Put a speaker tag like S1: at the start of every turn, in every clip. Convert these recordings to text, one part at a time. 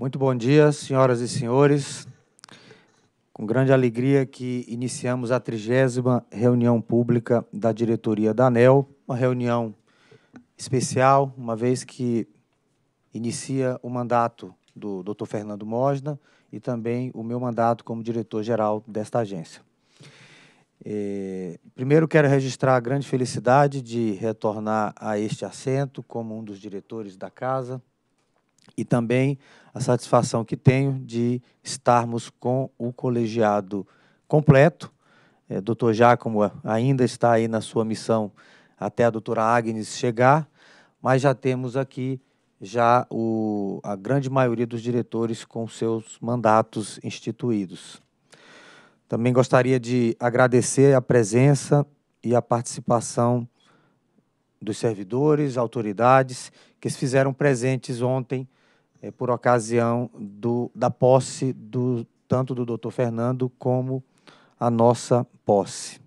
S1: Muito bom dia, senhoras e senhores. Com grande alegria que iniciamos a trigésima reunião pública da diretoria da ANEL, uma reunião especial, uma vez que inicia o mandato do Dr. Fernando Mosna e também o meu mandato como diretor-geral desta agência. É, primeiro, quero registrar a grande felicidade de retornar a este assento como um dos diretores da casa, e também a satisfação que tenho de estarmos com o colegiado completo. É, doutor Giacomo ainda está aí na sua missão até a doutora Agnes chegar, mas já temos aqui já o, a grande maioria dos diretores com seus mandatos instituídos. Também gostaria de agradecer a presença e a participação dos servidores, autoridades que se fizeram presentes ontem é, por ocasião do, da posse do, tanto do doutor Fernando como a nossa posse.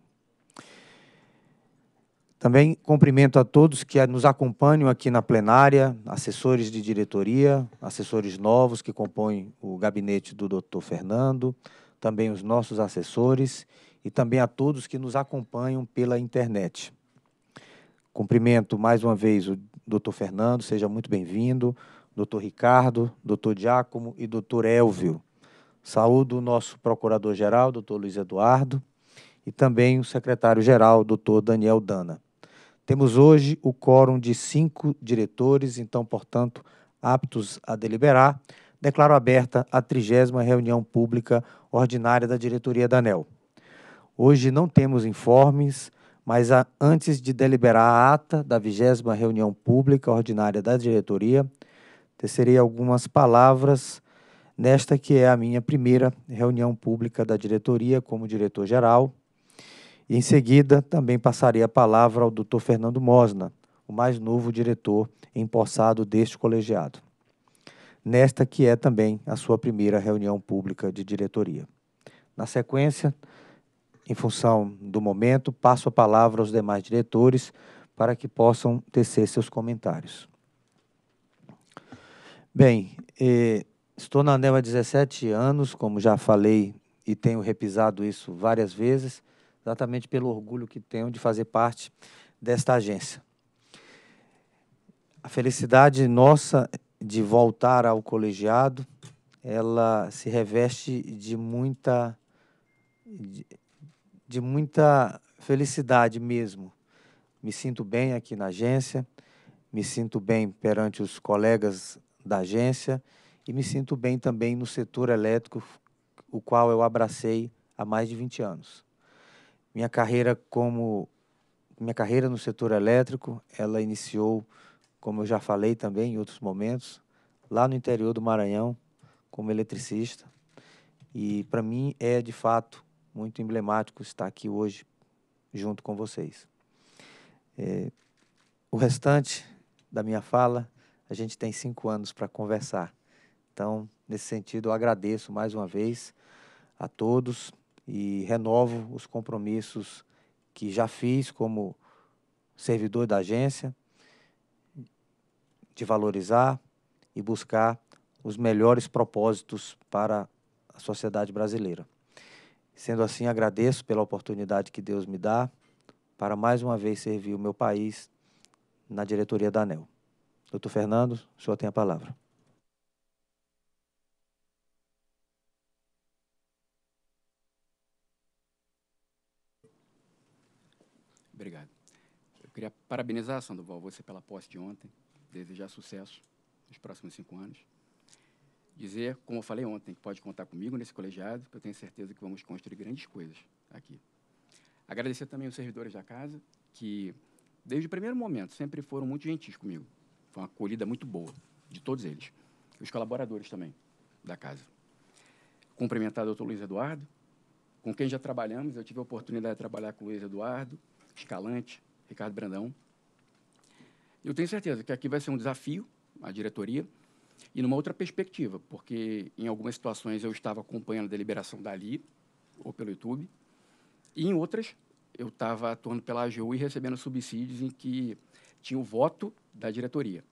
S1: Também cumprimento a todos que nos acompanham aqui na plenária, assessores de diretoria, assessores novos que compõem o gabinete do doutor Fernando, também os nossos assessores e também a todos que nos acompanham pela internet. Cumprimento mais uma vez o doutor Fernando, seja muito bem-vindo, Dr. Ricardo, Dr. Giacomo e Dr. Elvio. Saúdo o nosso procurador-geral, Dr. Luiz Eduardo, e também o secretário-geral, Dr. Daniel Dana. Temos hoje o quórum de cinco diretores, então, portanto, aptos a deliberar. Declaro aberta a trigésima reunião pública ordinária da diretoria da ANEL. Hoje não temos informes, mas antes de deliberar a ata da vigésima reunião pública ordinária da diretoria, tecerei algumas palavras nesta que é a minha primeira reunião pública da diretoria como diretor-geral. E em seguida, também passarei a palavra ao Dr. Fernando Mosna, o mais novo diretor empossado deste colegiado. Nesta que é também a sua primeira reunião pública de diretoria. Na sequência, em função do momento, passo a palavra aos demais diretores para que possam tecer seus comentários. Bem, eh, estou na ANEL há 17 anos, como já falei e tenho repisado isso várias vezes, exatamente pelo orgulho que tenho de fazer parte desta agência. A felicidade nossa de voltar ao colegiado, ela se reveste de muita de, de muita felicidade mesmo. Me sinto bem aqui na agência, me sinto bem perante os colegas da agência e me sinto bem também no setor elétrico, o qual eu abracei há mais de 20 anos. Minha carreira como minha carreira no setor elétrico, ela iniciou, como eu já falei também em outros momentos, lá no interior do Maranhão, como eletricista. E para mim é de fato muito emblemático estar aqui hoje junto com vocês. É, o restante da minha fala a gente tem cinco anos para conversar. Então, nesse sentido, eu agradeço mais uma vez a todos e renovo os compromissos que já fiz como servidor da agência de valorizar e buscar os melhores propósitos para a sociedade brasileira. Sendo assim, agradeço pela oportunidade que Deus me dá para mais uma vez servir o meu país na diretoria da ANEL. Doutor Fernando, o senhor tem a palavra.
S2: Obrigado. Eu queria parabenizar, Sandoval, você pela posse de ontem, desejar sucesso nos próximos cinco anos. Dizer, como eu falei ontem, que pode contar comigo nesse colegiado, que eu tenho certeza que vamos construir grandes coisas aqui. Agradecer também os servidores da casa, que desde o primeiro momento sempre foram muito gentis comigo. Foi uma acolhida muito boa de todos eles. Os colaboradores também da casa. Cumprimentar o doutor Luiz Eduardo, com quem já trabalhamos. Eu tive a oportunidade de trabalhar com o Luiz Eduardo, Escalante, Ricardo Brandão. Eu tenho certeza que aqui vai ser um desafio à diretoria e numa outra perspectiva, porque em algumas situações eu estava acompanhando a deliberação dali ou pelo YouTube, e em outras eu estava atuando pela AGU e recebendo subsídios em que tinha o voto da diretoria.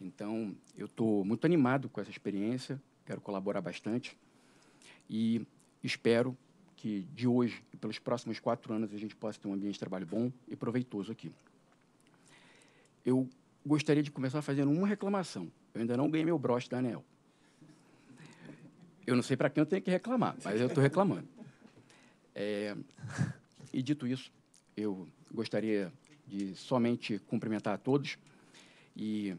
S2: Então, eu estou muito animado com essa experiência, quero colaborar bastante e espero que de hoje e pelos próximos quatro anos a gente possa ter um ambiente de trabalho bom e proveitoso aqui. Eu gostaria de começar fazendo uma reclamação. Eu ainda não ganhei meu broche da ANEL. Eu não sei para quem eu tenho que reclamar, mas eu estou reclamando. É, e dito isso, eu gostaria de somente cumprimentar a todos e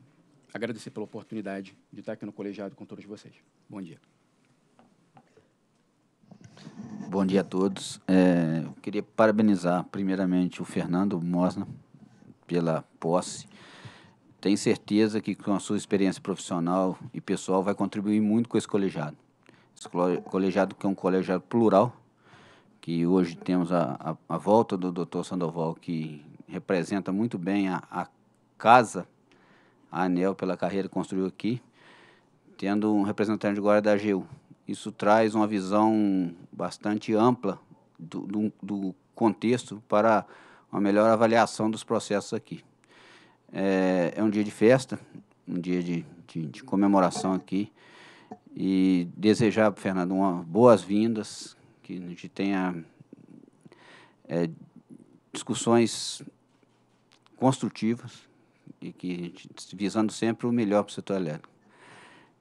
S2: agradecer pela oportunidade de estar aqui no colegiado com todos vocês. Bom dia.
S3: Bom dia a todos. É, eu queria parabenizar, primeiramente, o Fernando Mosna pela posse. Tenho certeza que, com a sua experiência profissional e pessoal, vai contribuir muito com esse colegiado. Esse colegiado que é um colegiado plural, que hoje temos a, a, a volta do Dr. Sandoval, que representa muito bem a, a casa a ANEL pela carreira que construiu aqui, tendo um representante agora da AGU. Isso traz uma visão bastante ampla do, do, do contexto para uma melhor avaliação dos processos aqui. É, é um dia de festa, um dia de, de, de comemoração aqui, e desejar, Fernando, boas-vindas, que a gente tenha é, discussões construtivas e que visando sempre o melhor para o setor elétrico.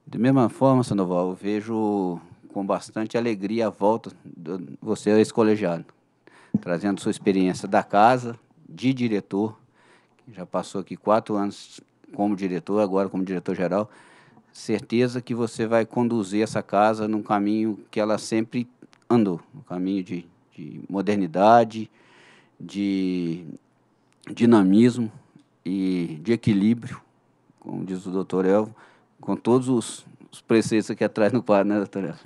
S3: Da mesma forma, Sandoval, eu vejo com bastante alegria a volta de você ex-colegiado, trazendo sua experiência da casa, de diretor, já passou aqui quatro anos como diretor, agora como diretor-geral, certeza que você vai conduzir essa casa num caminho que ela sempre andou, um caminho de, de modernidade, de dinamismo, e de equilíbrio, como diz o doutor Elvo, com todos os, os preceitos aqui atrás no quadro, né, doutor Elvo?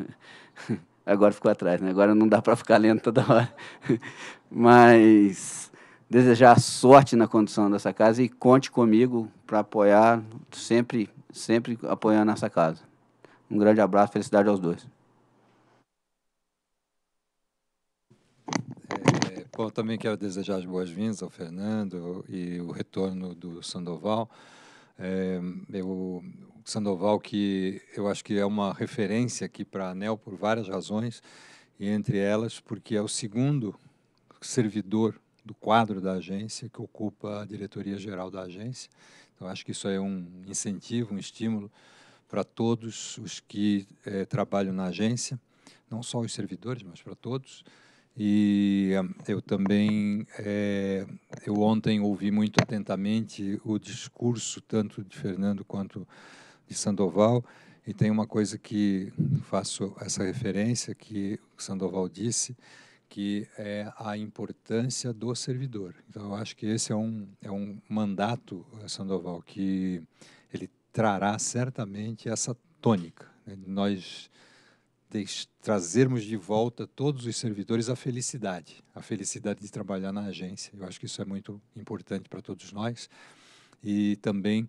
S3: Agora ficou atrás, né? Agora não dá para ficar lendo toda hora. Mas desejar sorte na condição dessa casa e conte comigo para apoiar, sempre, sempre apoiando essa casa. Um grande abraço, felicidade aos dois.
S4: também quero desejar as boas-vindas ao Fernando e o retorno do Sandoval. É, eu, Sandoval, que eu acho que é uma referência aqui para a ANEL por várias razões, e entre elas porque é o segundo servidor do quadro da agência que ocupa a diretoria geral da agência. Então, acho que isso é um incentivo, um estímulo para todos os que é, trabalham na agência, não só os servidores, mas para todos. E eh, eu também, é, eu ontem ouvi muito atentamente o discurso tanto de Fernando quanto de Sandoval, e tem uma coisa que faço essa referência que Sandoval disse, que é a importância do servidor. Então, eu acho que esse é um, é um mandato, Sandoval, que ele trará certamente essa tônica. Né? Nós trazermos de volta todos os servidores à felicidade, a felicidade de trabalhar na agência. Eu acho que isso é muito importante para todos nós. E também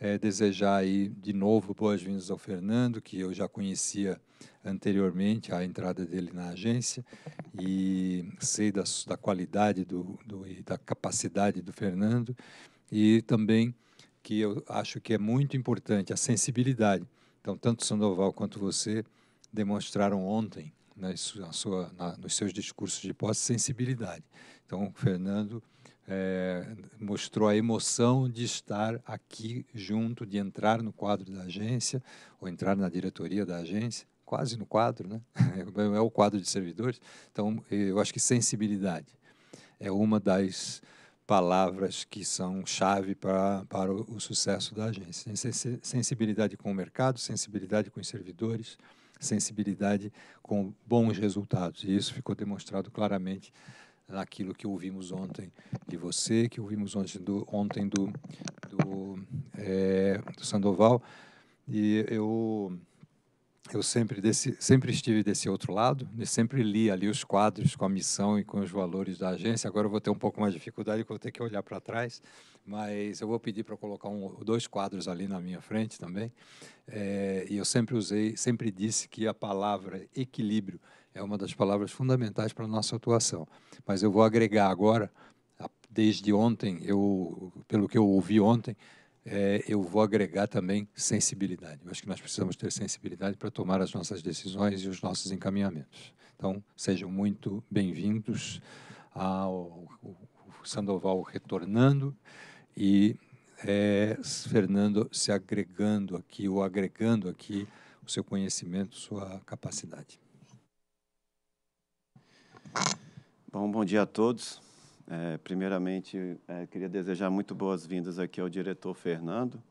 S4: é, desejar aí de novo boas-vindas ao Fernando, que eu já conhecia anteriormente a entrada dele na agência e sei da, da qualidade do, do, e da capacidade do Fernando e também que eu acho que é muito importante a sensibilidade. Então, tanto Sandoval quanto você demonstraram ontem na sua, na, nos seus discursos de posse sensibilidade. Então, o Fernando é, mostrou a emoção de estar aqui junto, de entrar no quadro da agência, ou entrar na diretoria da agência, quase no quadro, né? é o quadro de servidores. Então, eu acho que sensibilidade é uma das palavras que são chave para, para o, o sucesso da agência. Sensibilidade com o mercado, sensibilidade com os servidores, sensibilidade com bons resultados. E isso ficou demonstrado claramente naquilo que ouvimos ontem de você, que ouvimos ontem do, ontem do, do, é, do Sandoval. E eu eu sempre, desse, sempre estive desse outro lado, né? sempre li ali os quadros com a missão e com os valores da agência. Agora eu vou ter um pouco mais de dificuldade, vou ter que olhar para trás mas eu vou pedir para colocar um, dois quadros ali na minha frente também. É, e eu sempre usei, sempre disse que a palavra equilíbrio é uma das palavras fundamentais para a nossa atuação. Mas eu vou agregar agora, desde ontem, eu, pelo que eu ouvi ontem, é, eu vou agregar também sensibilidade. Eu acho que nós precisamos ter sensibilidade para tomar as nossas decisões e os nossos encaminhamentos. Então, sejam muito bem-vindos ao, ao Sandoval retornando e é, Fernando se agregando aqui, ou agregando aqui o seu conhecimento, sua capacidade.
S5: Bom, bom dia a todos. É, primeiramente, é, queria desejar muito boas-vindas aqui ao diretor Fernando.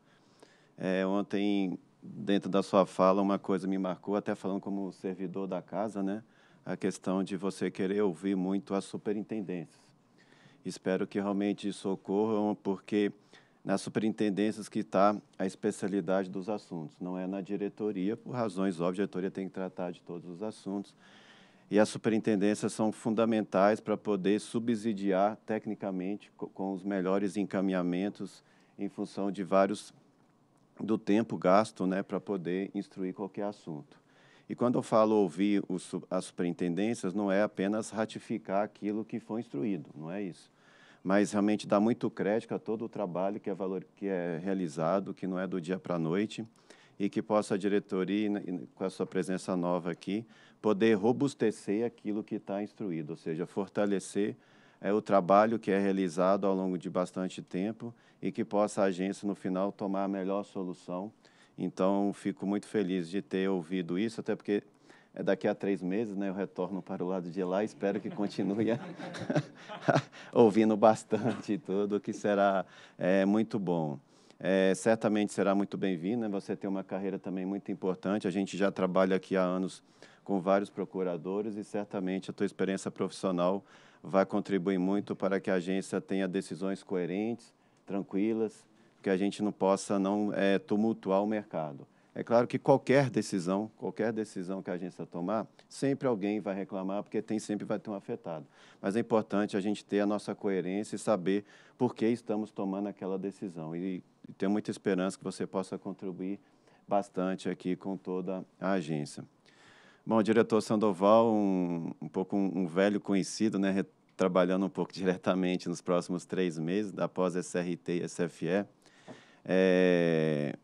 S5: É, ontem, dentro da sua fala, uma coisa me marcou, até falando como servidor da casa, né? A questão de você querer ouvir muito as superintendências. Espero que realmente isso ocorra, porque nas superintendências que está a especialidade dos assuntos, não é na diretoria, por razões óbvias, a diretoria tem que tratar de todos os assuntos. E as superintendências são fundamentais para poder subsidiar tecnicamente com os melhores encaminhamentos em função de vários do tempo gasto, né, para poder instruir qualquer assunto. E quando eu falo ouvir os, as superintendências, não é apenas ratificar aquilo que foi instruído, não é isso mas realmente dá muito crédito a todo o trabalho que é, valor, que é realizado, que não é do dia para a noite, e que possa a diretoria, com a sua presença nova aqui, poder robustecer aquilo que está instruído, ou seja, fortalecer é, o trabalho que é realizado ao longo de bastante tempo e que possa a agência, no final, tomar a melhor solução. Então, fico muito feliz de ter ouvido isso, até porque é daqui a três meses, né? Eu retorno para o lado de lá. Espero que continue ouvindo bastante tudo, que será é, muito bom. É, certamente será muito bem-vindo. Né? Você tem uma carreira também muito importante. A gente já trabalha aqui há anos com vários procuradores e certamente a tua experiência profissional vai contribuir muito para que a agência tenha decisões coerentes, tranquilas, que a gente não possa não é, tumultuar o mercado. É claro que qualquer decisão, qualquer decisão que a agência tomar, sempre alguém vai reclamar, porque tem sempre vai ter um afetado. Mas é importante a gente ter a nossa coerência e saber por que estamos tomando aquela decisão. E, e tenho muita esperança que você possa contribuir bastante aqui com toda a agência. Bom, o diretor Sandoval, um, um pouco um, um, velho conhecido, né, trabalhando um pouco diretamente nos próximos três meses, após SRT e SFE. É,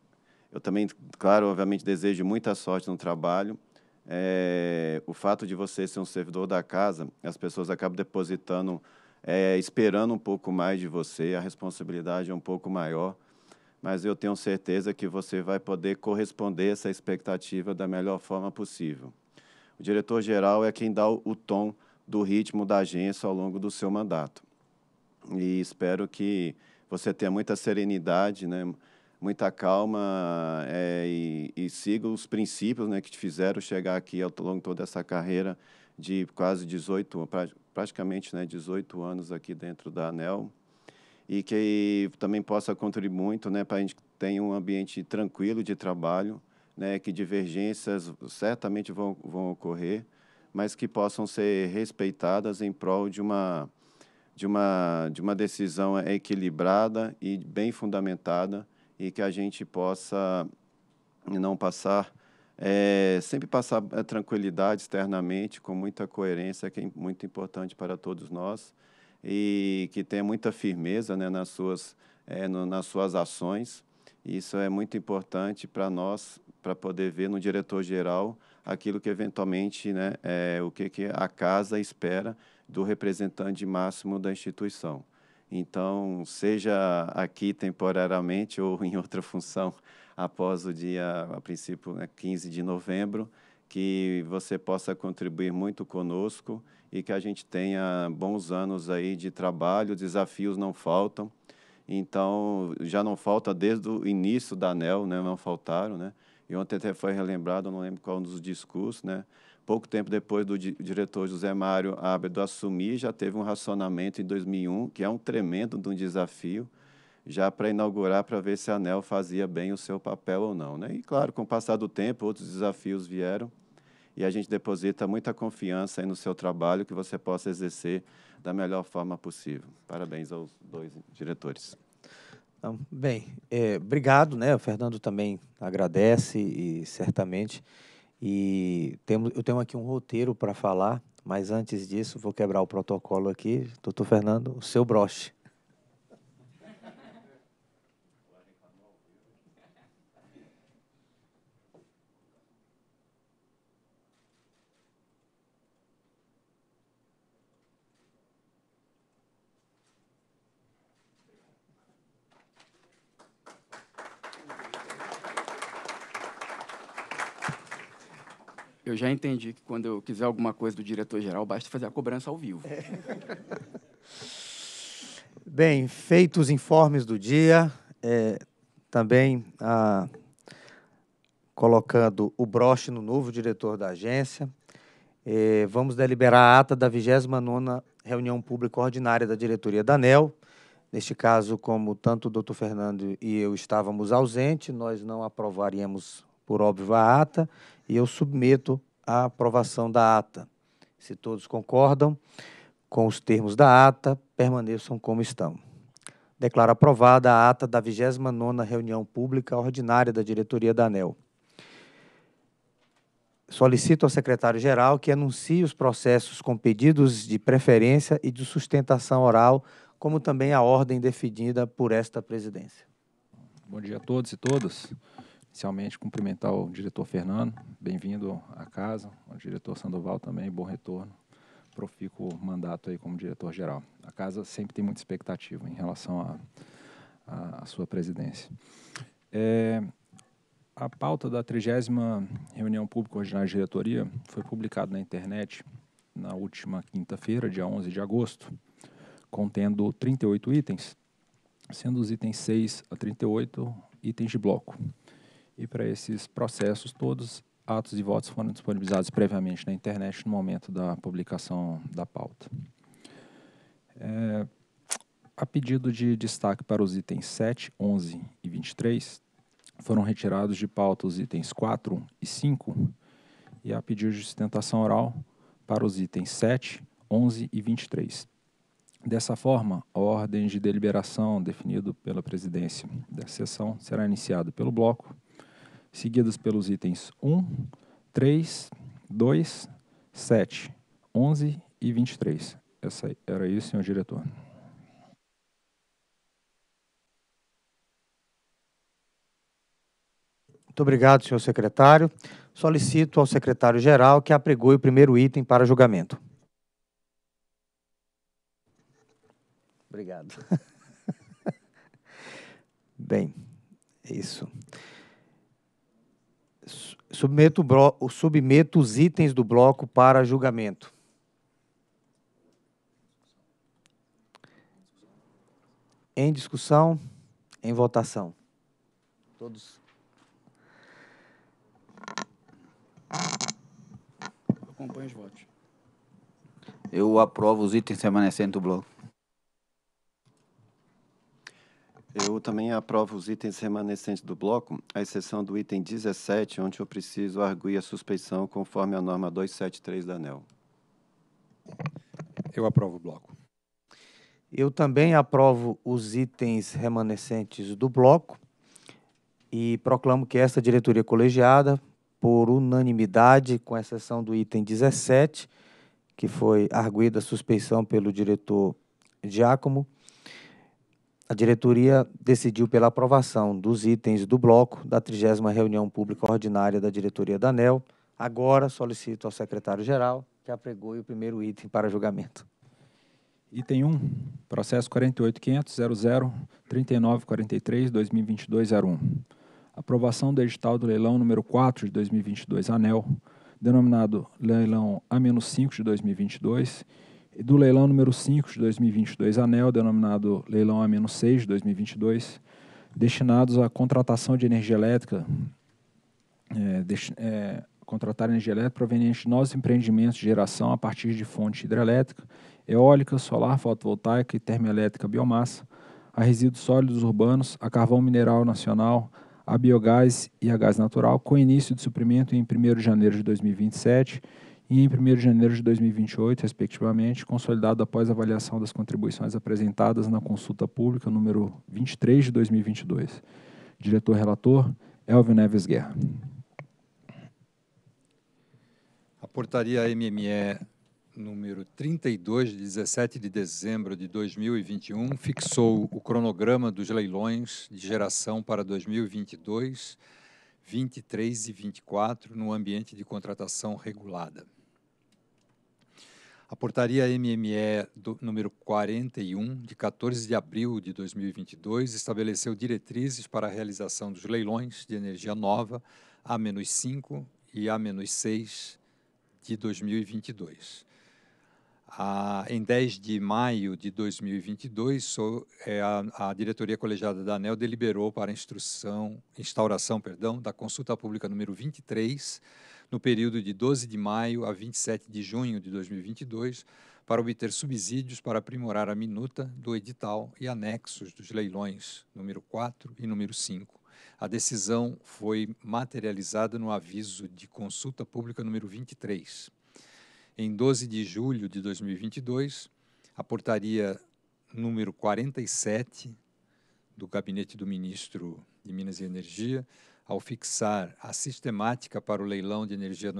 S5: eu também, claro, obviamente desejo muita sorte no trabalho. É, o fato de você ser um servidor da casa, as pessoas acabam depositando, é, esperando um pouco mais de você, a responsabilidade é um pouco maior, mas eu tenho certeza que você vai poder corresponder a essa expectativa da melhor forma possível. O diretor-geral é quem dá o, o tom do ritmo da agência ao longo do seu mandato. E espero que você tenha muita serenidade, né? muita calma é, e, e siga os princípios né, que te fizeram chegar aqui ao longo de toda essa carreira de quase 18, praticamente né, 18 anos aqui dentro da ANEL e que também possa contribuir muito né, para a gente ter um ambiente tranquilo de trabalho, né, que divergências certamente vão, vão ocorrer, mas que possam ser respeitadas em prol de uma, de uma, de uma decisão equilibrada e bem fundamentada e que a gente possa não passar, é, sempre passar a é, tranquilidade externamente com muita coerência, que é muito importante para todos nós, e que tenha muita firmeza né, nas, suas, é, no, nas suas ações. Isso é muito importante para nós, para poder ver no diretor-geral aquilo que eventualmente né, é o que, que a casa espera do representante máximo da instituição. Então, seja aqui temporariamente ou em outra função após o dia, a princípio, né, 15 de novembro, que você possa contribuir muito conosco e que a gente tenha bons anos aí de trabalho, desafios não faltam. Então, já não falta desde o início da ANEL, né, não faltaram, né? E ontem até foi relembrado, não lembro qual um dos discursos, né? Pouco tempo depois do di diretor José Mário Ábedo assumir, já teve um racionamento em 2001, que é um tremendo de um desafio, já para inaugurar, para ver se a ANEL fazia bem o seu papel ou não. Né? E, claro, com o passar do tempo, outros desafios vieram e a gente deposita muita confiança no seu trabalho que você possa exercer da melhor forma possível. Parabéns aos
S1: dois diretores. Então, bem, é, obrigado, né? O Fernando também agradece e certamente e temos, eu tenho aqui um roteiro para falar, mas antes disso, vou quebrar o protocolo aqui. Doutor Fernando, o seu broche.
S2: Eu já entendi que quando eu quiser alguma coisa do diretor-geral, basta fazer a cobrança ao vivo.
S6: É.
S1: Bem, feitos os informes do dia, é, também ah, colocando o broche no novo diretor da agência, é, vamos deliberar a ata da 29ª reunião pública ordinária da diretoria da ANEL. Neste caso, como tanto o doutor Fernando e eu estávamos ausentes, nós não aprovaríamos por óbvio, a ata e eu submeto a aprovação da ata. Se todos concordam com os termos da ata, permaneçam como estão. Declaro aprovada a ata da 29ª reunião pública ordinária da diretoria da ANEL. Solicito ao secretário-geral que anuncie os processos com pedidos de preferência e de sustentação oral, como também
S7: a ordem definida por esta presidência. Bom dia a todos e todas. Inicialmente, cumprimentar o diretor Fernando, bem-vindo à casa, o diretor Sandoval também, bom retorno, profico o mandato aí como diretor-geral. A casa sempre tem muita expectativa em relação à sua presidência. É, a pauta da 30 reunião pública ordinária de diretoria foi publicada na internet na última quinta-feira, dia 11 de agosto, contendo 38 itens, sendo os itens 6 a 38 itens de bloco. E para esses processos todos, atos e votos foram disponibilizados previamente na internet no momento da publicação da pauta. É, a pedido de destaque para os itens 7, 11 e 23, foram retirados de pauta os itens 4 e 5, e a pedido de sustentação oral para os itens 7, 11 e 23. Dessa forma, a ordem de deliberação definido pela presidência da sessão será iniciada pelo bloco seguidos pelos itens 1, 3, 2, 7, 11 e 23. Essa era isso, senhor diretor.
S1: Muito obrigado, senhor secretário. Solicito ao secretário-geral que apregoe o primeiro item para julgamento. Obrigado. Bem, é isso submeto, bro, submeto os itens do bloco para julgamento. Em discussão, em votação.
S2: Todos. Acompanhe os votos.
S3: Eu aprovo os itens permanecentes do bloco.
S5: Eu também aprovo os itens remanescentes do bloco, à exceção do item 17, onde eu preciso arguir a suspeição conforme a norma 273 da ANEL.
S1: Eu aprovo o bloco. Eu também aprovo os itens remanescentes do bloco e proclamo que esta diretoria colegiada, por unanimidade, com exceção do item 17, que foi arguída a suspeição pelo diretor Giacomo, a diretoria decidiu pela aprovação dos itens do bloco da 30 reunião pública ordinária da diretoria da ANEL. Agora solicito ao secretário-geral que
S7: apregoe o primeiro item para julgamento. Item 1, processo 48.500.00.3943.2022.01. Aprovação do edital do leilão número 4 de 2022 ANEL, denominado leilão A-5 de 2022, do leilão número 5 de 2022, ANEL, denominado Leilão A-6 de 2022, destinados à contratação de energia elétrica, é, é, contratar energia elétrica proveniente de novos empreendimentos de geração a partir de fonte hidrelétrica, eólica, solar, fotovoltaica e termoelétrica biomassa, a resíduos sólidos urbanos, a carvão mineral nacional, a biogás e a gás natural, com início de suprimento em 1 de janeiro de 2027 e em 1 de janeiro de 2028, respectivamente, consolidado após avaliação das contribuições apresentadas na consulta pública número 23 de 2022. Diretor relator Elvio Neves Guerra.
S4: A portaria MME número 32 de 17 de dezembro de 2021 fixou o cronograma dos leilões de geração para 2022 23 e 24 no ambiente de contratação regulada. A portaria MME do, número 41, de 14 de abril de 2022, estabeleceu diretrizes para a realização dos leilões de energia nova A-5 e A-6 de 2022 em 10 de maio de 2022, é, a, a, diretoria colegiada da ANEL deliberou para instrução, instauração perdão, da consulta pública número 23, no período de 12 de maio a 27 de junho de 2022, para obter subsídios para aprimorar a minuta do edital e anexos dos leilões número 4 e número 5. A decisão foi materializada no aviso de consulta pública número 23. Em 12 de julho de 2022, a portaria número 47 do gabinete do ministro de Minas e Energia, ao fixar a sistemática para o leilão de energia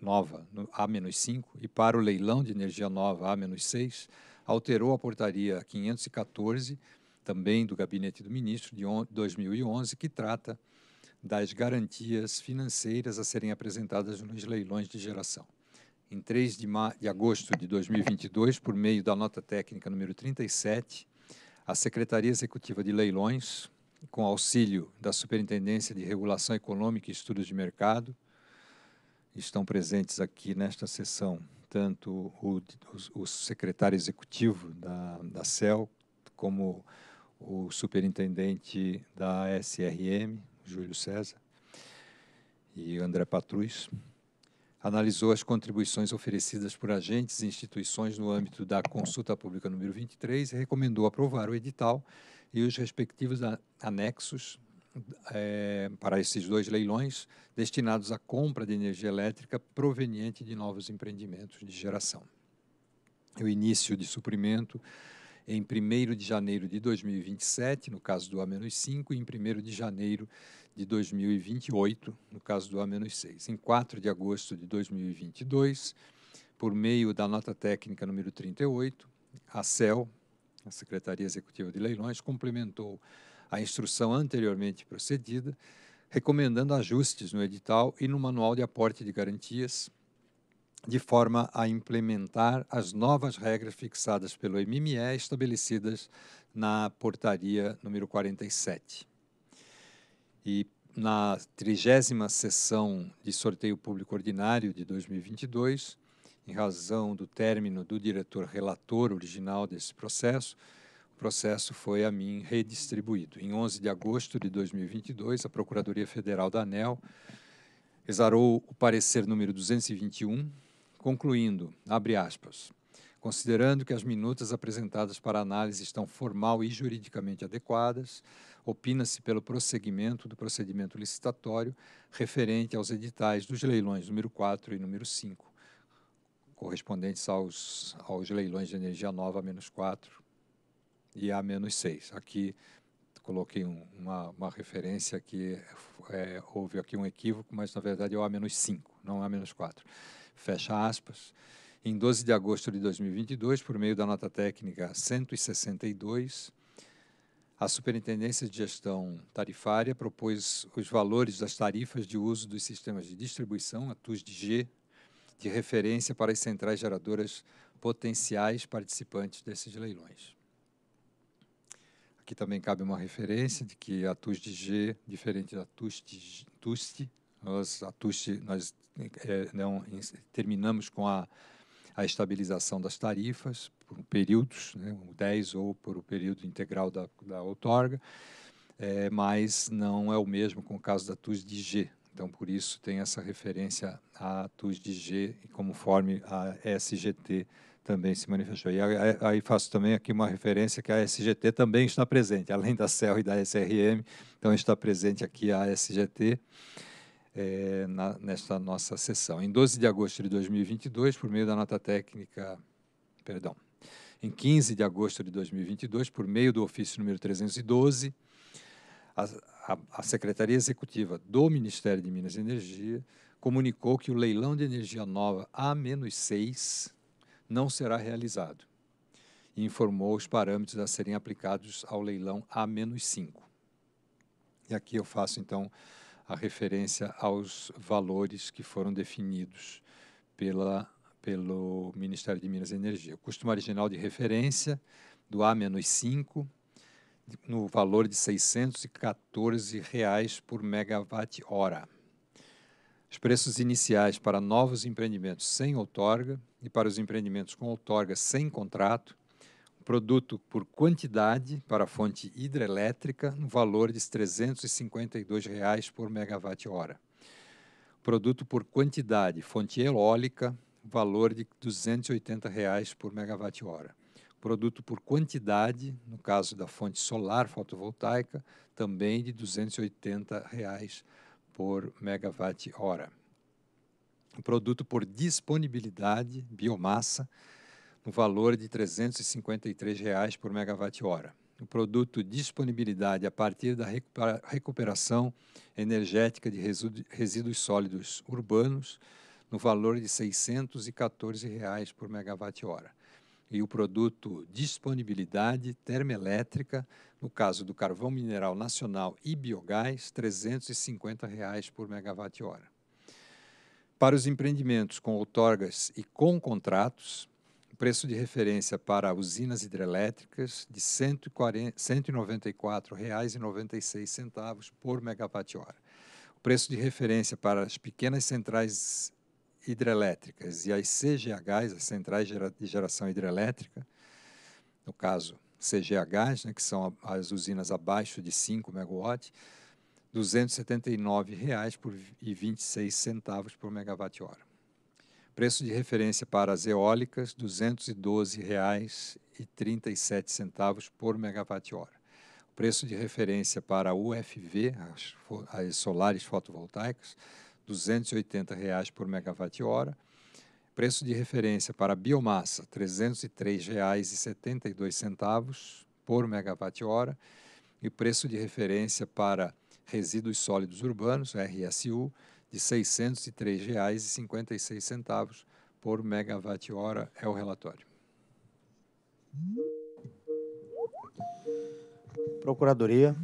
S4: nova A-5 e para o leilão de energia nova A-6, alterou a portaria 514, também do gabinete do ministro de 2011, que trata das garantias financeiras a serem apresentadas nos leilões de geração em 3 de, de agosto de 2022, por meio da nota técnica número 37, a Secretaria Executiva de Leilões, com auxílio da Superintendência de Regulação Econômica e Estudos de Mercado, estão presentes aqui nesta sessão tanto o, o, o secretário executivo da, da CEL, como o superintendente da SRM, Júlio César, e André Patrus analisou as contribuições oferecidas por agentes e instituições no âmbito da consulta pública número 23 e recomendou aprovar o edital e os respectivos anexos é, para esses dois leilões destinados à compra de energia elétrica proveniente de novos empreendimentos de geração. O início de suprimento em 1 de janeiro de 2027, no caso do A-5, e em 1 de janeiro de 2028, no caso do A-6. Em 4 de agosto de 2022, por meio da nota técnica número 38, a CEL, a Secretaria Executiva de Leilões, complementou a instrução anteriormente procedida, recomendando ajustes no edital e no manual de aporte de garantias de forma a implementar as novas regras fixadas pelo MME estabelecidas na portaria número 47. E na trigésima sessão de sorteio público ordinário de 2022, em razão do término do diretor relator original desse processo, o processo foi a mim redistribuído. Em 11 de agosto de 2022, a Procuradoria Federal da ANEL exarou o parecer número 221 Concluindo, abre aspas. Considerando que as minutas apresentadas para análise estão formal e juridicamente adequadas, opina-se pelo prosseguimento do procedimento licitatório referente aos editais dos leilões número 4 e número 5, correspondentes aos, aos leilões de energia nova menos 4 e a menos 6. Aqui coloquei um, uma, uma, referência que é, houve aqui um equívoco, mas na verdade é o A-5, não A-4 fecha aspas, em 12 de agosto de 2022, por meio da nota técnica 162, a Superintendência de Gestão Tarifária propôs os valores das tarifas de uso dos sistemas de distribuição, a TUSDG, de referência para as centrais geradoras potenciais participantes desses leilões. Aqui também cabe uma referência de que a TUSDG, diferente da TUST, TUST nós, a TUST nós é, não, terminamos com a, a estabilização das tarifas por períodos, né, 10 ou por o período integral da, da outorga, é, mas não é o mesmo com o caso da TUS de G. Então, por isso, tem essa referência à TUS de G, conforme a SGT também se manifestou. E aí faço também aqui uma referência que a SGT também está presente, além da CEL e da SRM, então está presente aqui a SGT é, na, nesta nossa sessão. Em 12 de agosto de 2022, por meio da nota técnica, perdão, em 15 de agosto de 2022, por meio do ofício número 312, a, a, a Secretaria Executiva do Ministério de Minas e Energia comunicou que o leilão de energia nova A-6 não será realizado e informou os parâmetros a serem aplicados ao leilão A-5. E aqui eu faço, então, a referência aos valores que foram definidos pela, pelo Ministério de Minas e Energia. O custo marginal de referência do A-5 no valor de R$ 614,00 reais por megawatt-hora. Os preços iniciais para novos empreendimentos sem outorga e para os empreendimentos com outorga sem contrato produto por quantidade para a fonte hidrelétrica no valor de R$ 352,00 reais por megawatt-hora. Produto por quantidade, fonte eólica, valor de R$ 280,00 reais por megawatt-hora. Produto por quantidade, no caso da fonte solar fotovoltaica, também de R$ 280,00 reais por megawatt-hora. Produto por disponibilidade, biomassa, no valor de R$ 353,00 por megawatt-hora. O produto disponibilidade a partir da recuperação energética de resíduos sólidos urbanos no valor de R$ 614,00 por megawatt-hora. E o produto disponibilidade termoelétrica, no caso do carvão mineral nacional e biogás, R$ reais por megawatt-hora. Para os empreendimentos com outorgas e com contratos, preço de referência para usinas hidrelétricas de R$ 194,96 por megawatt-hora. O preço de referência para as pequenas centrais hidrelétricas e as CGHs, as centrais de geração hidrelétrica, no caso CGHs, né, que são as usinas abaixo de 5 megawatt, R$ 279,26 por megawatt-hora. Preço de referência para as eólicas, R$ 212,37 por megawatt-hora. Preço de referência para a UFV, as, as solares fotovoltaicas, R$ 280,00 por megawatt-hora. Preço de referência para a biomassa, R$ 303,72 por megawatt-hora. E preço de referência para resíduos sólidos urbanos, RSU, de R$ 603,56 por megawatt-hora, é o relatório.
S1: Procuradoria.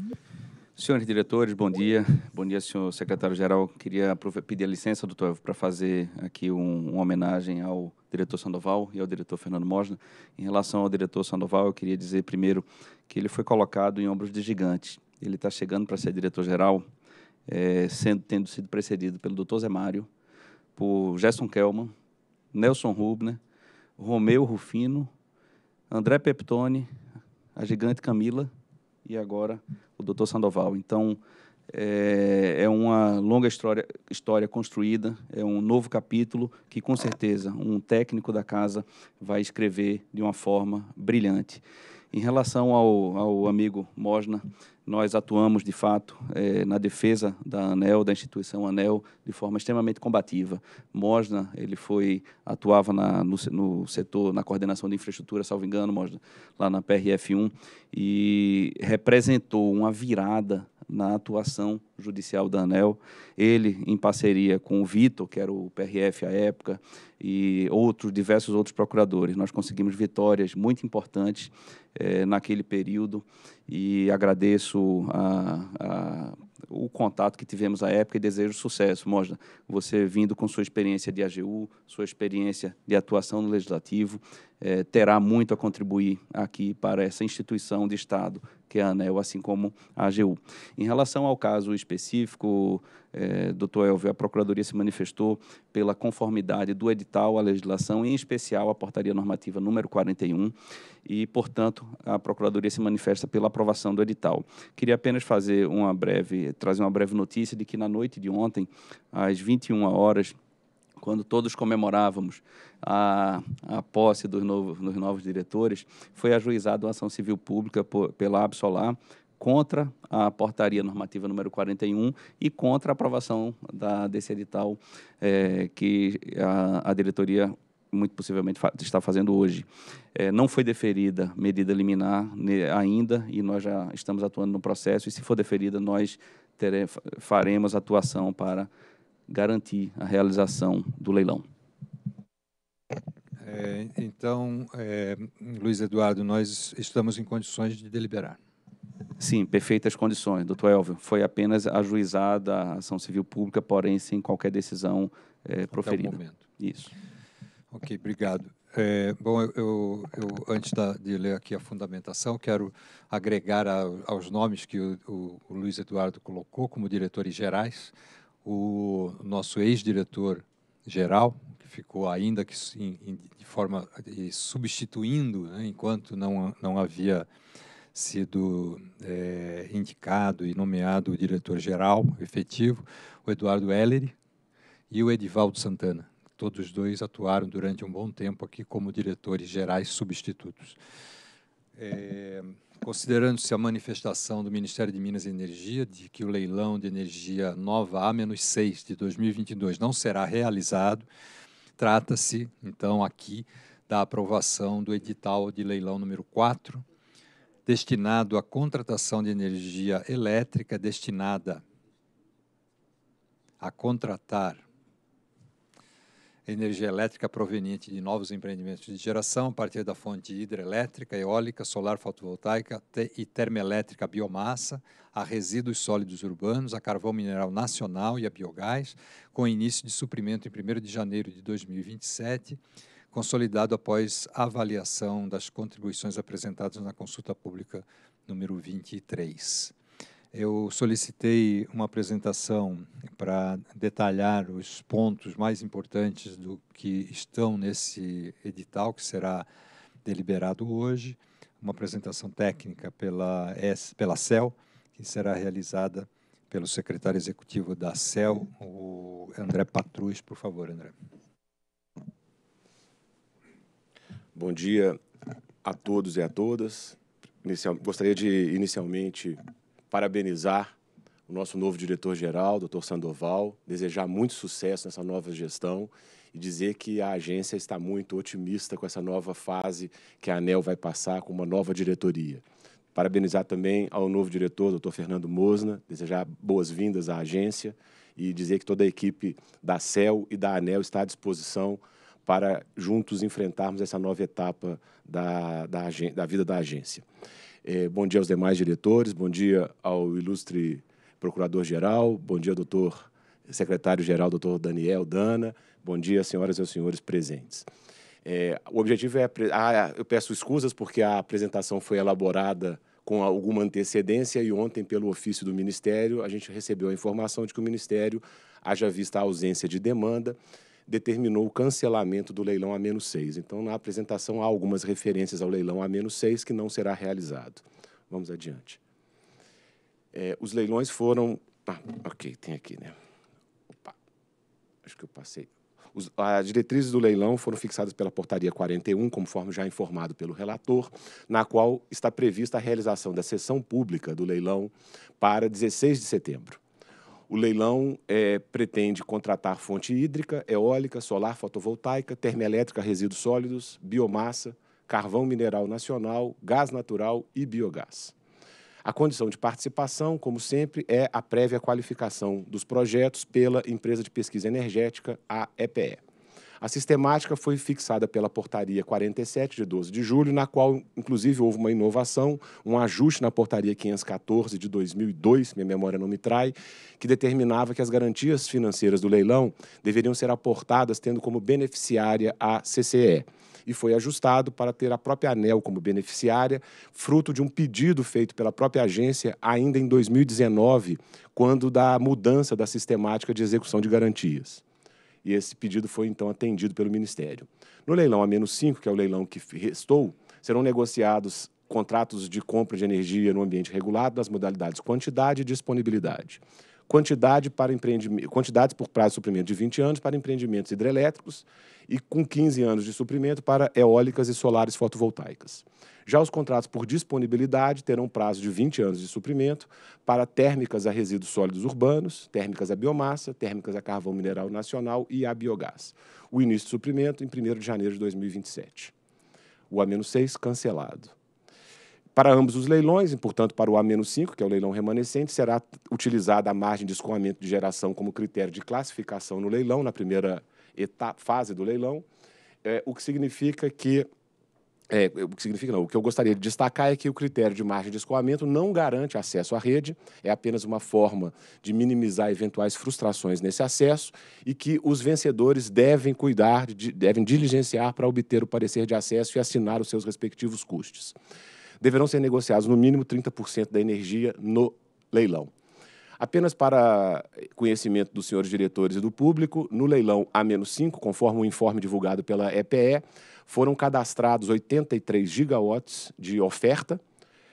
S8: Senhores diretores, bom dia. Bom dia, senhor secretário-geral. Queria pedir a licença, doutor, para fazer aqui um, uma homenagem ao diretor Sandoval e ao diretor Fernando Mosna. Em relação ao diretor Sandoval, eu queria dizer primeiro que ele foi colocado em ombros de gigante. Ele está chegando para ser diretor-geral é, sendo, tendo sido precedido pelo Dr. Zé Mário, por Gerson Kelman, Nelson Rubner, Romeu Rufino, André Peptone, a gigante Camila e agora o Dr. Sandoval. Então, é, é, uma longa história, história construída, é um novo capítulo que, com certeza, um técnico da casa vai escrever de uma forma brilhante. Em relação ao, ao amigo Mosna, nós atuamos de fato é, na defesa da ANEL, da instituição ANEL, de forma extremamente combativa. Mosna, ele foi atuava na, no, no, setor, na coordenação de infraestrutura, salvo engano, Mosna, lá na PRF1, e representou uma virada na atuação judicial da ANEL. Ele, em parceria com o Vitor, que era o PRF à época, e outros, diversos outros procuradores, nós conseguimos vitórias muito importantes eh, naquele período e agradeço a, a o contato que tivemos à época e desejo sucesso. Mostra você vindo com sua experiência de AGU, sua experiência de atuação no Legislativo, eh, terá muito a contribuir aqui para essa instituição de Estado que é a ANEL, assim como a AGU. Em relação ao caso específico, é, doutor Elvio, a Procuradoria se manifestou pela conformidade do edital à legislação, em especial à Portaria Normativa número 41, e, portanto, a Procuradoria se manifesta pela aprovação do edital. Queria apenas fazer uma breve, trazer uma breve notícia de que na noite de ontem, às 21 horas, quando todos comemorávamos a, a posse dos, dos novos diretores, foi ajuizada a ação civil pública por, pela Absolar contra a portaria normativa número 41 e contra a aprovação da, desse edital é, que a, a diretoria muito possivelmente fa está fazendo hoje. É, não foi deferida medida liminar ainda e nós já estamos atuando no processo e se for deferida nós faremos atuação para garantir a realização do leilão.
S4: É, então, é, Luiz Eduardo, nós estamos em condições de deliberar.
S8: Sim, perfeitas condições, doutor Elvio. Foi apenas ajuizada a ação civil pública, porém sem qualquer decisão é, proferida. Até o momento. Isso. Ok, obrigado.
S4: É, bom, eu, eu, antes da, de ler aqui a fundamentação, quero agregar a, aos nomes que o, o, o Luiz Eduardo colocou como diretores gerais o nosso ex-diretor geral, que ficou ainda que de forma substituindo, né, enquanto não, não havia sido é, indicado e nomeado o diretor-geral efetivo, o Eduardo Ellery e o Edivaldo Santana. Todos dois atuaram durante um bom tempo aqui como diretores gerais substitutos. É, considerando-se a manifestação do Ministério de Minas e Energia de que o leilão de energia nova A-6 de 2022 não será realizado, trata-se, então, aqui da aprovação do edital de leilão número 4, destinado à contratação de energia elétrica destinada a contratar energia elétrica proveniente de novos empreendimentos de geração a partir da fonte hidrelétrica, eólica, solar fotovoltaica e termoelétrica biomassa, a resíduos sólidos urbanos, a carvão mineral nacional e a biogás, com início de suprimento em 1 de janeiro de 2027, consolidado após avaliação das contribuições apresentadas na consulta pública número 23. Eu solicitei uma apresentação para detalhar os pontos mais importantes do que estão nesse edital, que será deliberado hoje. Uma apresentação técnica pela, pela CEL, que será realizada pelo secretário executivo da CEL, o André Patrus. Por favor, André.
S9: Bom dia a todos e a todas. Inicial, gostaria de, inicialmente, parabenizar o nosso novo diretor-geral, doutor Sandoval, desejar muito sucesso nessa nova gestão e dizer que a agência está muito otimista com essa nova fase que a ANEL vai passar com uma nova diretoria. Parabenizar também ao novo diretor, doutor Fernando Mosna, desejar boas-vindas à agência e dizer que toda a equipe da CEL e da ANEL está à disposição para juntos enfrentarmos essa nova etapa da, da, da vida da agência. Eh, bom dia aos demais diretores, bom dia ao ilustre procurador-geral, bom dia, doutor secretário-geral, doutor Daniel Dana, bom dia, senhoras e senhores presentes. É, o objetivo é. Ah, eu peço escusas porque a apresentação foi elaborada com alguma antecedência e ontem, pelo ofício do Ministério, a gente recebeu a informação de que o Ministério, haja vista a ausência de demanda, determinou o cancelamento do leilão A-6. Então, na apresentação, há algumas referências ao leilão A-6 que não será realizado. Vamos adiante. É, os leilões foram. Ah, ok, tem aqui, né? Opa, acho que eu passei. Os, as diretrizes do leilão foram fixadas pela Portaria 41, conforme já informado pelo relator, na qual está prevista a realização da sessão pública do leilão para 16 de setembro. O leilão é, pretende contratar fonte hídrica, eólica, solar fotovoltaica, termoelétrica, resíduos sólidos, biomassa, carvão mineral nacional, gás natural e biogás. A condição de participação, como sempre, é a prévia qualificação dos projetos pela empresa de pesquisa energética, a EPE. A sistemática foi fixada pela Portaria 47, de 12 de julho, na qual, inclusive, houve uma inovação, um ajuste na Portaria 514 de 2002, minha memória não me trai, que determinava que as garantias financeiras do leilão deveriam ser aportadas tendo como beneficiária a CCE e foi ajustado para ter a própria ANEL como beneficiária, fruto de um pedido feito pela própria agência ainda em 2019, quando da mudança da sistemática de execução de garantias e esse pedido foi então atendido pelo Ministério. No leilão a menos 5, que é o leilão que restou, serão negociados contratos de compra de energia no ambiente regulado nas modalidades quantidade e disponibilidade quantidade para empreendimento, quantidades por prazo de suprimento de 20 anos para empreendimentos hidrelétricos e com 15 anos de suprimento para eólicas e solares fotovoltaicas. Já os contratos por disponibilidade terão prazo de 20 anos de suprimento para térmicas a resíduos sólidos urbanos, térmicas a biomassa, térmicas a carvão mineral nacional e a biogás. O início de suprimento em 1 de janeiro de 2027. O A-6 cancelado. Para ambos os leilões, e portanto para o A-5, que é o leilão remanescente, será utilizada a margem de escoamento de geração como critério de classificação no leilão, na primeira etapa, fase do leilão, é, o que significa que. É, o que significa não, o que eu gostaria de destacar é que o critério de margem de escoamento não garante acesso à rede, é apenas uma forma de minimizar eventuais frustrações nesse acesso e que os vencedores devem cuidar, de, devem diligenciar para obter o parecer de acesso e assinar os seus respectivos custos deverão ser negociados no mínimo 30% da energia no leilão. Apenas para conhecimento dos senhores diretores e do público, no leilão A-5, conforme o informe divulgado pela EPE, foram cadastrados 83 gigawatts de oferta,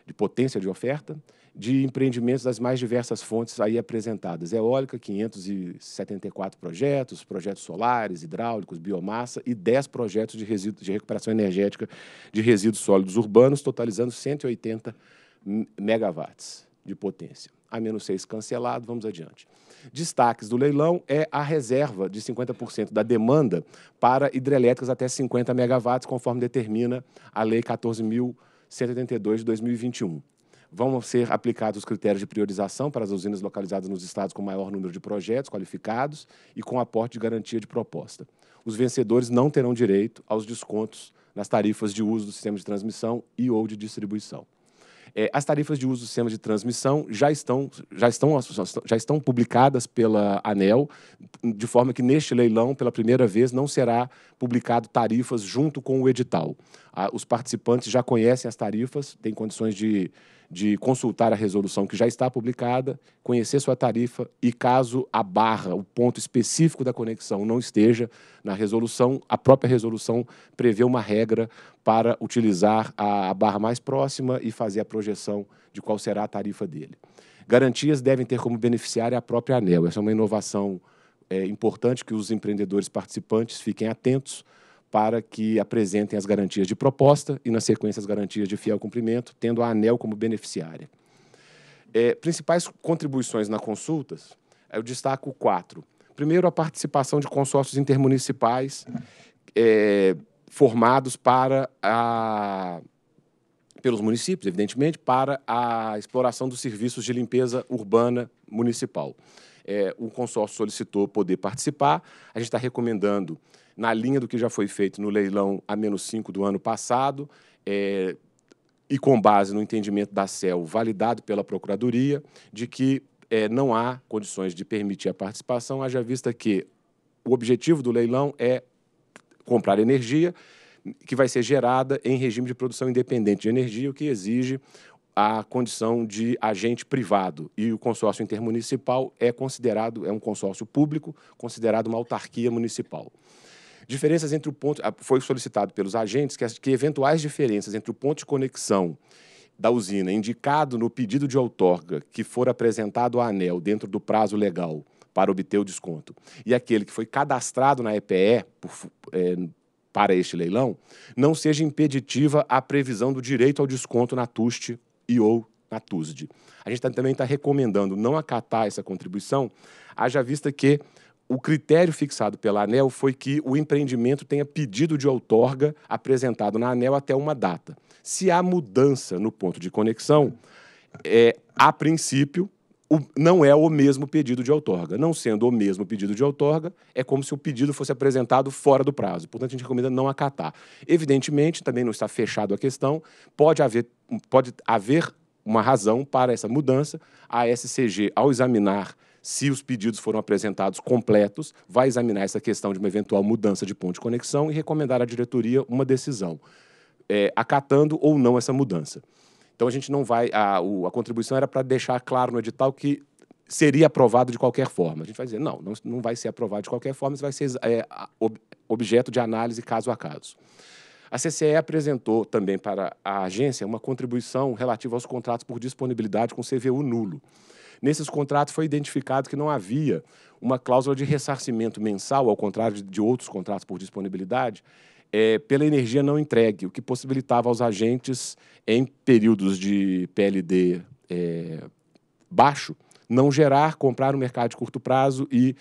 S9: de potência de oferta, de empreendimentos das mais diversas fontes aí apresentadas. Eólica, 574 projetos, projetos solares, hidráulicos, biomassa e 10 projetos de, resíduos, de recuperação energética de resíduos sólidos urbanos, totalizando 180 megawatts de potência. A menos 6 cancelado, vamos adiante. Destaques do leilão é a reserva de 50% da demanda para hidrelétricas até 50 megawatts, conforme determina a Lei 14.182 de 2021. Vão ser aplicados os critérios de priorização para as usinas localizadas nos estados com maior número de projetos qualificados e com aporte de garantia de proposta. Os vencedores não terão direito aos descontos nas tarifas de uso do sistema de transmissão e ou de distribuição. É, as tarifas de uso do sistema de transmissão já estão, já, estão, já estão publicadas pela ANEL, de forma que neste leilão, pela primeira vez, não será publicado tarifas junto com o edital. Ah, os participantes já conhecem as tarifas, têm condições de, de consultar a resolução que já está publicada, conhecer sua tarifa e, caso a barra, o ponto específico da conexão não esteja na resolução, a própria resolução prevê uma regra para utilizar a, a barra mais próxima e fazer a projeção de qual será a tarifa dele. Garantias devem ter como beneficiária a própria ANEL. Essa é uma inovação é, importante que os empreendedores participantes fiquem atentos para que apresentem as garantias de proposta e, na sequência, as garantias de fiel cumprimento, tendo a ANEL como beneficiária. É, principais contribuições na consultas, eu destaco quatro. Primeiro, a participação de consórcios intermunicipais é, formados para a, pelos municípios, evidentemente, para a exploração dos serviços de limpeza urbana municipal. É, o consórcio solicitou poder participar, a gente está recomendando na linha do que já foi feito no leilão a menos 5 do ano passado, é, e com base no entendimento da CEL validado pela Procuradoria, de que é, não há condições de permitir a participação, haja vista que o objetivo do leilão é comprar energia que vai ser gerada em regime de produção independente de energia, o que exige a condição de agente privado. E o consórcio intermunicipal é considerado, é um consórcio público, considerado uma autarquia municipal. Diferenças entre o ponto. Ah, foi solicitado pelos agentes que, que eventuais diferenças entre o ponto de conexão da usina indicado no pedido de outorga que for apresentado à ANEL dentro do prazo legal para obter o desconto e aquele que foi cadastrado na EPE por, é, para este leilão não seja impeditiva a previsão do direito ao desconto na TUST e ou na TUSD. A gente tá, também está recomendando não acatar essa contribuição, haja vista que o critério fixado pela ANEL foi que o empreendimento tenha pedido de outorga apresentado na ANEL até uma data. Se há mudança no ponto de conexão, é, a princípio, o, não é o mesmo pedido de outorga. Não sendo o mesmo pedido de outorga, é como se o pedido fosse apresentado fora do prazo. Portanto, a gente recomenda não acatar. Evidentemente, também não está fechado a questão, pode haver, pode haver uma razão para essa mudança. A SCG, ao examinar se os pedidos foram apresentados completos, vai examinar essa questão de uma eventual mudança de ponto de conexão e recomendar à diretoria uma decisão, é, acatando ou não essa mudança. Então a gente não vai. A, a contribuição era para deixar claro no edital que seria aprovado de qualquer forma. A gente vai dizer, não, não, não vai ser aprovado de qualquer forma, isso vai ser é, ob, objeto de análise caso a caso. A CCE apresentou também para a agência uma contribuição relativa aos contratos por disponibilidade com CVU nulo nesses contratos foi identificado que não havia uma cláusula de ressarcimento mensal, ao contrário de outros contratos por disponibilidade, é, pela energia não entregue, o que possibilitava aos agentes, em períodos de PLD é, baixo, não gerar, comprar no mercado de curto prazo e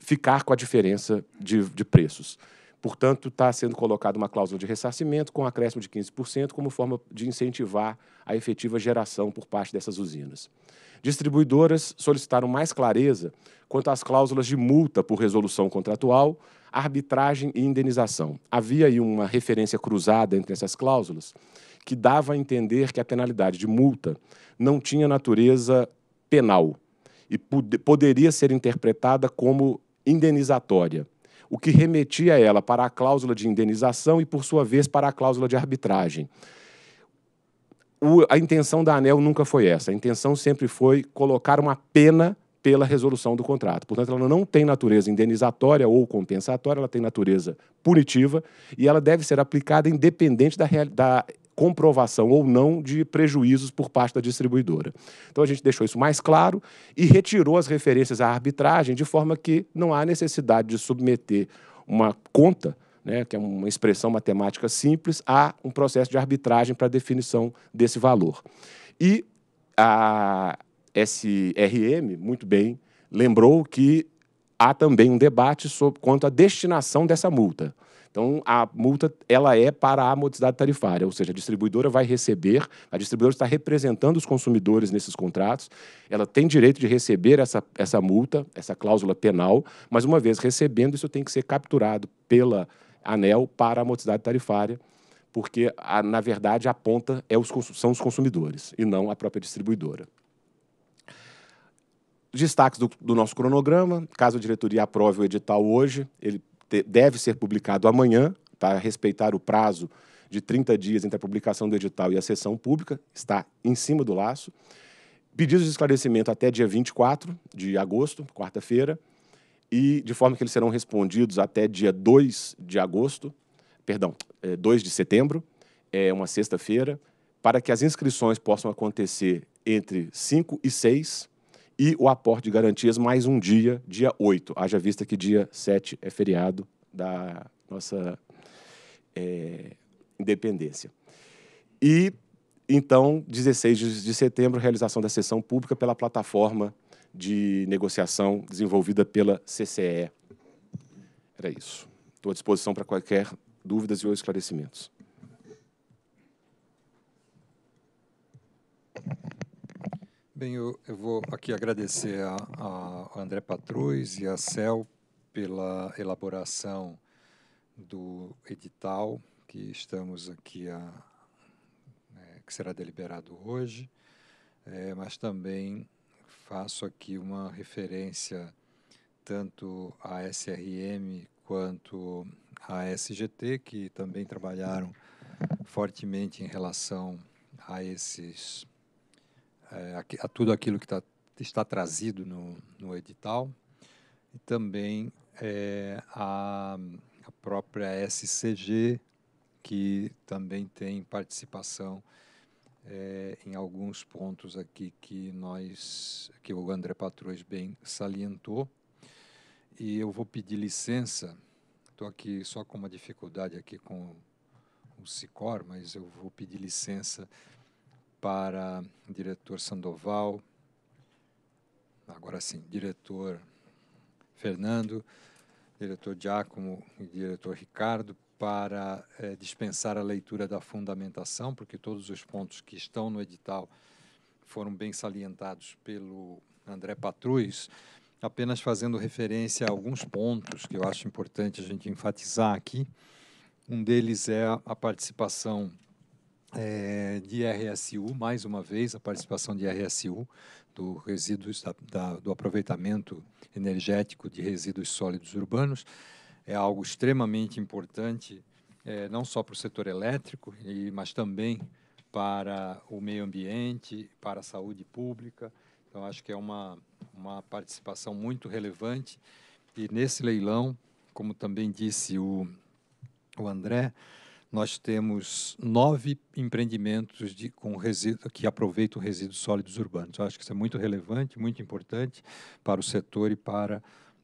S9: ficar com a diferença de, de preços. Portanto, está sendo colocada uma cláusula de ressarcimento com um acréscimo de 15% como forma de incentivar a efetiva geração por parte dessas usinas. Distribuidoras solicitaram mais clareza quanto às cláusulas de multa por resolução contratual, arbitragem e indenização. Havia aí uma referência cruzada entre essas cláusulas que dava a entender que a penalidade de multa não tinha natureza penal e poderia ser interpretada como indenizatória o que remetia ela para a cláusula de indenização e, por sua vez, para a cláusula de arbitragem. O, a intenção da ANEL nunca foi essa. A intenção sempre foi colocar uma pena pela resolução do contrato. Portanto, ela não tem natureza indenizatória ou compensatória, ela tem natureza punitiva e ela deve ser aplicada independente da, da comprovação ou não de prejuízos por parte da distribuidora. Então a gente deixou isso mais claro e retirou as referências à arbitragem de forma que não há necessidade de submeter uma conta, né, que é uma expressão matemática simples, a um processo de arbitragem para definição desse valor. E a SRM, muito bem, lembrou que há também um debate sobre quanto à destinação dessa multa. Então, a multa ela é para a modicidade tarifária, ou seja, a distribuidora vai receber, a distribuidora está representando os consumidores nesses contratos, ela tem direito de receber essa, essa multa, essa cláusula penal, mas uma vez recebendo, isso tem que ser capturado pela ANEL para a modicidade tarifária, porque, a, na verdade, a ponta é os, são os consumidores e não a própria distribuidora destaques do, do, nosso cronograma. Caso a diretoria aprove o edital hoje, ele deve ser publicado amanhã, para tá? respeitar o prazo de 30 dias entre a publicação do edital e a sessão pública, está em cima do laço. Pedidos de esclarecimento até dia 24 de agosto, quarta-feira, e de forma que eles serão respondidos até dia 2 de agosto, perdão, 2 é, de setembro, é uma sexta-feira, para que as inscrições possam acontecer entre 5 e 6 e o aporte de garantias mais um dia, dia 8. Haja vista que dia 7 é feriado da nossa é, independência. E, então, 16 de setembro, realização da sessão pública pela plataforma de negociação desenvolvida pela CCE. Era isso. Estou à disposição para qualquer dúvidas e ou esclarecimentos.
S4: Bem, eu, eu vou aqui agradecer ao André Patruz e à CEL pela elaboração do edital que estamos aqui a né, que será deliberado hoje, é, mas também faço aqui uma referência tanto à SRM quanto à SGT, que também trabalharam fortemente em relação a esses é, a, tudo aquilo que tá, está trazido no, no, edital e também é, a, a, própria SCG, que também tem participação é, em alguns pontos aqui que nós que o André Patrões bem salientou. E eu vou pedir licença, estou aqui só com uma dificuldade aqui com o Sicor, mas eu vou pedir licença para diretor Sandoval, agora sim, diretor Fernando, diretor Giacomo e diretor Ricardo, para é, dispensar a leitura da fundamentação, porque todos os pontos que estão no edital foram bem salientados pelo André Patruz, apenas fazendo referência a alguns pontos que eu acho importante a gente enfatizar aqui. Um deles é a participação é, de RSU, mais uma vez, a participação de RSU, do resíduos da, da, do aproveitamento energético de resíduos sólidos urbanos, é algo extremamente importante, é, não só para o setor elétrico, e, mas também para o meio ambiente, para a saúde pública. Então, acho que é uma, uma participação muito relevante. E nesse leilão, como também disse o, o André, nós temos nove empreendimentos de, com resíduo, que aproveitam resíduos sólidos urbanos. Eu acho que isso é muito relevante, muito importante para o setor e para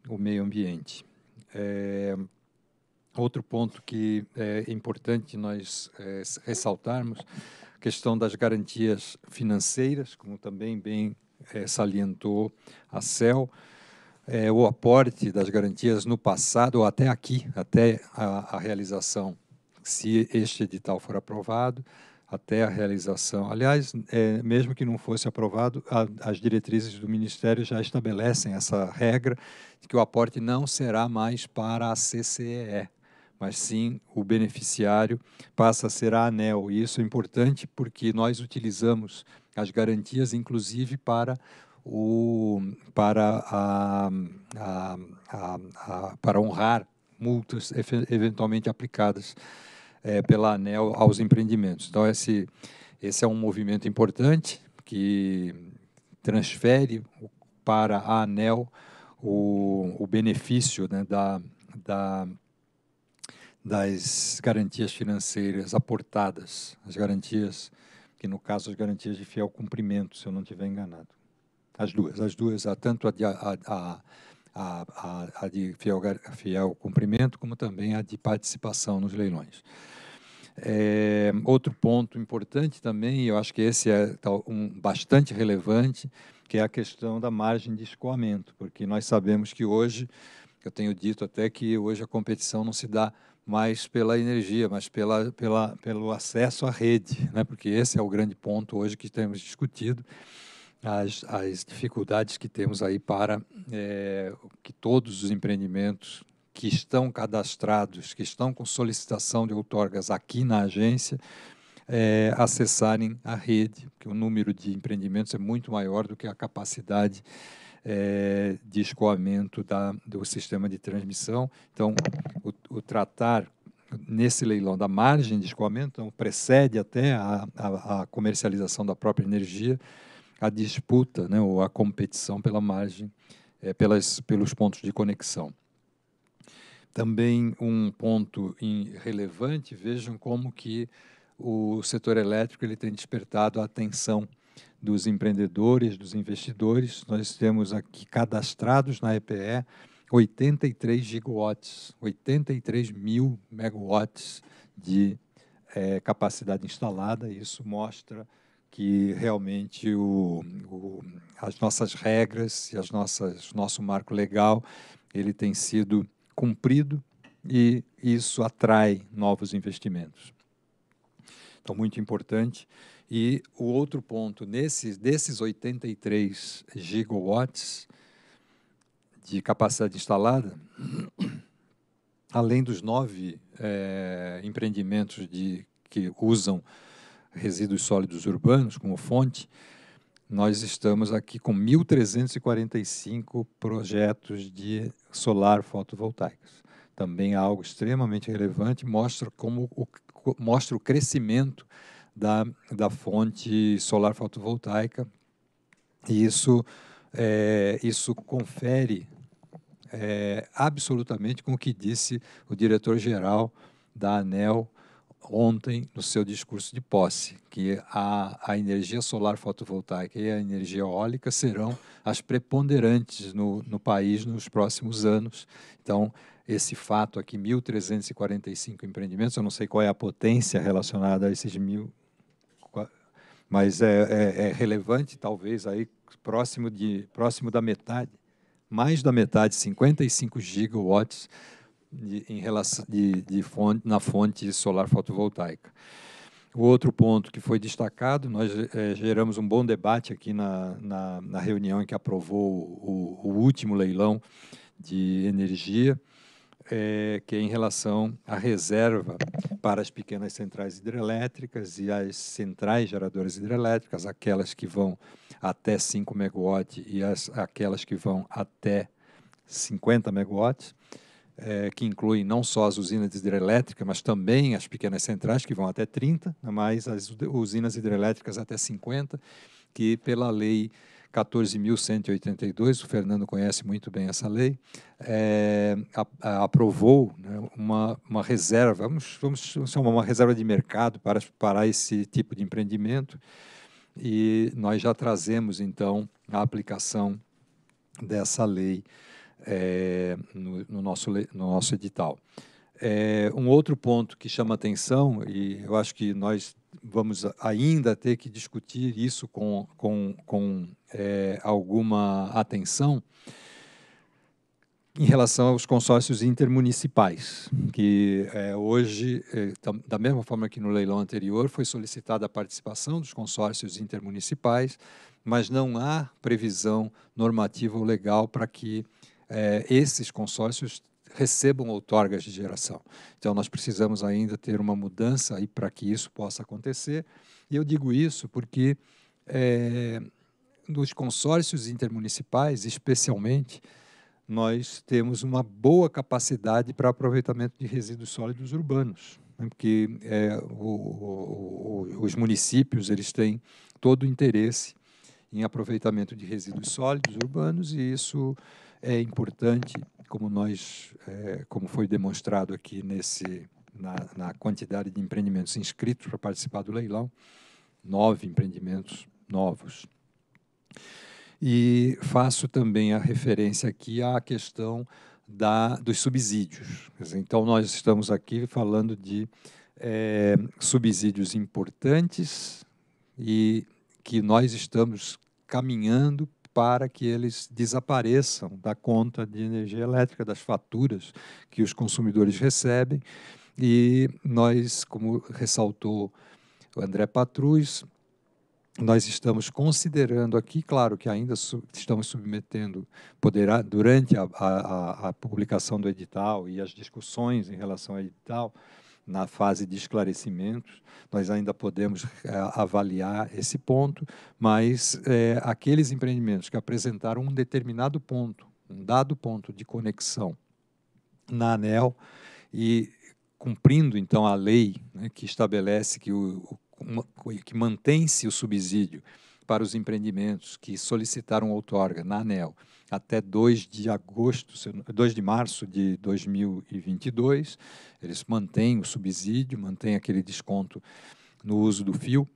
S4: o meio ambiente. É, outro ponto que é importante nós é, ressaltarmos, a questão das garantias financeiras, como também bem é, salientou a CEL, é, o aporte das garantias no passado, ou até aqui, até a, a realização se este edital for aprovado, até a realização. Aliás, é, mesmo que não fosse aprovado, a, as diretrizes do Ministério já estabelecem essa regra de que o aporte não será mais para a CCEE, mas sim o beneficiário passa a ser a ANEL. E isso é importante porque nós utilizamos as garantias, inclusive, para o, para, a, a, a, para honrar multas eventualmente aplicadas é, pela ANEL aos empreendimentos. Então, esse, esse é um movimento importante que transfere para a ANEL o, o benefício né, da, da, das garantias financeiras aportadas, as garantias, que no caso as garantias de fiel cumprimento, se eu não estiver enganado. As duas, as duas, tanto a, de, a, a, a, a de fiel, fiel cumprimento, como também a de participação nos leilões. É, outro ponto importante também, eu acho que esse é um, bastante relevante, que é a questão da margem de escoamento, porque nós sabemos que hoje, eu tenho dito até que hoje a competição não se dá mais pela energia, mas pela, pela, pelo acesso à rede, né? porque esse é o grande ponto hoje que temos discutido, as, as dificuldades que temos aí para é, que todos os empreendimentos que estão cadastrados, que estão com solicitação de outorgas aqui na agência, é, acessarem a rede, porque o número de empreendimentos é muito maior do que a capacidade é, de escoamento da, do sistema de transmissão. Então, o, o, tratar nesse leilão da margem de escoamento então, precede até a, a, a comercialização da própria energia, a disputa né, ou a competição pela margem, é, pelas, pelos pontos de conexão. Também um ponto relevante, vejam como que o setor elétrico ele tem despertado a atenção dos empreendedores, dos investidores. Nós temos aqui cadastrados na EPE 83 gigawatts, 83 mil megawatts de é, capacidade instalada. Isso mostra que realmente o, o, as nossas regras e as nossas nosso marco legal ele tem sido cumprido e isso atrai novos investimentos. Então, muito importante. E o outro ponto, nesses, desses 83 gigawatts de capacidade instalada, além dos nove é, empreendimentos de, que usam resíduos sólidos urbanos como fonte, nós estamos aqui com 1.345 projetos de solar fotovoltaicos. Também é algo extremamente relevante, mostra como o, mostra o crescimento da, da fonte solar fotovoltaica. E isso, é, isso confere é, absolutamente com o que disse o diretor-geral da ANEL ontem no seu discurso de posse, que a, a energia solar fotovoltaica e a energia eólica serão as preponderantes no, no país nos próximos anos. Então, esse fato aqui, 1.345 empreendimentos, eu não sei qual é a potência relacionada a esses mil, mas é, é, é relevante, talvez, aí próximo, de, próximo da metade, mais da metade, 55 gigawatts, de, em relação, de, de fonte, na fonte solar fotovoltaica. O outro ponto que foi destacado, nós é, geramos um bom debate aqui na, na, na reunião em que aprovou o, o último leilão de energia, é, que é em relação à reserva para as pequenas centrais hidrelétricas e as centrais geradoras hidrelétricas, aquelas que vão até 5 megawatts e as, aquelas que vão até 50 megawatts é, que inclui não só as usinas hidrelétricas, mas também as pequenas centrais, que vão até 30, mais as usinas hidrelétricas até 50, que pela lei 14.182, o Fernando conhece muito bem essa lei, é, a, a, aprovou né, uma, uma reserva, vamos, vamos chamar uma reserva de mercado para, para esse tipo de empreendimento, e nós já trazemos, então, a aplicação dessa lei é, no, no, nosso, no nosso edital. É, um outro ponto que chama atenção, e eu acho que nós vamos ainda ter que discutir isso com, com, com é, alguma atenção, em relação aos consórcios intermunicipais, que é, hoje, é, da mesma forma que no leilão anterior, foi solicitada a participação dos consórcios intermunicipais, mas não há previsão normativa ou legal para que é, esses consórcios recebam outorgas de geração. Então, nós precisamos ainda ter uma mudança aí para que isso possa acontecer. E eu digo isso porque é, nos consórcios intermunicipais, especialmente, nós temos uma boa capacidade para aproveitamento de resíduos sólidos urbanos, né? porque é, o, o, os municípios eles têm todo o interesse em aproveitamento de resíduos sólidos urbanos e isso é importante, como nós, é, como foi demonstrado aqui nesse na, na quantidade de empreendimentos inscritos para participar do leilão, nove empreendimentos novos. E faço também a referência aqui à questão da, dos subsídios. Então, nós estamos aqui falando de é, subsídios importantes e que nós estamos caminhando para que eles desapareçam da conta de energia elétrica, das faturas que os consumidores recebem. E nós, como ressaltou o André Patrus, nós estamos considerando aqui, claro que ainda su estamos submetendo, poderá, durante a, a, a publicação do edital e as discussões em relação ao edital, na fase de esclarecimentos, nós ainda podemos eh, avaliar esse ponto, mas é, aqueles empreendimentos que apresentaram um determinado ponto, um dado ponto de conexão na ANEL e cumprindo então a lei né, que estabelece que, o, que mantém-se o subsídio para os empreendimentos que solicitaram outorga na ANEL até 2 de agosto, 2 de março de 2022. Eles mantêm o subsídio, mantêm aquele desconto no uso do fio.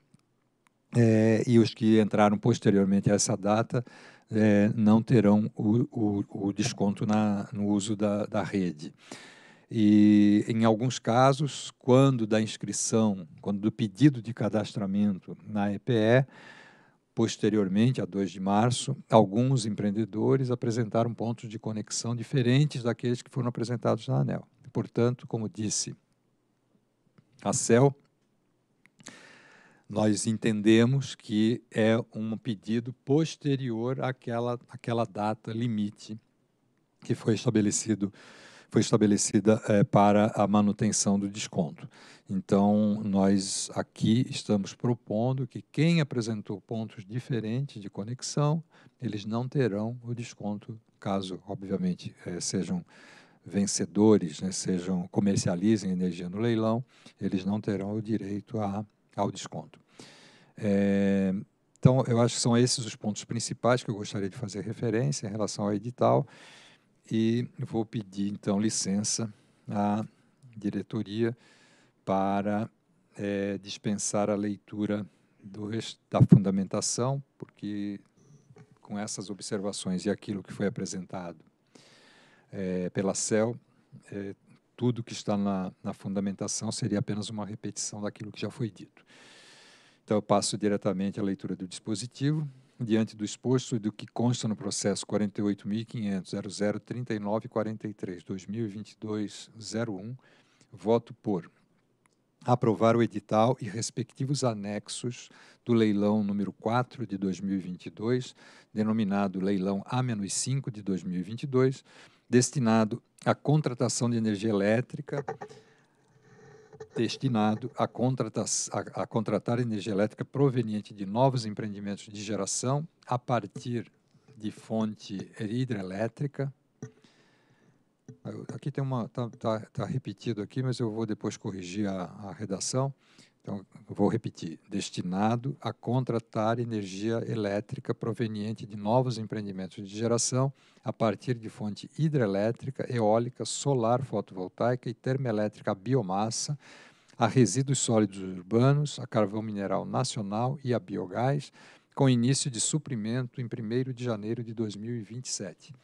S4: É, e os que entraram posteriormente a essa data é, não terão o, o, o desconto na, no uso da, da rede. E em alguns casos, quando da inscrição, quando do pedido de cadastramento na EPE, Posteriormente, a 2 de março, alguns empreendedores apresentaram pontos de conexão diferentes daqueles que foram apresentados na ANEL. Portanto, como disse a CEL, nós entendemos que é um pedido posterior àquela, àquela data limite que foi estabelecido foi estabelecida é, para a manutenção do desconto. Então, nós aqui estamos propondo que quem apresentou pontos diferentes de conexão, eles não terão o desconto, caso, obviamente, é, sejam vencedores, né, sejam comercializem energia no leilão, eles não terão o direito a, ao desconto. É, então, eu acho que são esses os pontos principais que eu gostaria de fazer referência em relação ao edital e vou pedir então licença à diretoria para é, dispensar a leitura do, da fundamentação, porque com essas observações e aquilo que foi apresentado é, pela CEL, é, tudo que está na, na, fundamentação seria apenas uma repetição daquilo que já foi dito. Então, eu passo diretamente à leitura do dispositivo diante do exposto e do que consta no processo 48.500.00.39.43.2022.01, voto por aprovar o edital e respectivos anexos do leilão número 4 de 2022, denominado leilão A-5 de 2022, destinado à contratação de energia elétrica destinado a, contratar, a, a contratar energia elétrica proveniente de novos empreendimentos de geração a partir de fonte hidrelétrica. Aqui tem uma. Está tá, tá repetido aqui, mas eu vou depois corrigir a, a redação. Então, vou repetir: destinado a contratar energia elétrica proveniente de novos empreendimentos de geração a partir de fonte hidrelétrica, eólica, solar fotovoltaica e termoelétrica a biomassa, a resíduos sólidos urbanos, a carvão mineral nacional e a biogás, com início de suprimento em 1 de janeiro de 2027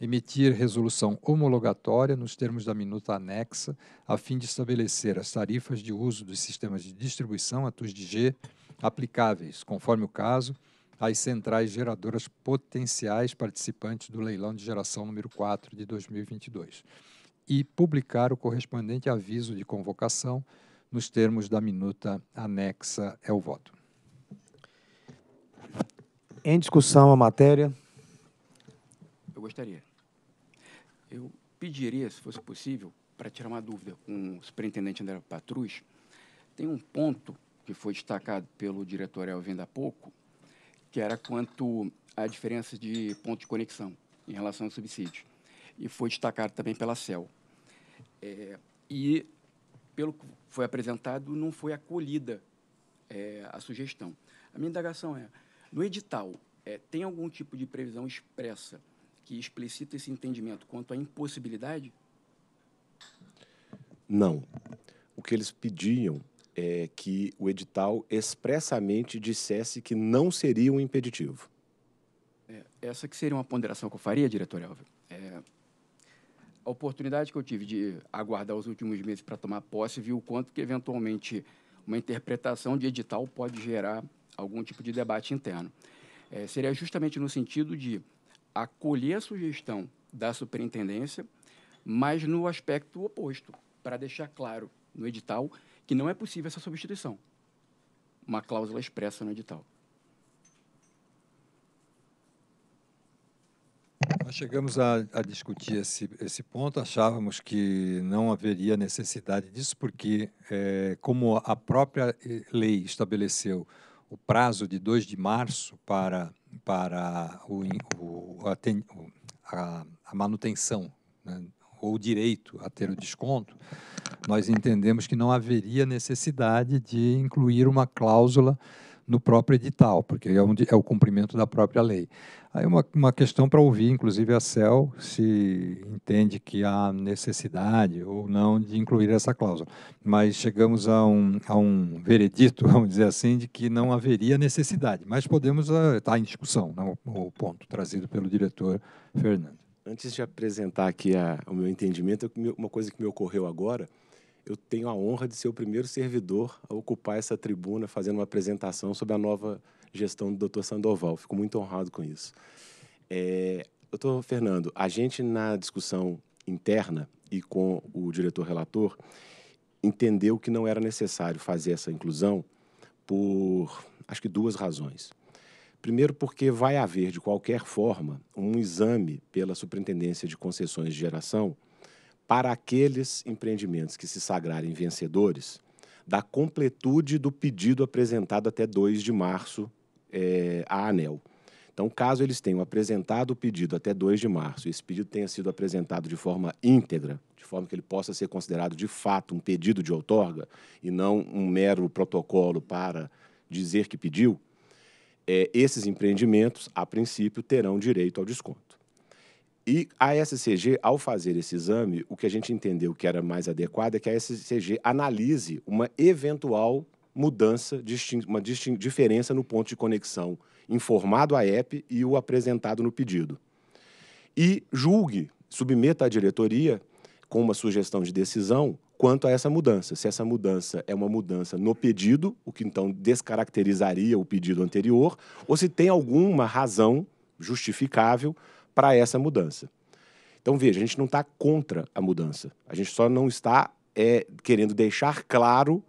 S4: emitir resolução homologatória nos termos da minuta anexa, a fim de estabelecer as tarifas de uso dos sistemas de distribuição a G, aplicáveis, conforme o caso, às centrais geradoras potenciais participantes do leilão de geração número 4 de 2022 e publicar o correspondente aviso de convocação nos termos da minuta anexa é o voto.
S1: Em discussão a matéria.
S2: Eu gostaria. Eu pediria, se fosse possível, para tirar uma dúvida com o superintendente André Patrus, tem um ponto que foi destacado pelo diretor vindo há pouco, que era quanto à diferença de ponto de conexão em relação ao subsídio. E foi destacado também pela CEL. É, e, pelo que foi apresentado, não foi acolhida é, a sugestão. A minha indagação é, no edital, é, tem algum tipo de previsão expressa que explicita esse entendimento quanto à impossibilidade?
S9: Não. O que eles pediam é que o edital expressamente dissesse que não seria um impeditivo.
S2: É, essa que seria uma ponderação que eu faria, diretor Elvio. É, a oportunidade que eu tive de aguardar os últimos meses para tomar posse viu o quanto que, eventualmente, uma interpretação de edital pode gerar algum tipo de debate interno. É, seria justamente no sentido de acolher a sugestão da superintendência, mas no aspecto oposto, para deixar claro no edital que não é possível essa substituição. Uma cláusula expressa no edital.
S4: Nós chegamos a, a discutir esse, esse, ponto, achávamos que não haveria necessidade disso, porque, é, como a própria eh, lei estabeleceu o prazo de 2 de março para para o, o, a, a, manutenção né, ou o direito a ter o desconto, nós entendemos que não haveria necessidade de incluir uma cláusula no próprio edital, porque é, onde, é o cumprimento da própria lei. Aí uma, uma questão para ouvir, inclusive a CEL, se entende que há necessidade ou não de incluir essa cláusula. Mas chegamos a um, a um veredito, vamos dizer assim, de que não haveria necessidade. Mas podemos estar ah, tá em discussão, não,
S9: o ponto trazido pelo diretor Fernando. Antes de apresentar aqui a, o meu entendimento, uma coisa que me ocorreu agora, eu tenho a honra de ser o primeiro servidor a ocupar essa tribuna fazendo uma apresentação sobre a nova gestão do Dr. Sandoval. Fico muito honrado com isso. É, doutor Fernando, a gente na discussão interna e com o diretor relator entendeu que não era necessário fazer essa inclusão por acho que duas razões. Primeiro, porque vai haver de qualquer forma um exame pela Superintendência de Concessões de Geração para aqueles empreendimentos que se sagrarem vencedores da completude do pedido apresentado até 2 de março é, à ANEL. Então, caso eles tenham apresentado o pedido até 2 de março, esse pedido tenha sido apresentado de forma íntegra, de forma que ele possa ser considerado de fato um pedido de outorga e não um mero protocolo para dizer que pediu, é, esses empreendimentos, a princípio, terão direito ao desconto. E a SCG, ao fazer esse exame, o que a gente entendeu que era mais adequado é que a SCG analise uma eventual mudança, uma diferença no ponto de conexão informado à EP e o apresentado no pedido. E julgue, submeta à diretoria, com uma sugestão de decisão, quanto a essa mudança. Se essa mudança é uma mudança no pedido, o que então descaracterizaria o pedido anterior, ou se tem alguma razão justificável para essa mudança. Então veja, a gente não está contra a mudança, a gente só não está é, querendo deixar claro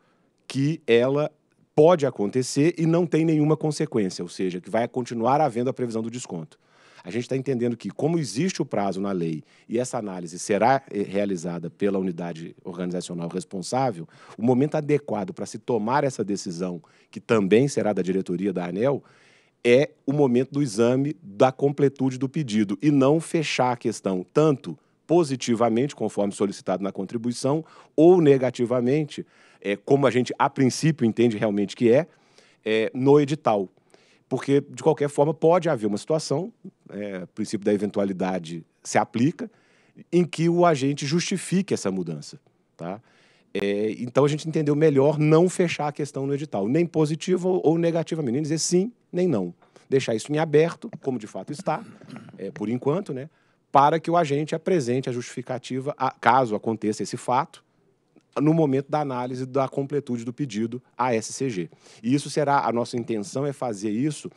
S9: que ela pode acontecer e não tem nenhuma consequência, ou seja, que vai continuar havendo a previsão do desconto. A gente está entendendo que, como existe o prazo na lei e essa análise será eh, realizada pela unidade organizacional responsável, o momento adequado para se tomar essa decisão, que também será da diretoria da ANEL, é o momento do exame da completude do pedido e não fechar a questão tanto positivamente, conforme solicitado na contribuição, ou negativamente, é, como a gente a princípio entende realmente que é, é no edital. Porque, de qualquer forma, pode haver uma situação, é, o princípio da eventualidade se aplica, em que o agente justifique essa mudança. Tá? É, então a gente entendeu melhor não fechar a questão no edital, nem positivo ou negativamente, nem dizer sim, nem não. Deixar isso em aberto, como de fato está, é, por enquanto, né, para que o agente apresente a justificativa, a, caso aconteça esse fato, no momento da análise da completude do pedido à SCG. E isso será, a nossa intenção é fazer isso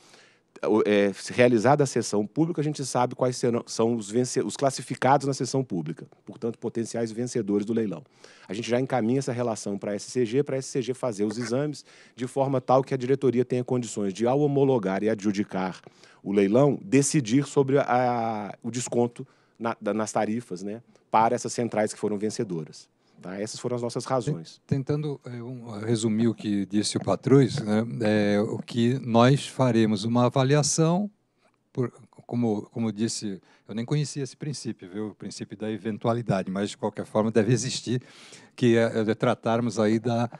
S9: é, realizada a sessão pública, a gente sabe quais serão, são os, vencer, os classificados na sessão pública, portanto, potenciais vencedores do leilão. A gente já encaminha essa relação para a SCG, para a SCG fazer os exames de forma tal que a diretoria tenha condições de, ao homologar e adjudicar o leilão, decidir sobre a, a, o desconto na, da, nas tarifas né, para essas centrais que foram vencedoras. Tá? Essas foram as nossas razões. Tentando é,
S4: resumir o que disse o Patrus, né, é, o que nós faremos uma avaliação, por, como, como disse, eu nem conhecia esse princípio, viu, o princípio da eventualidade, mas de qualquer forma deve existir, que é, é tratarmos aí da,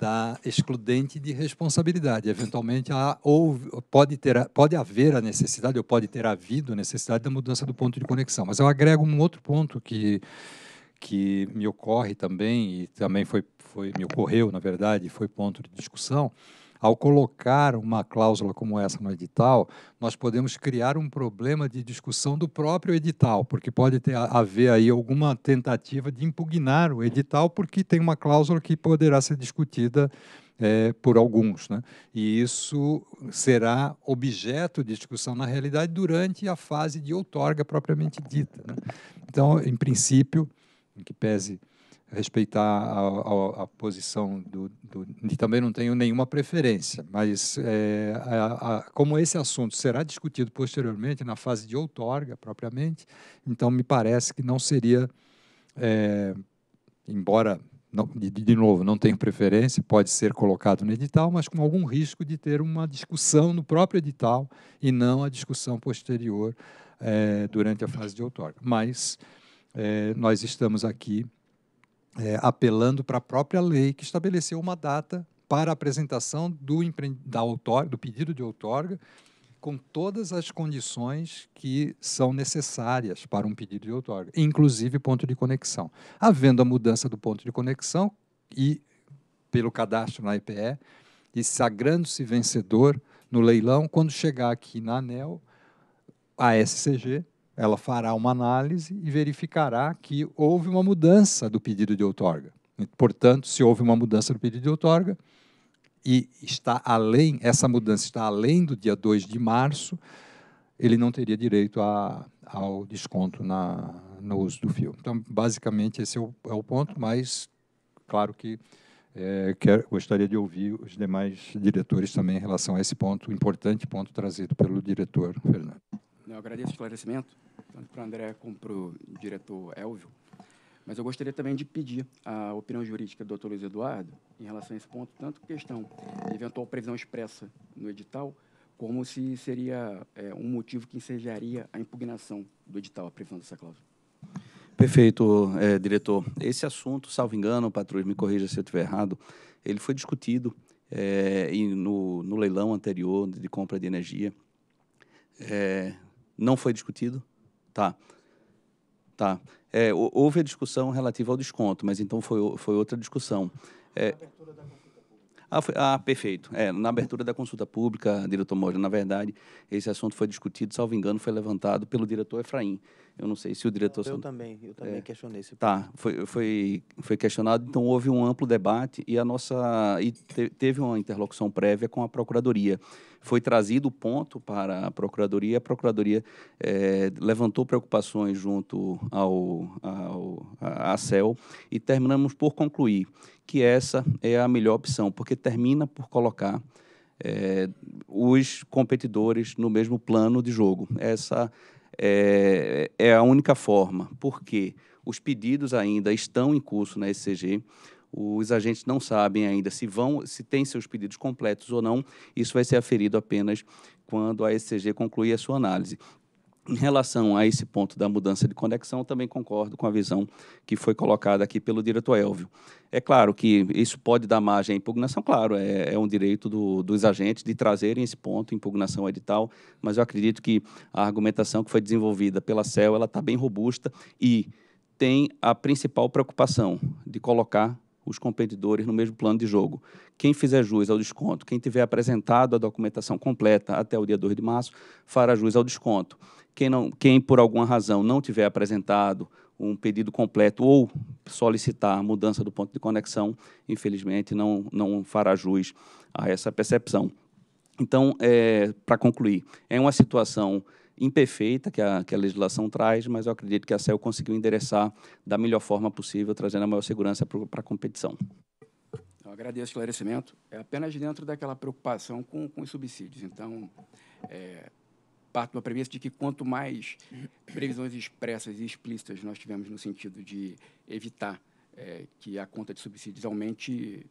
S4: da excludente de responsabilidade. Eventualmente, há, ou pode, ter, pode haver a necessidade, ou pode ter havido a necessidade da mudança do ponto de conexão. Mas eu agrego um outro ponto que que me ocorre também, e também foi, foi, me ocorreu, na verdade, foi ponto de discussão, ao colocar uma cláusula como essa no edital, nós podemos criar um problema de discussão do próprio edital, porque pode ter, haver aí alguma tentativa de impugnar o edital, porque tem uma cláusula que poderá ser discutida é, por alguns. Né? E isso será objeto de discussão na realidade durante a fase de outorga propriamente dita. Né? Então, em princípio, em que pese respeitar a, a, a posição do, do, Também não tenho nenhuma preferência, mas é, a, como esse assunto será discutido posteriormente, na fase de outorga propriamente, então me parece que não seria, é, embora, não, de, de, novo, não tenho preferência, pode ser colocado no edital, mas com algum risco de ter uma discussão no próprio edital e não a discussão posterior é, durante a fase de outorga. Mas é, nós estamos aqui é, apelando para a própria lei que estabeleceu uma data para a apresentação do, da do pedido de outorga com todas as condições que são necessárias para um pedido de outorga, inclusive ponto de conexão. Havendo a mudança do ponto de conexão e pelo cadastro na IPE e sagrando-se vencedor no leilão, quando chegar aqui na ANEL, a SCG ela fará uma análise e verificará que houve uma mudança do pedido de outorga. Portanto, se houve uma mudança do pedido de outorga e está além, essa mudança está além do dia 2 de março, ele não teria direito a, ao desconto na, no uso do fio. Então, basicamente, esse é o, é o ponto, mas claro que é, quer, gostaria de ouvir os demais diretores também em relação a esse ponto, importante ponto trazido pelo diretor Fernando.
S2: Eu agradeço o esclarecimento, tanto para o André como para o diretor Elvio. Mas eu gostaria também de pedir a opinião jurídica do doutor Luiz Eduardo em relação a esse ponto, tanto questão de eventual previsão expressa no edital, como se seria é, um motivo que ensejaria a impugnação do edital, a previsão dessa cláusula.
S8: Perfeito, é, diretor. Esse assunto, salvo engano, patrulha, me corrija se eu estiver errado, ele foi discutido é, no, no, leilão anterior de compra de energia. É, não foi discutido? Tá. Tá. É, houve a discussão relativa ao desconto, mas então foi, foi outra discussão. É, ah, foi, ah, perfeito. É, na abertura da consulta pública, diretor Moura, na verdade, esse assunto foi discutido, salvo engano, foi levantado pelo diretor Efraim, eu não sei se o diretor... Eu também, eu também é, questionei esse tá, ponto. Tá, foi, foi, foi questionado, então houve um amplo debate e a nossa... E te, teve uma interlocução prévia com a Procuradoria. Foi trazido o ponto para a Procuradoria, a Procuradoria é, levantou preocupações junto ao, ao, à CEL e terminamos por concluir que essa é a melhor opção, porque termina por colocar é, os competidores no mesmo plano de jogo. Essa é, é a única forma, porque os pedidos ainda estão em curso na SCG, os agentes não sabem ainda se vão, se têm seus pedidos completos ou não. Isso vai ser aferido apenas quando a SCG concluir a sua análise. Em relação a esse ponto da mudança de conexão, também concordo com a visão que foi colocada aqui pelo diretor Elvio. É claro que isso pode dar margem à impugnação, claro, é, é um direito do, dos agentes de trazerem esse ponto, impugnação edital, mas eu acredito que a argumentação que foi desenvolvida pela CEL está bem robusta e tem a principal preocupação de colocar os competidores no mesmo plano de jogo. Quem fizer jus ao desconto, quem tiver apresentado a documentação completa até o dia 2 de março, fará jus ao desconto. Quem, não, quem por alguma razão não tiver apresentado um pedido completo ou solicitar a mudança do ponto de conexão, infelizmente não, não fará jus a essa percepção. Então, é, para concluir, é uma situação imperfeita que a, que a legislação traz, mas eu acredito que a CEL conseguiu endereçar da melhor forma possível, trazendo a maior segurança para a competição.
S2: Eu agradeço o esclarecimento. É apenas dentro daquela preocupação com, com os subsídios. Então, é, parto da premissa de que quanto mais previsões expressas e explícitas nós tivermos no sentido de evitar é, que a conta de subsídios aumente,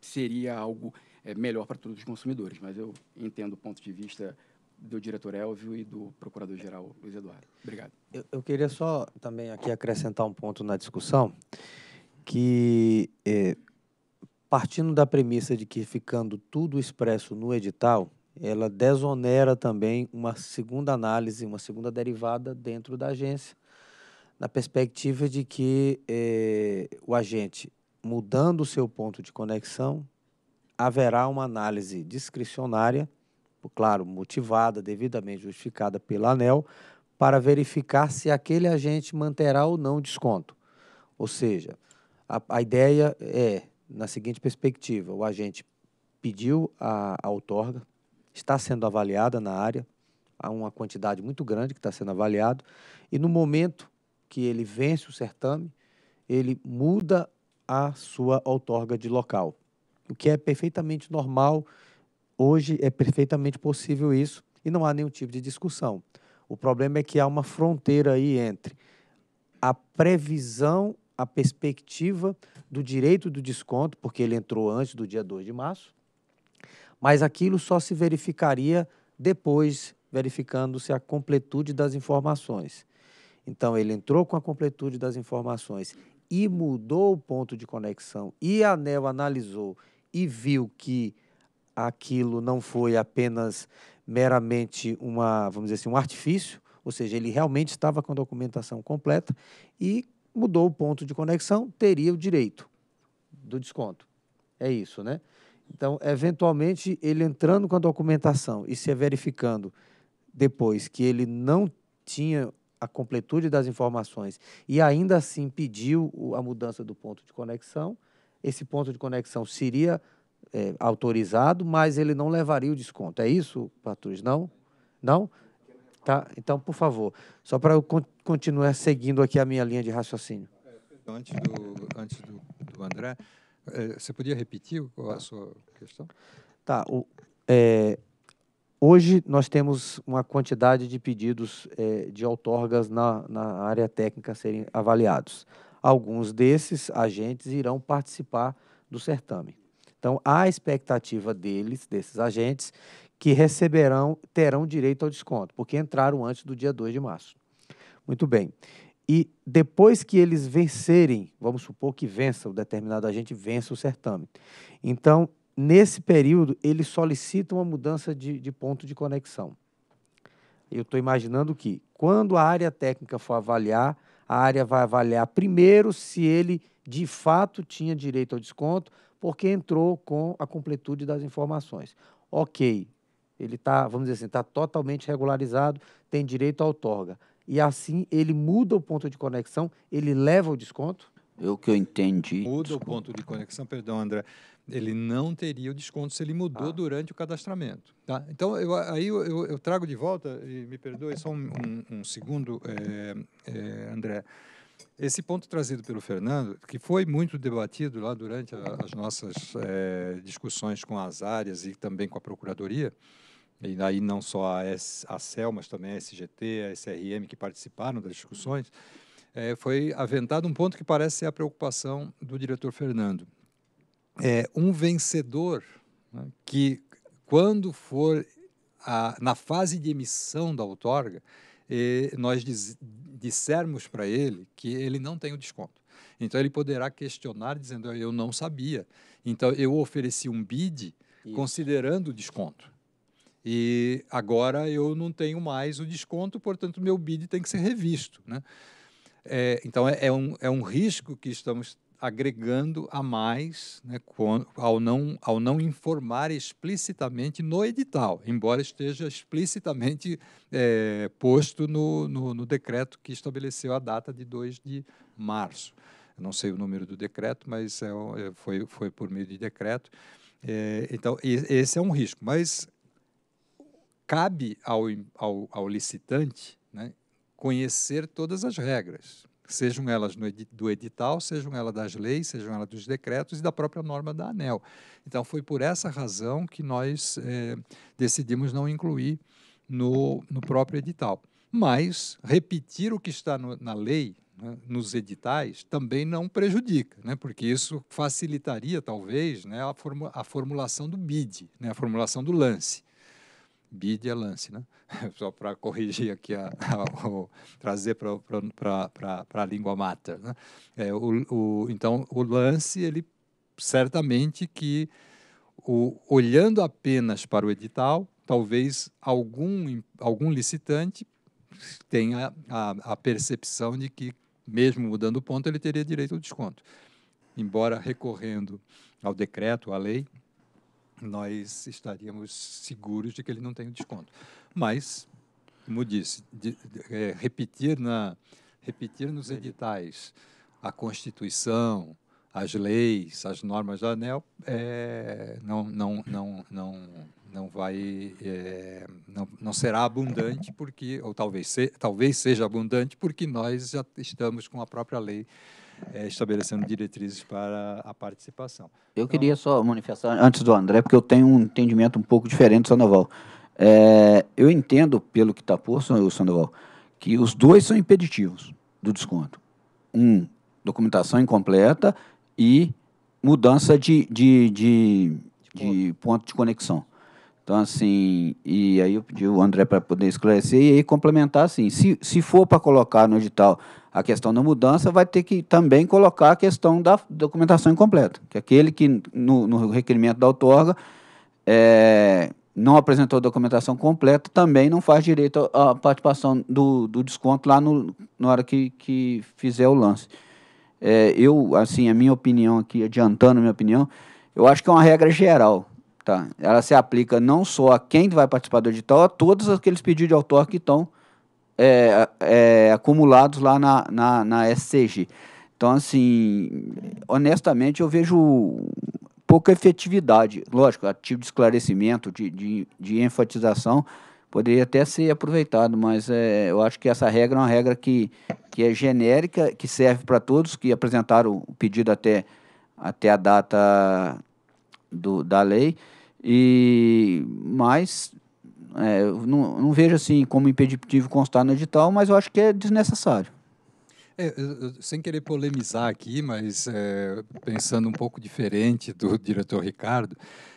S2: seria algo é, melhor para todos os consumidores. Mas eu entendo o ponto de vista do diretor Elvio e do procurador-geral Luiz Eduardo. Obrigado. Eu, eu, queria só também aqui acrescentar um
S1: ponto na discussão, que é, partindo da premissa de que ficando tudo expresso no edital, ela desonera também uma segunda análise, uma segunda derivada dentro da agência, na perspectiva de que eh, o agente, mudando o seu ponto de conexão, haverá uma análise discricionária, claro, motivada, devidamente justificada pela ANEL, para verificar se aquele agente manterá ou não desconto. Ou seja, a, a ideia é, na seguinte perspectiva, o agente pediu a, a outorga, está sendo avaliada na área, há uma quantidade muito grande que está sendo avaliado, e no momento que ele vence o certame, ele muda a sua outorga de local, o que é perfeitamente normal, hoje é perfeitamente possível isso, e não há nenhum tipo de discussão. O problema é que há uma fronteira aí entre a previsão, a perspectiva do direito do desconto, porque ele entrou antes do dia 2 de março, mas aquilo só se verificaria depois, verificando-se a completude das informações. Então, ele entrou com a completude das informações e mudou o ponto de conexão, e a ANEL analisou e viu que aquilo não foi apenas meramente uma, vamos dizer assim, um artifício, ou seja, ele realmente estava com a documentação completa e mudou o ponto de conexão, teria o direito do desconto. É isso, né? Então, eventualmente, ele entrando com a documentação e se verificando depois que ele não tinha a completude das informações e ainda assim pediu a mudança do ponto de conexão, esse ponto de conexão seria é, autorizado, mas ele não levaria o desconto. É isso, Patrus? Não? Não? Tá, então, por favor, só para eu continuar seguindo aqui a minha linha de raciocínio.
S4: É, antes do, antes do, do André, é, você podia repetir a tá. sua questão?
S1: Tá. O, é, hoje nós temos uma quantidade de pedidos é, de outorgas na, na área técnica a serem avaliados. Alguns desses agentes irão participar do certame. Então, há a expectativa deles, desses agentes, que receberão, terão direito ao desconto, porque entraram antes do dia 2 de março. Muito bem. E depois que eles vencerem, vamos supor que vença, o determinado agente vença o certame. Então, nesse período, eles solicitam uma mudança de, de ponto de conexão. Eu estou imaginando que, quando a área técnica for avaliar, a área vai avaliar primeiro se ele de fato tinha direito ao desconto, porque entrou com a completude das informações. Ok, ele está, vamos dizer assim, está totalmente regularizado, tem direito à outorga e assim ele muda o ponto de conexão, ele leva o desconto?
S3: Eu é que eu entendi. Muda o
S4: ponto de conexão, perdão, André. Ele não teria o desconto se ele mudou ah. durante o cadastramento. Tá? Então, eu, aí eu, eu, eu, trago de volta, e me perdoe só um, um, um segundo, é, é, André. Esse ponto trazido pelo Fernando, que foi muito debatido lá durante a, as nossas é, discussões com as áreas e também com a Procuradoria, e aí não só a, S, a CEL, mas também a SGT, a SRM, que participaram das discussões, é, foi aventado um ponto que parece ser a preocupação do diretor Fernando. É um vencedor né, que, quando for a, na fase de emissão da outorga, eh, nós diz, dissermos para ele que ele não tem o desconto. Então, ele poderá questionar dizendo, eu não sabia. Então, eu ofereci um bid Isso. considerando o desconto. E agora eu não tenho mais o desconto, portanto, meu bid tem que ser revisto. Né? É, então, é, é, um, é um risco que estamos agregando a mais né, ao, não, ao não informar explicitamente no edital, embora esteja explicitamente é, posto no, no, no, decreto que estabeleceu a data de 2 de março. Eu não sei o número do decreto, mas é, é foi, foi por meio de decreto. É, então, esse é um risco. Mas cabe ao, ao, ao licitante né, conhecer todas as regras, sejam elas do edital, sejam elas das leis, sejam elas dos decretos e da própria norma da ANEL. Então, foi por essa razão que nós é, decidimos não incluir no, no, próprio edital. Mas repetir o que está no, na lei, né, nos editais, também não prejudica, né, porque isso facilitaria, talvez, né, a, formu a formulação do BID, né, a formulação do lance é Lance, né? Só para corrigir aqui, a, a, o, trazer para a língua mater. Né? É, o, o, então, o Lance, ele certamente que, o, olhando apenas para o edital, talvez algum, algum licitante tenha a, a percepção de que, mesmo mudando o ponto, ele teria direito ao desconto. Embora recorrendo ao decreto, à lei, nós estaríamos seguros de que ele não tem desconto. Mas, como disse, de, de, é, repetir, na, repetir nos editais a Constituição, as leis, as normas da ANEL, é, não, não, não, não, não vai, é, não, não será abundante porque, ou talvez, se, talvez seja abundante porque nós já estamos com a própria lei é, estabelecendo diretrizes para a participação. Eu então, queria só manifestar, antes
S3: do André, porque eu tenho um entendimento um pouco diferente do Sandoval. É, eu entendo, pelo que está posto, Sandoval, que os dois são impeditivos do desconto. Um, documentação incompleta e mudança de, de, de, de ponto de conexão. Então, assim, e aí eu pedi o André para poder esclarecer e aí complementar, assim, se, se for para colocar no edital a questão da mudança, vai ter que também colocar a questão da documentação incompleta, que aquele que, no, no requerimento da outorga, é, não apresentou a documentação completa, também não faz direito à participação do, do desconto lá no, na hora que, que fizer o lance. É, eu, assim, a minha opinião aqui, adiantando a minha opinião, eu acho que é uma regra geral, tá? Ela se aplica não só a quem vai participar do edital, a todos aqueles pedidos de autor que estão é, é, acumulados lá na, na, na SCG. Então, assim, honestamente, eu vejo pouca efetividade. Lógico, ativo de esclarecimento, de, de, de enfatização, poderia até ser aproveitado, mas é, eu acho que essa regra é uma regra que, que é genérica, que serve para todos que apresentaram o pedido até, até a data do, da lei. E mas é, não, não vejo assim como impeditivo constar no edital, mas eu acho que é desnecessário.
S4: É, sem querer polemizar aqui, mas é, pensando um pouco diferente do diretor Ricardo,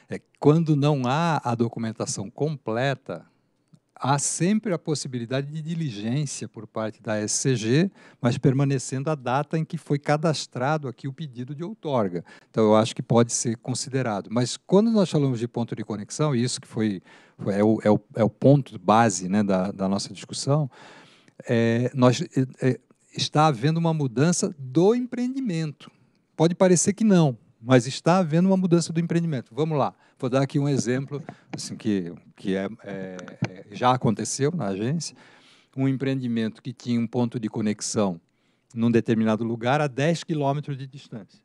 S4: é, quando não há a documentação completa, há sempre a possibilidade de diligência por parte da SCG, mas permanecendo a data em que foi cadastrado aqui o pedido de outorga. Então, eu acho que pode ser considerado. Mas quando nós falamos de ponto de conexão, e isso que foi, foi é, o, é, o, é, o, ponto base né, da, da nossa discussão, é, nós, é, é, está havendo uma mudança do empreendimento. Pode parecer que não, mas está havendo uma mudança do empreendimento. Vamos lá, vou dar aqui um exemplo assim, que, que é, é, é já aconteceu na agência. Um empreendimento que tinha um ponto de conexão num determinado lugar a 10 quilômetros de distância.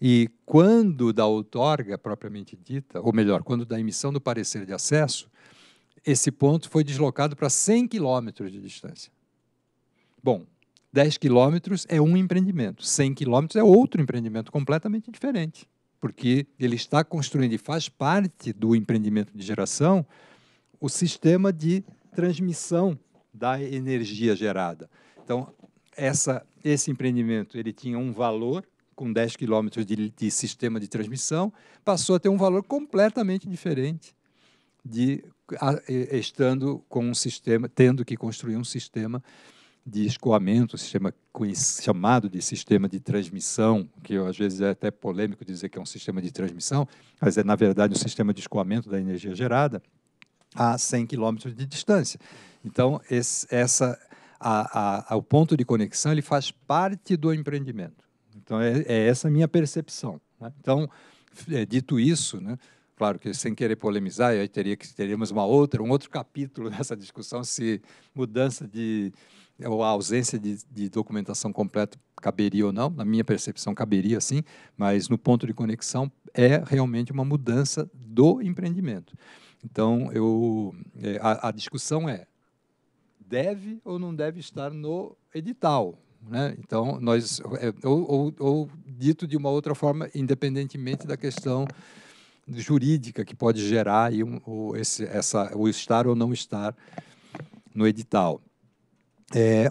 S4: E quando da outorga propriamente dita, ou melhor, quando da emissão do parecer de acesso, esse ponto foi deslocado para 100 quilômetros de distância. Bom, 10 quilômetros é um empreendimento, 100 quilômetros é outro empreendimento completamente diferente, porque ele está construindo e faz parte do empreendimento de geração o sistema de transmissão da energia gerada. Então, essa, esse empreendimento ele tinha um valor com 10 quilômetros de, de sistema de transmissão, passou a ter um valor completamente diferente de a, estando com um sistema, tendo que construir um sistema de escoamento, sistema chamado de sistema de transmissão, que às vezes é até polêmico dizer que é um sistema de transmissão, mas é, na verdade, um sistema de escoamento da energia gerada a 100 quilômetros de distância. Então, esse, essa, a, a, a, o ponto de conexão ele faz parte do empreendimento. Então, é, é essa a minha percepção. Né? Então, é, dito isso, né, claro que sem querer polemizar, aí teria que teríamos uma outra, um outro capítulo nessa discussão se mudança de ou a ausência de, de documentação completa caberia ou não, na minha percepção caberia sim, mas no ponto de conexão é realmente uma mudança do empreendimento. Então, eu, é, a, a discussão é, deve ou não deve estar no edital, né? Então, nós, é, ou, ou, ou, dito de uma outra forma, independentemente da questão jurídica que pode gerar aí um, esse, essa, o estar ou não estar no edital é,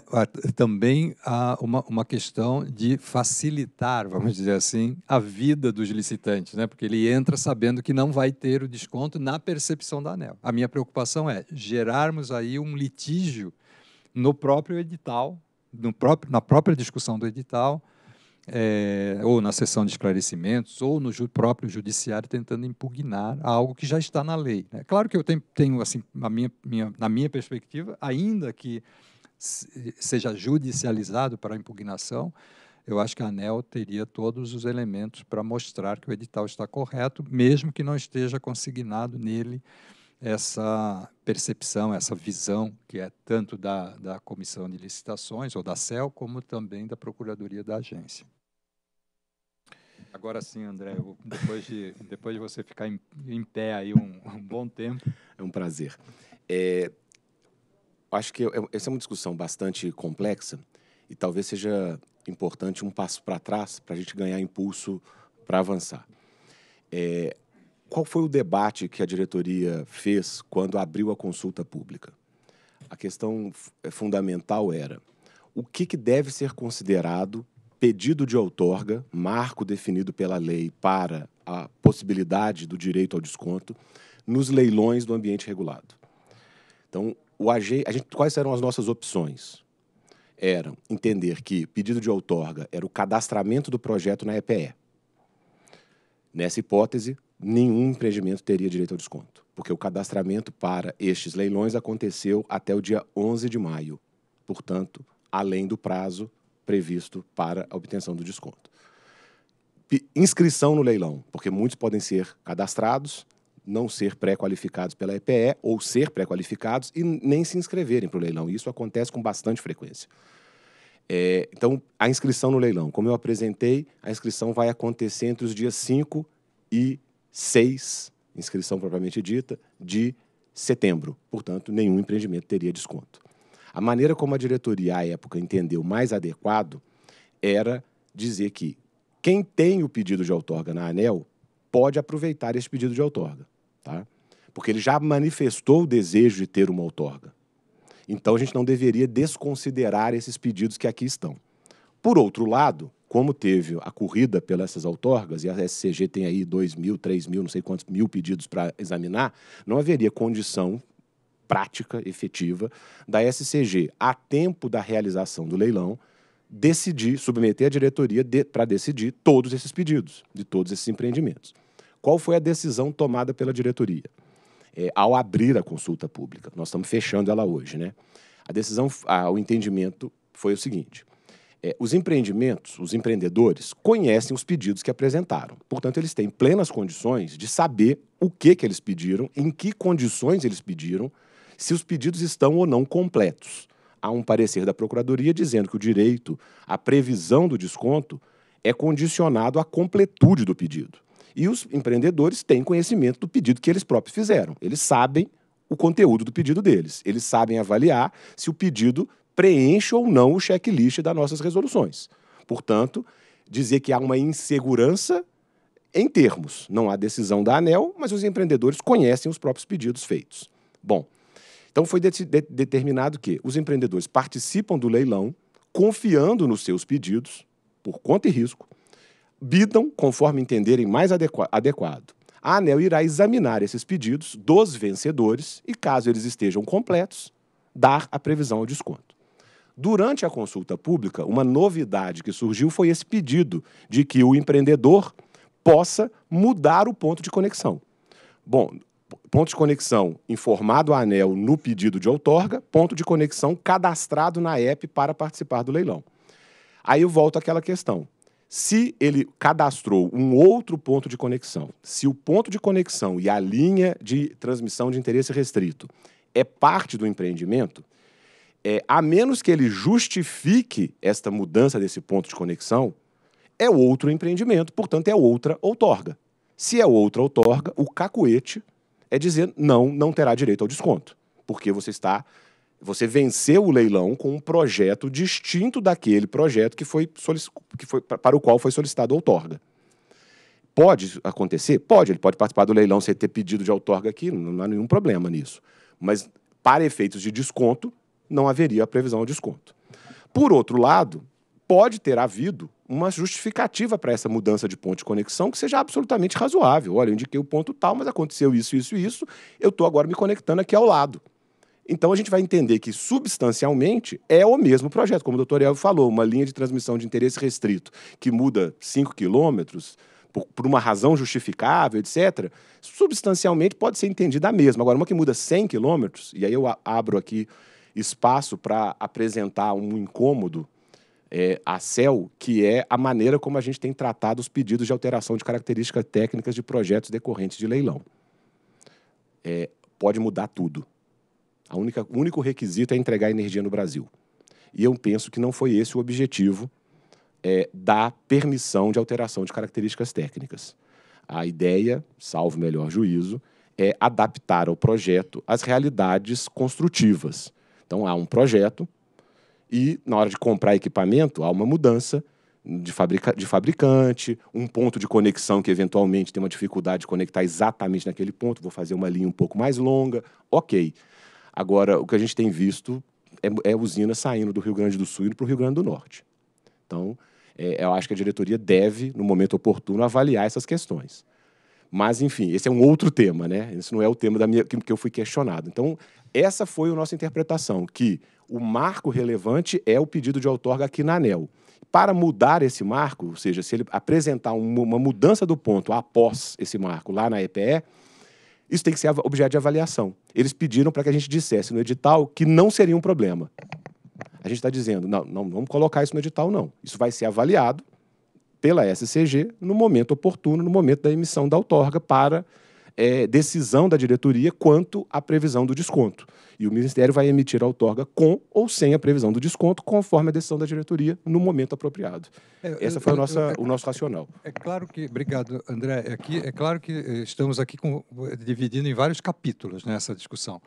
S4: também há uma, uma questão de facilitar, vamos dizer assim, a vida dos licitantes, né? porque ele entra sabendo que não vai ter o desconto na percepção da ANEL. A minha preocupação é gerarmos aí um litígio no próprio edital, no próprio, na própria discussão do edital, é, ou na sessão de esclarecimentos, ou no ju próprio judiciário tentando impugnar algo que já está na lei. Né? Claro que eu tenho, tenho assim, minha, minha, na minha perspectiva, ainda que seja judicializado para impugnação, eu acho que a ANEL teria todos os elementos para mostrar que o edital está correto, mesmo que não esteja consignado nele essa percepção, essa visão que é tanto da, da Comissão de Licitações, ou da CEL, como também da Procuradoria da Agência. Agora sim, André, depois, de, depois de você ficar em, em pé aí um, um bom tempo.
S9: É um prazer. É, Acho que é, é, essa é uma discussão bastante complexa e talvez seja importante um passo para trás para a gente ganhar impulso para avançar. É, qual foi o debate que a diretoria fez quando abriu a consulta pública? A questão é fundamental era o que, que deve ser considerado pedido de outorga, marco definido pela lei para a possibilidade do direito ao desconto, nos leilões do ambiente regulado. Então, o AG, a gente, quais eram as nossas opções? Eram entender que pedido de outorga era o cadastramento do projeto na EPE. Nessa hipótese, nenhum empreendimento teria direito ao desconto, porque o cadastramento para estes leilões aconteceu até o dia 11 de maio, portanto, além do prazo previsto para a obtenção do desconto. P inscrição no leilão, porque muitos podem ser cadastrados, não ser pré-qualificados pela EPE ou ser pré-qualificados e nem se inscreverem para o leilão. Isso acontece com bastante frequência. É, então, a inscrição no leilão, como eu apresentei, a inscrição vai acontecer entre os dias 5 e 6, inscrição propriamente dita, de setembro. Portanto, nenhum empreendimento teria desconto. A maneira como a diretoria, à época, entendeu mais adequado era dizer que quem tem o pedido de outorga na ANEL pode aproveitar esse pedido de outorga. Tá? Porque ele já manifestou o desejo de ter uma outorga. Então a gente não deveria desconsiderar esses pedidos que aqui estão. Por outro lado, como teve a corrida pelas essas outorgas, e a SCG tem aí 2 mil, 3 mil, não sei quantos mil pedidos para examinar, não haveria condição prática, efetiva, da SCG, a tempo da realização do leilão, decidir, submeter a diretoria de, para decidir todos esses pedidos, de todos esses empreendimentos. Qual foi a decisão tomada pela diretoria é, ao abrir a consulta pública? Nós estamos fechando ela hoje, né? A decisão, a, o entendimento foi o seguinte: é, os empreendimentos, os empreendedores, conhecem os pedidos que apresentaram. Portanto, eles têm plenas condições de saber o que, que eles pediram, em que condições eles pediram, se os pedidos estão ou não completos. Há um parecer da Procuradoria dizendo que o direito à previsão do desconto é condicionado à completude do pedido. E os empreendedores têm conhecimento do pedido que eles próprios fizeram. Eles sabem o conteúdo do pedido deles. Eles sabem avaliar se o pedido preenche ou não o checklist das nossas resoluções. Portanto, dizer que há uma insegurança em termos. Não há decisão da ANEL, mas os empreendedores conhecem os próprios pedidos feitos. Bom, então foi de de determinado que os empreendedores participam do leilão, confiando nos seus pedidos, por conta e risco, bidam conforme entenderem mais adequado. A ANEL irá examinar esses pedidos dos vencedores e, caso eles estejam completos, dar a previsão ao desconto. Durante a consulta pública, uma novidade que surgiu foi esse pedido de que o empreendedor possa mudar o ponto de conexão. Bom, ponto de conexão informado à ANEL no pedido de outorga, ponto de conexão cadastrado na app para participar do leilão. Aí eu volto àquela questão. Se ele cadastrou um outro ponto de conexão, se o ponto de conexão e a linha de transmissão de interesse restrito é parte do empreendimento, é, a menos que ele justifique esta mudança desse ponto de conexão, é outro empreendimento, portanto, é outra outorga. Se é outra outorga, o cacuete é dizer não, não terá direito ao desconto, porque você está você venceu o leilão com um projeto distinto daquele projeto que foi, que foi para o qual foi solicitado a outorga. Pode acontecer? Pode. Ele pode participar do leilão sem ter pedido de outorga aqui, não há nenhum problema nisso. Mas, para efeitos de desconto, não haveria a previsão de desconto. Por outro lado, pode ter havido uma justificativa para essa mudança de ponto de conexão que seja absolutamente razoável. Olha, eu indiquei o ponto tal, mas aconteceu isso, isso e isso, eu estou agora me conectando aqui ao lado. Então a gente vai entender que substancialmente é o mesmo projeto, como o doutor Elvio falou, uma linha de transmissão de interesse restrito que muda 5 quilômetros por, por, uma razão justificável, etc., substancialmente pode ser entendida a mesma. Agora, uma que muda 100 quilômetros, e aí eu abro aqui espaço para apresentar um incômodo é, a CEL, que é a maneira como a gente tem tratado os pedidos de alteração de características técnicas de projetos decorrentes de leilão. É, pode mudar tudo. A única, o único requisito é entregar energia no Brasil. E eu penso que não foi esse o objetivo é, da permissão de alteração de características técnicas. A ideia, salvo melhor juízo, é adaptar ao projeto as realidades construtivas. Então, há um projeto e, na hora de comprar equipamento, há uma mudança de, fabrica de fabricante, um ponto de conexão que eventualmente tem uma dificuldade de conectar exatamente naquele ponto, vou fazer uma linha um pouco mais longa, ok. Agora, o que a gente tem visto é, é usina saindo do Rio Grande do Sul e para o Rio Grande do Norte. Então, é, eu acho que a diretoria deve, no momento oportuno, avaliar essas questões. Mas, enfim, esse é um outro tema, né? Esse não é o tema da minha, que, que eu fui questionado. Então, essa foi a nossa interpretação, que o marco relevante é o pedido de outorga aqui na ANEL. Para mudar esse marco, ou seja, se ele apresentar uma mudança do ponto após esse marco lá na EPE, isso tem que ser objeto de avaliação. Eles pediram para que a gente dissesse no edital que não seria um problema. A gente está dizendo, não, não vamos colocar isso no edital, não. Isso vai ser avaliado pela SCG no momento oportuno, no momento da emissão da outorga para é, decisão da diretoria quanto à previsão do desconto. E o Ministério vai emitir a outorga com ou sem a previsão do desconto, conforme a decisão da diretoria no momento apropriado.
S4: É, Essa foi a nossa, o
S9: nosso racional.
S4: É, é claro que, obrigado, André. É aqui, é claro que eh, estamos aqui com, dividindo em vários capítulos nessa né, discussão.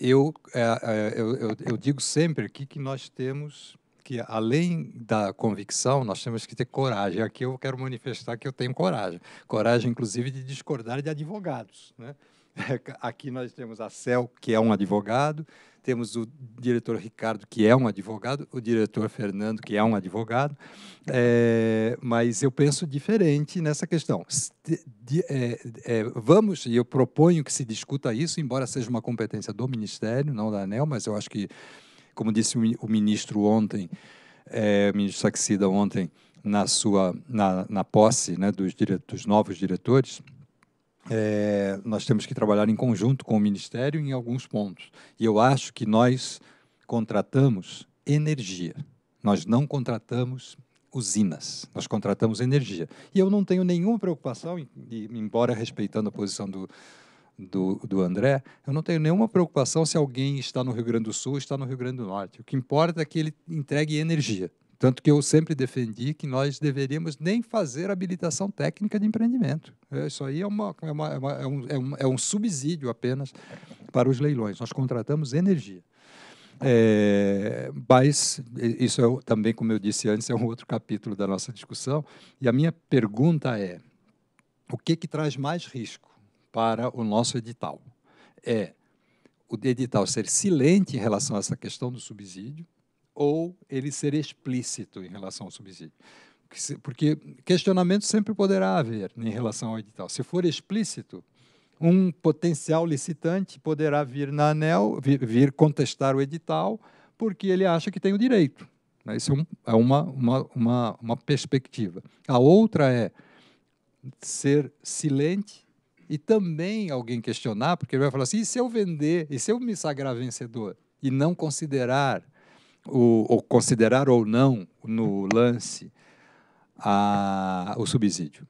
S4: Eu, é, eu, eu, eu digo sempre aqui que nós temos que além da convicção, nós temos que ter coragem. Aqui eu quero manifestar que eu tenho coragem. Coragem, inclusive, de discordar de advogados. Né? Aqui nós temos a Cel, que é um advogado, temos o diretor Ricardo, que é um advogado, o diretor Fernando, que é um advogado, é, mas eu penso diferente nessa questão. De, é, é, vamos, e eu proponho que se discuta isso, embora seja uma competência do Ministério, não da ANEL, mas eu acho que como disse o ministro ontem, é, o ministro Saxida ontem, na sua na, na posse né, dos, dire, dos novos diretores, é, nós temos que trabalhar em conjunto com o Ministério em alguns pontos. E eu acho que nós contratamos energia, nós não contratamos usinas, nós contratamos energia. E eu não tenho nenhuma preocupação, embora respeitando a posição do, do, do André, eu não tenho nenhuma preocupação se alguém está no Rio Grande do Sul, está no Rio Grande do Norte. O que importa é que ele entregue energia. Tanto que eu sempre defendi que nós deveríamos nem fazer habilitação técnica de empreendimento. É, isso aí é, é, uma, é, uma, é, um, é, um, é um subsídio apenas para os leilões. Nós contratamos energia. É, mas isso é também, como eu disse antes, é um outro capítulo da nossa discussão. E a minha pergunta é: o que, que traz mais risco? para o nosso edital. É o edital ser silente em relação a essa questão do subsídio ou ele ser explícito em relação ao subsídio. Porque questionamento sempre poderá haver em relação ao edital. Se for explícito, um potencial licitante poderá vir na ANEL, vir, contestar o edital, porque ele acha que tem o direito. Né? Isso é, é uma, uma, uma, uma perspectiva. A outra é ser silente e também alguém questionar, porque ele vai falar assim: e se eu vender, e se eu me sagrar vencedor? E não considerar, o, ou considerar ou não no lance a, o subsídio.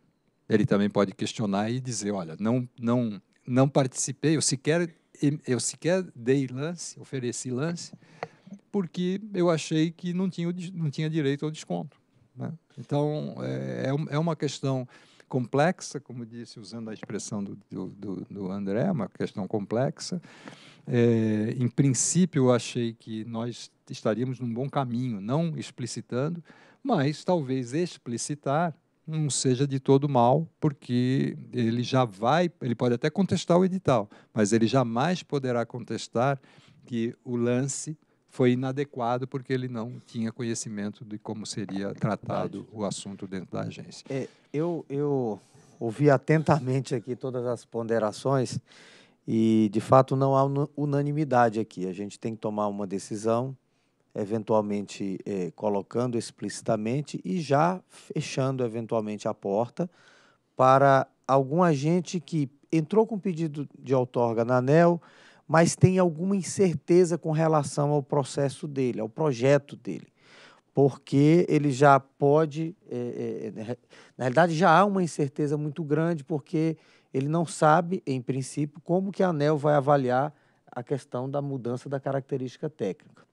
S4: Ele também pode questionar e dizer: olha, não, não, não participei, eu sequer, eu sequer dei lance, ofereci lance, porque eu achei que não tinha, não tinha direito ao desconto. Né? Então, é, é, é uma questão complexa, como disse, usando a expressão do, do, do André, uma questão complexa. É, em princípio, eu achei que nós estaríamos num bom caminho, não explicitando, mas talvez explicitar não seja de todo mal, porque ele já vai, ele pode até contestar o edital, mas ele jamais poderá contestar que o lance foi inadequado porque ele não tinha conhecimento de como seria tratado o assunto dentro da agência. É,
S1: eu, eu ouvi atentamente aqui todas as ponderações e, de fato, não há unanimidade aqui. A gente tem que tomar uma decisão, eventualmente é, colocando explicitamente e já fechando, eventualmente, a porta para algum agente que entrou com pedido de outorga na ANEL mas tem alguma incerteza com relação ao processo dele, ao projeto dele, porque ele já pode, é, é, é, na realidade já há uma incerteza muito grande, porque ele não sabe, em princípio, como que a ANEL vai avaliar a questão da mudança da característica técnica.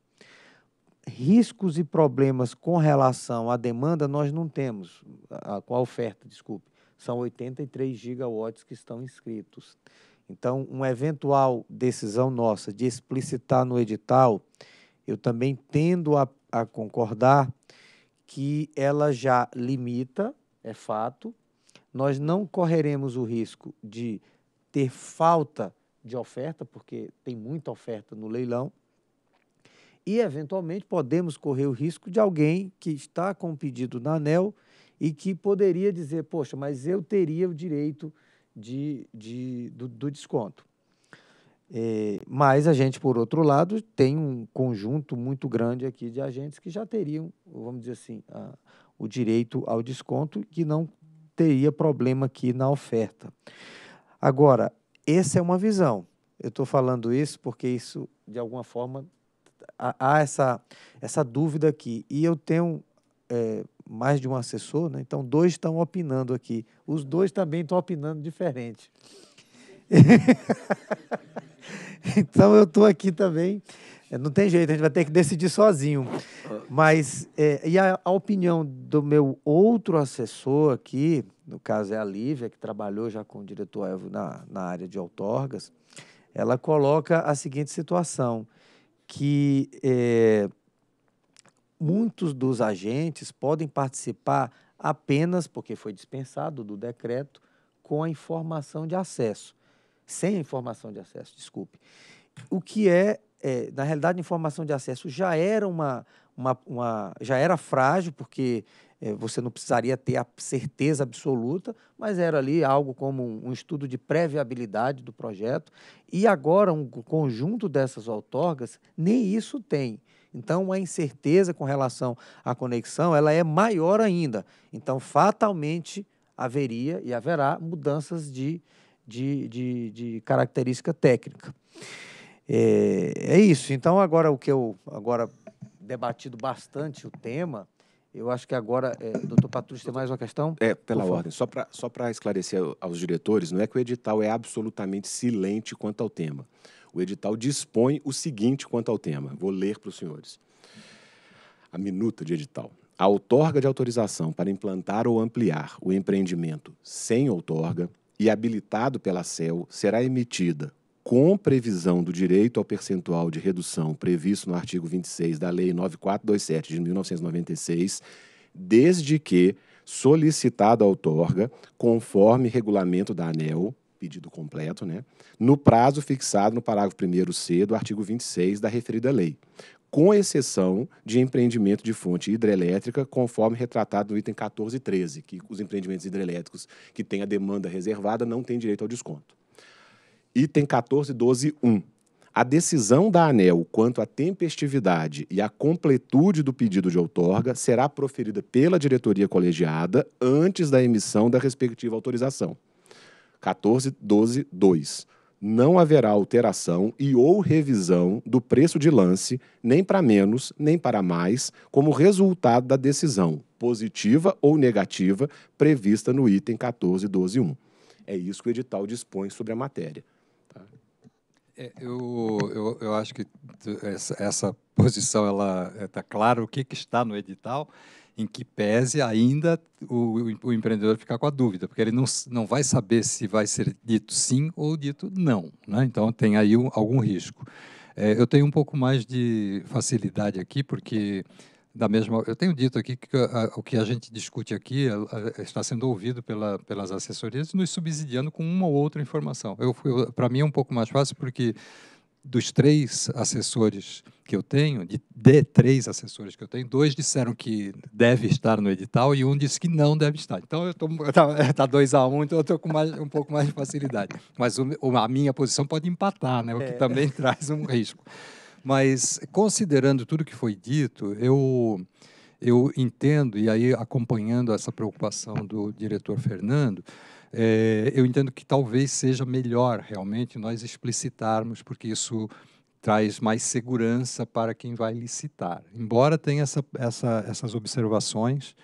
S1: Riscos e problemas com relação à demanda nós não temos, a, com a oferta, desculpe. São 83 gigawatts que estão inscritos. Então, uma eventual decisão nossa de explicitar no edital, eu também tendo a, a concordar que ela já limita, é fato, nós não correremos o risco de ter falta de oferta, porque tem muita oferta no leilão, e eventualmente podemos correr o risco de alguém que está com um pedido na ANEL e que poderia dizer: poxa, mas eu teria o direito de, de, do, do desconto. É, mas a gente, por outro lado, tem um conjunto muito grande aqui de agentes que já teriam, vamos dizer assim, a, o direito ao desconto que não teria problema aqui na oferta. Agora, essa é uma visão. Eu estou falando isso porque isso, de alguma forma, há, há, essa, essa dúvida aqui. E eu tenho é, mais de um assessor, né? então dois estão opinando aqui. Os dois também estão opinando diferente. então eu estou aqui também. É, não tem jeito, a gente vai ter que decidir sozinho. Mas, é, e a, a, opinião do meu outro assessor aqui, no caso é a Lívia, que trabalhou já com o diretor Elvio na, na área de outorgas, ela coloca a seguinte situação, que é, muitos dos agentes podem participar apenas porque foi dispensado do decreto com a informação de acesso. Sem a informação de acesso, desculpe. O que é, é na realidade, informação de acesso já era uma, uma, uma já era frágil, porque é, você não precisaria ter a certeza absoluta, mas era ali algo como um, um estudo de pré-viabilidade do projeto. E agora, um conjunto dessas outorgas, nem isso tem. Então, a incerteza com relação à conexão ela é maior ainda. Então, fatalmente haveria e haverá mudanças de, de, de, de característica técnica. É, é isso. Então, agora o que eu agora debatido bastante o tema. Eu acho que agora, é, doutor Patrício, tem mais uma questão? É,
S9: pela ordem. Só para só esclarecer aos diretores, não é que o edital é absolutamente silente quanto ao tema. O edital dispõe o seguinte quanto ao tema. Vou ler para os senhores. A minuta de edital. A outorga de autorização para implantar ou ampliar o empreendimento sem outorga e habilitado pela CEL será emitida com previsão do direito ao percentual de redução previsto no artigo 26 da Lei 9427 de 1996, desde que solicitada a outorga, conforme regulamento da ANEL, pedido completo, né, no prazo fixado no parágrafo 1 c do artigo 26 da referida lei, com exceção de empreendimento de fonte hidrelétrica, conforme retratado no item 14 e 13, que os empreendimentos hidrelétricos que têm a demanda reservada não têm direito ao desconto. Item 14, 12, 1. A decisão da ANEL quanto à tempestividade e à completude do pedido de outorga será proferida pela diretoria colegiada antes da emissão da respectiva autorização. 14, 12, 2. Não haverá alteração e ou revisão do preço de lance, nem para menos, nem para mais, como resultado da decisão, positiva ou negativa, prevista no item 14, 12, 1. É isso que o edital dispõe sobre a matéria. Tá?
S4: É, eu, eu, eu, acho que essa, essa posição ela está é, claro o que, que está no edital em que pese ainda o, o, empreendedor ficar com a dúvida, porque ele não, não vai saber se vai ser dito sim ou dito não. Né? Então, tem aí um, algum risco. É, eu tenho um pouco mais de facilidade aqui, porque da mesma eu tenho dito aqui que o que a gente discute aqui está sendo ouvido pela, pelas assessorias nos subsidiando com uma ou outra informação eu, eu para mim é um pouco mais fácil porque dos três assessores que eu tenho, de, de, três assessores que eu tenho, dois disseram que deve estar no edital e um disse que não deve estar. Então, está 2 tá a 1 um, então eu estou com mais, um pouco mais de facilidade. Mas o, a minha posição pode empatar, né? o que é. também traz um risco. Mas, considerando tudo que foi dito, eu, eu entendo, e aí acompanhando essa preocupação do diretor Fernando, é, eu entendo que talvez seja melhor realmente nós explicitarmos, porque isso traz mais segurança para quem vai licitar. Embora tenha essa, essa, essas observações,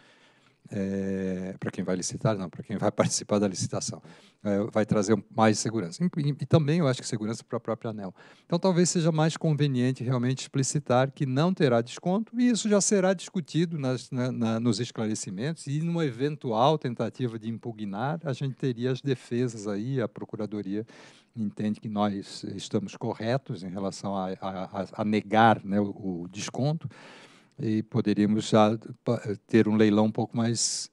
S4: é, para quem vai licitar, não, para quem vai participar da licitação. É, vai trazer mais segurança. E, e, e também eu acho que segurança para a própria ANEL. Então talvez seja mais conveniente realmente explicitar que não terá desconto, e isso já será discutido nas, na, na, nos esclarecimentos, e numa eventual tentativa de impugnar, a gente teria as defesas aí, a Procuradoria entende que nós estamos corretos em relação a, a, a negar né, o, o desconto e poderíamos já ter um leilão um pouco mais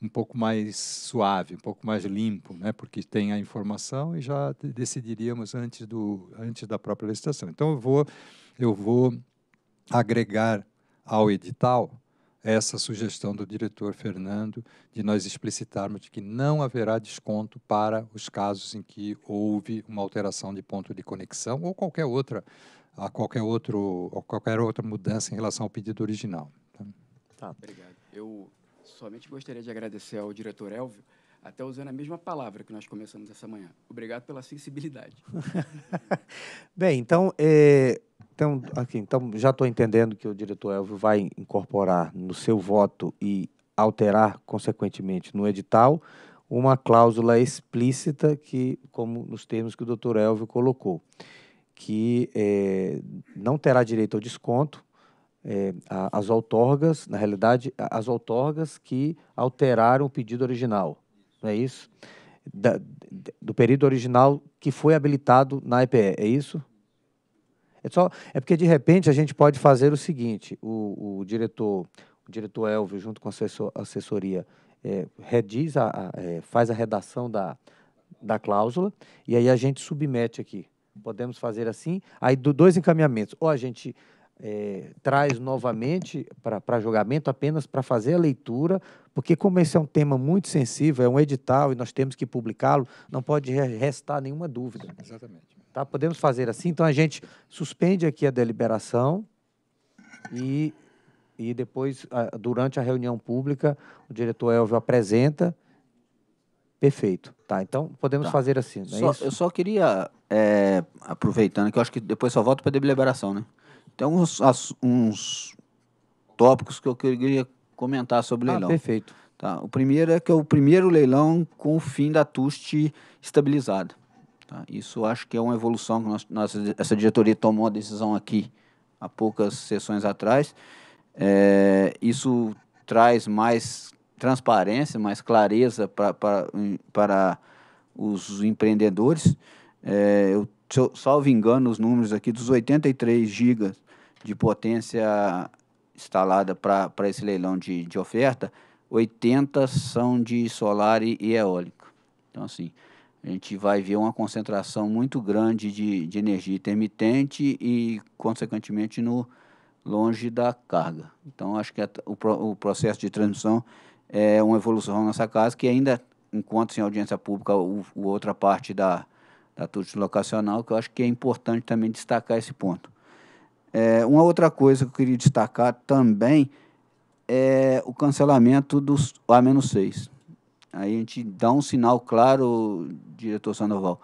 S4: um pouco mais suave, um pouco mais limpo, né? Porque tem a informação e já decidiríamos antes do antes da própria licitação. Então eu vou eu vou agregar ao edital essa sugestão do diretor Fernando de nós explicitarmos que não haverá desconto para os casos em que houve uma alteração de ponto de conexão ou qualquer outra a qualquer, outro, a qualquer outra mudança em relação ao pedido original. Né?
S2: Tá? Obrigado. Eu somente gostaria de agradecer ao diretor Elvio, até usando a mesma palavra que nós começamos essa manhã. Obrigado pela sensibilidade.
S1: Bem, então, é, então, aqui, então já estou entendendo que o diretor Elvio vai incorporar no seu voto e alterar, consequentemente, no edital, uma cláusula explícita que, como nos termos que o doutor Elvio colocou que é, não terá direito ao desconto é, as outorgas, na realidade, as outorgas que alteraram o pedido original, não é isso? Da, do período original que foi habilitado na EPE, é isso? É, só, é porque, de repente, a gente pode fazer o seguinte, o, o diretor o diretor Elvio, junto com a assessoria, é, rediz a, a, é, faz a redação da, da cláusula e aí a gente submete aqui Podemos fazer assim. Aí, do dois encaminhamentos. Ou a gente é, traz novamente para julgamento apenas para fazer a leitura, porque como esse é um tema muito sensível, é um edital e nós temos que publicá-lo, não pode restar nenhuma dúvida. Exatamente. Tá? Podemos fazer assim, então a gente suspende aqui a deliberação e, e depois, durante a reunião pública, o diretor Elvio apresenta Perfeito. Tá, então podemos tá. fazer assim. É só, é eu
S3: só queria, é, aproveitando, que eu acho que depois só volto para a deliberação, né? Tem uns as, uns tópicos que eu queria comentar sobre o ah, leilão. Ah, perfeito. Tá, o primeiro é que é o primeiro leilão com o fim da TUST estabilizada. Tá, isso acho que é uma evolução que nós, nossa, essa diretoria tomou a decisão aqui há poucas sessões atrás. É, isso traz mais transparência, mais clareza para os empreendedores. É, eu, salvo engano, os números aqui dos 83 gigas de potência instalada para esse leilão de, de oferta, 80 são de solar e, e Então, assim, a gente vai ver uma concentração muito grande de, de energia intermitente e, consequentemente, no longe da carga. Então, acho que a, o, o processo de transmissão é uma evolução nessa casa que ainda enquanto em audiência pública o, o, outra parte da, da tudo locacional, que eu acho que é importante também destacar esse ponto. É, uma outra coisa que eu queria destacar também é o cancelamento dos A-6. Aí a gente dá um sinal claro, diretor Sandoval,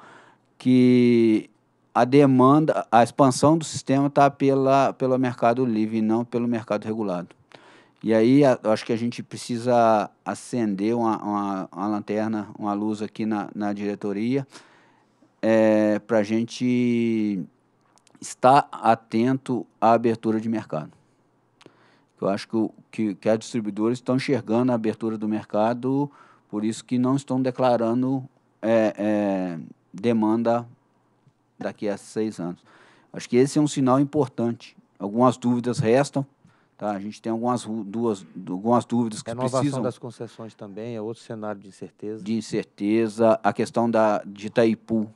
S3: que a demanda, a expansão do sistema está pela, pelo mercado livre, não pelo mercado regulado. E aí, a, eu acho que a gente precisa acender uma, uma, uma lanterna, uma luz aqui na, na diretoria, é, para a gente estar atento à abertura de mercado. Eu acho que, que, que as distribuidoras estão enxergando a abertura do mercado, por isso que não estão declarando é, é, demanda daqui a seis anos. Acho que esse é um sinal importante. Algumas dúvidas restam, Tá? A gente tem algumas, duas, algumas dúvidas que Renovação é precisam... das
S1: concessões também é outro cenário de incerteza. De
S3: incerteza. A questão da, de Itaipu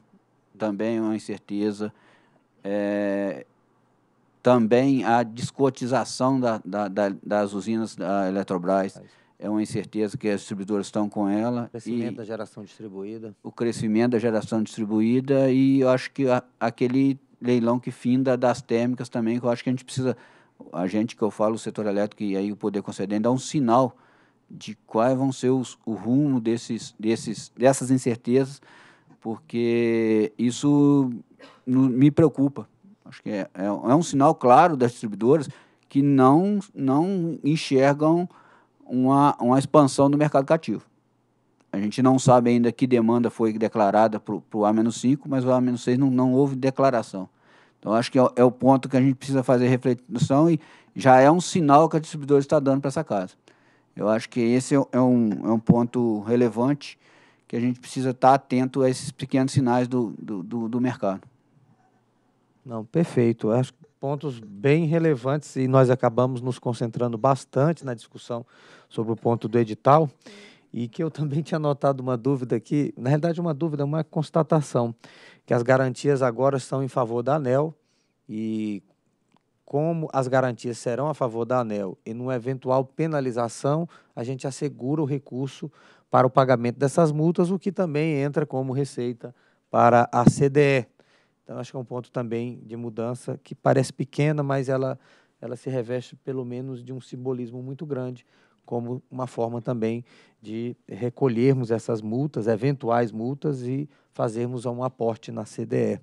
S3: também é uma incerteza. É, também a descotização da, da, da, das usinas da Eletrobras é uma incerteza que as distribuidoras estão com ela.
S1: O crescimento da geração distribuída.
S3: O crescimento da geração distribuída e eu acho que a, aquele leilão que finda das térmicas também, que eu acho que a gente precisa a gente que eu falo, o setor elétrico e aí o poder concedente, dá um sinal de quais vão ser os, o rumo desses, desses, dessas incertezas, porque isso me preocupa. Acho que é, é, é um sinal claro das distribuidoras que não, não enxergam uma, uma expansão do mercado cativo. A gente não sabe ainda que demanda foi declarada para o A-5, mas o A-6 não, não houve declaração. Então, acho que é, é, o ponto que a gente precisa fazer reflexão e já é um sinal que a distribuidora está dando para essa casa. Eu acho que esse é, um, é um é ponto relevante que a gente precisa estar atento a esses pequenos sinais do, do, do, do mercado.
S1: Não, perfeito. Acho acho pontos bem relevantes e nós acabamos nos concentrando bastante na discussão sobre o ponto do edital e que eu também tinha notado uma dúvida aqui, na realidade uma dúvida, uma constatação, que as garantias agora são em favor da ANEL e como as garantias serão a favor da ANEL e numa eventual penalização, a gente assegura o recurso para o pagamento dessas multas, o que também entra como receita para a CDE. Então acho que é um ponto também de mudança que parece pequena, mas ela ela se reveste pelo menos de um simbolismo muito grande como uma forma também de recolhermos essas multas, eventuais multas, e fazermos um aporte na CDE.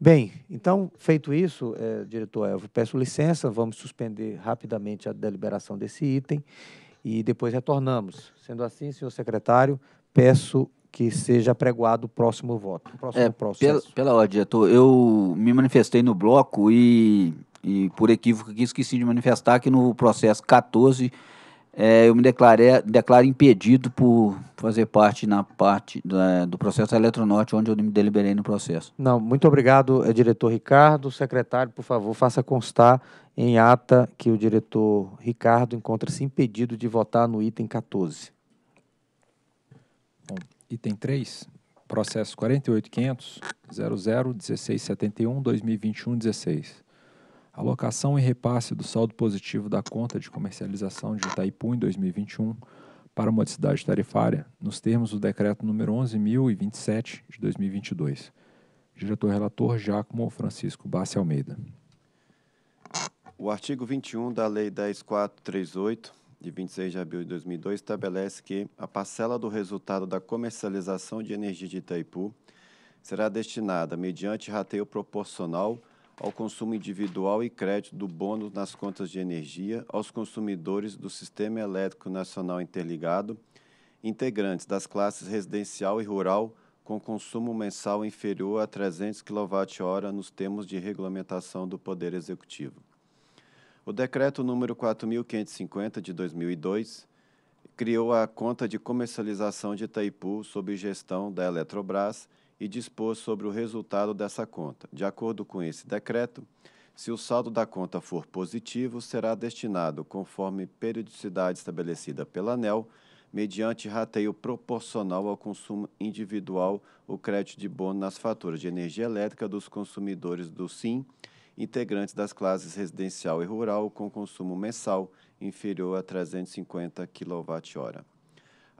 S1: Bem, então, feito isso, é, diretor Elvo, peço licença, vamos suspender rapidamente a deliberação desse item e depois retornamos. Sendo assim, senhor secretário, peço que seja pregoado o próximo voto. próximo é, processo.
S3: Pela, pela ordem, diretor, eu me manifestei no bloco e, e, por equívoco, esqueci de manifestar que no processo 14 é, eu me declarei, declaro impedido por fazer parte na parte da, do processo Eletronorte, onde eu me deliberei no processo.
S1: Não, muito obrigado, eh, diretor Ricardo. Secretário, por favor, faça constar em ata que o diretor
S7: Ricardo encontra-se impedido de votar no item 14. Bom, item 3, processo 48.500.00.1671.2021.16. Alocação e repasse do saldo positivo da conta de comercialização de Itaipu em 2021 para modicidade tarifária, nos termos do decreto número 11027 de 2022. Diretor relator Jacomo Francisco Bassi Almeida.
S5: O artigo 21 da Lei 10438 de 26 de abril de 2002 estabelece que a parcela do resultado da comercialização de energia de Itaipu será destinada mediante rateio proporcional ao consumo individual e crédito do bônus nas contas de energia aos consumidores do Sistema Elétrico Nacional Interligado, integrantes das classes residencial e rural com consumo mensal inferior a 300 kWh nos termos de regulamentação do Poder Executivo. O decreto número 4550 de 2002 criou a conta de comercialização de Itaipu sob gestão da Eletrobras e dispor sobre o resultado dessa conta. De acordo com esse decreto, se o saldo da conta for positivo, será destinado, conforme periodicidade estabelecida pela ANEL, mediante rateio proporcional ao consumo individual, o crédito de bônus nas faturas de energia elétrica dos consumidores do SIM, integrantes das classes residencial e rural com consumo mensal inferior a 350 kWh.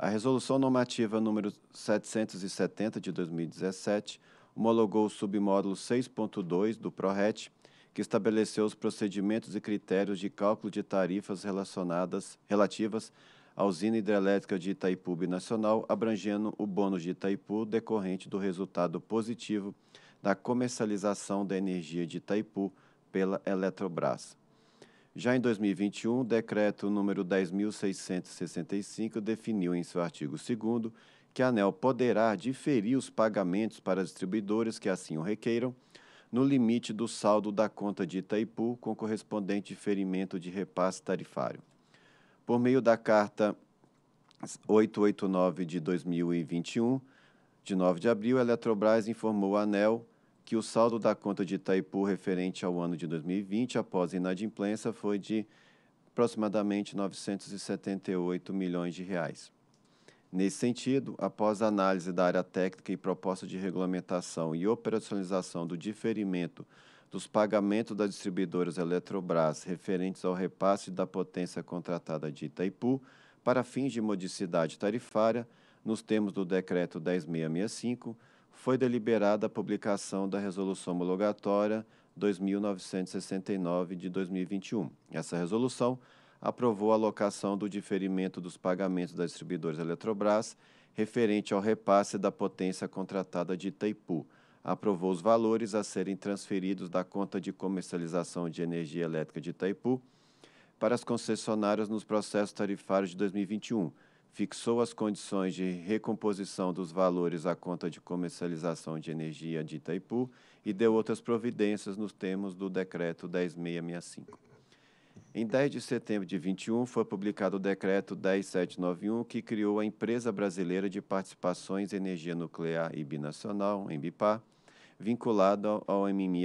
S5: A Resolução Normativa número 770 de 2017 homologou o submódulo 6.2 do PRORET, que estabeleceu os procedimentos e critérios de cálculo de tarifas relacionadas relativas à usina hidrelétrica de Itaipu Binacional, abrangendo o bônus de Itaipu decorrente do resultado positivo da comercialização da energia de Itaipu pela Eletrobras. Já em 2021, o decreto número 10.665 definiu em seu artigo 2 que a ANEL poderá diferir os pagamentos para distribuidores que assim o requeiram, no limite do saldo da conta de Itaipu com correspondente diferimento de repasse tarifário. Por meio da Carta 889 de 2021, de 9 de abril, a Eletrobras informou a ANEL que o saldo da conta de Itaipu referente ao ano de 2020 após inadimplência foi de aproximadamente 978 milhões de reais. Nesse sentido, após a análise da área técnica e proposta de regulamentação e operacionalização do diferimento dos pagamentos das distribuidoras Eletrobras referentes ao repasse da potência contratada de Itaipu para fins de modicidade tarifária, nos termos do Decreto 10665, foi deliberada a publicação da Resolução Homologatória 2969 de 2021. Essa resolução aprovou a alocação do diferimento dos pagamentos das distribuidoras Eletrobras referente ao repasse da potência contratada de Itaipu. Aprovou os valores a serem transferidos da conta de comercialização de energia elétrica de Itaipu para as concessionárias nos processos tarifários de 2021 fixou as condições de recomposição dos valores à conta de comercialização de energia de Itaipu e deu outras providências nos termos do Decreto 10665. Em 10 de setembro de 21 foi publicado o Decreto 10791, que criou a Empresa Brasileira de Participações em Energia Nuclear e Binacional, Embipar, vinculada ao MME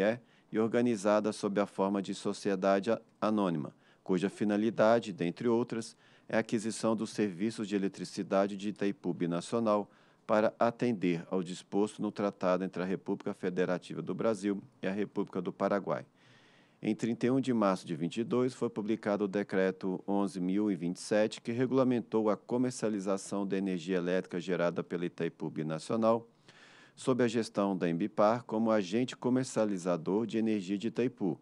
S5: e organizada sob a forma de sociedade anônima, cuja finalidade, dentre outras, é a aquisição dos serviços de eletricidade de Itaipu Nacional para atender ao disposto no tratado entre a República Federativa do Brasil e a República do Paraguai. Em 31 de março de 22 foi publicado o decreto 11027 que regulamentou a comercialização da energia elétrica gerada pela Itaipu Nacional sob a gestão da Embipar como agente comercializador de energia de Itaipu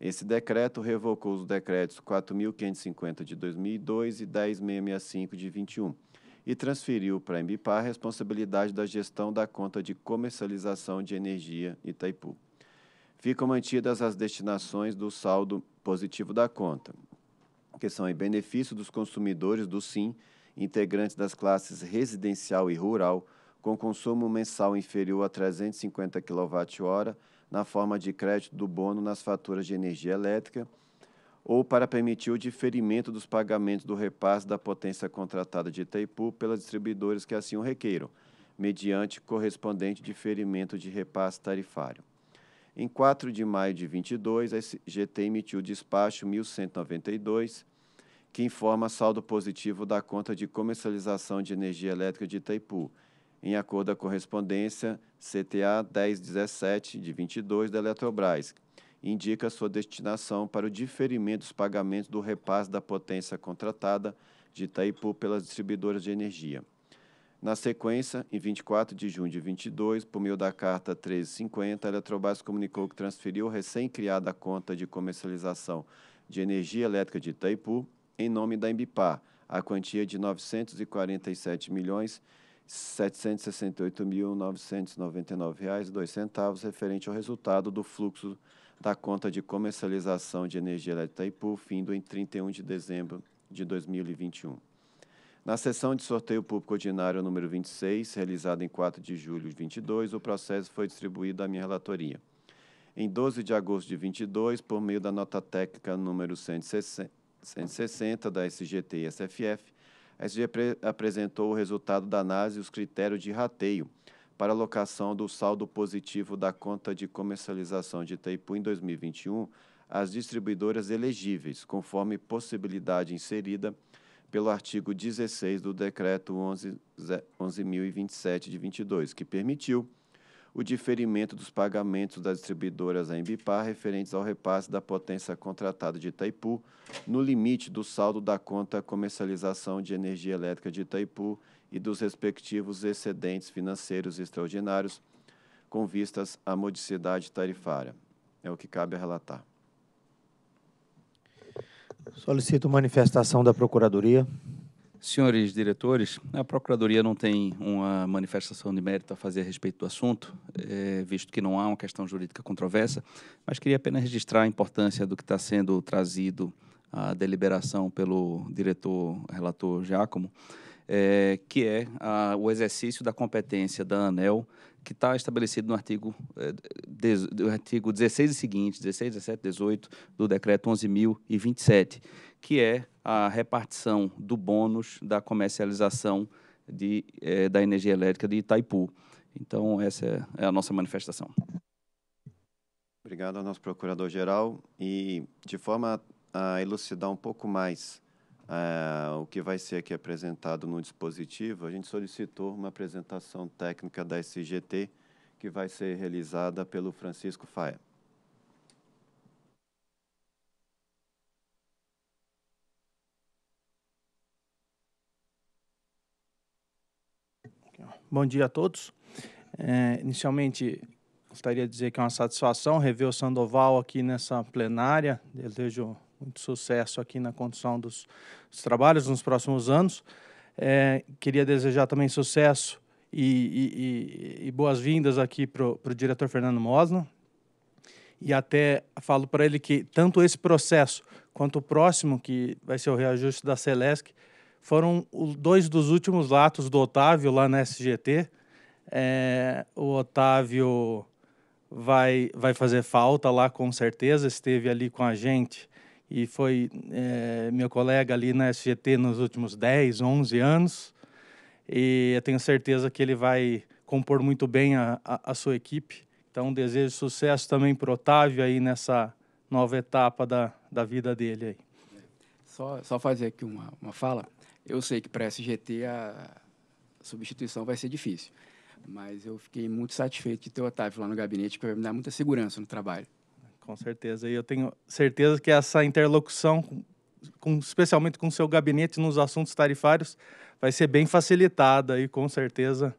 S5: esse decreto revocou os decretos 4.550 de 2002 e 10.665 de 21 e transferiu para a Embipar a responsabilidade da gestão da conta de comercialização de energia Itaipu. Ficam mantidas as destinações do saldo positivo da conta, que são em benefício dos consumidores do SIM, integrantes das classes residencial e rural, com consumo mensal inferior a 350 kWh na forma de crédito do bono nas faturas de energia elétrica ou para permitir o diferimento dos pagamentos do repasse da potência contratada de Itaipu pelas distribuidoras que assim o requeiram, mediante correspondente diferimento de repasse tarifário. Em 4 de maio de 22, a SGT emitiu o despacho 1192, que informa saldo positivo da conta de comercialização de energia elétrica de Itaipu, em acordo à correspondência CTA 1017 de 22 da Eletrobras, indica sua destinação para o diferimento dos pagamentos do repasse da potência contratada de Itaipu pelas distribuidoras de energia. Na sequência, em 24 de junho de 22, por meio da carta 1350, a Eletrobras comunicou que transferiu a recém-criada conta de comercialização de energia elétrica de Itaipu em nome da Embipar, a quantia de R$ 947 milhões 768.999,02 centavos referente ao resultado do fluxo da conta de comercialização de energia elétrica Itaipu, findo em 31 de dezembro de 2021. Na sessão de sorteio público ordinário número 26, realizada em 4 de julho de 22, o processo foi distribuído à minha relatoria. Em 12 de agosto de 22, por meio da nota técnica número 160 da SGT e SFF, a SG apresentou o resultado da análise e os critérios de rateio para alocação do saldo positivo da conta de comercialização de Itaipu em 2021 às distribuidoras elegíveis, conforme possibilidade inserida pelo artigo 16 do Decreto 11.027 11, de 22, que permitiu o diferimento dos pagamentos das distribuidoras à Embipar referentes ao repasse da potência contratada de Itaipu no limite do saldo da conta comercialização de energia elétrica de Itaipu e dos respectivos excedentes financeiros extraordinários com vistas à modicidade
S8: tarifária. É o que cabe a relatar.
S1: Solicito manifestação da Procuradoria.
S8: Senhores diretores, a Procuradoria não tem uma manifestação de mérito a fazer a respeito do assunto, é, visto que não há uma questão jurídica controversa, mas queria apenas registrar a importância do que está sendo trazido à deliberação pelo diretor relator Giacomo, é, que é a, o exercício da competência da ANEL, que está estabelecido no artigo, é, artigo 16 e seguinte, 16, 17, 18, do decreto 11.027, que é a repartição do bônus da comercialização de, eh, da energia elétrica de Itaipu. Então, essa é, é a nossa manifestação.
S5: Obrigado ao nosso procurador-geral. E, de forma a elucidar um pouco mais uh, o que vai ser aqui apresentado no dispositivo, a gente solicitou uma apresentação técnica da SGT, que vai ser realizada pelo Francisco Faia.
S10: Bom dia a todos. É, inicialmente, gostaria de dizer que é uma satisfação rever o Sandoval aqui nessa plenária. Desejo muito sucesso aqui na condução dos, dos trabalhos nos próximos anos. É, queria desejar também sucesso e, e, e, e boas-vindas aqui para o diretor Fernando Mosna. E até falo para ele que tanto esse processo quanto o próximo, que vai ser o reajuste da Celesc, foram dois dos últimos atos do Otávio lá na SGT. É, o Otávio vai, vai fazer falta lá, com certeza, esteve ali com a gente e foi é, meu colega ali na SGT nos últimos 10, 11 anos. E eu tenho certeza que ele vai compor muito bem a, a, a sua equipe. Então, desejo sucesso também para o Otávio aí nessa nova etapa da, da vida dele aí.
S2: Só, só fazer aqui uma, uma fala. Eu sei que para a SGT a substituição vai ser difícil, mas eu fiquei muito satisfeito de ter o Otávio lá no gabinete, que vai me dar muita segurança no trabalho. Com certeza. E eu tenho
S10: certeza que essa interlocução, com, especialmente com o seu gabinete nos assuntos tarifários, vai ser bem facilitada e com certeza.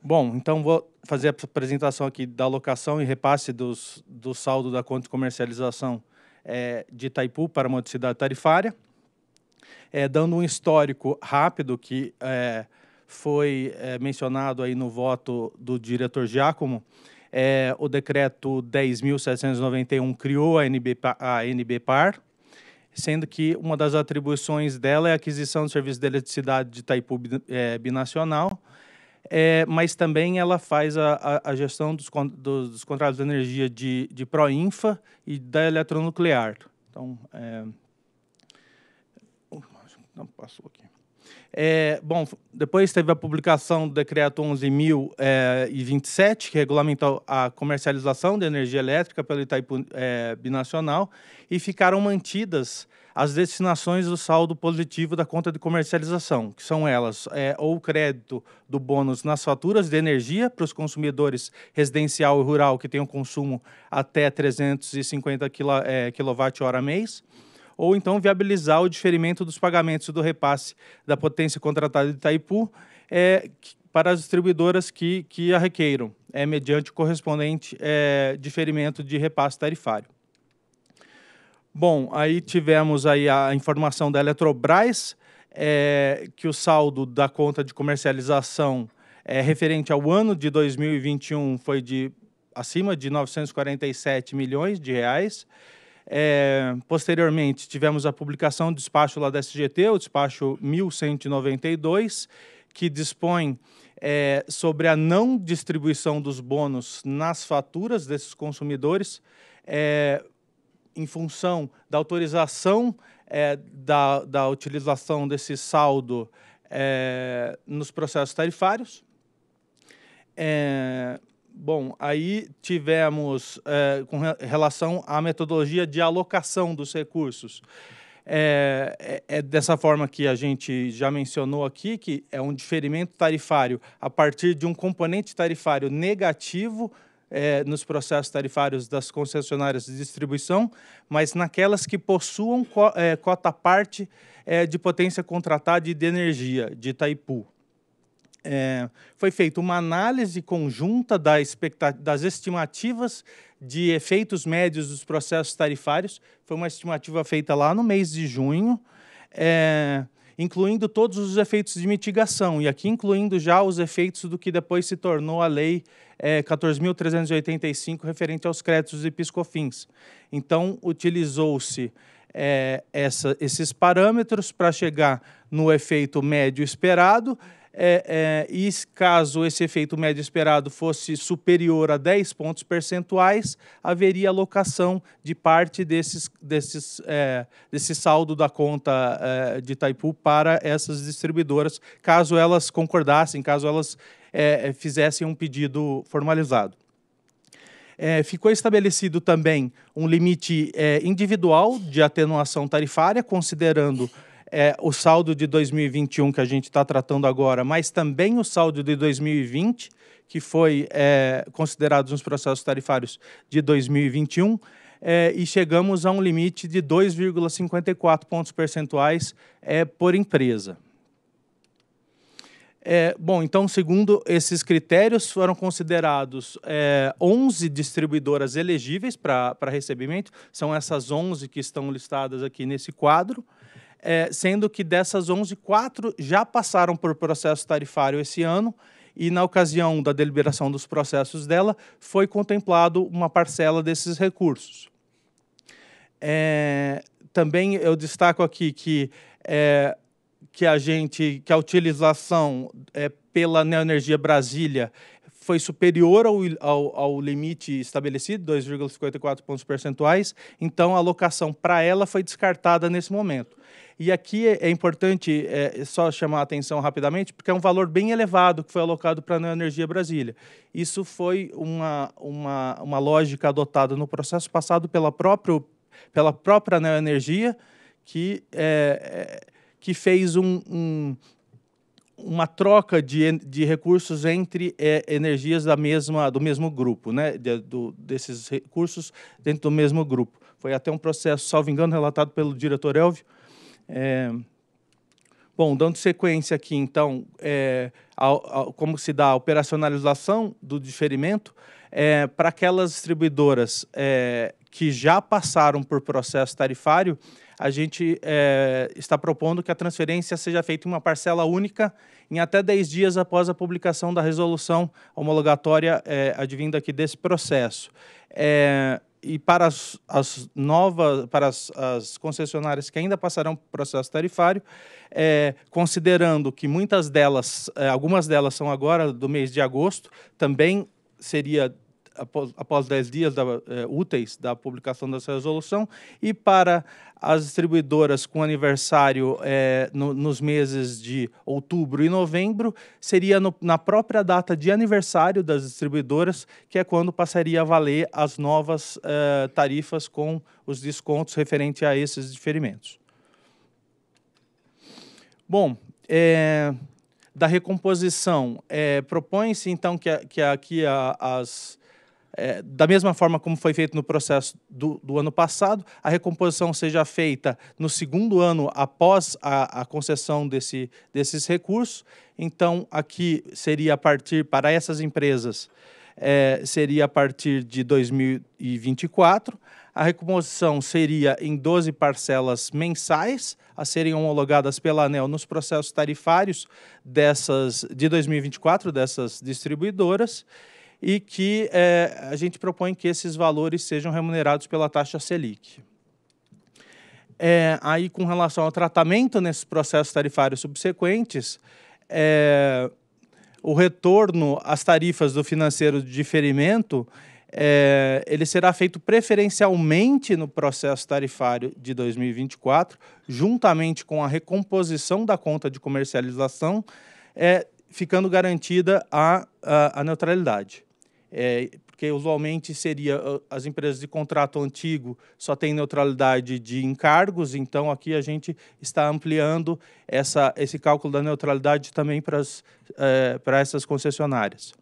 S10: Bom, então vou fazer a apresentação aqui da alocação e repasse dos, do saldo da conta de comercialização é, de Itaipu para modicidade tarifária, é, dando um histórico rápido que é, foi é, mencionado aí no voto do diretor Giacomo. É, o decreto 10.791 criou a NB, a NB Par, sendo que uma das atribuições dela é a aquisição do serviço de eletricidade de Itaipu é, binacional, é, mas também ela faz a, a, a gestão dos, dos, dos, contratos de energia de, de Proinfa e da eletronuclear. Então, é... não passou aqui. É, bom, depois teve a publicação do Decreto 11.027, é, que regulamentou a comercialização de energia elétrica pelo Itaipu é, Binacional, e ficaram mantidas as destinações do saldo positivo da conta de comercialização, que são elas é, ou o crédito do bônus nas faturas de energia para os consumidores residencial e rural que tenham consumo até 350 kWh é, mês, ou então viabilizar o diferimento dos pagamentos do repasse da potência contratada de Itaipu é, para as distribuidoras que, que a requeiram, é, mediante correspondente é, diferimento de repasse tarifário. Bom, aí tivemos aí a informação da Eletrobras, é, que o saldo da conta de comercialização é, referente ao ano de 2021 foi de acima de 947 milhões de reais é, posteriormente, tivemos a publicação do despacho lá da SGT, o despacho 1192, que dispõe é, sobre a não distribuição dos bônus nas faturas desses consumidores, é, em função da autorização é, da, da utilização desse saldo é, nos processos tarifários. É, Bom, aí tivemos é, com relação à metodologia de alocação dos recursos. É, é, é, dessa forma que a gente já mencionou aqui, que é um diferimento tarifário a partir de um componente tarifário negativo é, nos processos tarifários das concessionárias de distribuição, mas naquelas que possuam co, é, cota parte é, de potência contratada e de energia de Itaipu é, foi feita uma análise conjunta da das estimativas de efeitos médios dos processos tarifários. Foi uma estimativa feita lá no mês de junho, é, incluindo todos os efeitos de mitigação, e aqui incluindo já os efeitos do que depois se tornou a Lei é, 14.385, referente aos créditos e piscofins. Então, utilizou-se. É, essa, esses parâmetros para chegar no efeito médio esperado é, é, e caso esse efeito médio esperado fosse superior a 10 pontos percentuais, haveria alocação de parte desses, desses, é, desse saldo da conta é, de Itaipu para essas distribuidoras, caso elas concordassem, caso elas é, é, fizessem um pedido formalizado. É, ficou estabelecido também um limite é, individual de atenuação tarifária, considerando é, o saldo de 2021 que a gente está tratando agora, mas também o saldo de 2020, que foi é, considerado nos processos tarifários de 2021, é, e chegamos a um limite de 2,54 pontos percentuais é, por empresa. É, bom, então, segundo esses critérios, foram considerados é, 11 distribuidoras elegíveis para recebimento, são essas 11 que estão listadas aqui nesse quadro é, sendo que dessas 11, quatro já passaram por processo tarifário esse ano e na ocasião da deliberação dos processos dela foi contemplado uma parcela desses recursos. É, também eu destaco aqui que é, que a gente que a utilização é, pela Neoenergia Brasília foi superior ao, ao, ao limite estabelecido, 2,54 pontos percentuais, então a alocação para ela foi descartada nesse momento. E aqui é, é, importante é, só chamar a atenção rapidamente, porque é um valor bem elevado que foi alocado para a Neoenergia Brasília. Isso foi uma, uma, uma lógica adotada no processo passado pela, próprio, pela própria Neoenergia, que, é, é, que fez um, um uma troca de, de recursos entre é, energias da mesma, do mesmo grupo, né? De, do, desses recursos dentro do mesmo grupo. Foi até um processo, salvo engano, relatado pelo diretor Elvio, é... Bom, dando sequência aqui, então, é, como se dá a operacionalização do diferimento, é, para aquelas distribuidoras é, que já passaram por processo tarifário, a gente é, está propondo que a transferência seja feita em uma parcela única em até 10 dias após a publicação da resolução homologatória é, advinda aqui desse processo. É, e para as, as, novas, para as, as concessionárias que ainda passarão por processo tarifário, é, considerando que muitas delas, é, algumas delas são agora do mês de agosto, também seria após, após 10 dias da, eh, úteis da publicação dessa resolução e para as distribuidoras com aniversário eh, no, nos meses de outubro e novembro, seria no, na própria data de aniversário das distribuidoras, que é quando passaria a valer as novas eh, tarifas com os descontos referente a esses diferimentos. Bom, é, da recomposição, é, propõe-se então que, que aqui as é, da mesma forma como foi feito no processo do, do, ano passado, a recomposição seja feita no segundo ano após a, a concessão desse, desses recursos. Então, aqui seria a partir, para essas empresas, é, seria a partir de 2024. A recomposição seria em 12 parcelas mensais, a serem homologadas pela ANEL nos processos tarifários dessas de 2024 dessas distribuidoras e que é, a gente propõe que esses valores sejam remunerados pela taxa Selic. É, aí, com relação ao tratamento nesses processos tarifários subsequentes, é, o retorno às tarifas do financeiro de diferimento é, ele será feito preferencialmente no processo tarifário de 2024, juntamente com a recomposição da conta de comercialização, é, ficando garantida a, a, a neutralidade é, porque usualmente seria ah, as empresas de contrato antigo só têm neutralidade de encargos, então aqui a gente está ampliando essa, esse cálculo da neutralidade também para, é, para essas concessionárias.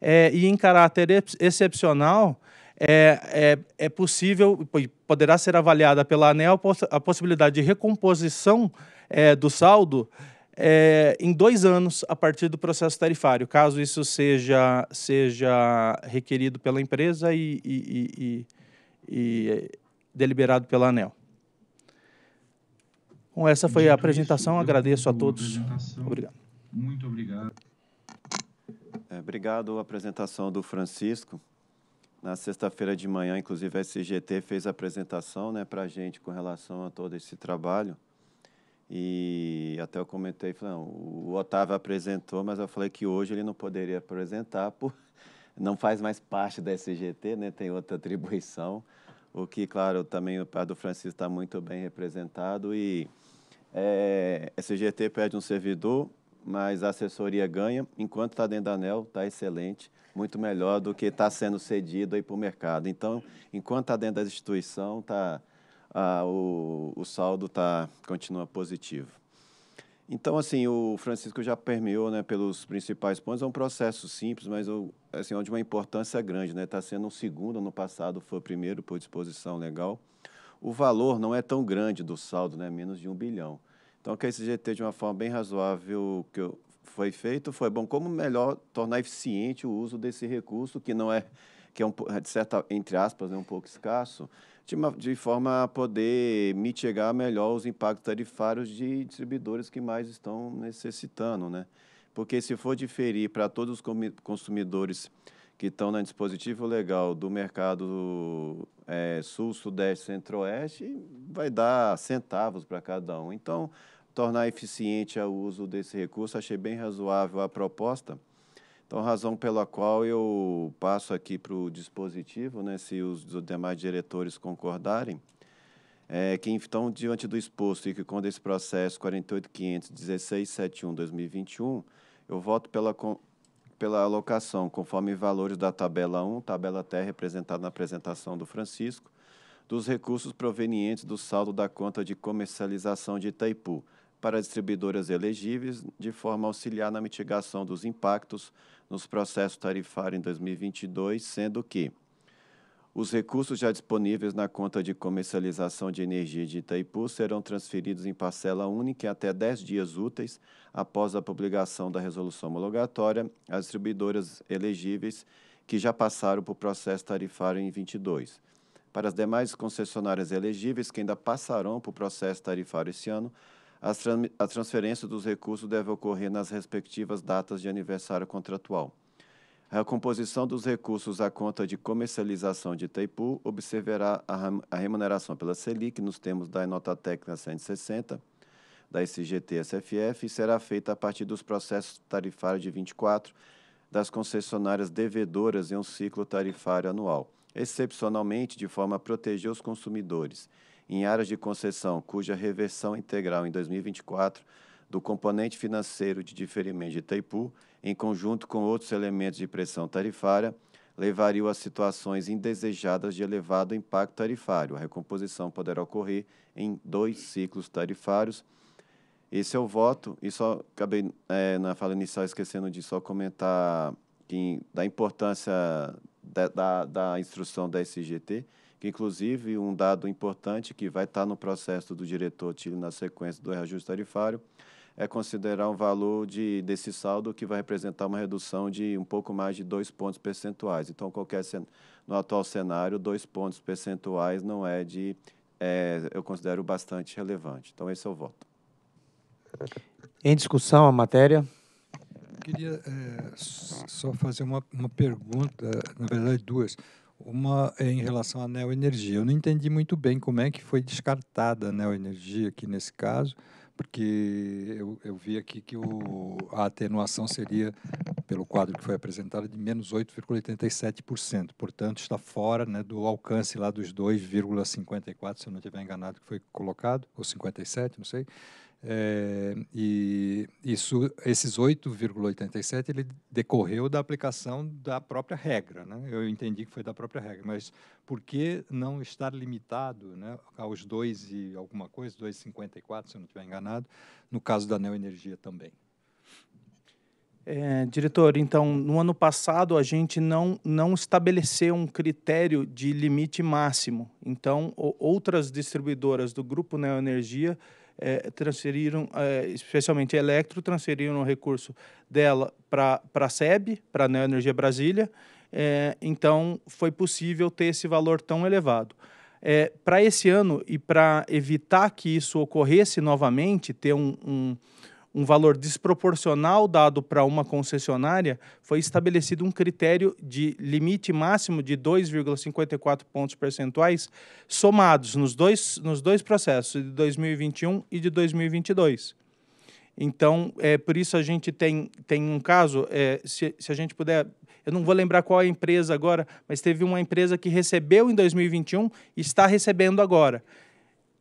S10: É, e em caráter excepcional, é, é, é possível, poderá ser avaliada pela ANEL a possibilidade de recomposição é, do saldo é, em dois anos a partir do processo tarifário, caso isso seja, seja requerido pela empresa e, e, e, e deliberado pela ANEL. Bom, essa foi a apresentação, agradeço a todos.
S11: Obrigado. Muito obrigado.
S5: É, obrigado a apresentação do Francisco. Na sexta-feira de manhã, inclusive, a SGT fez a apresentação né, para a gente com relação a todo esse trabalho. E até eu comentei, falei, não, o Otávio apresentou, mas eu falei que hoje ele não poderia apresentar, por, não faz mais parte da SGT, né, tem outra atribuição, o que, claro, também o pai do Francisco está muito bem representado e é, SGT perde um servidor, mas a assessoria ganha, enquanto está dentro da ANEL, está excelente, muito melhor do que está sendo cedido aí para o mercado. Então, enquanto está dentro da instituição, está ah, o, o saldo tá, continua positivo. Então, assim, o Francisco já permeou né, pelos principais pontos. É um processo simples, mas assim, de uma importância grande. Está né? Tá sendo um segundo, ano passado foi o primeiro, por disposição legal. O valor não é tão grande do saldo, né? menos de um bilhão. Então, que esse GT, de uma forma bem razoável, que foi feito, foi bom. Como melhor tornar eficiente o uso desse recurso, que não é, que é um, de certa, entre aspas, né, um pouco escasso, de, uma, de forma a poder mitigar melhor os impactos tarifários de distribuidores que mais estão necessitando, né? Porque se for diferir para todos os consumidores que estão no dispositivo legal do mercado é, sul, sudeste, centro-oeste, vai dar centavos para cada um. Então, tornar eficiente o uso desse recurso, achei bem razoável a proposta então, razão pela qual eu passo aqui para o dispositivo, né, se os demais diretores concordarem, é que, então, diante do exposto e que quando esse processo 48.500.16.71.2021, eu voto pela, pela alocação, conforme valores da tabela 1, tabela até representada na apresentação do Francisco, dos recursos provenientes do saldo da conta de comercialização de Itaipu para distribuidoras elegíveis, de forma a auxiliar na mitigação dos impactos nos processos tarifários em 2022, sendo que os recursos já disponíveis na conta de comercialização de energia de Itaipu serão transferidos em parcela única em até 10 dias úteis após a publicação da resolução homologatória às distribuidoras elegíveis que já passaram por processo tarifário em 22. Para as demais concessionárias elegíveis que ainda passarão por processo tarifário esse ano, a transferência dos recursos deve ocorrer nas respectivas datas de aniversário contratual. A composição dos recursos à conta de comercialização de Itaipu observará a remuneração pela Selic nos termos da Nota Técnica 160 da SGT-SFF e será feita a partir dos processos tarifários de 24 das concessionárias devedoras em um ciclo tarifário anual, excepcionalmente de forma a proteger os consumidores em áreas de concessão, cuja reversão integral em 2024 do componente financeiro de diferimento de Itaipu, em conjunto com outros elementos de pressão tarifária, levariam a situações indesejadas de elevado impacto tarifário. A recomposição poderá ocorrer em dois ciclos tarifários. Esse é o voto, e só acabei é, na fala inicial esquecendo de só comentar que, da importância da, da, da instrução da SGT, que inclusive um dado importante que vai estar no processo do diretor Tile na sequência do reajuste tarifário é considerar um valor de, desse saldo que vai representar uma redução de um pouco mais de dois pontos percentuais. Então, qualquer no atual cenário, dois pontos percentuais não é de, é, eu considero bastante relevante. Então, esse é o voto.
S1: Em discussão a matéria.
S4: Eu queria é, só fazer uma, uma pergunta, na verdade duas. Uma é em relação à neoenergia. Eu não entendi muito bem como é que foi descartada a neoenergia aqui nesse caso, porque eu, eu vi aqui que o, a atenuação seria, pelo quadro que foi apresentado, de menos 8,87%. Portanto, está fora né, do alcance lá dos 2,54%, se eu não estiver enganado, que foi colocado, ou 57%, não sei. É, e isso, esses 8,87 ele decorreu da aplicação da própria regra, né? Eu entendi que foi da própria regra, mas por que não estar limitado, né, aos 2 e alguma coisa, 2,54, se eu não estiver enganado, no caso da neoenergia também?
S10: É, diretor, então, no ano passado a gente não, não estabeleceu um critério de limite máximo. Então, outras distribuidoras do Grupo Neoenergia Energia é, transferiram, é, especialmente a Electro, transferiram o recurso dela para a SEB, para a Neoenergia Brasília, é, então foi possível ter esse valor tão elevado. para esse ano e para evitar que isso ocorresse novamente, ter um, um um valor desproporcional dado para uma concessionária, foi estabelecido um critério de limite máximo de 2,54 pontos percentuais somados nos dois, nos dois processos, de 2021 e de 2022. Então, é, por isso a gente tem, tem um caso, é, se, se a gente puder, eu não vou lembrar qual é a empresa agora, mas teve uma empresa que recebeu em 2021 e está recebendo agora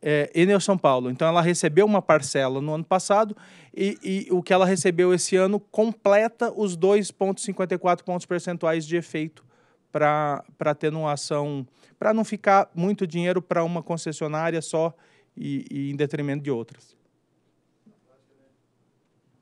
S10: é, Enel São Paulo. Então ela recebeu uma parcela no ano passado e, e o que ela recebeu esse ano completa os 2,54 pontos percentuais de efeito para atenuação, para não ficar muito dinheiro para uma concessionária só e, e em detrimento de outras.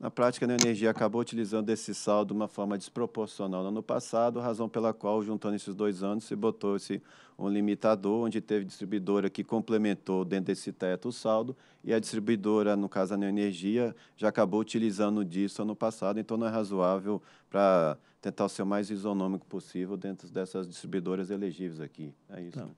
S5: Na prática, a Neoenergia acabou utilizando esse saldo de uma forma desproporcional no ano passado, razão pela qual, juntando esses dois anos, se botou-se um limitador, onde teve distribuidora que complementou dentro desse teto o saldo, e a distribuidora, no caso a Neoenergia, já acabou utilizando disso ano passado, então não é razoável para tentar ser o mais isonômico possível dentro dessas distribuidoras elegíveis aqui. É isso. Tá. Né?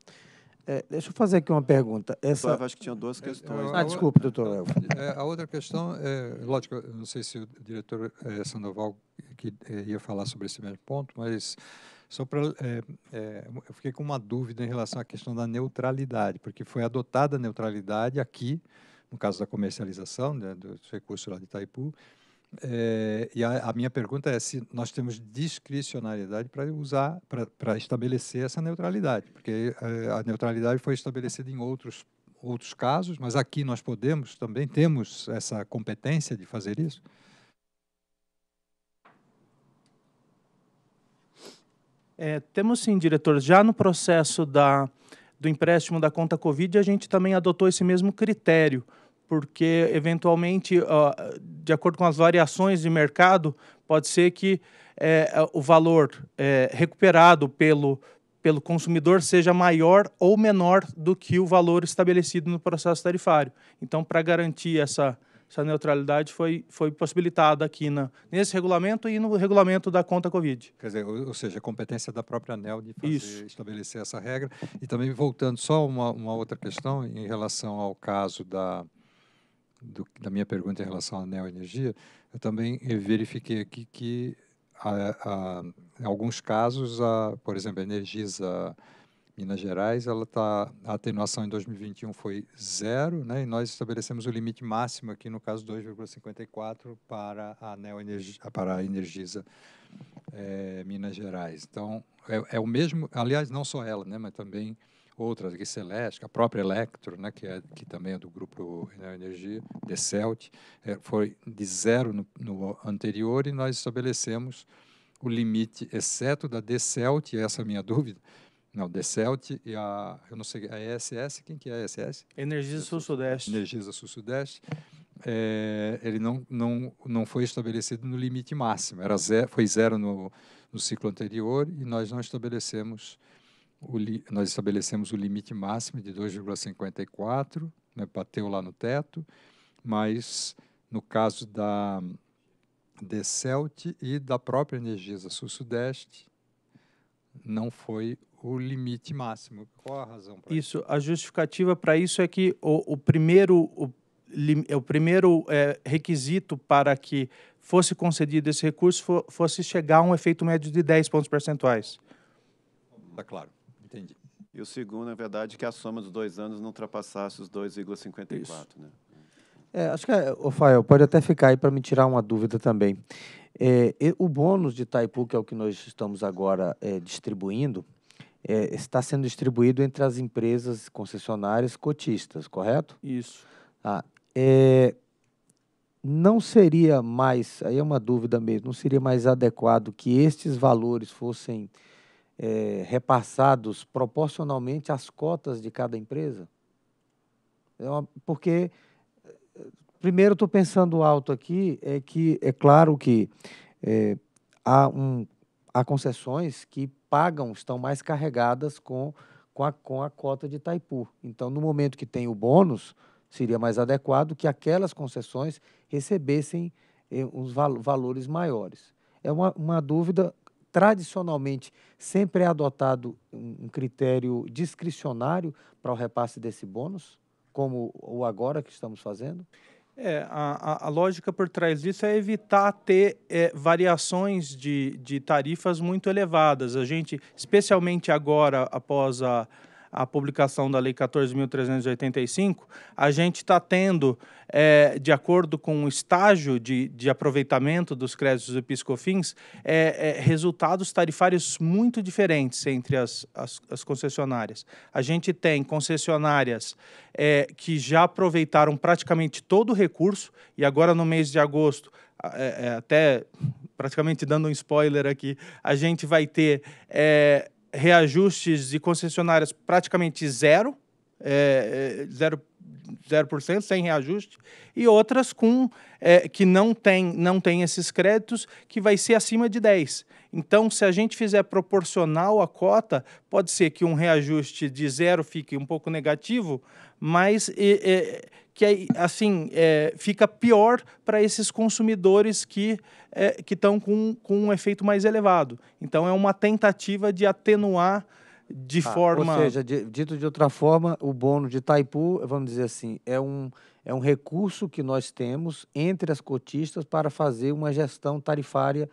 S1: É, deixa eu fazer aqui uma pergunta. Essa...
S5: acho que tinha duas é, é, questões. Ah, desculpe,
S1: doutor Léo.
S4: É, a outra questão, é, lógico, não sei se o diretor é, Sandoval que, ia falar sobre esse mesmo ponto, mas só para é, é, eu fiquei com uma dúvida em relação à questão da neutralidade, porque foi adotada a neutralidade aqui, no caso da comercialização né, dos recursos lá de Itaipu, é, e a, a, minha pergunta é se nós temos discricionariedade para usar, para estabelecer essa neutralidade, porque a, eh, a neutralidade foi estabelecida em outros outros casos, mas aqui nós podemos também temos essa competência de fazer isso. É,
S10: temos sim, diretor. Já no processo da, do empréstimo da conta Covid, a gente também adotou esse mesmo critério porque eventualmente, de acordo com as variações de mercado, pode ser que é, é, o valor é, recuperado pelo, pelo consumidor seja maior ou menor do que o valor estabelecido no processo tarifário. Então, para garantir essa, essa neutralidade foi, foi possibilitada
S4: aqui na, nesse regulamento e no regulamento da conta Covid. Quer dizer, ou, ou seja, a competência da própria ANEL de fazer, Isso. estabelecer essa regra. E também, voltando só uma, uma outra questão em relação ao caso da, do, da minha pergunta em relação à neoenergia, eu também eh, verifiquei aqui que em alguns casos, por exemplo, a Energisa Minas Gerais, ela tá, a atenuação em 2021 foi zero, né, e nós estabelecemos o limite máximo aqui, no caso 2,54 para a Neoenergia, para a Energisa é, Minas Gerais. Então, é, é, o mesmo, aliás, não só ela, né, mas também outras aqui, Celeste, a própria Electro, né, que, é, que também é do grupo Enel Energia, de Celt, é, foi de zero no, no, anterior e nós estabelecemos o limite, exceto da Decelt, essa é a minha dúvida, não, Decelt e a, eu não sei, a ESS, quem que é a ESS? Energisa Sul-Sudeste. Energisa Sul-Sudeste. É, ele não, não, não foi estabelecido no limite máximo, era zero, foi zero no, no ciclo anterior e nós não estabelecemos Li, nós estabelecemos o limite máximo de 2,54, né, bateu lá no teto, mas no caso da Decelt e da própria Energisa Sul-Sudeste, não foi o limite máximo. Qual a razão para
S10: isso? isso? A justificativa para isso é que o, o primeiro, o, é, o primeiro é, requisito para que fosse concedido esse recurso fosse chegar a um efeito médio de 10 pontos percentuais.
S5: Está claro. E o segundo, na verdade, é que a soma dos dois anos não ultrapassasse os 2,54. Né?
S1: É, acho que, o é, Fael, pode até ficar aí para me tirar uma dúvida também. É, o bônus de Itaipu, que é o que nós estamos agora é, distribuindo, é, está sendo distribuído entre as empresas concessionárias cotistas, correto? Isso. Ah, é, não seria mais, aí é uma dúvida mesmo, não seria mais adequado que estes valores fossem é, repassados proporcionalmente às cotas de cada empresa? É uma, porque, eh, primeiro, estou pensando alto aqui, é que é claro que é, há, um, há concessões que pagam, estão mais carregadas com, com, a, com a cota de Itaipu. Então, no momento que tem o bônus, seria mais adequado que aquelas concessões recebessem eh, uns valores maiores. É uma, uma dúvida tradicionalmente sempre é adotado um critério discricionário para o repasse desse bônus, como o agora que estamos fazendo?
S10: É, a, a, lógica por trás disso é evitar ter é, variações de, de tarifas muito elevadas. A gente, especialmente agora, após a, a publicação da Lei 14.385, a gente está tendo, é, de acordo com o estágio de, de aproveitamento dos créditos do PiscoFins, é, é, resultados tarifários muito diferentes entre as, as, as concessionárias. A gente tem concessionárias é, que já aproveitaram praticamente todo o recurso e agora no mês de agosto é, é, até praticamente dando um spoiler aqui, a gente vai ter é, reajustes de concessionárias praticamente zero, é, é zero 0% sem reajuste, e outras com é, que não tem, não tem esses créditos, que vai ser acima de 10. Então, se a gente fizer proporcional à cota, pode ser que um reajuste de zero fique um pouco negativo, mas que assim é, fica pior para esses consumidores que é, que estão com, com um efeito mais elevado. Então é uma tentativa de
S1: atenuar de ah, forma. Ou seja, de, dito de outra forma, o bônus de Taipu, vamos dizer assim, é um, é um recurso que nós temos entre as cotistas para fazer uma gestão tarifária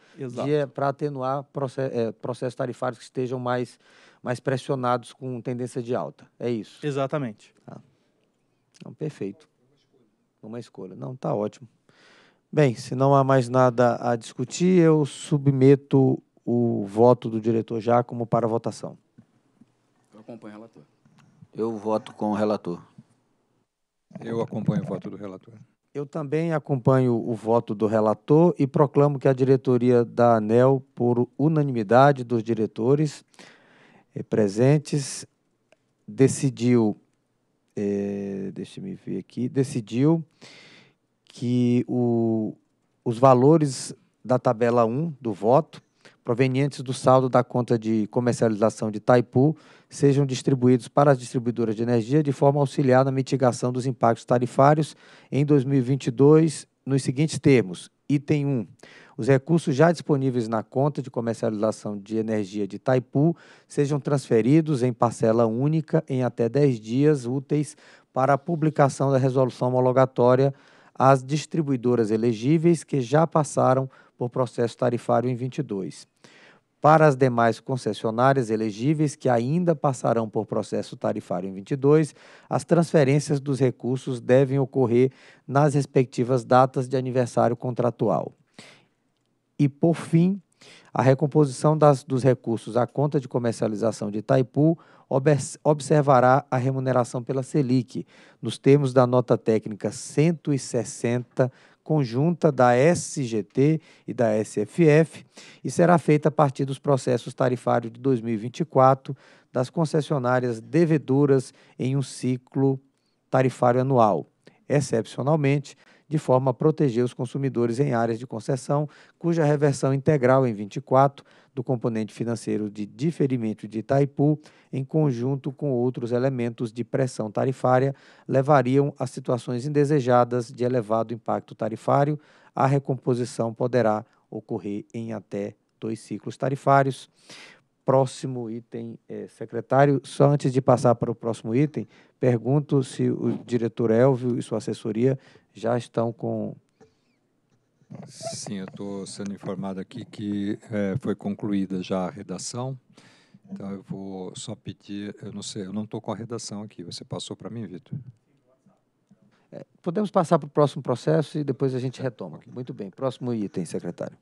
S1: é, para atenuar process, é, processos tarifários que estejam mais, mais pressionados com tendência de alta. É isso. Exatamente. Ah. Então, perfeito uma escolha. Não, está ótimo. Bem, se não há mais nada a discutir, eu submeto o voto do diretor Jacomo para votação.
S4: Eu acompanho o relator.
S1: Eu voto com
S3: o relator.
S4: Eu acompanho o voto do relator.
S1: Eu também acompanho o voto do relator e proclamo que a diretoria da ANEL, por unanimidade dos diretores eh, presentes, decidiu é, deixa me ver aqui, decidiu que o, os valores da tabela 1 do voto, provenientes do saldo da conta de comercialização de Taipu, sejam distribuídos para as distribuidoras de energia de forma auxiliar na mitigação dos impactos tarifários em 2022 nos seguintes termos. Item 1 os recursos já disponíveis na conta de comercialização de energia de Taipu sejam transferidos em parcela única em até 10 dias úteis para a publicação da resolução homologatória às distribuidoras elegíveis que já passaram por processo tarifário em 22. Para as demais concessionárias elegíveis que ainda passarão por processo tarifário em 22, as transferências dos recursos devem ocorrer nas respectivas datas de aniversário contratual. E, por fim, a recomposição das, dos recursos à conta de comercialização de Itaipu observará a remuneração pela Selic, nos termos da nota técnica 160 conjunta da SGT e da SFF e será feita a partir dos processos tarifários de 2024 das concessionárias devedoras em um ciclo tarifário anual. Excepcionalmente, de forma a proteger os consumidores em áreas de concessão, cuja reversão integral em 24 do componente financeiro de diferimento de Itaipu, em conjunto com outros elementos de pressão tarifária, levariam a situações indesejadas de elevado impacto tarifário. A recomposição poderá ocorrer em até dois ciclos tarifários próximo item, é, secretário. Só antes de passar para o próximo item, pergunto se o diretor Elvio e sua assessoria já estão com.
S4: Sim, eu estou sendo informado aqui que é, foi concluída já a redação. Então eu vou só pedir, eu não sei, eu não estou com a redação aqui. Você passou para mim, Vitor?
S7: É, podemos passar para o próximo processo e depois a gente retoma. Muito bem, próximo item, secretário.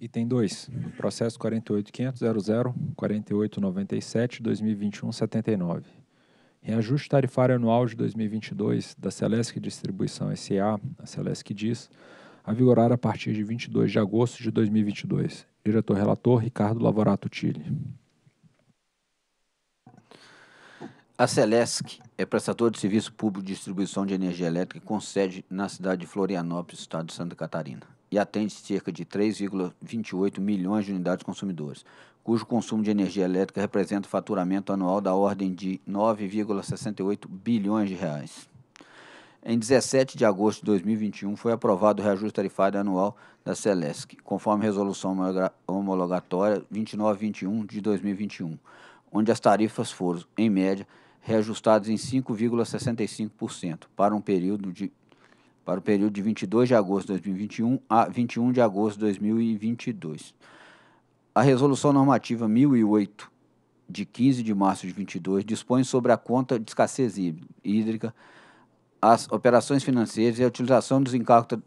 S7: Item 2. Processo 48.500.00.48.97.2021.79. Reajuste tarifário anual de 2022 da Celesc Distribuição S.A., a Celesc Diz, a vigorar a partir de 22 de agosto de 2022. Diretor-relator Ricardo Lavorato Tille.
S3: A Celesc é prestador de serviço público de distribuição de energia elétrica com sede na cidade de Florianópolis, estado de Santa Catarina e atende cerca de 3,28 milhões de unidades consumidoras, cujo consumo de energia elétrica representa o faturamento anual da ordem de 9,68 bilhões de reais. Em 17 de agosto de 2021 foi aprovado o reajuste tarifário anual da Celesc, conforme resolução homologatória 2921 de 2021, onde as tarifas foram, em média, reajustadas em 5,65% para um período de para o período de 22 de agosto de 2021 a 21 de agosto de 2022. A Resolução Normativa 1008, de 15 de março de 2022, dispõe sobre a conta de escassez hídrica, as operações financeiras e a utilização dos encargos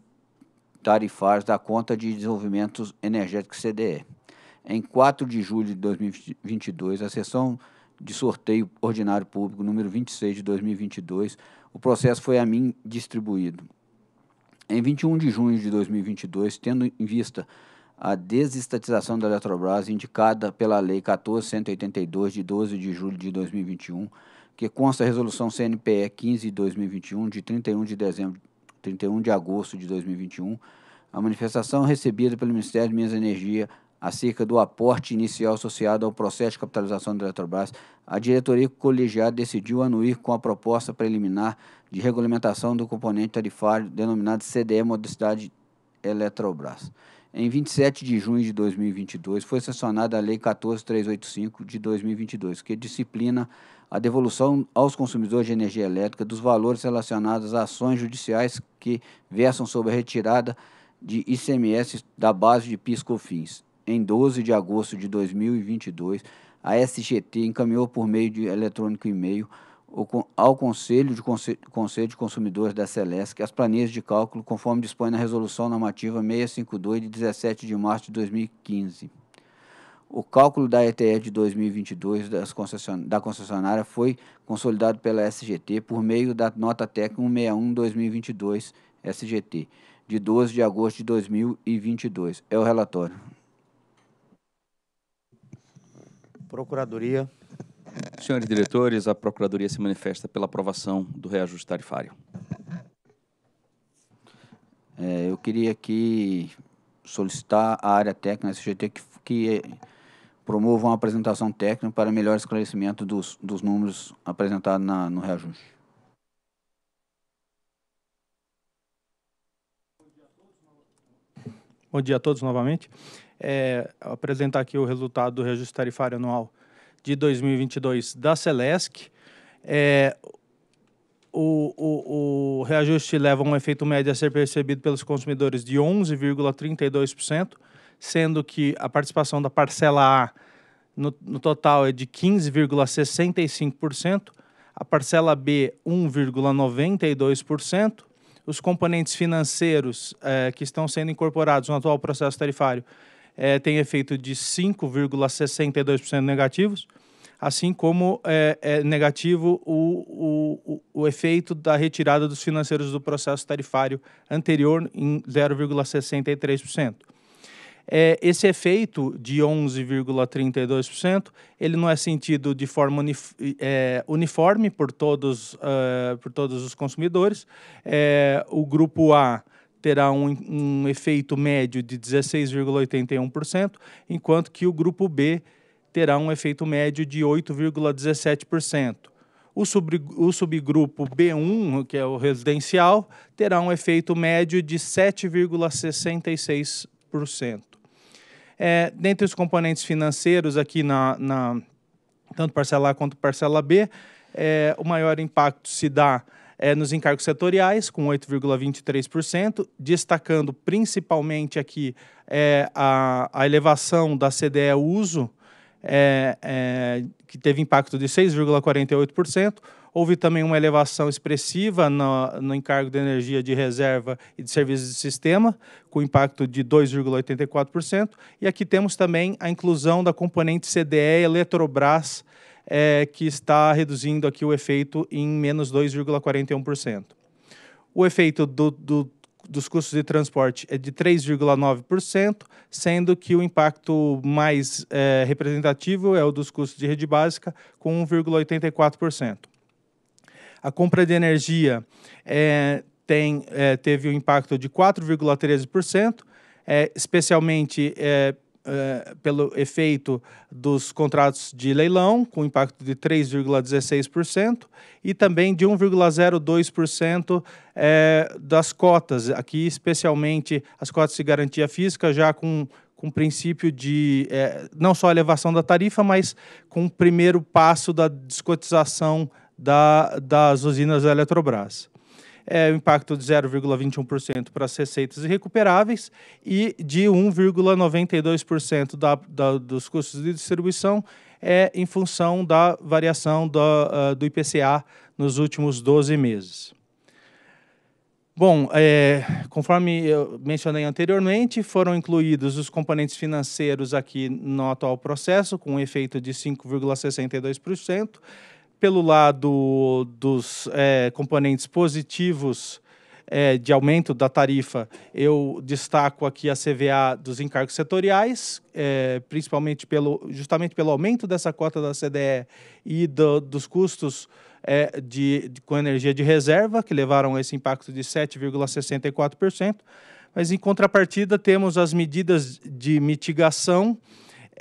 S3: tarifários da conta de desenvolvimento energético CDE. Em 4 de julho de 2022, a sessão de sorteio ordinário público número 26 de 2022, o processo foi a mim distribuído. Em 21 de junho de 2022, tendo em vista a desestatização da Eletrobras indicada pela Lei 14182 de 12 de julho de 2021, que consta a resolução CNPE 15 de 2021 de 31 de dezembro 31 de agosto de 2021, a manifestação recebida pelo Ministério de Minas e Energia acerca do aporte inicial associado ao processo de capitalização da Eletrobras, a diretoria colegiada decidiu anuir com a proposta preliminar de regulamentação do componente tarifário denominado CDE Modicidade Eletrobras. Em 27 de junho de 2022, foi sancionada a Lei 14385 de 2022, que disciplina a devolução aos consumidores de energia elétrica dos valores relacionados a ações judiciais que versam sobre a retirada de ICMS da base de PIS/COFINS. Em 12 de agosto de 2022, a SGT encaminhou por meio de eletrônico e-mail ao Conselho de, Conselho, de Consumidores da Celesc as planilhas de cálculo conforme dispõe na Resolução Normativa 652 de 17 de março de 2015. O cálculo da ETE de 2022 concession, da concessionária foi consolidado pela SGT por meio da nota técnica 161-2022 SGT, de 12 de agosto de
S8: 2022. É o relatório. Procuradoria. Senhores diretores, a Procuradoria se manifesta pela aprovação do reajuste tarifário. É, eu queria aqui
S3: solicitar à área técnica da SGT que, que promova uma apresentação técnica para melhor esclarecimento dos, dos números apresentados na, no reajuste.
S10: Bom dia a todos novamente. É, apresentar aqui o resultado do reajuste tarifário anual de 2022 da Celesc. É, o, o, o reajuste leva um efeito médio a ser percebido pelos consumidores de 11,32%, sendo que a participação da parcela A no, no total é de 15,65%, a parcela B 1,92%, os componentes financeiros é, que estão sendo incorporados no atual processo tarifário é, tem efeito de 5,62% negativos, assim como é, é negativo o, o, o, efeito da retirada dos financeiros do processo tarifário anterior em 0,63%. É, esse efeito de 11,32% ele não é sentido de forma uni, é, uniforme por todos, uh, por todos os consumidores. É, o grupo A terá um, um efeito médio de 16,81%, enquanto que o grupo B terá um efeito médio de 8,17%. O, sub, o subgrupo B1, que é o residencial, terá um efeito médio de 7,66%. É, dentre os componentes financeiros aqui na, na tanto parcela A quanto parcela B, é, o maior impacto se dá é, nos encargos setoriais, com 8,23%, destacando principalmente aqui é, a, a elevação da CDE uso, é, é, que teve impacto de 6,48%. Houve também uma elevação expressiva no, no, encargo de energia de reserva e de serviços de sistema, com impacto de 2,84%. E aqui temos também a inclusão da componente CDE Eletrobras é, que está reduzindo aqui o efeito em menos 2,41%. O efeito do, do, dos custos de transporte é de 3,9%, sendo que o impacto mais é, representativo é o dos custos de rede básica, com 1,84%. A compra de energia é, tem, é, teve um impacto de 4,13%, é, especialmente é, eh, pelo efeito dos contratos de leilão, com impacto de 3,16%, e também de 1,02% é, eh, das cotas, aqui especialmente as cotas de garantia física, já com com um princípio de é, não só elevação da tarifa, mas com o primeiro passo da descotização da, das usinas da Eletrobras é, o impacto de 0,21% para as receitas irrecuperáveis e de 1,92% da, da, dos custos de distribuição é em função da variação da, uh, do ah, IPCA nos últimos 12 meses. Bom, é, conforme eu mencionei anteriormente, foram incluídos os componentes financeiros aqui no atual processo, com um efeito de 5,62%, pelo lado dos é, componentes positivos é, de aumento da tarifa, eu destaco aqui a CVA dos encargos setoriais, é, principalmente pelo, justamente pelo aumento dessa cota da CDE e do, dos custos é, de, de, com energia de reserva, que levaram a esse impacto de 7,64%. Mas, em contrapartida, temos as medidas de mitigação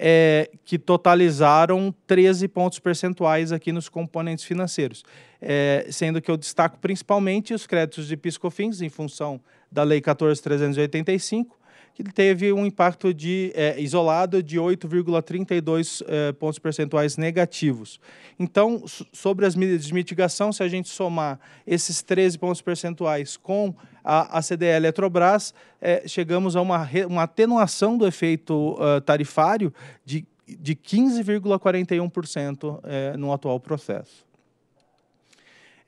S10: é, que totalizaram 13 pontos percentuais aqui nos componentes financeiros, é, sendo que eu destaco principalmente os créditos de PiscoFins, em função da Lei 14.385, que teve um impacto de, é, isolado de 8,32 é, pontos percentuais negativos. Então, sobre as medidas de mitigação, se a gente somar esses 13 pontos percentuais com a, a CDE Eletrobras, é, chegamos a uma, uma atenuação do efeito uh, tarifário de, de 15,41% é, no atual processo.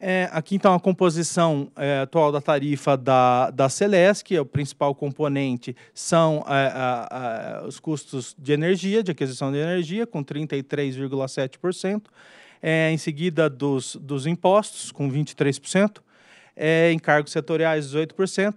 S10: É, aqui, então, a composição é, atual da tarifa da, da Celesc, é o principal componente são é, a, a, os custos de energia, de aquisição de energia, com 33,7%. É, em seguida, dos, dos impostos, com 23% é, em cargos setoriais 18%,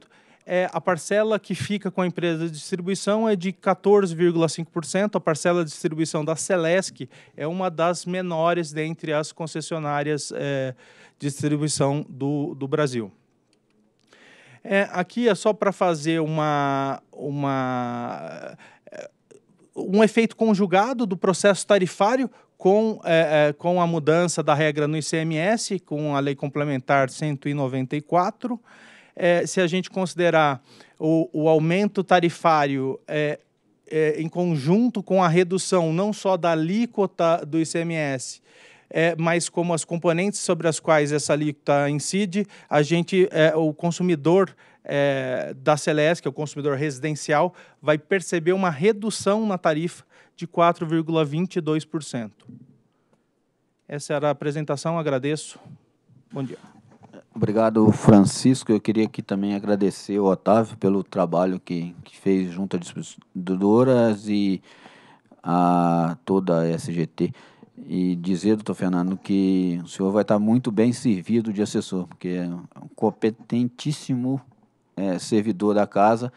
S10: é, a parcela que fica com a empresa de distribuição é de 14,5%. A parcela de distribuição da Celesc é uma das menores dentre as concessionárias é, de distribuição do, do Brasil. É, aqui é só para fazer uma, uma um efeito conjugado do processo tarifário com, é, é, com a mudança da regra no ICMS, com a lei complementar 194. É, se a gente considerar o, o aumento tarifário é, é, em conjunto com a redução não só da alíquota do ICMS, é, mas como as componentes sobre as quais essa alíquota incide, a gente, é, o consumidor é, da Celeste, que é o consumidor residencial, vai perceber uma redução na tarifa de 4,22%. Essa era a apresentação, agradeço. Bom dia.
S3: Obrigado, Francisco. Eu queria aqui também agradecer o Otávio pelo trabalho que, que fez junto às distribuidoras e a toda a SGT. E dizer, doutor Fernando, que o senhor vai estar muito bem servido de assessor, porque é um competentíssimo é, servidor da casa,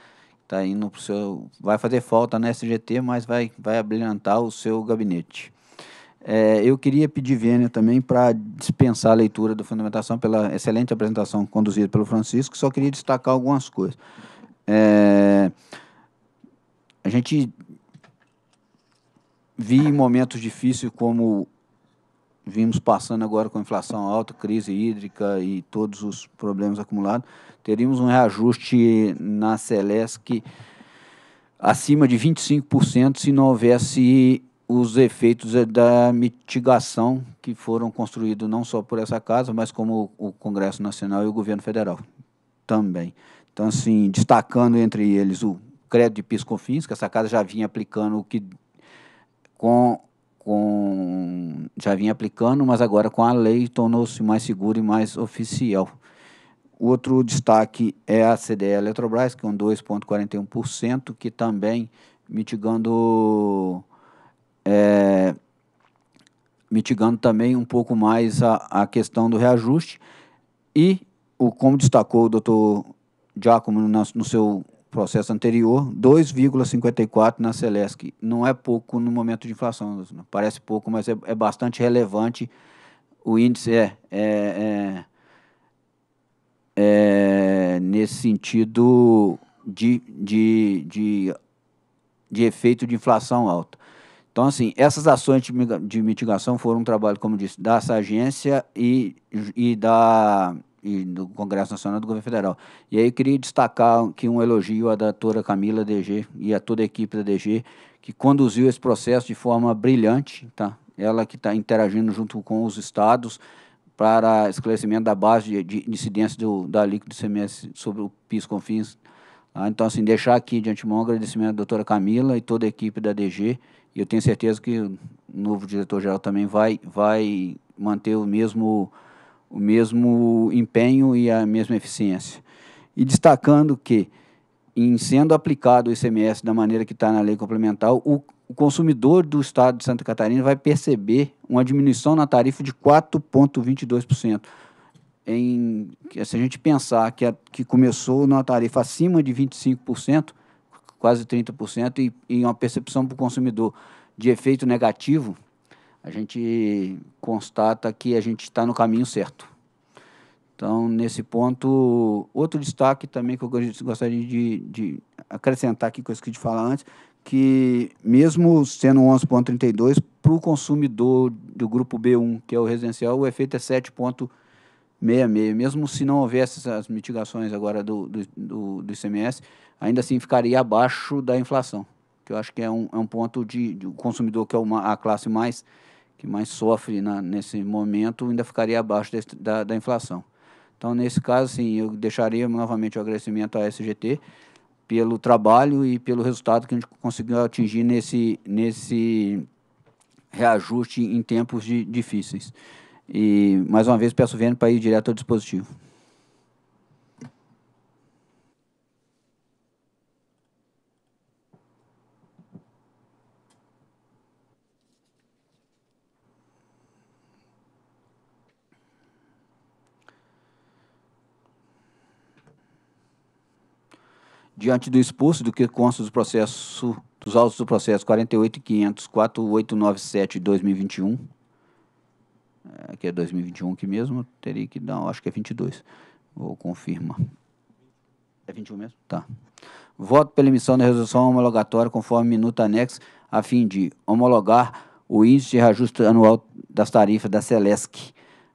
S3: tá indo pro seu, vai fazer falta na SGT, mas vai, vai abrilhantar o seu gabinete. É, eu queria pedir Vênia também para dispensar a leitura da fundamentação pela excelente apresentação conduzida pelo Francisco, só queria destacar algumas coisas. É, a gente vi momentos difíceis como vimos passando agora com inflação alta, crise hídrica e todos os problemas acumulados, teríamos um reajuste na Celesc acima de 25% se não houvesse os efeitos eh, da mitigação que foram construídos não só por essa casa, mas como o Congresso Nacional e o governo federal também. Então, assim, destacando entre eles o crédito de PIS-COFINS, que essa casa já vinha aplicando o que com, com já vinha aplicando, mas agora com a lei tornou-se mais seguro e mais oficial. O outro destaque é a CDE Eletrobras, com é 2,41%, que também mitigando, é, mitigando também um pouco mais a, a questão do reajuste. E, o, como destacou o doutor Giacomo no, no seu processo anterior, 2,54 na Celesc. Não é pouco no momento de inflação, parece pouco, mas é, é bastante relevante. O índice é, é, é é, nesse sentido de, de, de, de efeito de inflação alta. Então, assim, essas ações de mitigação foram um trabalho, como disse, dessa agência e, e, da, e do Congresso Nacional do Governo Federal. E aí eu queria destacar aqui um elogio à doutora Camila DG e a toda a equipe da DG, que conduziu esse processo de forma brilhante, tá? Ela que está interagindo junto com os estados, para esclarecimento da base de, de incidência do, da alíquota do ICMS sobre o PIS CONFINS. Ah, então, assim, deixar aqui de antemão um agradecimento à doutora Camila e toda a equipe da DG. E eu tenho certeza que o novo diretor-geral também vai, vai manter o mesmo, o mesmo empenho e a mesma eficiência. E destacando que, em sendo aplicado o ICMS da maneira que está na lei complementar, o o consumidor do estado de Santa Catarina vai perceber uma diminuição na tarifa de 4,22%. Em, se a gente pensar que, a, que começou numa tarifa acima de 25%, quase 30%, e, e uma percepção para o consumidor de efeito negativo, a gente constata que a gente está no caminho certo. Então, nesse ponto, outro destaque também que eu gostaria de, de acrescentar aqui, que eu esqueci de falar antes, que, mesmo sendo 11,32, para o consumidor do grupo B1, que é o residencial, o efeito é 7,66. Mesmo se não houvesse essas mitigações agora do, do, do, do ICMS, ainda assim ficaria abaixo da inflação, que eu acho que é um, é um ponto de, de o consumidor, que é uma, a classe mais que mais sofre na, nesse momento, ainda ficaria abaixo desse, da, da inflação. Então, nesse caso, sim, eu deixaria novamente o agradecimento à SGT, pelo trabalho e pelo resultado que a gente conseguiu atingir nesse, nesse reajuste em tempos de, difíceis. E, mais uma vez, peço o VN para ir direto ao dispositivo. diante do expulso do que consta do processo dos autos do processo 48.500.4897 2021, é, que é 2021 que mesmo, teria que dar, acho que é 22, vou confirmar. É 21 mesmo? Tá. Voto pela emissão da resolução homologatória conforme minuta anexo, a fim de homologar o índice de reajuste anual das tarifas da Celesc,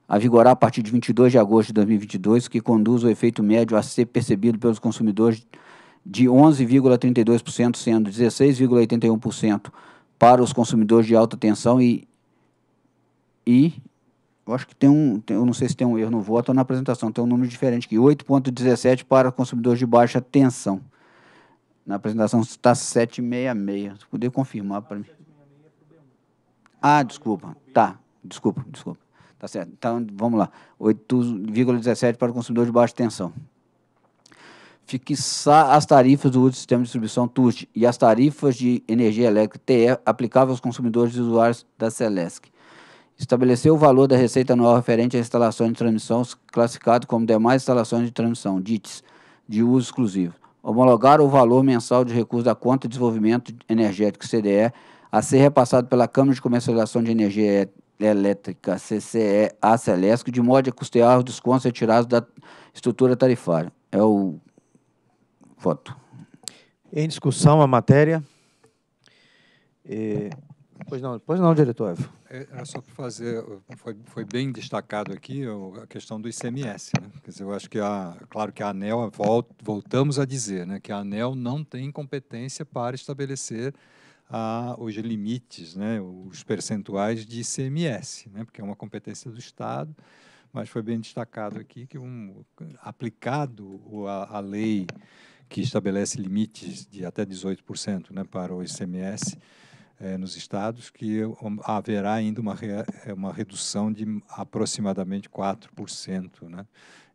S3: a vigorar a partir de 22 de agosto de 2022, que conduz o efeito médio a ser percebido pelos consumidores de 11,32%, sendo 16,81% para os consumidores de alta tensão e, e eu acho que tem um, tem, eu não sei se tem um erro no voto ou na apresentação, tem um número diferente aqui, 8,17 para consumidores de baixa tensão. Na apresentação está 7,66. Se puder confirmar para mim. Ah, desculpa. Tá, desculpa, desculpa. Tá certo. Então, vamos lá. 8,17 para o consumidor de baixa tensão fixar as tarifas do uso do sistema de distribuição TUST e as tarifas de energia elétrica TE aplicáveis aos consumidores e usuários da Celesc. Estabelecer o valor da receita anual referente à instalação de transmissão classificado como demais instalações de transmissão, DITs, de uso exclusivo. Homologar o valor mensal de recurso da conta de desenvolvimento energético CDE a ser repassado pela Câmara de Comercialização de Energia Elétrica, CCE, a Celesc, de modo a custear os descontos retirados da
S1: estrutura tarifária. É o Voto. Em discussão a matéria.
S4: E... Pois não, pois
S1: não, diretor Evo.
S4: é só para fazer, foi, foi bem destacado aqui a questão do ICMS. Né? Quer dizer, eu acho que, a, claro que a ANEL, voltamos a dizer, né, que a ANEL não tem competência para estabelecer a, os limites, né, os percentuais de ICMS, né, porque é uma competência do Estado, mas foi bem destacado aqui que um, aplicado a, a lei que estabelece limites de até 18% né, para o ICMS é, eh, nos estados, que haverá ainda uma, eh, uma redução de aproximadamente 4% né,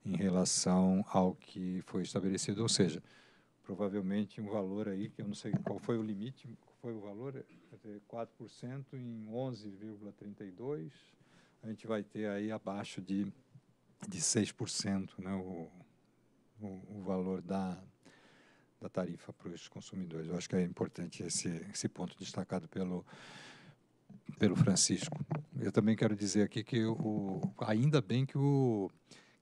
S4: em relação ao que foi estabelecido. Ou seja, provavelmente um valor aí, que eu não sei qual foi o limite, foi o valor, 4% é, em 11,32%, a gente vai ter aí abaixo de, de 6% né, o, o, o valor da, da tarifa para os consumidores. Eu acho que é importante esse, esse ponto destacado pelo, pelo Francisco. Eu também quero dizer aqui que o, ainda bem que o,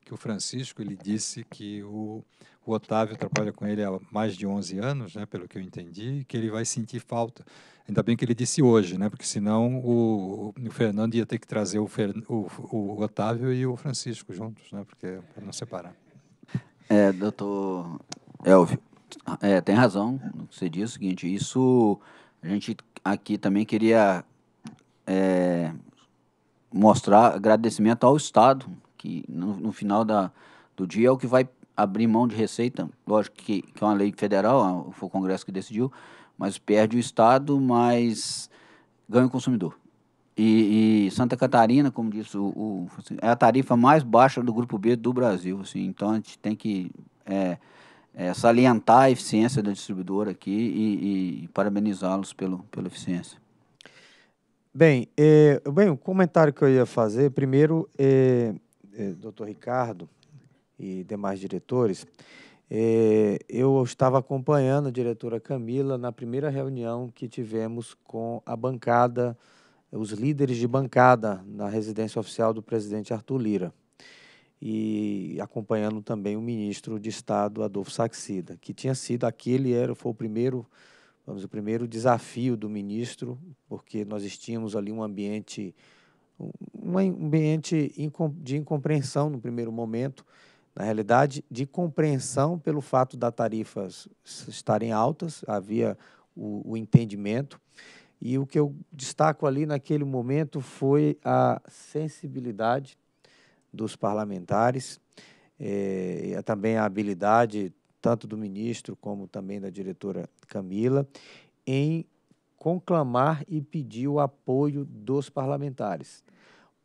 S4: que o Francisco ele disse que o, o Otávio trabalha com ele há mais de 11 anos, né, pelo que eu entendi, que ele vai sentir falta. Ainda bem que ele disse hoje, né, porque senão o, o Fernando ia ter que trazer o, Fer, o, o Otávio e o Francisco juntos, né, porque é para não separar.
S3: É, doutor Elvio, é, tem razão. Você diz é o seguinte, isso a gente aqui também queria é, mostrar agradecimento ao Estado, que no, no, final da, do dia é o que vai abrir mão de receita. Lógico que, que é uma lei federal, é, foi o Congresso que decidiu, mas perde o Estado, mas ganha o consumidor. E, e, Santa Catarina, como disse, o, o, é a tarifa mais baixa do Grupo B do Brasil. Assim, então a gente tem que é, é, salientar a eficiência da distribuidora aqui e,
S1: e parabenizá-los pelo, pela eficiência. Bem, é, bem, o comentário que eu ia fazer, primeiro, é, é, doutor Ricardo e demais diretores, é, eu estava acompanhando a diretora Camila na primeira reunião que tivemos com a bancada, os líderes de bancada na residência oficial do presidente Arthur Lira e acompanhando também o ministro de Estado Adolfo Saxida, que tinha sido aquele era foi o primeiro, vamos o primeiro desafio do ministro, porque nós tínhamos ali um ambiente um ambiente de incompreensão no primeiro momento, na realidade, de compreensão pelo fato das tarifas estarem altas, havia o, o entendimento. E o que eu destaco ali naquele momento foi a sensibilidade dos parlamentares, é, também a habilidade tanto do ministro como também da diretora Camila em conclamar e pedir o apoio dos parlamentares,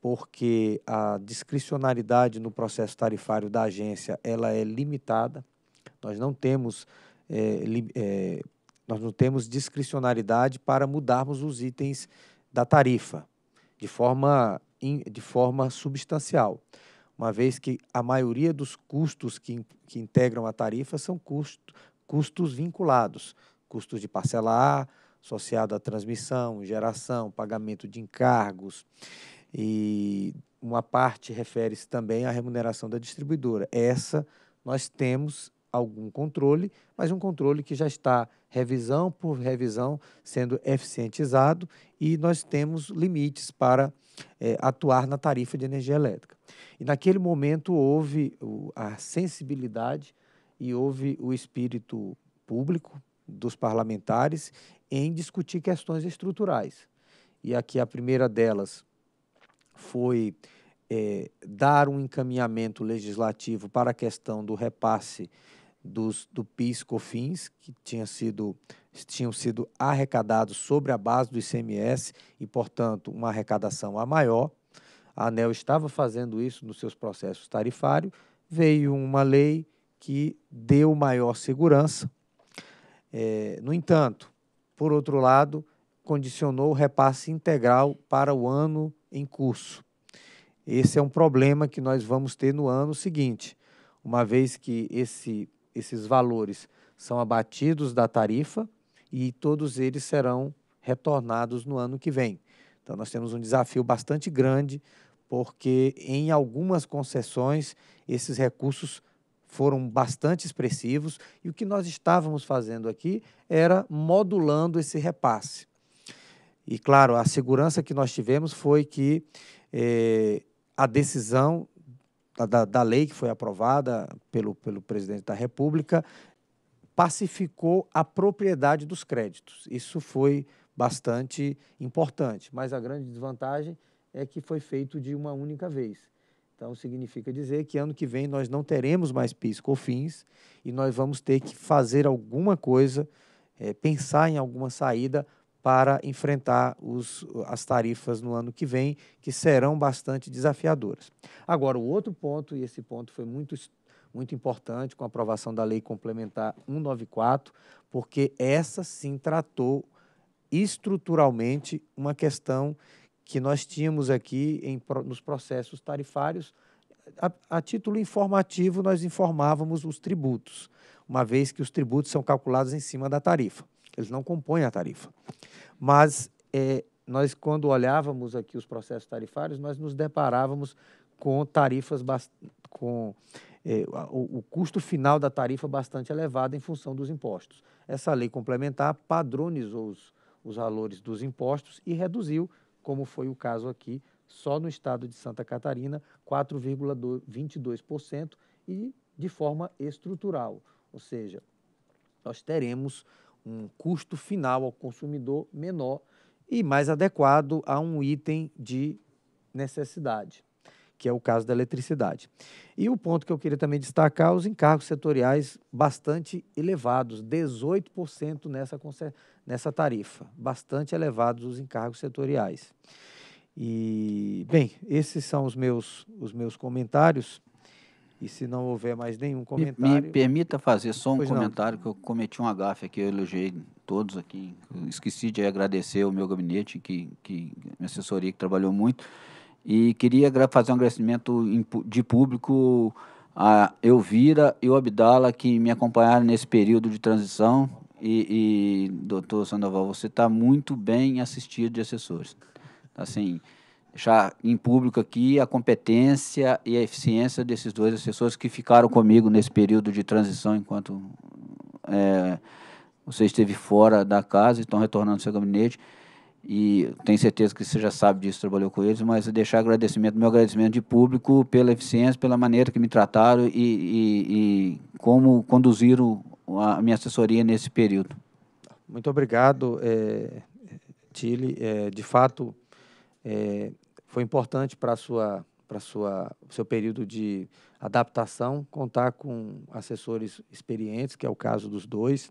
S1: porque a discricionalidade no processo tarifário da agência ela é limitada. Nós não temos é, li, é, nós não temos discricionalidade para mudarmos os itens da tarifa de forma de forma substancial, uma vez que a maioria dos custos que, que integram a tarifa são custo, custos vinculados, custos de parcelar, associado à transmissão, geração, pagamento de encargos e uma parte refere-se também à remuneração da distribuidora. Essa nós temos algum controle, mas um controle que já está revisão por revisão, sendo eficientizado e nós temos limites para é, atuar na tarifa de energia elétrica. E naquele momento houve a sensibilidade e houve o espírito público dos parlamentares em discutir questões estruturais. E aqui a primeira delas foi é, dar um encaminhamento legislativo para a questão do repasse dos, do PIS COFINS, que tinha sido, tinham sido arrecadados sobre a base do ICMS e, portanto, uma arrecadação a maior. A ANEL estava fazendo isso nos seus processos tarifários, veio uma lei que deu maior segurança. É, no entanto, por outro lado, condicionou o repasse integral para o ano em curso. Esse é um problema que nós vamos ter no ano seguinte, uma vez que esse esses valores são abatidos da tarifa e todos eles serão retornados no ano que vem. Então, nós temos um desafio bastante grande, porque em algumas concessões esses recursos foram bastante expressivos e o que nós estávamos fazendo aqui era modulando esse repasse. E, claro, a segurança que nós tivemos foi que eh, a decisão da, da lei que foi aprovada pelo, pelo presidente da República, pacificou a propriedade dos créditos. Isso foi bastante importante, mas a grande desvantagem é que foi feito de uma única vez. Então, significa dizer que ano que vem nós não teremos mais PIS COFINS e nós vamos ter que fazer alguma coisa, é, pensar em alguma saída para enfrentar os, as tarifas no ano que vem, que serão bastante desafiadoras. Agora, o outro ponto, e esse ponto foi muito, muito importante com a aprovação da Lei Complementar 194, porque essa sim tratou estruturalmente uma questão que nós tínhamos aqui em, nos processos tarifários. A, a título informativo, nós informávamos os tributos, uma vez que os tributos são calculados em cima da tarifa. Eles não compõem a tarifa. Mas é, nós, quando olhávamos aqui os processos tarifários, nós nos deparávamos com tarifas com é, o, o, custo final da tarifa bastante elevado em função dos impostos. Essa lei complementar padronizou os, os valores dos impostos e reduziu, como foi o caso aqui, só no estado de Santa Catarina, 4,22% e de forma estrutural. Ou seja, nós teremos um custo final ao consumidor menor e mais adequado a um item de necessidade, que é o caso da eletricidade. E o ponto que eu queria também destacar, os encargos setoriais bastante elevados, 18% nessa, nessa tarifa, bastante elevados os encargos setoriais. E, bem, esses são os meus, os meus comentários. E se não houver mais nenhum comentário. Me, me permita fazer só um
S3: comentário, não. que eu cometi um agafe aqui, eu elogiei todos aqui. Esqueci de agradecer o meu gabinete, que, que minha assessoria que trabalhou muito. E queria fazer um agradecimento de público a Elvira e o Abdala, que me acompanharam nesse período de transição. E, e doutor Sandoval, você está muito bem assistido de assessores. Tá, assim deixar em público aqui a competência e a eficiência desses dois assessores que ficaram comigo nesse período de transição enquanto é, você esteve fora da casa e estão retornando ao seu gabinete. E tenho certeza que você já sabe disso, trabalhou com eles, mas deixar agradecimento, meu agradecimento de público pela eficiência, pela maneira que me trataram e, e, e como conduziram a minha assessoria nesse período.
S1: Muito obrigado, é, É, de fato, é, foi importante para sua para sua seu período de adaptação contar com assessores experientes, que é o caso dos dois,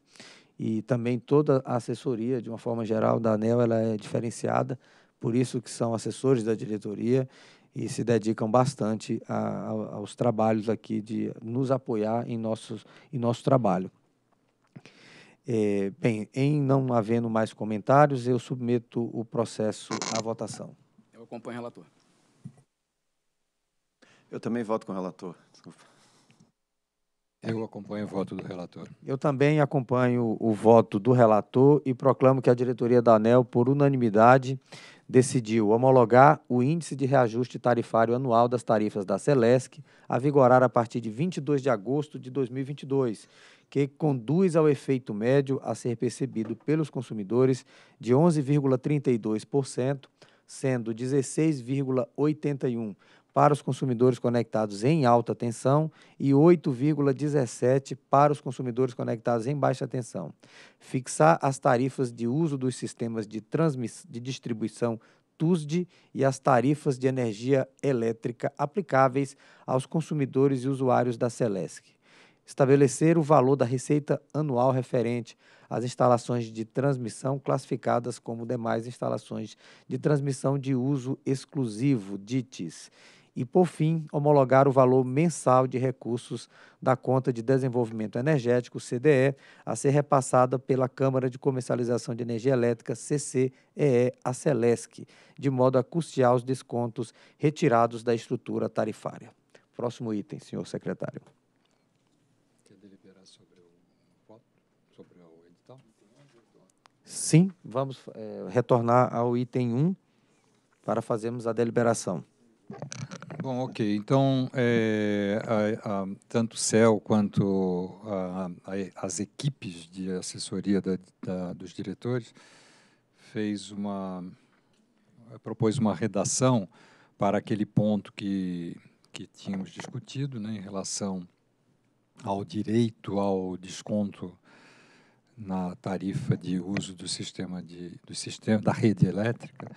S1: e também toda a assessoria, de uma forma geral, da ANEL ela é diferenciada, por isso que são assessores da diretoria e se dedicam bastante a, a, aos trabalhos aqui de nos apoiar em, nossos, em nosso trabalho. É, bem, em não havendo mais comentários, eu submeto o processo à votação
S2: acompanho o relator.
S5: Eu também voto com o relator. Desculpa.
S4: Eu acompanho o voto do relator.
S1: Eu também acompanho o voto do relator e proclamo que a diretoria da ANEL, por unanimidade, decidiu homologar o índice de reajuste tarifário anual das tarifas da Celesc a vigorar a partir de 22 de agosto de 2022, que conduz ao efeito médio a ser percebido pelos consumidores de 11,32% sendo 16,81 para os consumidores conectados em alta tensão e 8,17 para os consumidores conectados em baixa tensão. Fixar as tarifas de uso dos sistemas de, de distribuição TUSD e as tarifas de energia elétrica aplicáveis aos consumidores e usuários da Celesc estabelecer o valor da receita anual referente às instalações de transmissão classificadas como demais instalações de transmissão de uso exclusivo, DITES, e, por fim, homologar o valor mensal de recursos da conta de desenvolvimento energético, CDE, a ser repassada pela Câmara de Comercialização de Energia Elétrica, CCEE, a Celesc, de modo a custear os descontos retirados da estrutura tarifária. Próximo item, senhor secretário. Sim, vamos é, retornar ao item 1 para fazermos a deliberação.
S4: Bom, ok. Então, é, a, a, tanto o CEL quanto a, as equipes de assessoria da, da, dos diretores fez uma propôs uma redação para aquele ponto que, que tínhamos discutido né, em relação ao direito ao desconto na tarifa de uso do sistema de, do sistema da rede elétrica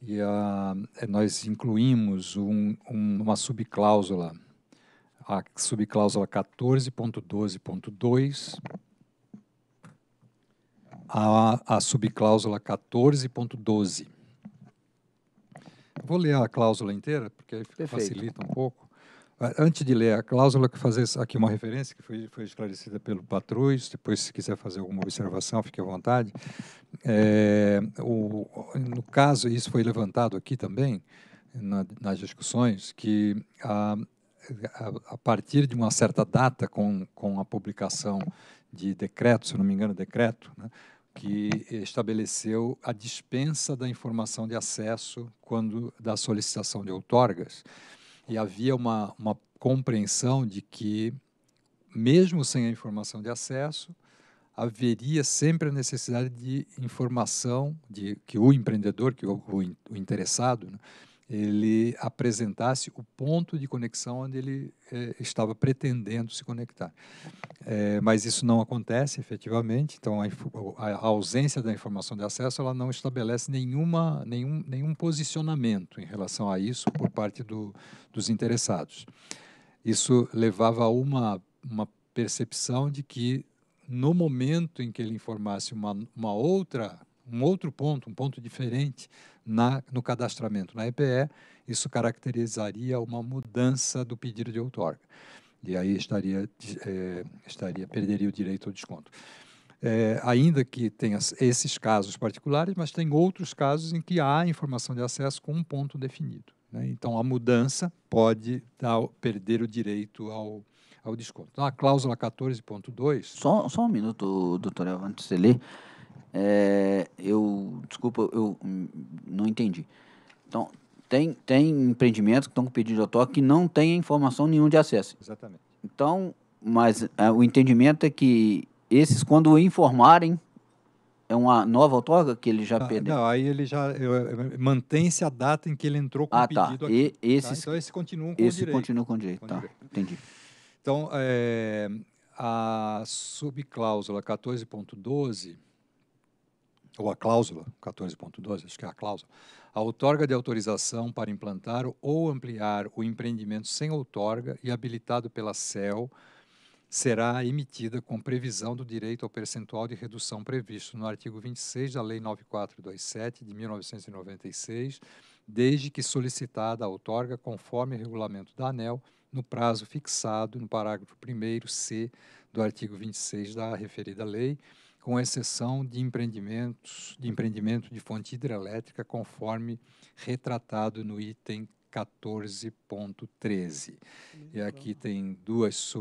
S4: e a, ah, é, nós incluímos um, um, uma subcláusula, a subcláusula 14.12.2, a, a subcláusula 14.12. Vou ler a cláusula inteira, porque aí facilita um pouco. Antes de ler a cláusula, que fazer aqui uma referência que foi, foi esclarecida pelo Patrus, depois, se quiser fazer alguma observação, fique à vontade. É, o, no caso, isso foi levantado aqui também, na, nas discussões, que a, a, a, partir de uma certa data, com, com a publicação de decreto, se não me engano, decreto, né, que estabeleceu a dispensa da informação de acesso quando da solicitação de outorgas e havia uma, uma compreensão de que, mesmo sem a informação de acesso, haveria sempre a necessidade de informação de que o empreendedor, que o, o interessado, né, ele apresentasse o ponto de conexão onde ele eh, estava pretendendo se conectar. É, mas isso não acontece efetivamente, então a, a, ausência da informação de acesso ela não estabelece nenhuma, nenhum, nenhum posicionamento em relação a isso por parte do, dos interessados. Isso levava a uma, uma percepção de que no momento em que ele informasse uma, uma outra, um outro ponto, um ponto diferente na, no cadastramento na EPE, isso caracterizaria uma mudança do pedido de outorga. E aí estaria, é, estaria perderia o direito ao desconto. É, ainda que tenha esses casos particulares, mas tem outros casos em que há informação de acesso com um ponto definido. Né? Então, a mudança pode dar, perder o direito ao, ao desconto. Então, a cláusula 14.2...
S3: Só, só um minuto, doutor Evandro, se lê. É, eu, desculpa, eu não entendi. Então, tem, tem empreendimentos que estão com pedido de autógrafo que não tem informação nenhuma de acesso. Exatamente. Então, mas é, o entendimento é que esses, quando informarem, é uma nova autógrafa que ele já ah, perdeu? Não,
S4: aí ele já mantém-se a data em que ele entrou com ah, o tá. pedido. E, aqui, esses, tá? Então esse continua com esse o direito. Esse continua com o direito, com tá. Direito. Entendi. Então, é, a subcláusula 14.12 ou a cláusula 14.2, acho que é a cláusula, a outorga de autorização para implantar ou ampliar o empreendimento sem outorga e habilitado pela CEL será emitida com previsão do direito ao percentual de redução previsto no artigo 26 da Lei 9427 de 1996, desde que solicitada a outorga conforme regulamento da ANEL no prazo fixado no parágrafo 1º C do artigo 26 da referida lei com exceção de empreendimentos de empreendimento de fonte hidrelétrica, conforme retratado no item 14.13. E aqui tem duas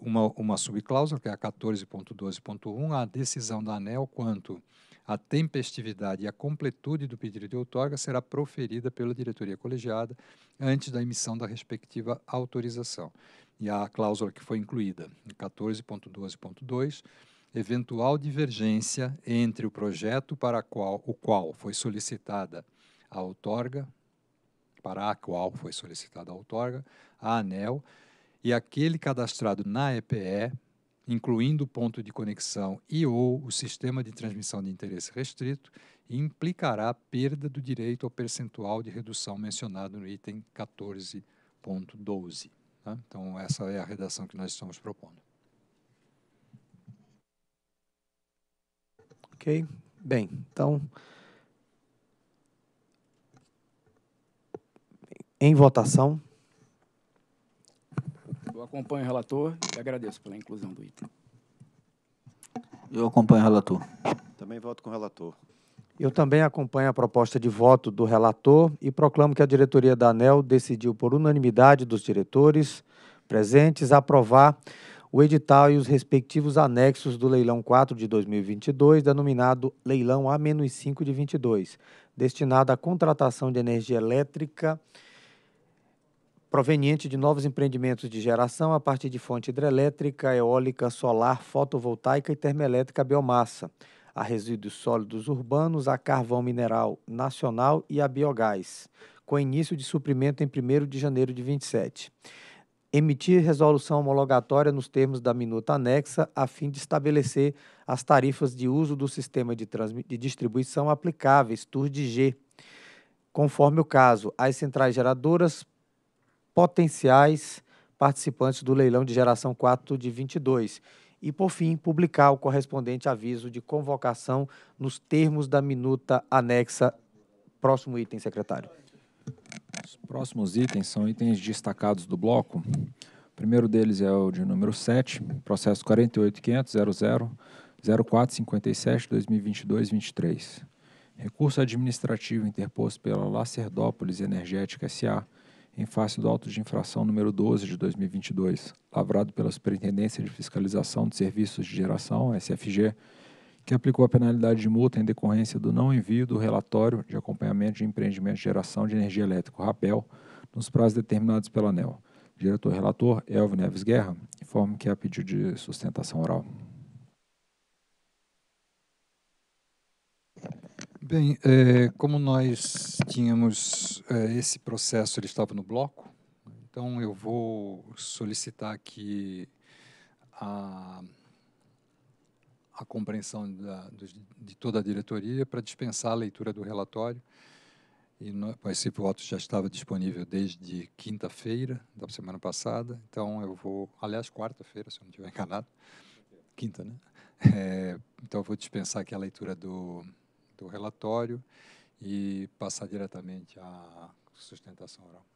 S4: uma, uma subcláusula, que é a 14.12.1, a decisão da ANEL quanto à tempestividade e à completude do pedido de outorga será proferida pela diretoria colegiada antes da emissão da respectiva autorização. E a cláusula que foi incluída, 14.12.2, eventual divergência entre o projeto para qual, o qual foi solicitada a outorga, para a qual foi solicitada a outorga, a ANEL, e aquele cadastrado na EPE, incluindo o ponto de conexão e ou o sistema de transmissão de interesse restrito, implicará perda do direito ao percentual de redução mencionado no item 14.12. Tá? Né? Então, essa é a redação que nós estamos propondo. Ok?
S1: Bem, então. Em votação.
S2: Eu acompanho o relator e agradeço pela inclusão do item.
S3: Eu acompanho o relator. Também voto com o relator.
S1: Eu também acompanho a proposta de voto do relator e proclamo que a diretoria da ANEL decidiu, por unanimidade dos diretores presentes, aprovar o edital e os respectivos anexos do leilão 4 de 2022, denominado leilão A-5 de 22, destinado à contratação de energia elétrica proveniente de novos empreendimentos de geração a partir de fonte hidrelétrica, eólica, solar, fotovoltaica e termoelétrica biomassa, a resíduos sólidos urbanos, a carvão mineral nacional e a biogás, com início de suprimento em 1 de janeiro de 27 emitir resolução homologatória nos termos da minuta anexa, a fim de estabelecer as tarifas de uso do sistema de, de distribuição aplicáveis, TUR G, conforme o caso, às centrais geradoras potenciais participantes do leilão de geração 4 de 22 e, por fim, publicar o correspondente aviso de convocação nos termos da minuta anexa. Próximo item, secretário.
S7: Os próximos itens são itens destacados do bloco. O primeiro deles é o de número 7, processo 48.500.00.0457.2022-23. Recurso administrativo interposto pela Lacerdópolis Energética S.A., em face do auto de infração número 12 de 2022, lavrado pela Superintendência de Fiscalização de Serviços de Geração, SFG, que aplicou a penalidade de multa em decorrência do não envio do relatório de acompanhamento de empreendimento de geração de energia elétrica, RAPEL, nos prazos determinados pela ANEL. diretor-relator, Elvio Neves Guerra, informe que há é pedido de sustentação oral.
S4: Bem, é, como nós tínhamos é, esse processo, ele estava no bloco, então eu vou solicitar que a a compreensão da, de toda a diretoria para dispensar a leitura do relatório. E no, esse voto já estava disponível desde quinta-feira da semana passada, então eu vou, aliás, quarta-feira, se eu não estiver enganado, quinta, né? É, então eu vou dispensar aqui a leitura do, do relatório e passar diretamente à sustentação oral.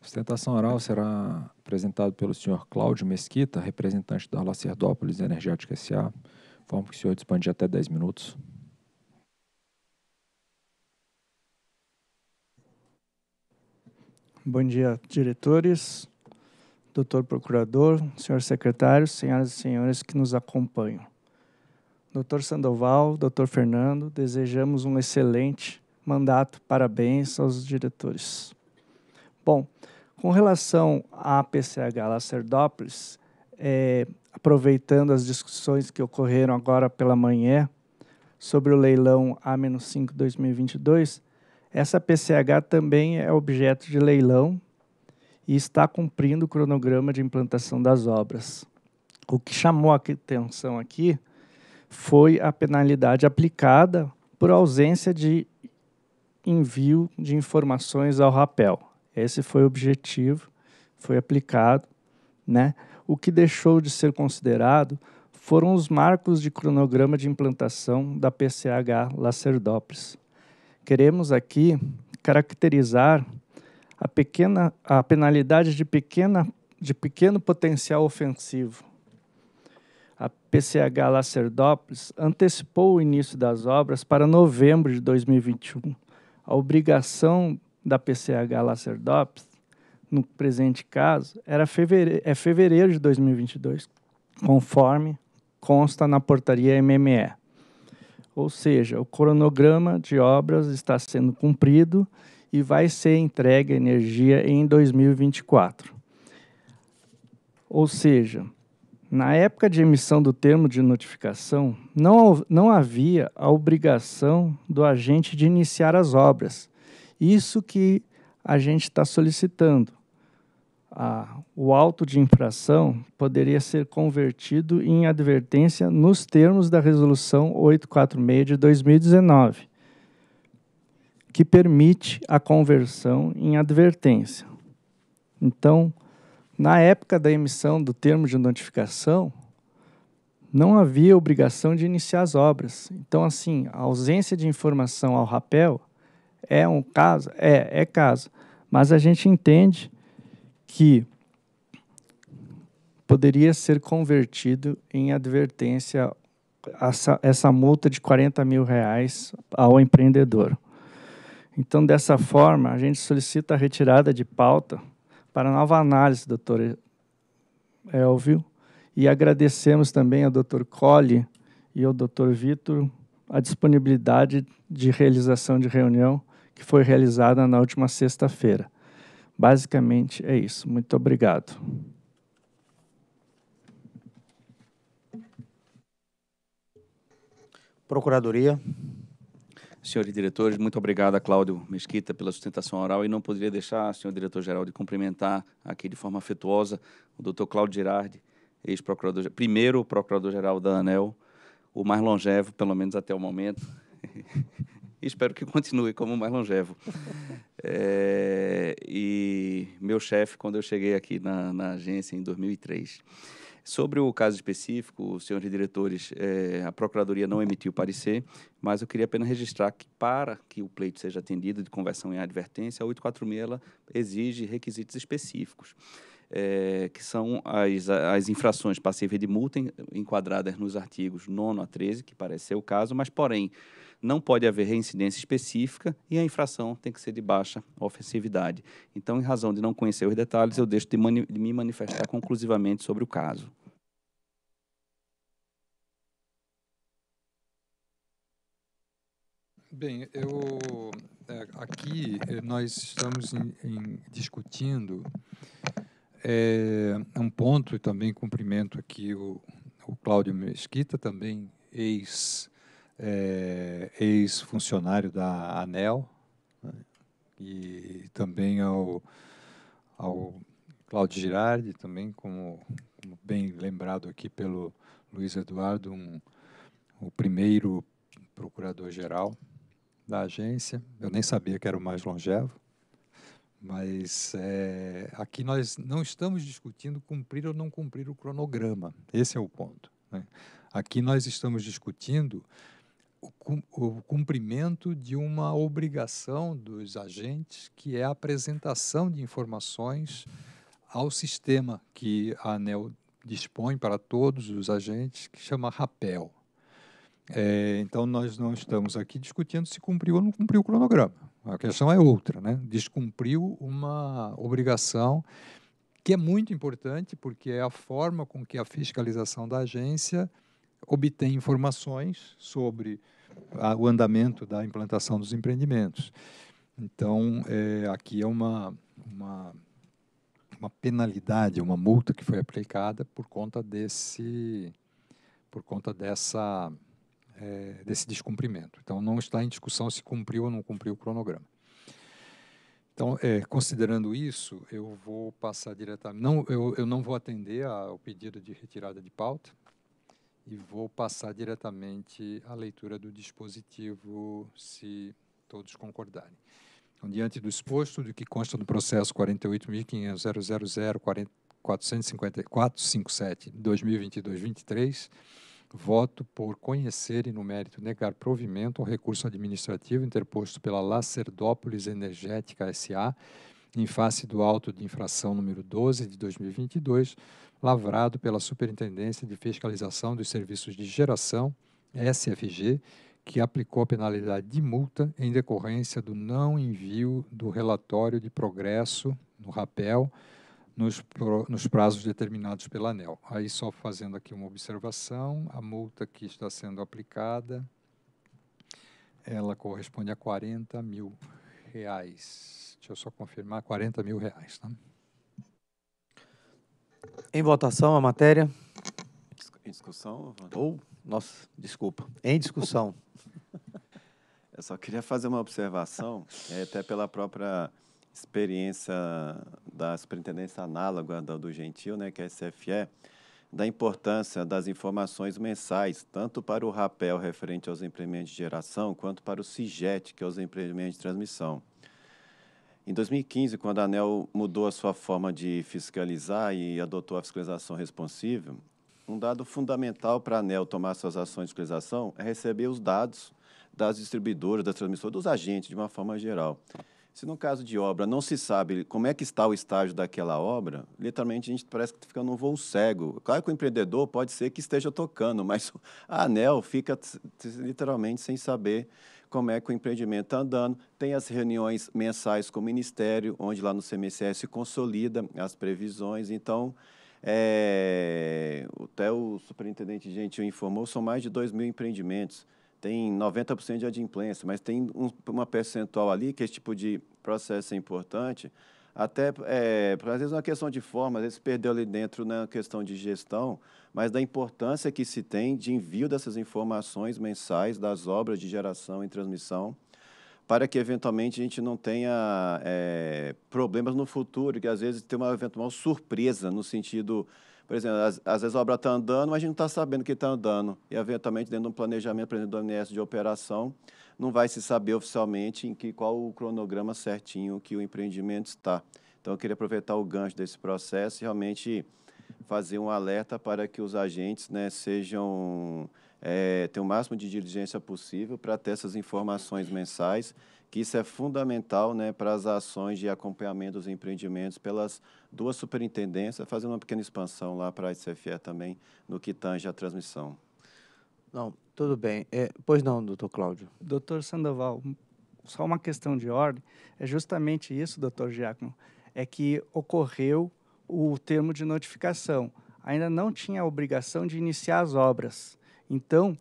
S7: A sustentação oral será apresentada pelo senhor Cláudio Mesquita, representante da Lacerdópolis Energética S.A. Informo que o senhor dispõe de até 10 minutos.
S6: Bom dia, diretores, doutor procurador, senhor secretário, senhoras e senhores que nos acompanham. Doutor Sandoval, doutor Fernando, desejamos um excelente mandato. Parabéns aos diretores. Bom, com relação à PCH Lacerdópolis, é, aproveitando as discussões que ocorreram agora pela manhã sobre o leilão A-5 2022, essa PCH também é objeto de leilão e está cumprindo o cronograma de implantação das obras. O que chamou a atenção aqui foi a penalidade aplicada por ausência de envio de informações ao rapel. Esse foi o objetivo, foi aplicado, né? O que deixou de ser considerado foram os marcos de cronograma de implantação da PCH Lacerdópolis. Queremos aqui caracterizar a pequena a penalidade de pequena de pequeno potencial ofensivo. A PCH Lacerdópolis antecipou o início das obras para novembro de 2021. A obrigação da PCH Lacerdops, no presente caso, era fevereiro, é fevereiro de 2022, conforme consta na portaria MME. Ou seja, o cronograma de obras está sendo cumprido e vai ser entregue a energia em 2024. Ou seja, na época de emissão do termo de notificação, não, não havia a obrigação do agente de iniciar as obras, isso que a gente está solicitando. Ah, o auto de infração poderia ser convertido em advertência nos termos da Resolução 846 de 2019, que permite a conversão em advertência. Então, na época da emissão do termo de notificação, não havia obrigação de iniciar as obras. Então, assim, a ausência de informação ao rapel é um caso? É, é caso. Mas a gente entende que poderia ser convertido em advertência essa, essa multa de 40 mil reais ao empreendedor. Então, dessa forma, a gente solicita a retirada de pauta para nova análise, doutor Elvio, e agradecemos também ao doutor Colli e ao doutor Vitor a disponibilidade de realização de reunião que foi realizada na última sexta-feira. Basicamente é isso. Muito obrigado.
S8: Procuradoria. Senhores diretores, muito obrigado a Cláudio Mesquita pela sustentação oral e não poderia deixar, senhor diretor-geral, de cumprimentar aqui de forma afetuosa o doutor Cláudio Girardi, ex-procurador, primeiro procurador-geral da ANEL, o mais longevo, pelo menos até o momento. e espero que continue como mais longevo. é, e meu chefe, quando eu cheguei aqui na, na, agência em 2003. Sobre o caso específico, senhores diretores, é, a Procuradoria não emitiu parecer, mas eu queria apenas registrar que, para que o pleito seja atendido de conversão em advertência, a 846 ela exige requisitos específicos. É, que são as, as infrações passíveis de multa enquadradas nos artigos 9 a 13, que parece ser o caso, mas, porém, não pode haver reincidência específica e a infração tem que ser de baixa ofensividade. Então, em razão de não conhecer os detalhes, eu deixo de, mani de me manifestar conclusivamente sobre o caso.
S4: Bem, eu é, aqui é, nós estamos em, em, discutindo é, um ponto e também cumprimento aqui o, o Cláudio Mesquita também ex é, ex-funcionário da ANEL, né? e também ao, ao Claudio Girardi, também como, como, bem lembrado aqui pelo Luiz Eduardo, um, o primeiro procurador-geral da agência. Eu nem sabia que era o mais longevo, mas é, aqui nós não estamos discutindo cumprir ou não cumprir o cronograma, esse é o ponto. Né? Aqui nós estamos discutindo o cumprimento de uma obrigação dos agentes, que é a apresentação de informações ao sistema que a ANEL dispõe para todos os agentes, que chama RAPEL. É, então, nós não estamos aqui discutindo se cumpriu ou não cumpriu o cronograma. A questão é outra, né? Descumpriu uma obrigação que é muito importante, porque é a forma com que a fiscalização da agência obtém informações sobre a, o andamento da implantação dos empreendimentos. Então, é, aqui é uma, uma, uma penalidade, é uma multa que foi aplicada por conta desse, por conta dessa, é, desse descumprimento. Então, não está em discussão se cumpriu ou não cumpriu o cronograma. Então, é, considerando isso, eu vou passar diretamente. Não, eu, eu não vou atender ao pedido de retirada de pauta e vou passar diretamente à leitura do dispositivo, se todos concordarem. Então, diante do exposto do que consta do processo 2022 23 voto por conhecer e, no mérito, negar provimento ao recurso administrativo interposto pela Lacerdópolis Energética S.A., em face do auto de infração número 12 de 2022, lavrado pela Superintendência de Fiscalização dos Serviços de Geração, SFG, que aplicou a penalidade de multa em decorrência do não envio do relatório de progresso no rapel nos, nos prazos determinados pela ANEL. Aí, só fazendo aqui uma observação, a multa que está sendo aplicada, ela corresponde a 40 mil reais. Deixa eu só confirmar, 40 mil reais. Né?
S1: Em votação a matéria.
S4: Em discussão? Ou, nossa, desculpa.
S1: Em discussão.
S5: Eu só queria fazer uma observação, é, até pela própria experiência da superintendência análoga do Gentil, né, que é a SFE, da importância das informações mensais, tanto para o rapel referente aos empreendimentos de geração, quanto para o CIGET, que é os empreendimentos de transmissão. Em 2015, quando a ANEL mudou a sua forma de fiscalizar e adotou a fiscalização responsiva, um dado fundamental para a ANEL tomar suas ações de fiscalização é receber os dados das distribuidoras, das transmissoras, dos agentes, de uma forma geral. Se no caso de obra não se sabe como é que está o estágio daquela obra, literalmente a gente parece que fica num voo cego. Claro que o empreendedor pode ser que esteja tocando, mas a ANEL fica literalmente sem saber como é que o empreendimento está andando. Tem as reuniões mensais com o Ministério, onde lá no CMCS se consolida as previsões. Então, é, até o superintendente Gentil informou, são mais de 2 mil empreendimentos. Tem 90% de adimplência, mas tem um, uma percentual ali que esse tipo de processo é importante até é, às vezes uma questão de forma, às vezes perdeu ali dentro na né, questão de gestão, mas da importância que se tem de envio dessas informações mensais das obras de geração e transmissão para que eventualmente a gente não tenha é, problemas no futuro, que às vezes tem uma eventual surpresa no sentido, por exemplo, às, às vezes a obra está andando, mas a gente não está sabendo que está andando, e eventualmente dentro de um planejamento, por exemplo, do MS de operação, não vai se saber oficialmente em que qual o cronograma certinho que o empreendimento está. Então, eu queria aproveitar o gancho desse processo e realmente fazer um alerta para que os agentes né, sejam é, tenham o máximo de diligência possível para ter essas informações mensais, que isso é fundamental né, para as ações de acompanhamento dos empreendimentos pelas duas superintendências, fazendo uma pequena expansão lá para a ICFE também, no que tange a transmissão.
S6: Não, tudo
S5: bem. É,
S1: pois não, doutor Cláudio.
S6: Doutor Sandoval, só uma questão de ordem. É justamente isso, doutor Giacomo, é que ocorreu o termo de notificação. Ainda não tinha a obrigação de iniciar as obras. Então,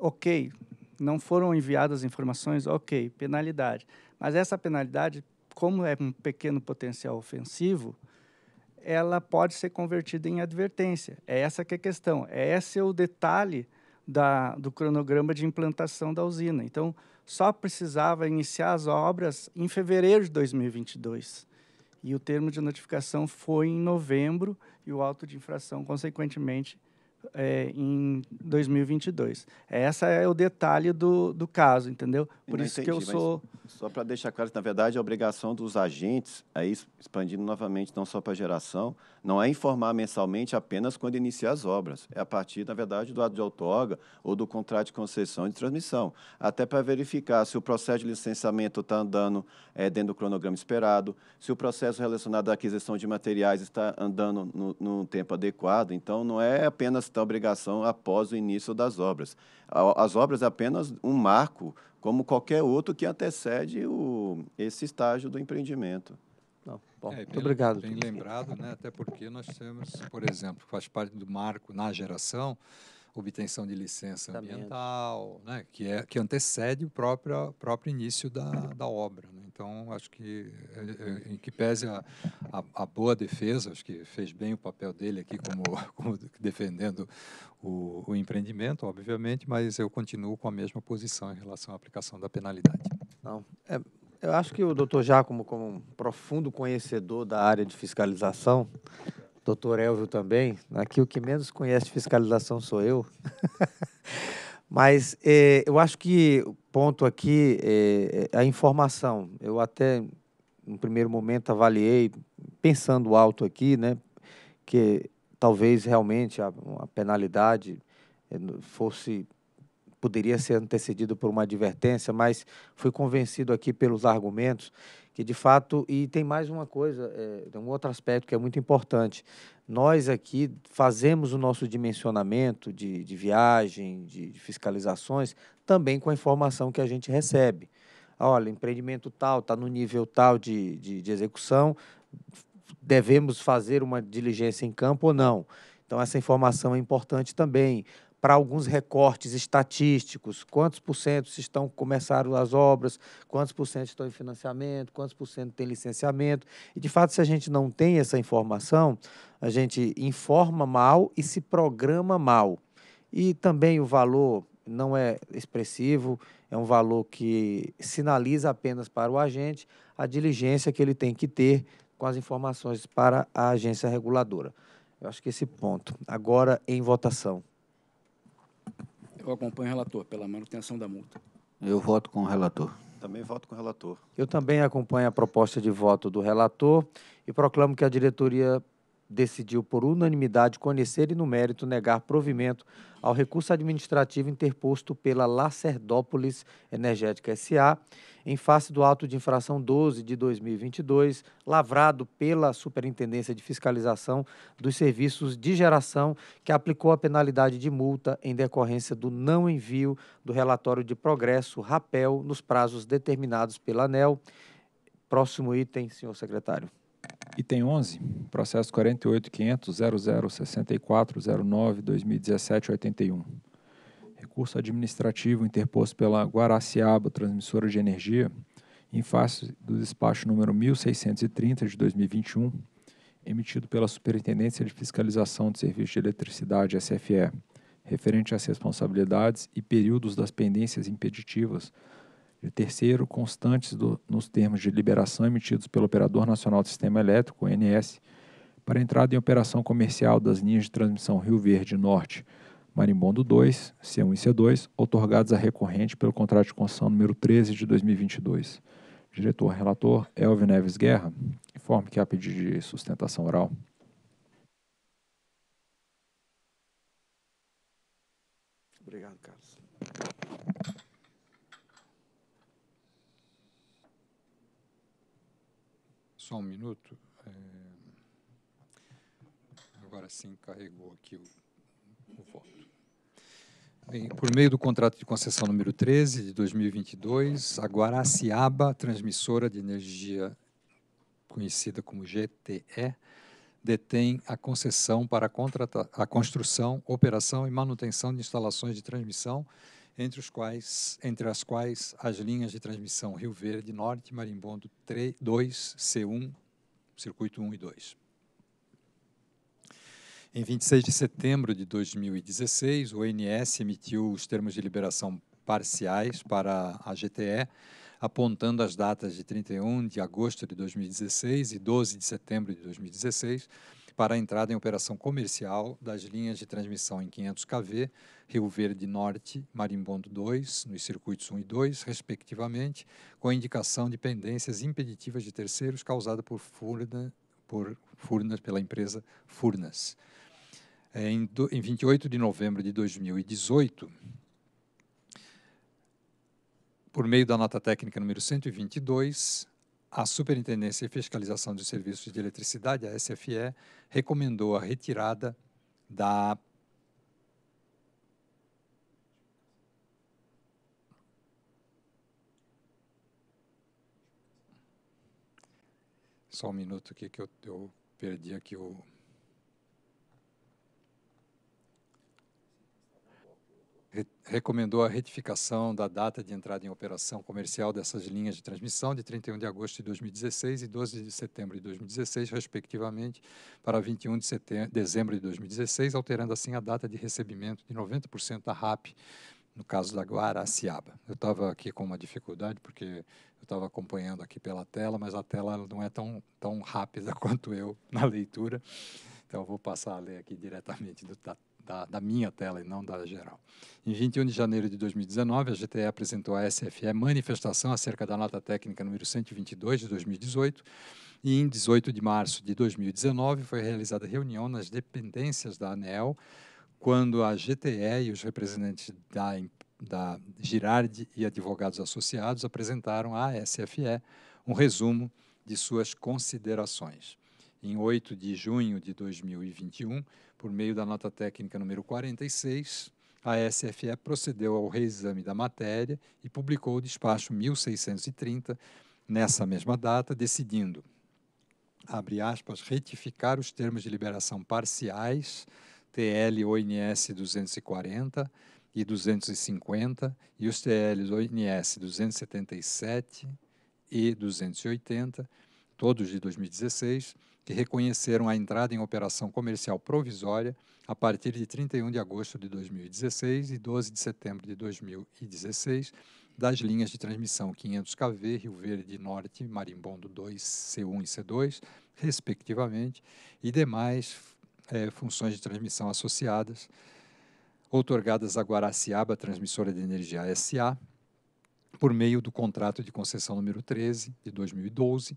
S6: ok, não foram enviadas informações, ok, penalidade. Mas essa penalidade, como é um pequeno potencial ofensivo, ela pode ser convertida em advertência. É essa que é a questão. Esse é esse o detalhe da, do cronograma de implantação da usina. Então, só precisava iniciar as obras em fevereiro de 2022. E o termo de notificação foi em novembro e o auto de infração, consequentemente, é, em 2022. Essa é o detalhe do, do caso, entendeu? Por não isso entendi, que eu sou.
S5: Só para deixar claro, na verdade, a obrigação dos agentes, aí é expandindo novamente, não só para a geração, não é informar mensalmente apenas quando iniciar as obras. É a partir, na verdade, do ato de outorga ou do contrato de concessão de transmissão. Até para verificar se o processo de licenciamento está andando é, dentro do cronograma esperado, se o processo relacionado à aquisição de materiais está andando no, no tempo adequado. Então, não é apenas esta obrigação após o início das obras. As obras é apenas um marco, como qualquer outro que antecede o, esse estágio do empreendimento.
S4: Não, bom, é, muito bem, obrigado. Bem lembrado, né? até porque nós temos, por exemplo, faz parte do marco na geração, obtenção de licença ambiental, né, que, é, que antecede o próprio, próprio início da, da obra. Né? Então, acho que, é, é, em que pese a, a, a, boa defesa, acho que fez bem o papel dele aqui como, como defendendo o, o, empreendimento, obviamente, mas eu continuo com a mesma posição em relação à aplicação da penalidade. Não,
S1: é, eu acho que o doutor Giacomo, como um profundo conhecedor da área de fiscalização, doutor Elvio também, aqui o que menos conhece fiscalização sou eu, mas eh, eu acho que o ponto aqui eh, é a informação. Eu até, no primeiro momento, avaliei, pensando alto aqui, né, que talvez realmente a, a penalidade eh, fosse poderia ser antecedido por uma advertência, mas fui convencido aqui pelos argumentos que de fato e tem mais uma coisa é, um outro aspecto que é muito importante nós aqui fazemos o nosso dimensionamento de, de viagem de, de, fiscalizações também com a informação que a gente recebe olha empreendimento tal está no nível tal de, de, de execução devemos fazer uma diligência em campo ou não então essa informação é importante também para alguns recortes estatísticos, quantos por cento estão começando as obras, quantos por cento estão em financiamento, quantos por cento tem licenciamento. E de fato, se a gente não tem essa informação, a gente informa mal e se programa mal. E também o valor não é expressivo, é um valor que sinaliza apenas para o agente a diligência que ele tem que ter com as informações para a agência reguladora. Eu acho que esse é ponto. Agora em votação.
S2: Eu acompanho o relator pela manutenção da multa.
S1: Eu voto com o relator.
S2: Também voto com o relator.
S1: Eu também acompanho a proposta de voto do relator e proclamo que a diretoria decidiu por unanimidade conhecer e no mérito negar provimento ao recurso administrativo interposto pela Lacerdópolis Energética SA em face do auto de infração 12 de 2022, lavrado pela Superintendência de Fiscalização dos Serviços de Geração, que aplicou a penalidade de multa em decorrência do não envio do relatório de progresso RAPEL nos prazos determinados pela ANEL. Próximo item, senhor
S7: secretário. Item 11, processo 48.500.0064.09.2017.81. Recurso administrativo interposto pela Guaraciaba Transmissora de Energia, em face do despacho número 1630 de 2021, emitido pela Superintendência de Fiscalização de Serviços de Eletricidade, SFE, referente às responsabilidades e períodos das pendências impeditivas Terceiro, constantes do, nos termos de liberação emitidos pelo Operador Nacional do Sistema Elétrico, ONS, para entrada em operação comercial das linhas de transmissão Rio Verde Norte, Marimbondo 2, C1 e C2, otorgados à recorrente pelo contrato de concessão número 13 de 2022. Diretor relator Elvio Neves Guerra, informe que há pedido de sustentação oral.
S6: Obrigado, Carlos.
S4: Só um minuto. É... Agora sim carregou aqui o, o voto. Bem, por meio do contrato de concessão número 13 de 2022, a Guaraciaba Transmissora de Energia, conhecida como GTE, detém a concessão para a, a construção, operação e manutenção de instalações de transmissão entre, os quais, entre as quais as linhas de transmissão Rio Verde, Norte, Marimbondo 3, 2, C1, circuito 1 e 2. Em 26 de setembro de 2016, o ONS emitiu os termos de liberação parciais para a GTE, apontando as datas de 31 de agosto de 2016 e 12 de setembro de 2016 para a entrada em operação comercial das linhas de transmissão em 500 kV, Rio Verde Norte, Marimbondo 2, nos circuitos 1 e 2, respectivamente, com indicação de pendências impeditivas de terceiros causada por, furna, por Furnas, pela empresa Furnas. É, em, do, em 28 de novembro de 2018, por meio da nota técnica número 122, a Superintendência e Fiscalização dos Serviços de Eletricidade, a SFE, recomendou a retirada da Só um minuto aqui que eu, eu perdi aqui o recomendou a retificação da data de entrada em operação comercial dessas linhas de transmissão de 31 de agosto de 2016 e 12 de setembro de 2016, respectivamente, para 21 de dezembro de 2016, alterando assim a data de recebimento de 90% da RAP no caso da Guaraciaba. Eu estava aqui com uma dificuldade, porque eu estava acompanhando aqui pela tela, mas a tela não é tão, tão rápida quanto eu na leitura. Então, vou passar a ler aqui diretamente do, da da, da, minha tela e não da geral. Em 21 de janeiro de 2019, a GTE apresentou à SFE manifestação acerca da nota técnica número 122 de 2018 e em 18 de março de 2019 foi realizada reunião nas dependências da ANEL quando a GTE e os representantes da, da Girardi e advogados associados apresentaram à SFE um resumo de suas considerações em 8 de junho de 2021, por meio da nota técnica número 46, a SFE procedeu ao reexame da matéria e publicou o despacho 1630 nessa mesma data, decidindo, abre aspas, retificar os termos de liberação parciais TL ONS 240 e 250 e os TLs ONS 277 e 280, todos de 2016 que reconheceram a entrada em operação comercial provisória a partir de 31 de agosto de 2016 e 12 de setembro de 2016 das linhas de transmissão 500 kV Rio Verde Norte, Marimbondo 2, C1 e C2, respectivamente, e demais é, funções de transmissão associadas, outorgadas à Guaraciaba Transmissora de Energia SA, por meio do contrato de concessão número 13 de 2012,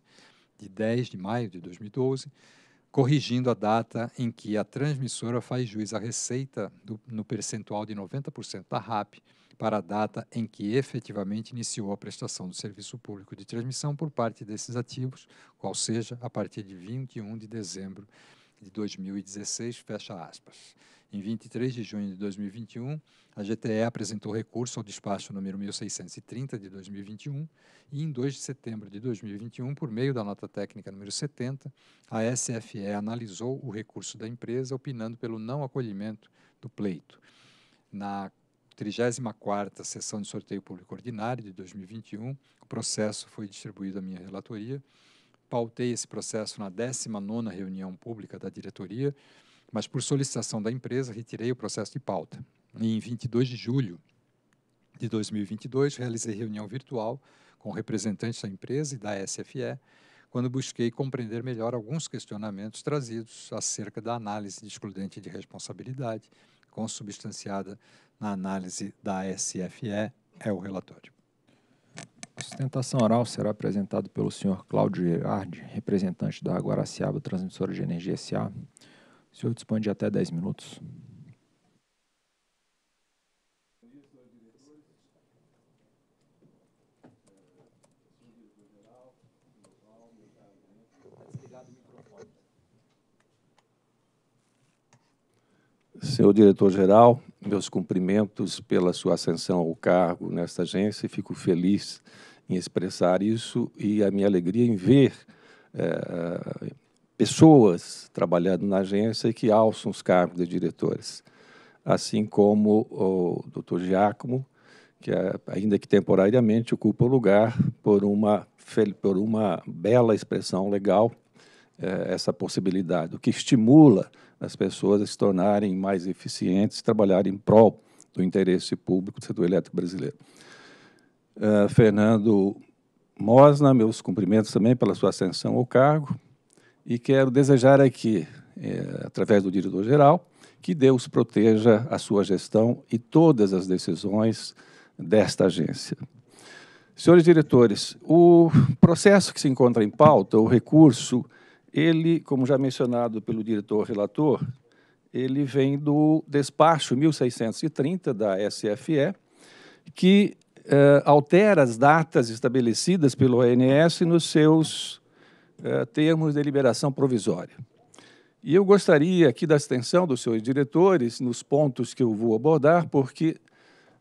S4: de 10 de maio de 2012, corrigindo a data em que a transmissora faz juiz à receita do, no percentual de 90% da RAP para a data em que efetivamente iniciou a prestação do serviço público de transmissão por parte desses ativos, qual seja a partir de 21 de dezembro de 2016, fecha aspas. Em 23 de junho de 2021, a GTE apresentou recurso ao despacho número 1630 de 2021 e em 2 de setembro de 2021, por meio da nota técnica número 70, a SFE analisou o recurso da empresa opinando pelo não acolhimento do pleito. Na 34ª sessão de sorteio público ordinário de 2021, o processo foi distribuído à minha relatoria pautei esse processo na 19ª reunião pública da diretoria, mas por solicitação da empresa retirei o processo de pauta. E em 22 de julho de 2022 realizei reunião virtual com representantes da empresa e da SFE, quando busquei compreender melhor alguns questionamentos trazidos acerca da análise de excludente de responsabilidade, consubstanciada na análise da SFE, é o relatório.
S7: A sustentação oral será apresentada pelo senhor Cláudio Gerardi, representante da Guaraciaba Transmissora de Energia S.A. O senhor dispõe de até 10 minutos.
S11: Senhor diretor-geral, meus cumprimentos pela sua ascensão ao cargo nesta agência e fico feliz em expressar isso e a minha alegria em ver é, pessoas trabalhando na agência e que alçam os cargos de diretores. Assim como o Dr. Giacomo, que eh, ainda que temporariamente ocupa o lugar por uma, por uma bela expressão legal, é, essa possibilidade, o que estimula as pessoas se tornarem mais eficientes, trabalharem em prol do interesse público do setor elétrico brasileiro. Uh, Fernando Mosna, meus cumprimentos também pela sua ascensão ao cargo e quero desejar aqui, é, através do diretor-geral, que Deus proteja a sua gestão e todas as decisões desta agência. Senhores diretores, o processo que se encontra em pauta, o recurso ele, como já mencionado pelo diretor relator, ele vem do despacho 1630 da SFE, que eh, altera as datas estabelecidas pelo ONS nos seus eh, termos de liberação provisória. E eu gostaria aqui da extensão dos seus diretores nos pontos que eu vou abordar, porque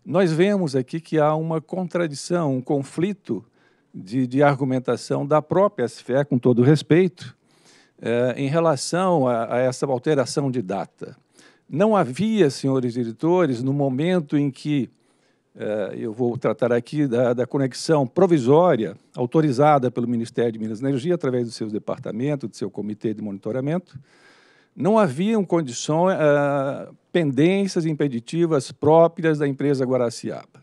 S11: nós vemos aqui que há uma contradição, um conflito de, de argumentação da própria SFE, com todo respeito, eh, em relação a, a essa alteração de data. Não havia, senhores editores, no momento em que é, eu vou tratar aqui da, da, conexão provisória autorizada pelo Ministério de Minas e Energia, através dos seus departamentos, do seu comitê de monitoramento, não haviam condições, uh, pendências impeditivas próprias da empresa Guaraciaba.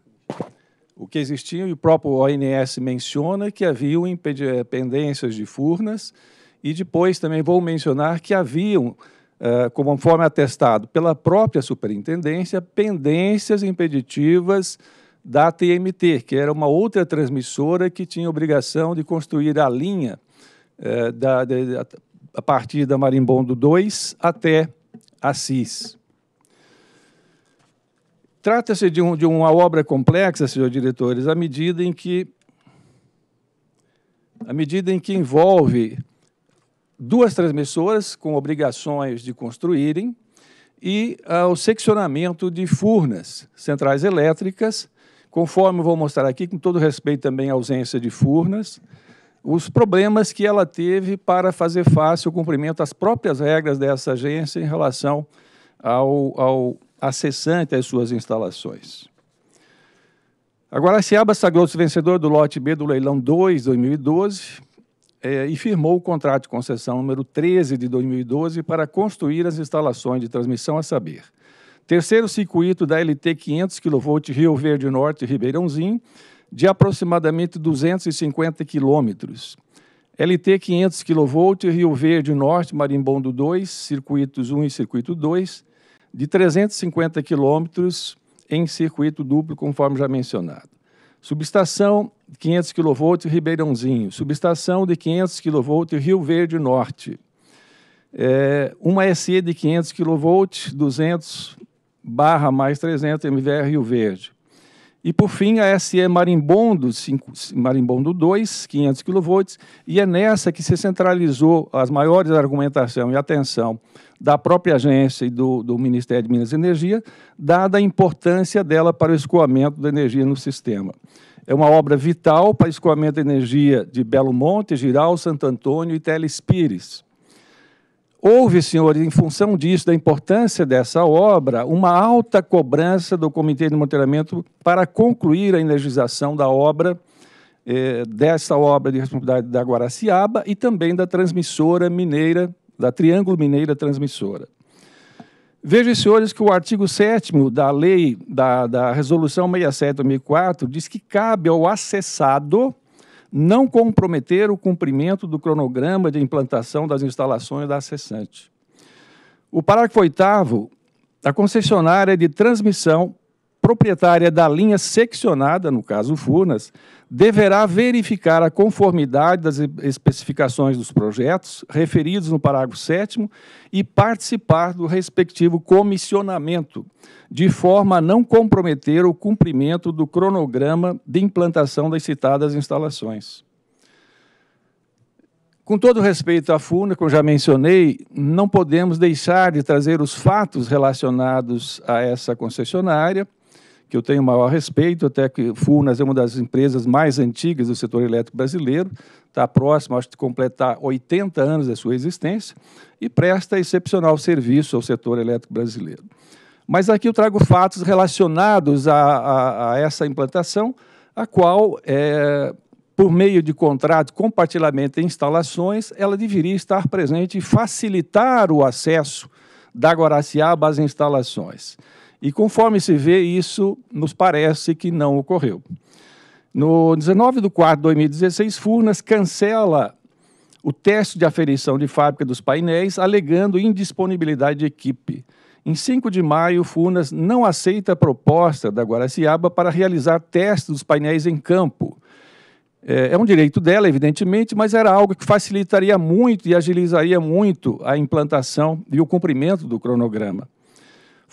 S11: O que existia, e o próprio ONS menciona, que haviam pendências de Furnas, e depois também vou mencionar que haviam, eh, conforme atestado pela própria superintendência, pendências impeditivas da TMT, que era uma outra transmissora que tinha obrigação de construir a linha eh, da, a partir da Marimbondo 2 até Assis. Trata-se de, um, de uma obra complexa, senhores diretores, à medida em que à medida em que envolve duas transmissoras com obrigações de construírem e ao ah, o seccionamento de furnas, centrais elétricas, conforme vou mostrar aqui, com todo respeito também à ausência de furnas, os problemas que ela teve para fazer face ao cumprimento das próprias regras dessa agência em relação ao, ao acessante às suas instalações. Agora, a Seaba sagrou-se vencedor do lote B do leilão 2 2012, é, e firmou o contrato de concessão número 13 de 2012 para construir as instalações de transmissão a saber. Terceiro circuito da LT 500 kV Rio Verde Norte Ribeirãozinho, de aproximadamente 250 quilômetros. LT 500 kV Rio Verde Norte Marimbondo 2, circuitos 1 e circuito 2, de 350 quilômetros em circuito duplo, conforme já mencionado. Subestação 500 kV Ribeirãozinho, subestação de 500 kV Rio Verde Norte, é, uma SE de 500 kV, 200 barra mais 300 MVR Rio Verde. E, por fim, a SE Marimbondo, 5, Marimbondo 2, 500 kV, e é nessa que se centralizou as maiores argumentação e atenção da própria agência e do, do Ministério de Minas e Energia, dada a importância dela para o escoamento da energia no sistema. É uma obra vital para escoamento de energia de Belo Monte, Giral, Santo Antônio e Telespires. Houve, senhores, em função disso, da importância dessa obra, uma alta cobrança do Comitê de Monitoramento para concluir a energização da obra, eh, dessa obra de responsabilidade da Guaraciaba e também da transmissora mineira, da Triângulo Mineira Transmissora. Vejam, senhores, que o artigo 7 da lei, da, da resolução 2004 diz que cabe ao acessado não comprometer o cumprimento do cronograma de implantação das instalações da acessante. O parágrafo 8 da concessionária de transmissão proprietária da linha seccionada, no caso Furnas, deverá verificar a conformidade das especificações dos projetos referidos no parágrafo 7 e participar do respectivo comissionamento, de forma a não comprometer o cumprimento do cronograma de implantação das citadas instalações. Com todo respeito à FUNA, como já mencionei, não podemos deixar de trazer os fatos relacionados a essa concessionária, que eu tenho o maior respeito, até que Furnas é uma das empresas mais antigas do setor elétrico brasileiro, está próximo, acho, de completar 80 anos da sua existência e presta excepcional serviço ao setor elétrico brasileiro. Mas aqui eu trago fatos relacionados a, a, a essa implantação, a qual, é, por meio de contrato, compartilhamento de instalações, ela deveria estar presente e facilitar o acesso da Guaraciaba às instalações. E conforme se vê, isso nos parece que não ocorreu. No 19 de 4 de 2016, Furnas cancela o teste de aferição de fábrica dos painéis, alegando indisponibilidade de equipe. Em 5 de maio, Furnas não aceita a proposta da Guaraciaba para realizar testes dos painéis em campo. É, é, um direito dela, evidentemente, mas era algo que facilitaria muito e agilizaria muito a implantação e o cumprimento do cronograma.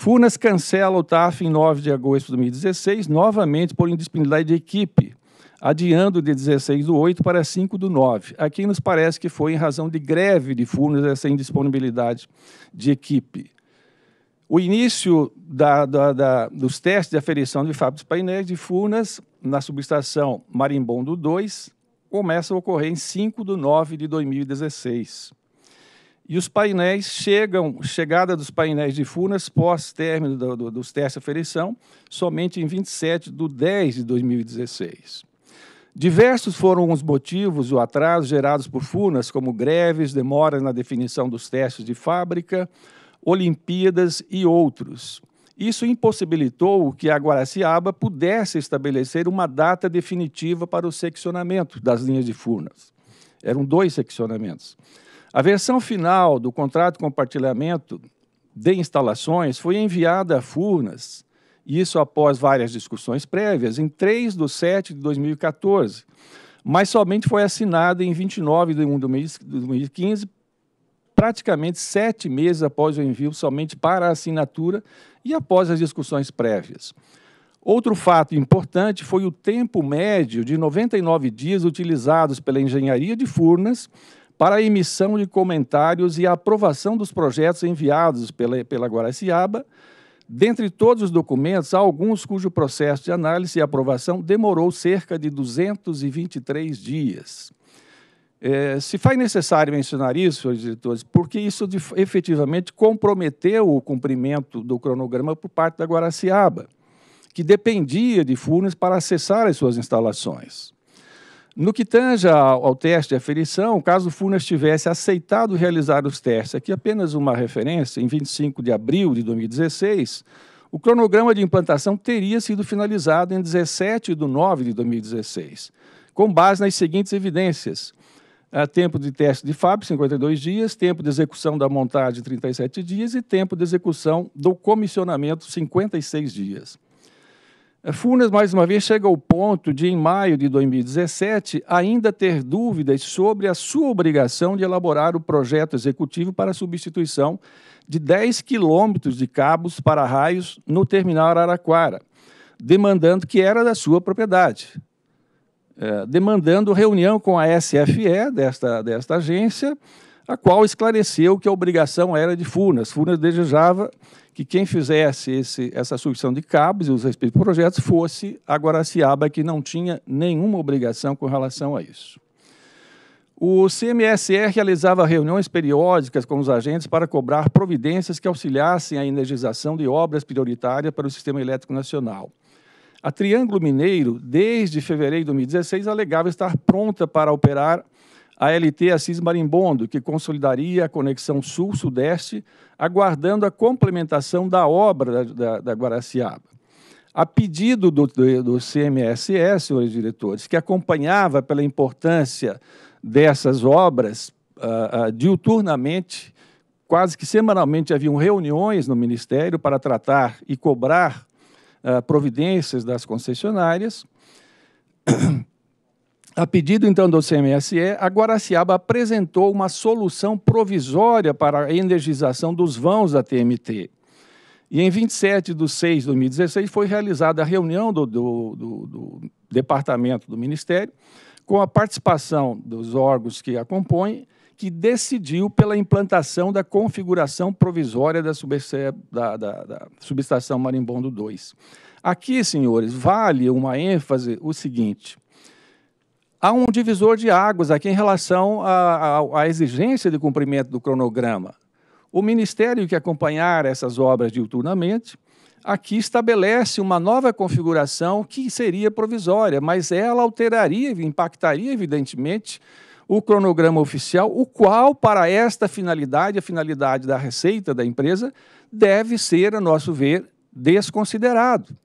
S11: Furnas cancela o TAF em 9 de agosto de 2016, novamente por indisponibilidade de equipe, adiando de 16 do 8 para 5 do 9. Aqui nos parece que foi em razão de greve de Furnas essa indisponibilidade de equipe. O início da, da, da, dos testes de aferição de fábricas painéis de Furnas na subestação Marimbondo 2 começa a ocorrer em 5 de 9 de 2016. E os painéis chegam, chegada dos painéis de Furnas pós-término do, do, dos testes de aferição, somente em 27 de 10 de 2016. Diversos foram os motivos o atraso gerados por Furnas, como greves, demoras na definição dos testes de fábrica, Olimpíadas e outros. Isso impossibilitou que a Guaraciaba pudesse estabelecer uma data definitiva para o seccionamento das linhas de Furnas. Eram dois seccionamentos. A versão final do contrato de compartilhamento de instalações foi enviada a Furnas, isso após várias discussões prévias, em 3 de 7 de 2014, mas somente foi assinada em 29 de 1 de 2015, praticamente sete meses após o envio, somente para a assinatura e após as discussões prévias. Outro fato importante foi o tempo médio de 99 dias utilizados pela engenharia de Furnas para a emissão de comentários e a aprovação dos projetos enviados pela, pela Guaraciaba, dentre todos os documentos, há alguns cujo processo de análise e aprovação demorou cerca de 223 dias. É, se faz necessário mencionar isso, senhores diretores, porque isso de, efetivamente comprometeu o cumprimento do cronograma por parte da Guaraciaba, que dependia de Furnas para acessar as suas instalações. No que tange ao teste de aferição, caso Furnas tivesse aceitado realizar os testes, aqui apenas uma referência, em 25 de abril de 2016, o cronograma de implantação teria sido finalizado em 17 de nove de 2016, com base nas seguintes evidências. Ah, tempo de teste de FAB, 52 dias, tempo de execução da montagem, 37 dias, e tempo de execução do comissionamento, 56 dias. É, Funes, mais uma vez, chega ao ponto de, em maio de 2017, ainda ter dúvidas sobre a sua obrigação de elaborar o projeto executivo para a substituição de 10 quilômetros de cabos para raios no terminal Araraquara, demandando que era da sua propriedade. É, demandando reunião com a SFE, desta, desta agência, a qual esclareceu que a obrigação era de Funas Funas desejava que quem fizesse esse, essa sucção de cabos e os respectivos projetos fosse a Guaraciaba, que não tinha nenhuma obrigação com relação a isso. O CMSR realizava reuniões periódicas com os agentes para cobrar providências que auxiliassem a energização de obras prioritárias para o Sistema Elétrico Nacional. A Triângulo Mineiro, desde fevereiro de 2016, alegava estar pronta para operar a LT Assis Marimbondo, que consolidaria a conexão sul-sudeste, aguardando a complementação da obra da, da, da Guaraciaba. A pedido do, do, do CMSS, senhores diretores, que acompanhava pela importância dessas obras uh, uh, diuturnamente, quase que semanalmente haviam reuniões no Ministério para tratar e cobrar uh, providências das concessionárias. A pedido então do CMSE, a Guaraciaba apresentou uma solução provisória para a energização dos vãos da TMT. E em 27 de 6 de 2016 foi realizada a reunião do, do, do, do departamento do Ministério, com a participação dos órgãos que a compõem, que decidiu pela implantação da configuração provisória da, da, da, da subestação Marimbondo 2. Aqui, senhores, vale uma ênfase o seguinte: há um divisor de águas aqui em relação à exigência de cumprimento do cronograma. O Ministério que acompanhar essas obras diuturnamente, aqui estabelece uma nova configuração que seria provisória, mas ela alteraria, impactaria, evidentemente, o cronograma oficial, o qual, para esta finalidade, a finalidade da receita da empresa, deve ser, a nosso ver, desconsiderado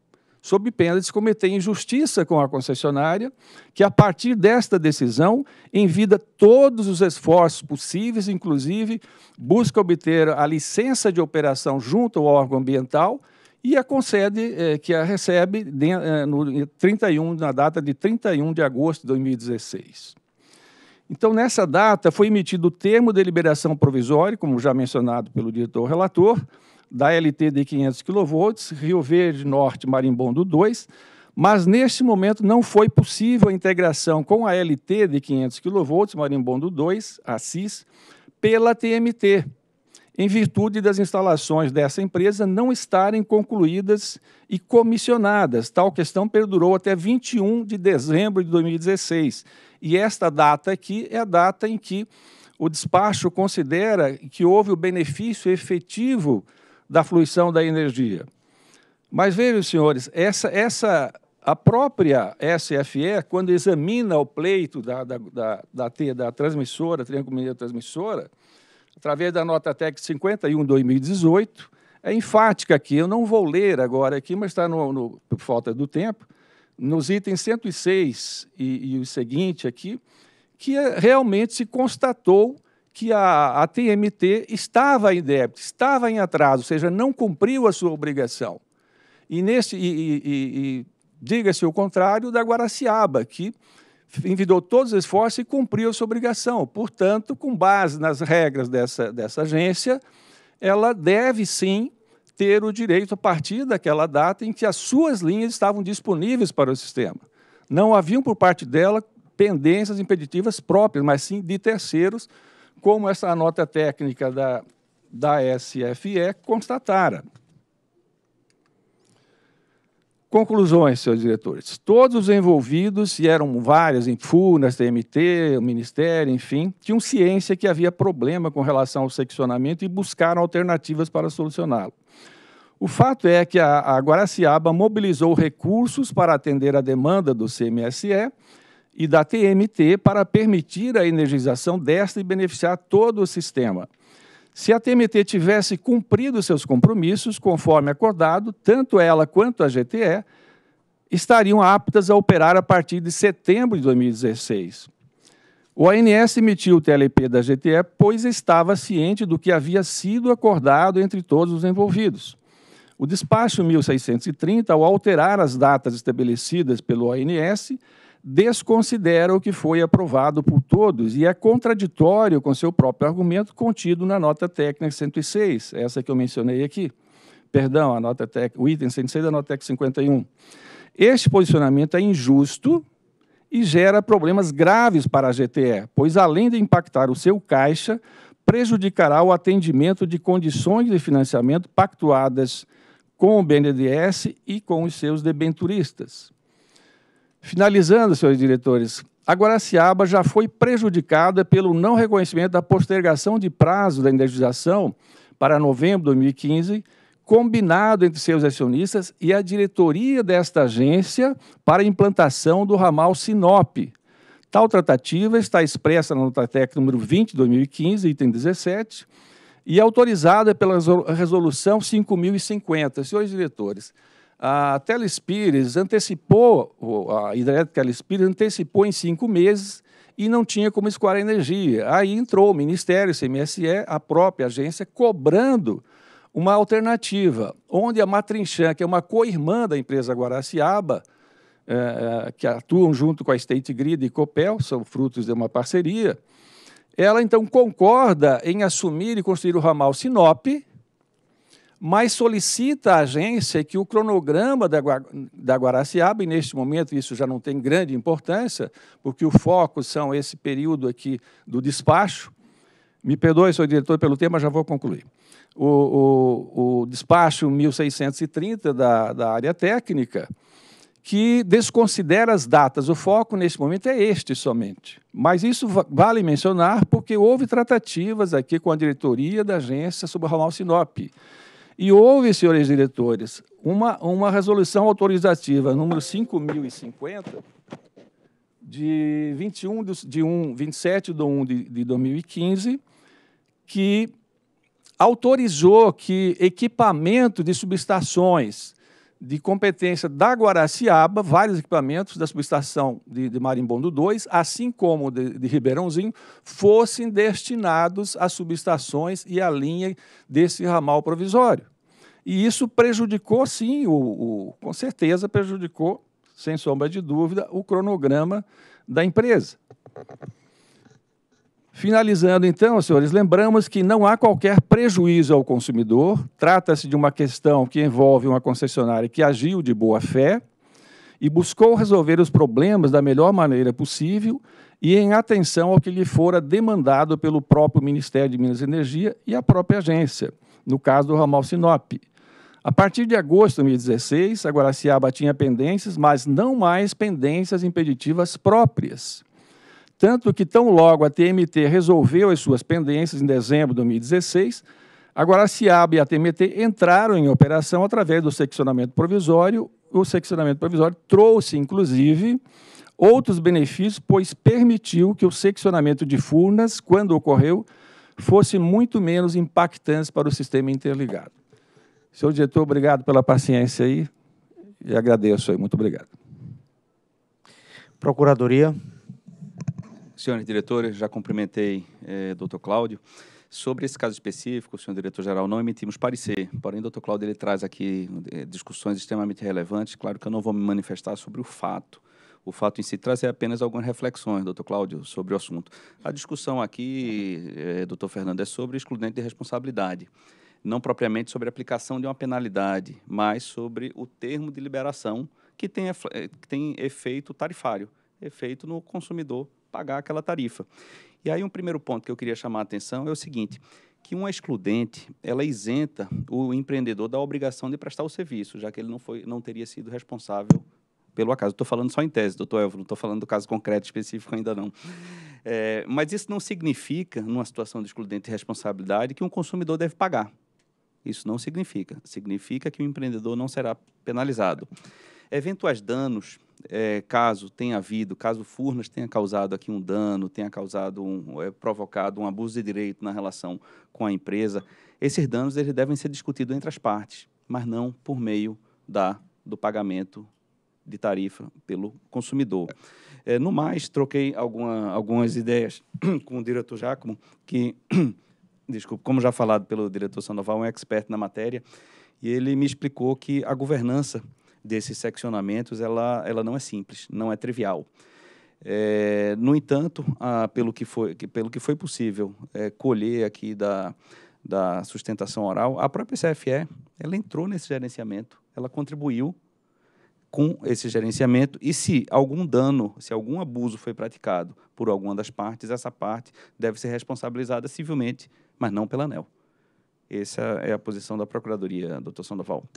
S11: sob pena de se cometer injustiça com a concessionária, que a partir desta decisão envida todos os esforços possíveis, inclusive busca obter a licença de operação junto ao órgão ambiental e a concede, eh, que a recebe de, eh, no 31, na data de 31 de agosto de 2016. Então, nessa data, foi emitido o termo de liberação provisória, como já mencionado pelo diretor relator, da LT de 500 kV, Rio Verde Norte Marimbondo 2, mas neste momento não foi possível a integração com a LT de 500 kV, Marimbondo 2, Assis, pela TMT, em virtude das instalações dessa empresa não estarem concluídas e comissionadas. Tal questão perdurou até 21 de dezembro de 2016. E esta data aqui é a data em que o despacho considera que houve o benefício efetivo da fluição da energia. Mas vejam, senhores, essa, essa a própria SFE, quando examina o pleito da, da, da, da, da transmissora, triângulo transmissora, através da nota TEC 51 2018, é enfática aqui, eu não vou ler agora aqui, mas está no, no, por falta do tempo, nos itens 106 e, e o seguinte aqui, que é, realmente se constatou que a, a TMT estava em débito, estava em atraso, ou seja, não cumpriu a sua obrigação. E, nesse, e, e, e diga-se o contrário da Guaraciaba, que envidou todos os esforços e cumpriu a sua obrigação. Portanto, com base nas regras dessa, dessa agência, ela deve sim ter o direito a partir daquela data em que as suas linhas estavam disponíveis para o sistema. Não haviam por parte dela pendências impeditivas próprias, mas sim de terceiros como essa nota técnica da, da SFE constatara. Conclusões, senhores diretores. Todos os envolvidos, e eram várias, em FUNAS, TMT, o Ministério, enfim, tinham ciência que havia problema com relação ao seccionamento e buscaram alternativas para solucioná-lo. O fato é que a, a Guaraciaba mobilizou recursos para atender a demanda do CMSE e da TMT para permitir a energização desta e beneficiar todo o sistema. Se a TMT tivesse cumprido seus compromissos, conforme acordado, tanto ela quanto a GTE estariam aptas a operar a partir de setembro de 2016. O ANS emitiu o TLP da GTE, pois estava ciente do que havia sido acordado entre todos os envolvidos. O despacho 1630, ao alterar as datas estabelecidas pelo ANS, desconsidera o que foi aprovado por todos e é contraditório com seu próprio argumento contido na nota técnica 106, essa que eu mencionei aqui. Perdão, a nota tec, o item 106 da nota técnica 51. Este posicionamento é injusto e gera problemas graves para a GTE, pois além de impactar o seu caixa, prejudicará o atendimento de condições de financiamento pactuadas com o BNDES e com os seus debenturistas. Finalizando, senhores diretores, a Guaraciaba já foi prejudicada pelo não reconhecimento da postergação de prazo da indenização para novembro de 2015, combinado entre seus acionistas e a diretoria desta agência para a implantação do ramal Sinop. Tal tratativa está expressa na nota técnica número 20 de 2015, item 17, e autorizada pela resolução 5050. Senhores diretores, a Teles Pires antecipou, a hidrelétrica Teles Pires antecipou em cinco meses e não tinha como escoar a energia. Aí entrou o Ministério, o CMSE, a própria agência, cobrando uma alternativa, onde a Matrinchã, que é uma co-irmã da empresa Guaraciaba, é, é, que atuam junto com a State Grid e Copel, são frutos de uma parceria, ela então concorda em assumir e construir o ramal Sinop, mas solicita à agência que o cronograma da, da Guaraciaba, e neste momento isso já não tem grande importância, porque o foco são esse período aqui do despacho. Me perdoe, senhor diretor, pelo tema, já vou concluir. O, o, o despacho 1630 da, da área técnica, que desconsidera as datas. O foco neste momento é este somente. Mas isso vale mencionar porque houve tratativas aqui com a diretoria da agência sobre o ramal Sinop. E houve, senhores diretores, uma, uma resolução autorizativa número 5050, de 21 de 1, 27 de 1 de, de 2015, que autorizou que equipamento de subestações de competência da Guaraciaba, vários equipamentos da subestação de, de Marimbondo 2, assim como de, de, Ribeirãozinho, fossem destinados às subestações e à linha desse ramal provisório. E isso prejudicou, sim, o, o com certeza prejudicou, sem sombra de dúvida, o cronograma da empresa. Finalizando, então, senhores, lembramos que não há qualquer prejuízo ao consumidor. Trata-se de uma questão que envolve uma concessionária que agiu de boa fé e buscou resolver os problemas da melhor maneira possível e em atenção ao que lhe fora demandado pelo próprio Ministério de Minas e Energia e a própria agência, no caso do ramal Sinop. A partir de agosto de 2016, a Guaraciaba tinha pendências, mas não mais pendências impeditivas próprias. Tanto que, tão logo a TMT resolveu as suas pendências em dezembro de 2016, Agora, a Ciab e a TMT entraram em operação através do seccionamento provisório. O seccionamento provisório trouxe, inclusive, outros benefícios, pois permitiu que o seccionamento de Furnas, quando ocorreu, fosse muito menos impactante para o sistema interligado. Senhor diretor, obrigado pela paciência aí e agradeço aí. Muito obrigado. Procuradoria
S8: senhores diretores, já cumprimentei é, doutor Cláudio. Sobre esse caso específico, o senhor diretor-geral, não emitimos parecer, porém, doutor Cláudio ele traz aqui é, discussões extremamente relevantes. Claro que eu não vou me manifestar sobre o fato. O fato em si trazer apenas algumas reflexões, doutor Cláudio, sobre o assunto. A discussão aqui, é, doutor Fernando, é sobre excludente de responsabilidade não propriamente sobre a aplicação de uma penalidade, mas sobre o termo de liberação que tem, que tem efeito tarifário, efeito no consumidor pagar aquela tarifa. E aí um primeiro ponto que eu queria chamar a atenção é o seguinte, que uma excludente, ela isenta o empreendedor da obrigação de prestar o serviço, já que ele não, foi, não teria sido responsável pelo acaso. Estou falando só em tese, doutor Elvio, não estou falando do caso concreto específico ainda não. É, mas isso não significa, numa situação de excludente de responsabilidade, que um consumidor deve pagar. Isso não significa. Significa que o empreendedor não será penalizado. Eventuais danos é, caso tenha havido, caso Furnas tenha causado aqui um dano, tenha causado um, é, provocado um abuso de direito na relação com a empresa, esses danos eles devem ser discutidos entre as partes, mas não por meio da, do pagamento de tarifa pelo consumidor. É, no mais, troquei alguma, algumas ideias com o diretor Jacomo, que, desculpa, como já falado pelo diretor Sandoval, é um expert na matéria, e ele me explicou que a governança desses seccionamentos, ela, ela não é simples, não é trivial. É, no entanto, pelo, que foi, pelo que foi possível é, colher aqui da, da sustentação oral, a própria CFE ela entrou nesse gerenciamento, ela contribuiu com esse gerenciamento e se algum dano, se algum abuso foi praticado por alguma das partes, essa parte deve ser responsabilizada civilmente, mas não pela ANEL. Essa é a posição da Procuradoria, doutor Sandoval.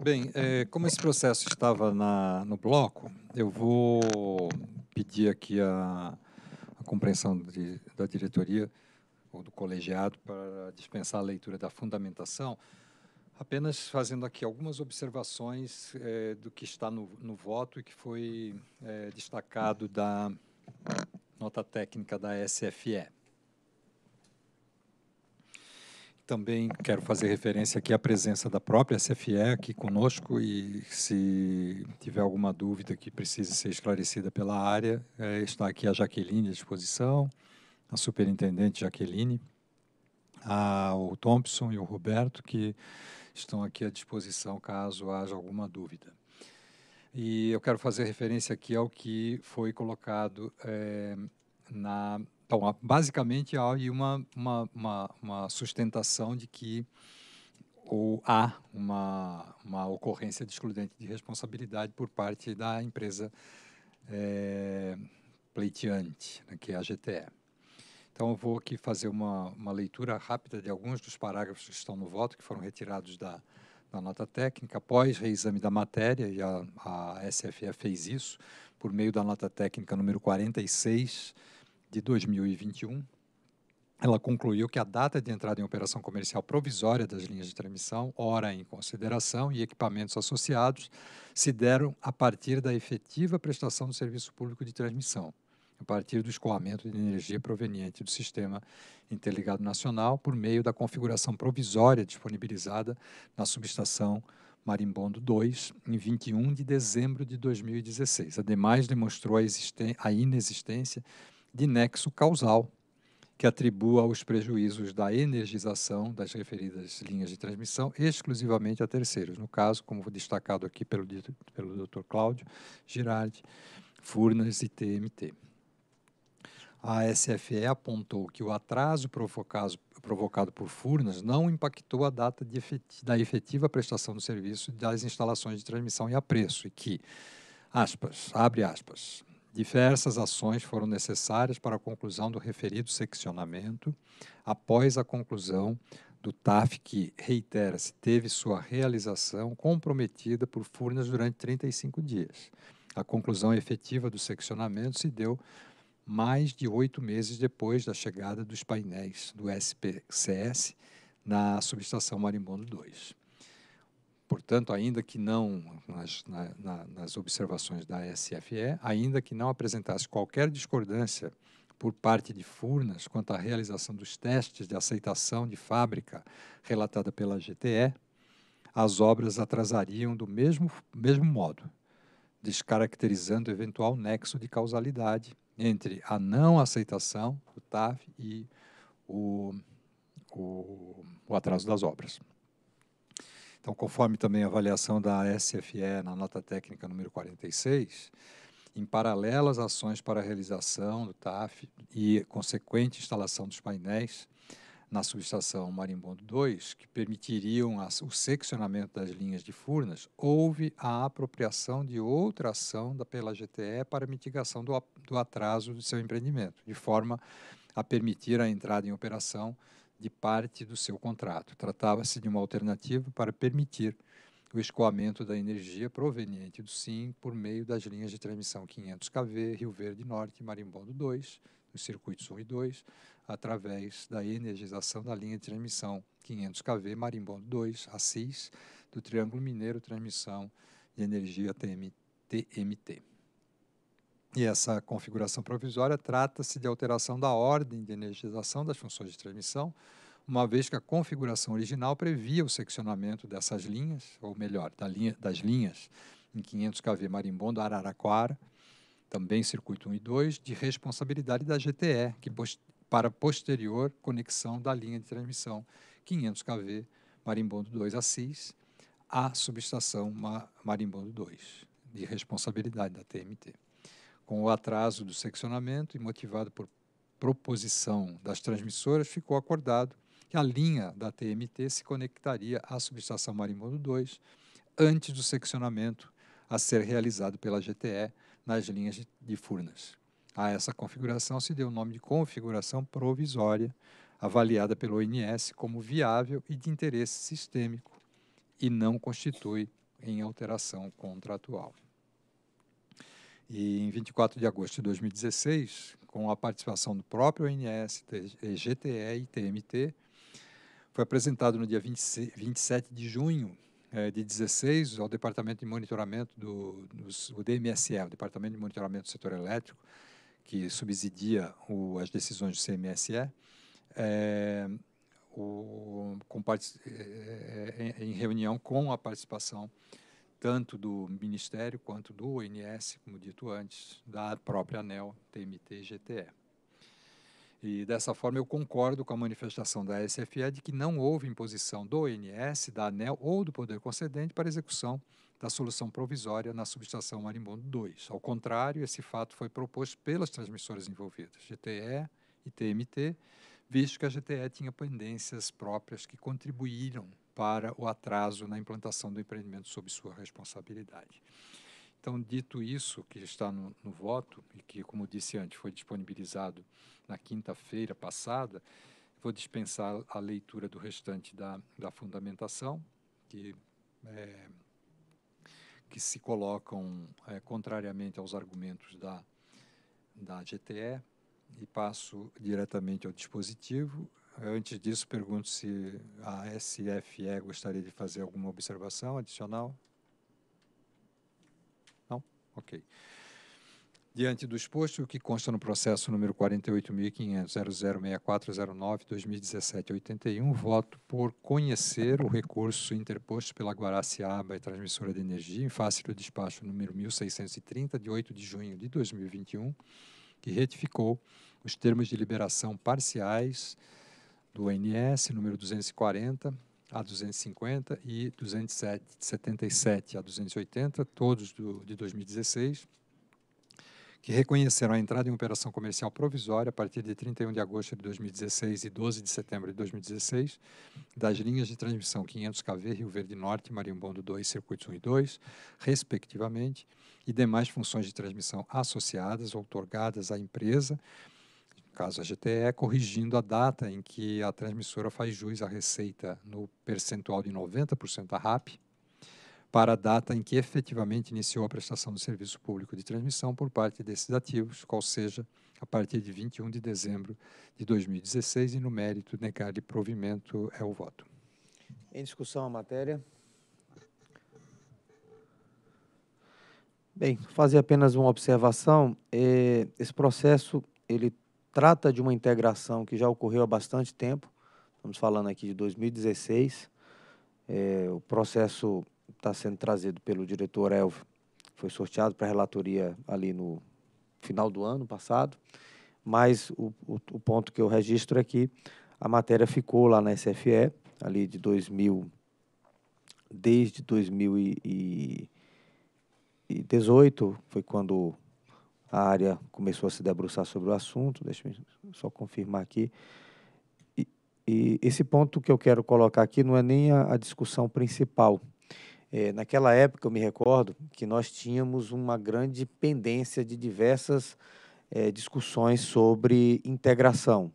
S4: Bem, é, como esse processo estava na, no bloco, eu vou pedir aqui a, a compreensão de, da diretoria ou do colegiado para dispensar a leitura da fundamentação, apenas fazendo aqui algumas observações é, do que está no, no, voto e que foi é, destacado da nota técnica da SFE. também quero fazer referência aqui à presença da própria SFE aqui conosco e se tiver alguma dúvida que precise ser esclarecida pela área, é, está aqui a Jaqueline à disposição, a superintendente Jaqueline, a, o Thompson e o Roberto, que estão aqui à disposição caso haja alguma dúvida. E eu quero fazer referência aqui ao que foi colocado é, na então, basicamente, há uma, uma, uma, uma sustentação de que ou há uma, uma ocorrência de excludente de responsabilidade por parte da empresa é, pleiteante, né, que é a GTE. Então, eu vou aqui fazer uma, uma leitura rápida de alguns dos parágrafos que estão no voto, que foram retirados da, da nota técnica, após reexame da matéria, e a, a SFE fez isso, por meio da nota técnica número 46, de 2021, ela concluiu que a data de entrada em operação comercial provisória das linhas de transmissão, hora, em consideração, e equipamentos associados, se deram a partir da efetiva prestação do serviço público de transmissão, a partir do escoamento de energia proveniente do Sistema Interligado Nacional, por meio da configuração provisória disponibilizada na subestação Marimbondo 2, em 21 de dezembro de 2016. Ademais, demonstrou a, a, inexistência de nexo causal, que atribua os prejuízos da energização das referidas linhas de transmissão exclusivamente a terceiros. No caso, como destacado aqui pelo, pelo Dr. Cláudio Girardi, Furnas e TMT. A SFE apontou que o atraso provocado, provocado por Furnas não impactou a data da efetiva prestação do serviço das instalações de transmissão e a preço, e que, aspas, abre aspas, Diversas ações foram necessárias para a conclusão do referido seccionamento, após a conclusão do TAF, que, reitera-se, teve sua realização comprometida por Furnas durante 35 dias. A conclusão efetiva do seccionamento se deu mais de oito meses depois da chegada dos painéis do SPCS na subestação Marimbondo 2 portanto, ainda que não, nas, na, nas observações da SFE, ainda que não apresentasse qualquer discordância por parte de Furnas quanto à realização dos testes de aceitação de fábrica relatada pela GTE, as obras atrasariam do mesmo, mesmo modo, descaracterizando eventual nexo de causalidade entre a não aceitação do TAF e o, o, o atraso das obras. Então, conforme também a avaliação da SFE na nota técnica número 46, em paralelo às ações para a realização do TAF e consequente instalação dos painéis na subestação Marimbondo 2, que permitiriam o seccionamento das linhas de Furnas, houve a apropriação de outra ação da, pela GTE para mitigação do atraso do seu empreendimento, de forma a permitir a entrada em operação de parte do seu contrato. Tratava-se de uma alternativa para permitir o escoamento da energia proveniente do SIM por meio das linhas de transmissão 500 kV, Rio Verde Norte e Marimbondo 2, dos circuitos 1 e 2, através da energização da linha de transmissão 500 kV Marimbondo 2, Assis, do Triângulo Mineiro Transmissão de Energia TM, TMT. E essa configuração provisória trata-se de alteração da ordem de energização das funções de transmissão, uma vez que a configuração original previa o seccionamento dessas linhas, ou melhor, da linha, das linhas em 500 kV Marimbondo, Araraquara, também circuito 1 e 2, de responsabilidade da GTE, que post para posterior conexão da linha de transmissão 500 kV Marimbondo 2 Assis à subestação Marimbondo 2, de responsabilidade da TMT. Com o atraso do seccionamento e motivado por proposição das transmissoras, ficou acordado que a linha da TMT se conectaria à subestação Marimbondo 2 antes do seccionamento a ser realizado pela GTE nas linhas de, de Furnas. A essa configuração se deu o nome de configuração provisória, avaliada pelo ONS como viável e de interesse sistêmico e não constitui em alteração contratual. E em 24 de agosto de 2016, com a participação do próprio INS, GTE e TMT, foi apresentado no dia 20, 27 de junho eh, de 16 ao Departamento de Monitoramento do, dos, DMSE, o Departamento de Monitoramento do Setor Elétrico, que subsidia o, as decisões do CMSE, eh, o, com, eh, eh, em, em reunião com a participação tanto do Ministério quanto do ONS, como dito antes, da própria ANEL, TMT e GTE. E dessa forma eu concordo com a manifestação da SFE de que não houve imposição do ONS, da ANEL ou do poder concedente para execução da solução provisória na subestação Marimbondo 2. Ao contrário, esse fato foi proposto pelas transmissoras envolvidas, GTE e TMT, visto que a GTE tinha pendências próprias que contribuíram para o atraso na implantação do empreendimento sob sua responsabilidade. Então, dito isso, que está no, no voto e que, como disse antes, foi disponibilizado na quinta-feira passada, vou dispensar a leitura do restante da, da fundamentação, que, é, que se colocam é, contrariamente aos argumentos da, da GTE, e passo diretamente ao dispositivo. Antes disso, pergunto se a SFE gostaria de fazer alguma observação adicional. Não? Ok. Diante do exposto, o que consta no processo número 48.500.006409-2017-81, voto por conhecer o recurso interposto pela Guaraciaba e Transmissora de Energia em face do despacho número 1630, de 8 de junho de 2021, que retificou os termos de liberação parciais do ONS, número 240 a 250 e 277 a 280, todos do, de 2016, que reconheceram a entrada em operação comercial provisória a partir de 31 de agosto de 2016 e 12 de setembro de 2016 das linhas de transmissão 500 kV Rio Verde Norte, Marimbondo 2, Circuitos 1 e 2, respectivamente, e demais funções de transmissão associadas ou otorgadas à empresa caso a GTE, corrigindo a data em que a transmissora faz jus à receita no percentual de 90% da RAP, para a data em que efetivamente iniciou a prestação do serviço público de transmissão por parte desses ativos, qual seja, a partir de 21 de dezembro de 2016, e no mérito, negar de provimento é o voto. Em discussão a matéria. Bem,
S1: fazer apenas uma observação. É, esse processo ele trata de uma integração que já ocorreu há bastante tempo, estamos falando aqui de 2016. É, o processo está sendo trazido pelo diretor Elvio, foi sorteado para a relatoria ali no final do ano passado, mas o, o, o ponto que eu registro aqui, é que a matéria ficou lá na SFE, ali de 2000, desde 2018, foi quando a área começou a se debruçar sobre o assunto, deixa eu só confirmar aqui. E, e esse ponto que eu quero colocar aqui não é nem a, a discussão principal. É, naquela época, eu me recordo que nós tínhamos uma grande pendência de diversas é, discussões sobre integração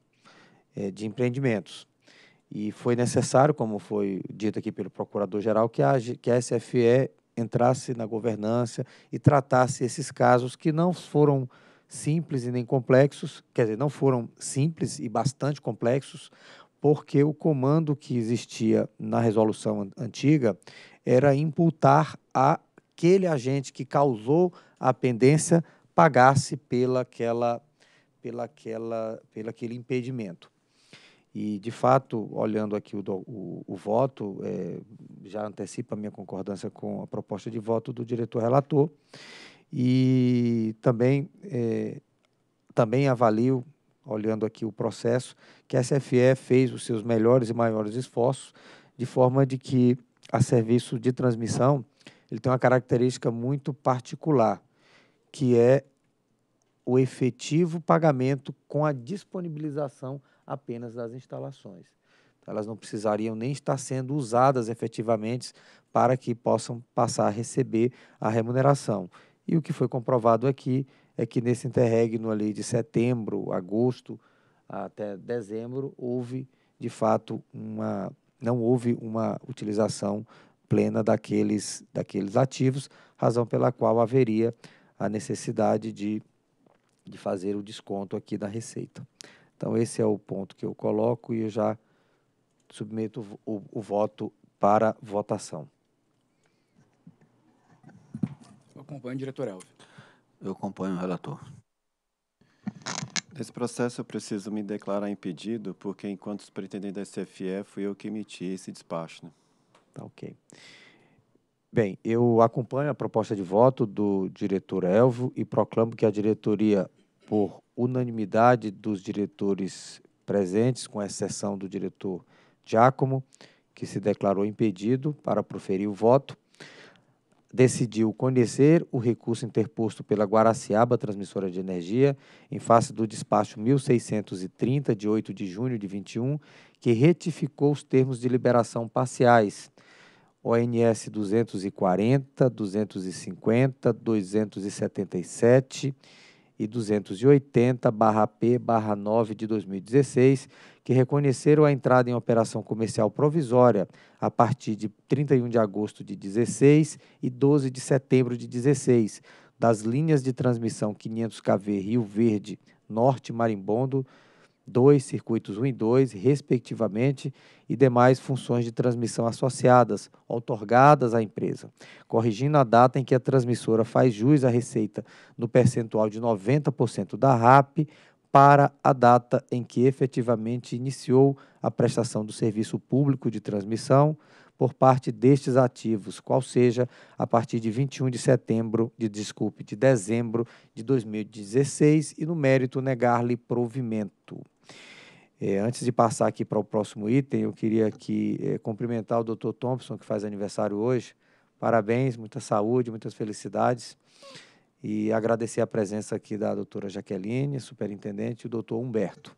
S1: é, de empreendimentos. E foi necessário, como foi dito aqui pelo Procurador-Geral, que a, que a SFE entrasse na governança e tratasse esses casos que não foram simples e nem complexos, quer dizer, não foram simples e bastante complexos, porque o comando que existia na resolução antiga era imputar a aquele agente que causou a pendência pagasse pela aquela, pela aquela, pelo aquele impedimento. E, de fato, olhando aqui o, o, o voto, é, já antecipa a minha concordância com a proposta de voto do diretor relator. E também, é, também avalio, olhando aqui o processo, que a SFE fez os seus melhores e maiores esforços, de forma de que a serviço de transmissão ele tem uma característica muito particular, que é o efetivo pagamento com a disponibilização apenas das instalações. Então, elas não precisariam nem estar sendo usadas efetivamente para que possam passar a receber a remuneração. E o que foi comprovado aqui é que nesse interregno ali de setembro, agosto até dezembro, houve de fato uma não houve uma utilização plena daqueles daqueles ativos, razão pela qual haveria a necessidade de de fazer o desconto aqui da receita. Então, esse é o ponto que eu coloco e eu já submeto o, o voto para votação.
S2: Eu acompanho o diretor Elvio.
S5: Eu acompanho o relator. Nesse processo, eu preciso me declarar impedido, porque enquanto superintendente da SFE, fui eu que emiti esse despacho. Né?
S1: Tá ok. Bem, eu acompanho a proposta de voto do diretor Elvio e proclamo que a diretoria por unanimidade dos diretores presentes, com exceção do diretor Giacomo, que se declarou impedido para proferir o voto, decidiu conhecer o recurso interposto pela Guaraciaba Transmissora de Energia em face do despacho 1630 de 8 de junho de 21, que retificou os termos de liberação parciais ONS 240, 250, 277 e 280-P-9 de 2016, que reconheceram a entrada em operação comercial provisória a partir de 31 de agosto de 16 e 12 de setembro de 16 das linhas de transmissão 500 kV Rio Verde Norte Marimbondo 2, circuitos 1 e 2, respectivamente, e demais funções de transmissão associadas, outorgadas à empresa, corrigindo a data em que a transmissora faz jus à receita no percentual de 90% da RAP para a data em que efetivamente iniciou a prestação do serviço público de transmissão por parte destes ativos, qual seja a partir de 21 de setembro, de desculpe, de dezembro de 2016 e no mérito negar-lhe provimento. É, antes de passar aqui para o próximo item, eu queria aqui é, cumprimentar o Dr. Thompson, que faz aniversário hoje. Parabéns, muita saúde, muitas felicidades. E agradecer a presença aqui da doutora Jaqueline, superintendente, e o doutor Humberto.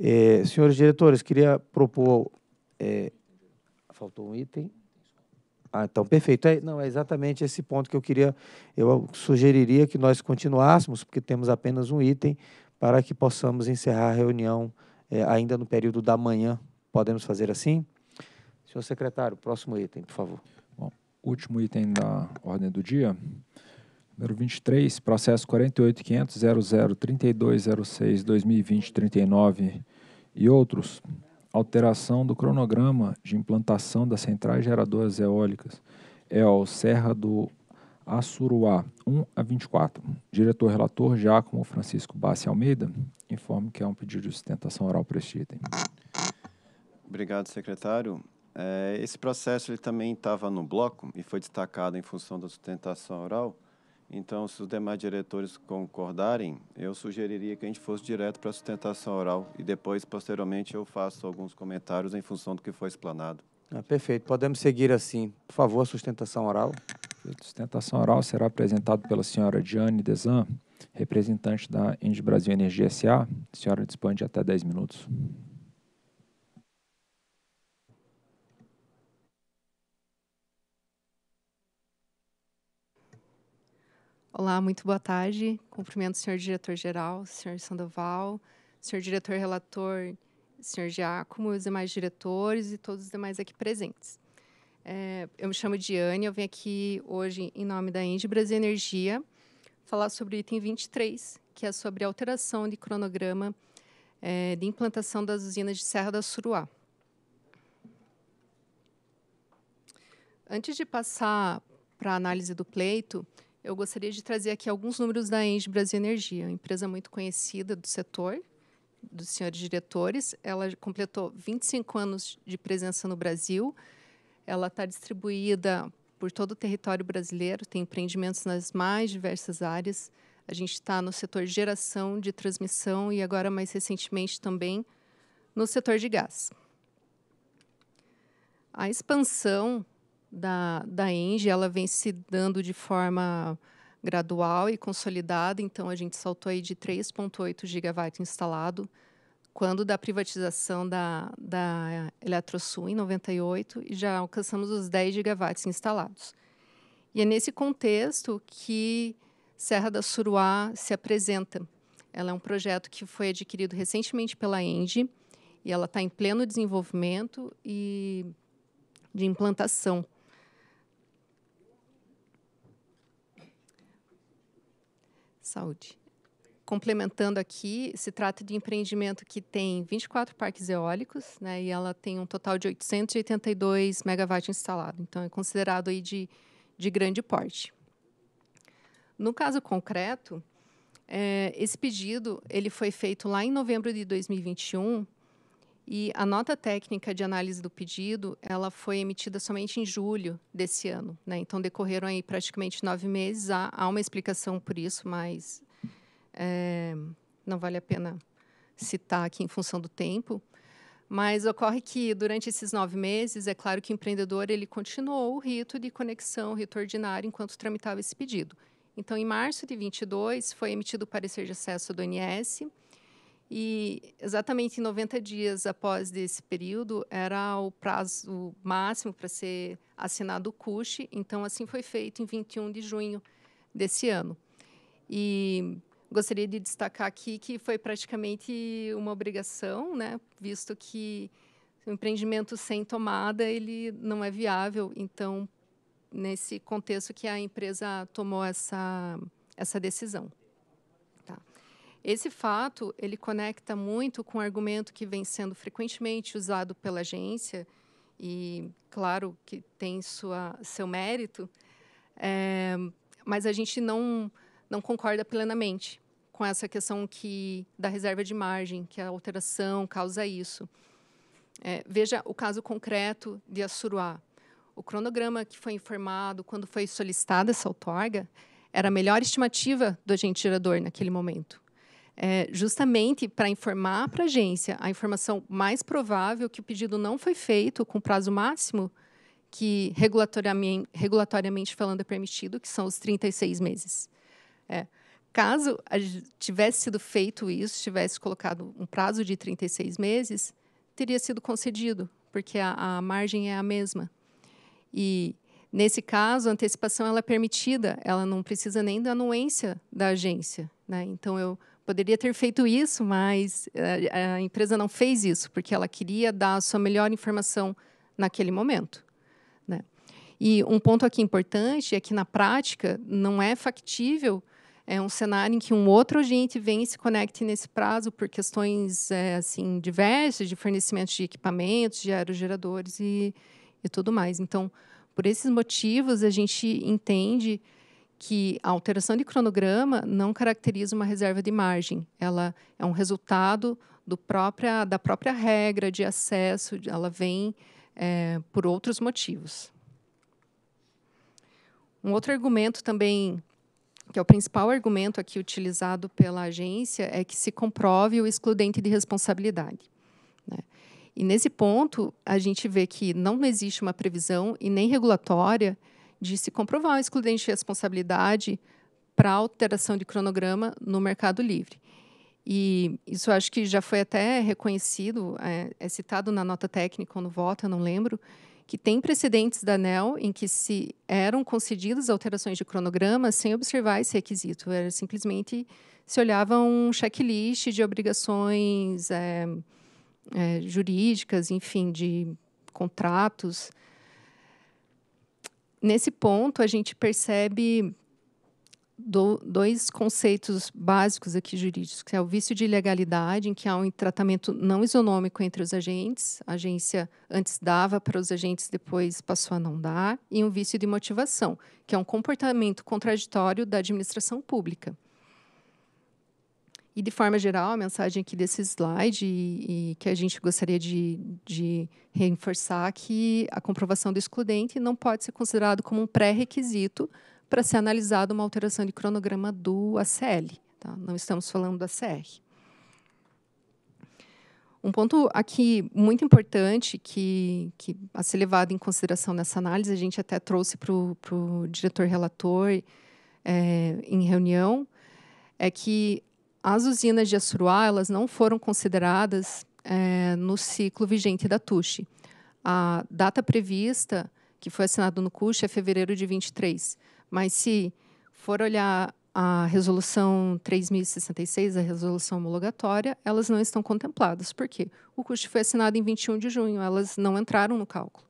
S1: É, senhores diretores, queria propor. É, faltou um item. Ah, então, perfeito. É, não, é exatamente esse ponto que eu queria. Eu sugeriria que nós continuássemos, porque temos apenas um item, para que possamos encerrar a reunião é, ainda no período da manhã. Podemos fazer assim? Senhor secretário,
S7: próximo item, por favor. Bom, último item da ordem do dia. Número 23, processo 48.500.00.32.06.2020.39 e outros. Alteração do cronograma de implantação das centrais geradoras eólicas. É o Serra do Assuruá 1 a 24. Diretor relator Giacomo Francisco Bassi Almeida, informe que é um pedido de sustentação oral para este item.
S5: Obrigado, secretário. É, esse processo ele também estava no bloco e foi destacado em função da sustentação oral. Então, se os demais diretores concordarem, eu sugeriria que a gente fosse direto para a sustentação oral e depois, posteriormente, eu faço alguns comentários em função do que foi explanado.
S7: Ah, perfeito.
S1: Podemos seguir assim. Por favor, a sustentação oral. A
S7: sustentação oral será apresentado pela senhora Diane Desan, representante da Indi Brasil Energia SA. A senhora dispõe de até 10 minutos.
S12: Olá, muito boa tarde. Cumprimento o senhor diretor-geral, senhor Sandoval, senhor diretor-relator, senhor Giacomo, os demais diretores e todos os demais aqui presentes. É, eu me chamo Diane, eu venho aqui hoje em nome da Indy Brasil Energia falar sobre o item 23, que é sobre alteração de cronograma é, de implantação das usinas de Serra da Suruá. Antes de passar para a análise do pleito, eu gostaria de trazer aqui alguns números da Engie Brasil Energia, uma empresa muito conhecida do setor, dos senhores diretores. Ela completou 25 anos de presença no Brasil, ela está distribuída por todo o território brasileiro, tem empreendimentos nas mais diversas áreas. A gente está no setor de geração, de transmissão e agora, mais recentemente, também no setor de gás. A expansão da, da Engie ela vem se dando de forma gradual e consolidada, então a gente saltou aí de 3,8 gigawatts instalado quando da privatização da, da Eletrosul em 98 e já alcançamos os 10 gigawatts instalados. E é nesse contexto que Serra da Suruá se apresenta. Ela é um projeto que foi adquirido recentemente pela ENGE e ela está em pleno desenvolvimento e de implantação. Saúde complementando aqui, se trata de empreendimento que tem 24 parques eólicos, né, e ela tem um total de 882 megawatts instalado. Então, é considerado aí de, de grande porte. No caso concreto, é, esse pedido ele foi feito lá em novembro de 2021 e a nota técnica de análise do pedido ela foi emitida somente em julho desse ano. Né? Então, decorreram aí praticamente nove meses. Há, há uma explicação por isso, mas é, não vale a pena citar aqui em função do tempo, mas ocorre que durante esses nove meses, é claro que o empreendedor ele continuou o rito de conexão, o rito ordinário, enquanto tramitava esse pedido. Então, em março de 22, foi emitido o parecer de acesso do ONS e exatamente 90 dias após desse período era o prazo máximo para ser assinado o CUSH. Então, assim foi feito em 21 de junho desse ano. E gostaria de destacar aqui que foi praticamente uma obrigação, né, visto que o empreendimento sem tomada ele não é viável. Então, nesse contexto que a empresa tomou essa essa decisão. Tá. Esse fato ele conecta muito com o argumento que vem sendo frequentemente usado pela agência e, claro, que tem sua seu mérito, é, mas a gente não não concorda plenamente com essa questão que da reserva de margem, que a alteração causa isso. É, veja o caso concreto de Assuruá. O cronograma que foi informado quando foi solicitada essa outorga era a melhor estimativa do agente gerador naquele momento. É, justamente para informar para a agência a informação mais provável que o pedido não foi feito com prazo máximo que regulatoriamente, regulatoriamente falando é permitido, que são os 36 meses. É. Caso tivesse sido feito isso, tivesse colocado um prazo de 36 meses, teria sido concedido, porque a, a margem é a mesma. E Nesse caso, a antecipação ela é permitida, ela não precisa nem da anuência da agência. Né? Então, eu poderia ter feito isso, mas eh, a, empresa não fez isso, porque ela queria dar a sua melhor informação naquele momento. Né? E um ponto aqui importante é que, na prática, não é factível é um cenário em que um outro agente vem e se conecte nesse prazo por questões é, assim diversas de fornecimento de equipamentos, de aerogeradores e, e tudo mais. Então, por esses motivos, a gente entende que a alteração de cronograma não caracteriza uma reserva de margem. Ela é um resultado do própria, da própria regra de acesso, ela vem é, por outros motivos. Um outro argumento também que é o principal argumento aqui utilizado pela agência, é que se comprove o excludente de responsabilidade. Né? E nesse ponto, a gente vê que não existe uma previsão e nem regulatória de se comprovar o excludente de responsabilidade para alteração de cronograma no Mercado Livre. E isso acho que já foi até reconhecido, é, é citado na nota técnica ou no voto, eu não lembro, que tem precedentes da ANEL em que se eram concedidas alterações de cronograma sem observar esse requisito. Era simplesmente se olhava um checklist de obrigações é, é, jurídicas, enfim, de contratos. Nesse ponto, a gente percebe do, dois conceitos básicos aqui jurídicos, que é o vício de ilegalidade, em que há um tratamento não isonômico entre os agentes, a agência antes dava para os agentes, depois passou a não dar, e um vício de motivação, que é um comportamento contraditório da administração pública. E, de forma geral, a mensagem aqui desse slide, e, e que a gente gostaria de, de reforçar, que a comprovação do excludente não pode ser considerado como um pré-requisito para ser analisada uma alteração de cronograma do ACL. Tá? Não estamos falando do ACR. Um ponto aqui muito importante que, que a ser levado em consideração nessa análise, a gente até trouxe para o diretor relator é, em reunião, é que as usinas de Assuruá elas não foram consideradas é, no ciclo vigente da TUSH. A data prevista, que foi assinada no CUSH, é fevereiro de 23. Mas se for olhar a resolução 3066, a resolução homologatória, elas não estão contempladas. Por quê? O custo foi assinado em 21 de junho, elas não entraram no cálculo.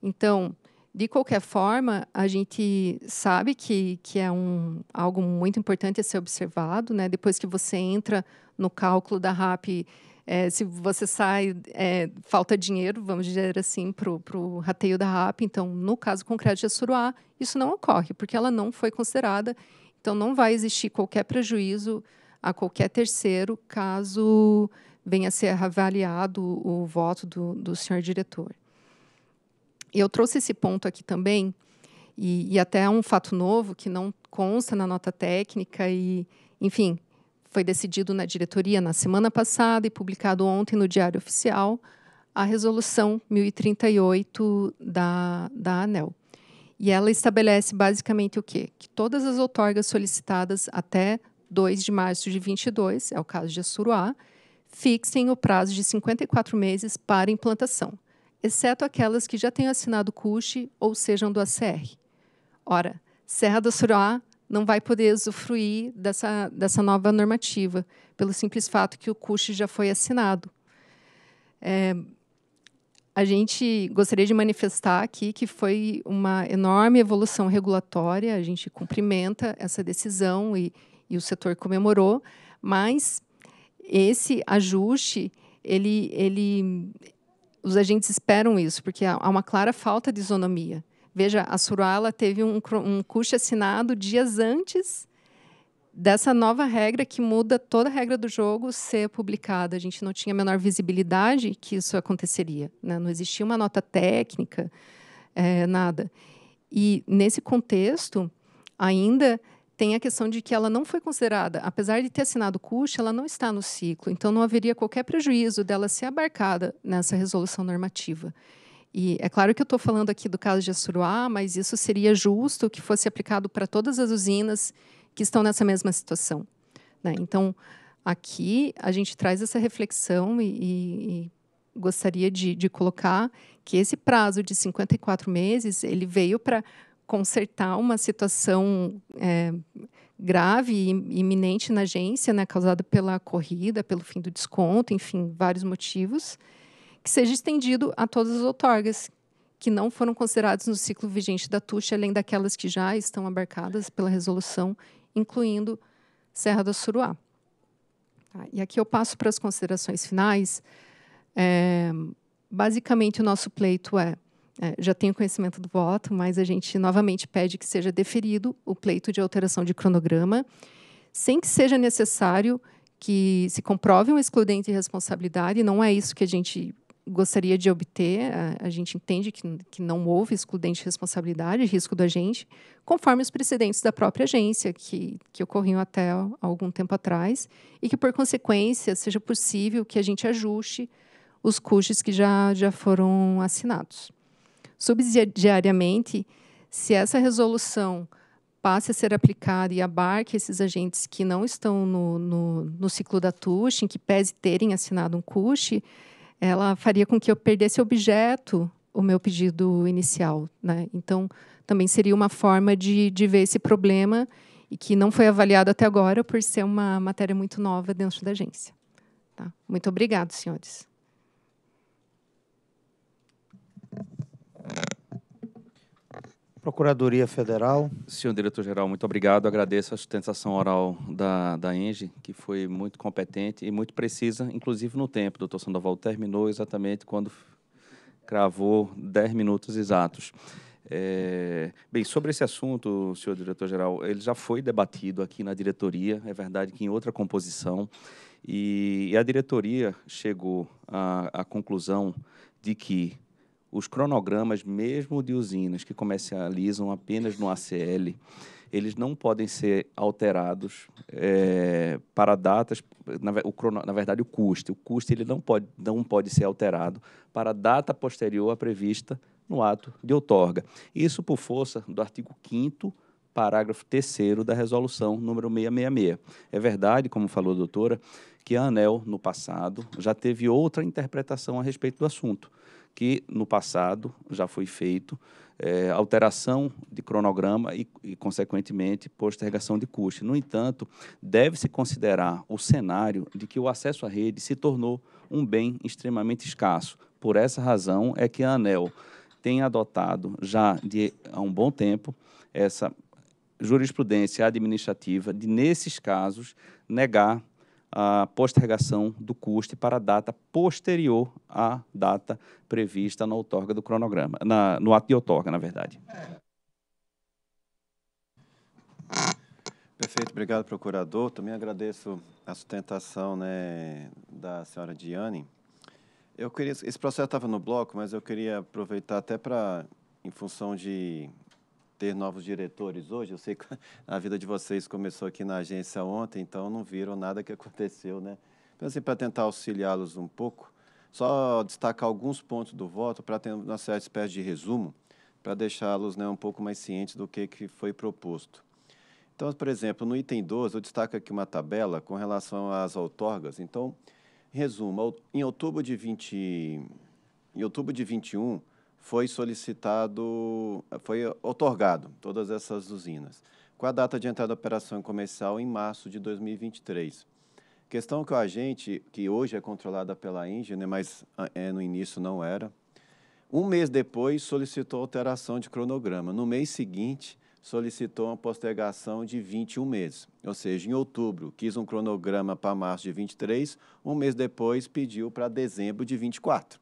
S12: Então, de qualquer forma, a gente sabe que, que é um, algo muito importante a ser observado. Né? Depois que você entra no cálculo da RAP é, se você sai, é, falta dinheiro, vamos dizer assim, para o rateio da RAP. Então, no caso concreto de Assuruá, isso não ocorre, porque ela não foi considerada. Então, não vai existir qualquer prejuízo a qualquer terceiro caso venha a ser avaliado o voto do, do senhor diretor. Eu trouxe esse ponto aqui também, e, e até é um fato novo que não consta na nota técnica, e, enfim, foi decidido na diretoria na semana passada e publicado ontem no Diário Oficial a resolução 1038 da, da ANEL. E ela estabelece basicamente o quê? Que todas as outorgas solicitadas até 2 de março de 22, é o caso de Assuruá, fixem o prazo de 54 meses para implantação, exceto aquelas que já tenham assinado o CUSH ou sejam do ACR. Ora, Serra do Assuruá não vai poder usufruir dessa, dessa nova normativa, pelo simples fato que o CUSH já foi assinado. É, a gente gostaria de manifestar aqui que foi uma enorme evolução regulatória, a gente cumprimenta essa decisão e, e o setor comemorou, mas esse ajuste, ele, ele, os agentes esperam isso, porque há uma clara falta de isonomia. Veja, a Suruala teve um, um assinado dias antes dessa nova regra que muda toda a regra do jogo ser publicada. A gente não tinha a menor visibilidade que isso aconteceria. Né? Não existia uma nota técnica, é, nada. E, nesse contexto, ainda tem a questão de que ela não foi considerada, apesar de ter assinado o CUSH, ela não está no ciclo, então não haveria qualquer prejuízo dela ser abarcada nessa resolução normativa. E é claro que eu estou falando aqui do caso de Assuruá, mas isso seria justo que fosse aplicado para todas as usinas que estão nessa mesma situação. Né? Então, aqui a gente traz essa reflexão e, e, e gostaria de, de, colocar que esse prazo de 54 meses ele veio para consertar uma situação é, grave e iminente na agência, né, causada pela corrida, pelo fim do desconto, enfim, vários motivos que seja estendido a todas as outorgas que não foram consideradas no ciclo vigente da Tuxa, além daquelas que já estão abarcadas pela resolução, incluindo Serra do Suruá. Tá, e aqui eu passo para as considerações finais. É, basicamente, o nosso pleito é, é, já tenho conhecimento do voto, mas a gente novamente pede que seja deferido o pleito de alteração de cronograma, sem que seja necessário que se comprove um excludente de responsabilidade, não é isso que a gente gostaria de obter, a, a gente entende que, que não houve excludente de responsabilidade, risco do agente, conforme os precedentes da própria agência, que, que ocorriam até algum tempo atrás, e que, por consequência, seja possível que a gente ajuste os custos que já, já foram assinados. Subsidiariamente, se essa resolução passe a ser aplicada e abarque esses agentes que não estão no, no, no ciclo da TUSH, em que pese terem assinado um CUSH, ela faria com que eu perdesse objeto o meu pedido inicial. Né? Então, também seria uma forma de, de ver esse problema e que não foi avaliado até agora por ser uma matéria muito nova dentro da agência. Tá? Muito obrigado, senhores.
S8: Procuradoria
S1: Federal.
S8: Senhor diretor-geral, muito obrigado. Agradeço a sustentação oral da, da ENGE, que foi muito competente e muito precisa, inclusive no tempo. O doutor Sandoval terminou exatamente quando cravou 10 minutos exatos. É, bem, sobre esse assunto, senhor diretor-geral, ele já foi debatido aqui na diretoria, é verdade que em outra composição, e, e a diretoria chegou à, à conclusão de que os cronogramas, mesmo de usinas que comercializam apenas no ACL, eles não podem ser alterados é, para datas. Na, o crono, na verdade, o custo. O custo ele não, pode, não pode ser alterado para data posterior à prevista no ato de outorga. Isso por força do artigo 5 parágrafo 3 da resolução número 666. É verdade, como falou a doutora, que a ANEL, no passado, já teve outra interpretação a respeito do assunto que no passado já foi feito, é, alteração de cronograma e, e, consequentemente, postergação de custo. No entanto, deve-se considerar o cenário de que o acesso à rede se tornou um bem extremamente escasso. Por essa razão é que a ANEL tem adotado já de, há um bom tempo essa jurisprudência administrativa de, nesses casos, negar a postergação do custo para a data posterior à data prevista na outorga do cronograma, na, no ato de outorga, na verdade. Perfeito,
S5: obrigado, procurador. Também agradeço a sustentação né, da senhora Diane. Eu queria, esse processo estava no bloco, mas eu queria aproveitar até para, em função de ter novos diretores hoje. Eu sei que a vida de vocês começou aqui na agência ontem, então não viram nada que aconteceu, né? Então, assim, para tentar auxiliá-los um pouco, só destacar alguns pontos do voto para ter uma certa espécie de resumo, para deixá-los né, um pouco mais cientes do que, que foi proposto. Então, por exemplo, no item 12, eu destaco aqui uma tabela com relação às outorgas. Então, resumo, em outubro de 20, em outubro de 21, foi solicitado, foi otorgado todas essas usinas, com a data de entrada da operação comercial em março de 2023. Questão que o agente, que hoje é controlada pela Engine, né, mas ah, é, no início não era, um mês depois solicitou alteração de cronograma. No mês seguinte, solicitou uma postergação de 21 meses. Ou seja, em outubro, quis um cronograma para março de 23, um mês depois pediu para dezembro de 24.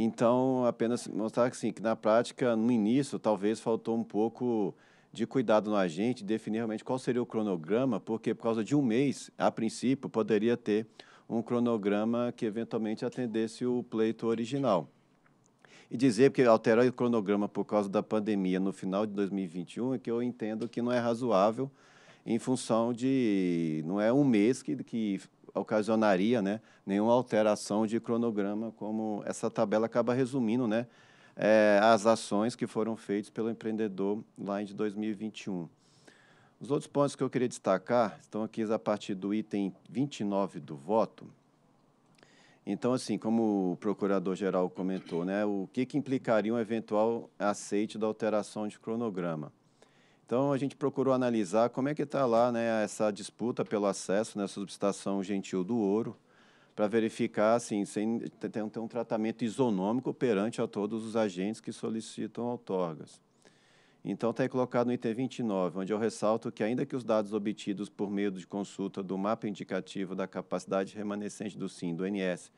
S5: Então, apenas mostrar assim, que na prática, no início, talvez faltou um pouco de cuidado no agente, definir realmente qual seria o cronograma, porque por causa de um mês, a princípio, poderia ter um cronograma que eventualmente atendesse o pleito original. E dizer que alterar o cronograma por causa da pandemia no final de 2021 é que eu entendo que não é razoável em função de não é um mês que, que ocasionaria né, nenhuma alteração de cronograma, como essa tabela acaba resumindo né, é, as ações que foram feitas pelo empreendedor lá em 2021. Os outros pontos que eu queria destacar estão aqui a partir do item 29 do voto. Então, assim, como o procurador-geral comentou, né, o que, que implicaria um eventual aceite da alteração de cronograma? Então a gente procurou analisar como é que está lá né, essa disputa pelo acesso nessa né, subestação gentil do ouro, para verificar assim, sem ter um, ter um tratamento isonômico perante a todos os agentes que solicitam outorgas. Então está aí colocado no item 29, onde eu ressalto que ainda que os dados obtidos por meio de consulta do mapa indicativo da capacidade remanescente do SIM, do NS,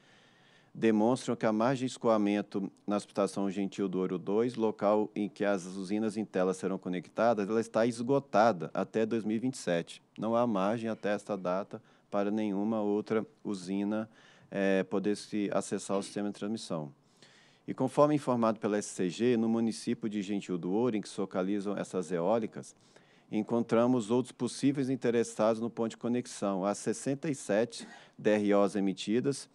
S5: demonstram que a margem de escoamento na hospitação gentil do Ouro 2, local em que as usinas em tela serão conectadas, ela está esgotada até 2027. Não há margem até esta data para nenhuma outra usina é, poder se acessar o sistema de transmissão. E conforme informado pela SCG, no município de Gentil do Ouro, em que se localizam essas eólicas, encontramos outros possíveis interessados no ponto de conexão. Há 67 DROs emitidas,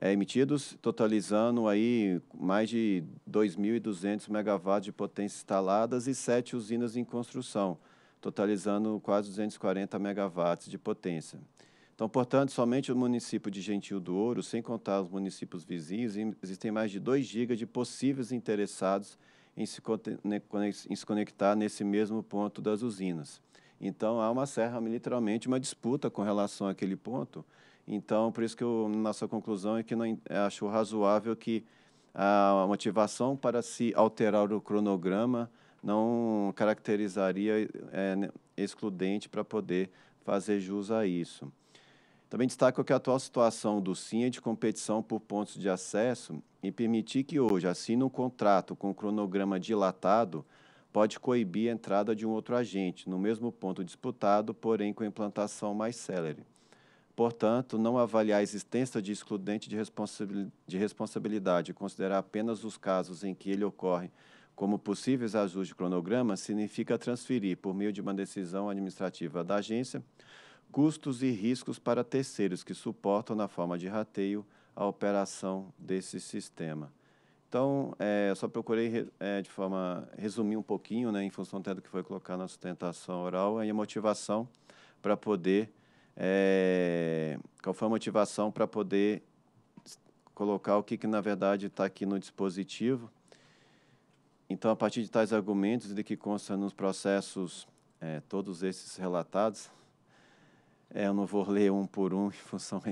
S5: é, emitidos, totalizando aí mais de 2.200 megawatts de potência instaladas e sete usinas em construção, totalizando quase 240 megawatts de potência. Então, portanto, somente o município de Gentil do Ouro, sem contar os municípios vizinhos, existem mais de 2 gigas de possíveis interessados em se, né, em se conectar nesse mesmo ponto das usinas. Então, há uma serra, literalmente, uma disputa com relação àquele ponto, então, por isso que eu, nossa conclusão é que não, é, acho razoável que a motivação para se alterar o cronograma não caracterizaria é, né, excludente para poder fazer jus a isso. Também destaco que a atual situação do SIM é de competição por pontos de acesso e permitir que hoje assine um contrato com cronograma dilatado pode coibir a entrada de um outro agente no mesmo ponto disputado, porém com implantação mais célere. Portanto, não avaliar a existência de excludente de responsabilidade e considerar apenas os casos em que ele ocorre como possíveis ajustes de cronograma significa transferir, por meio de uma decisão administrativa da agência, custos e riscos para terceiros que suportam, na forma de rateio, a operação desse sistema. Então, é, só procurei, é, de forma, resumir um pouquinho, né, em função do que foi colocado na sustentação oral, aí a motivação para poder é, qual foi a motivação para poder colocar o que, que na verdade está aqui no dispositivo. Então, a partir de tais argumentos de que consta nos processos é, todos esses relatados, é, eu não vou ler um por um em função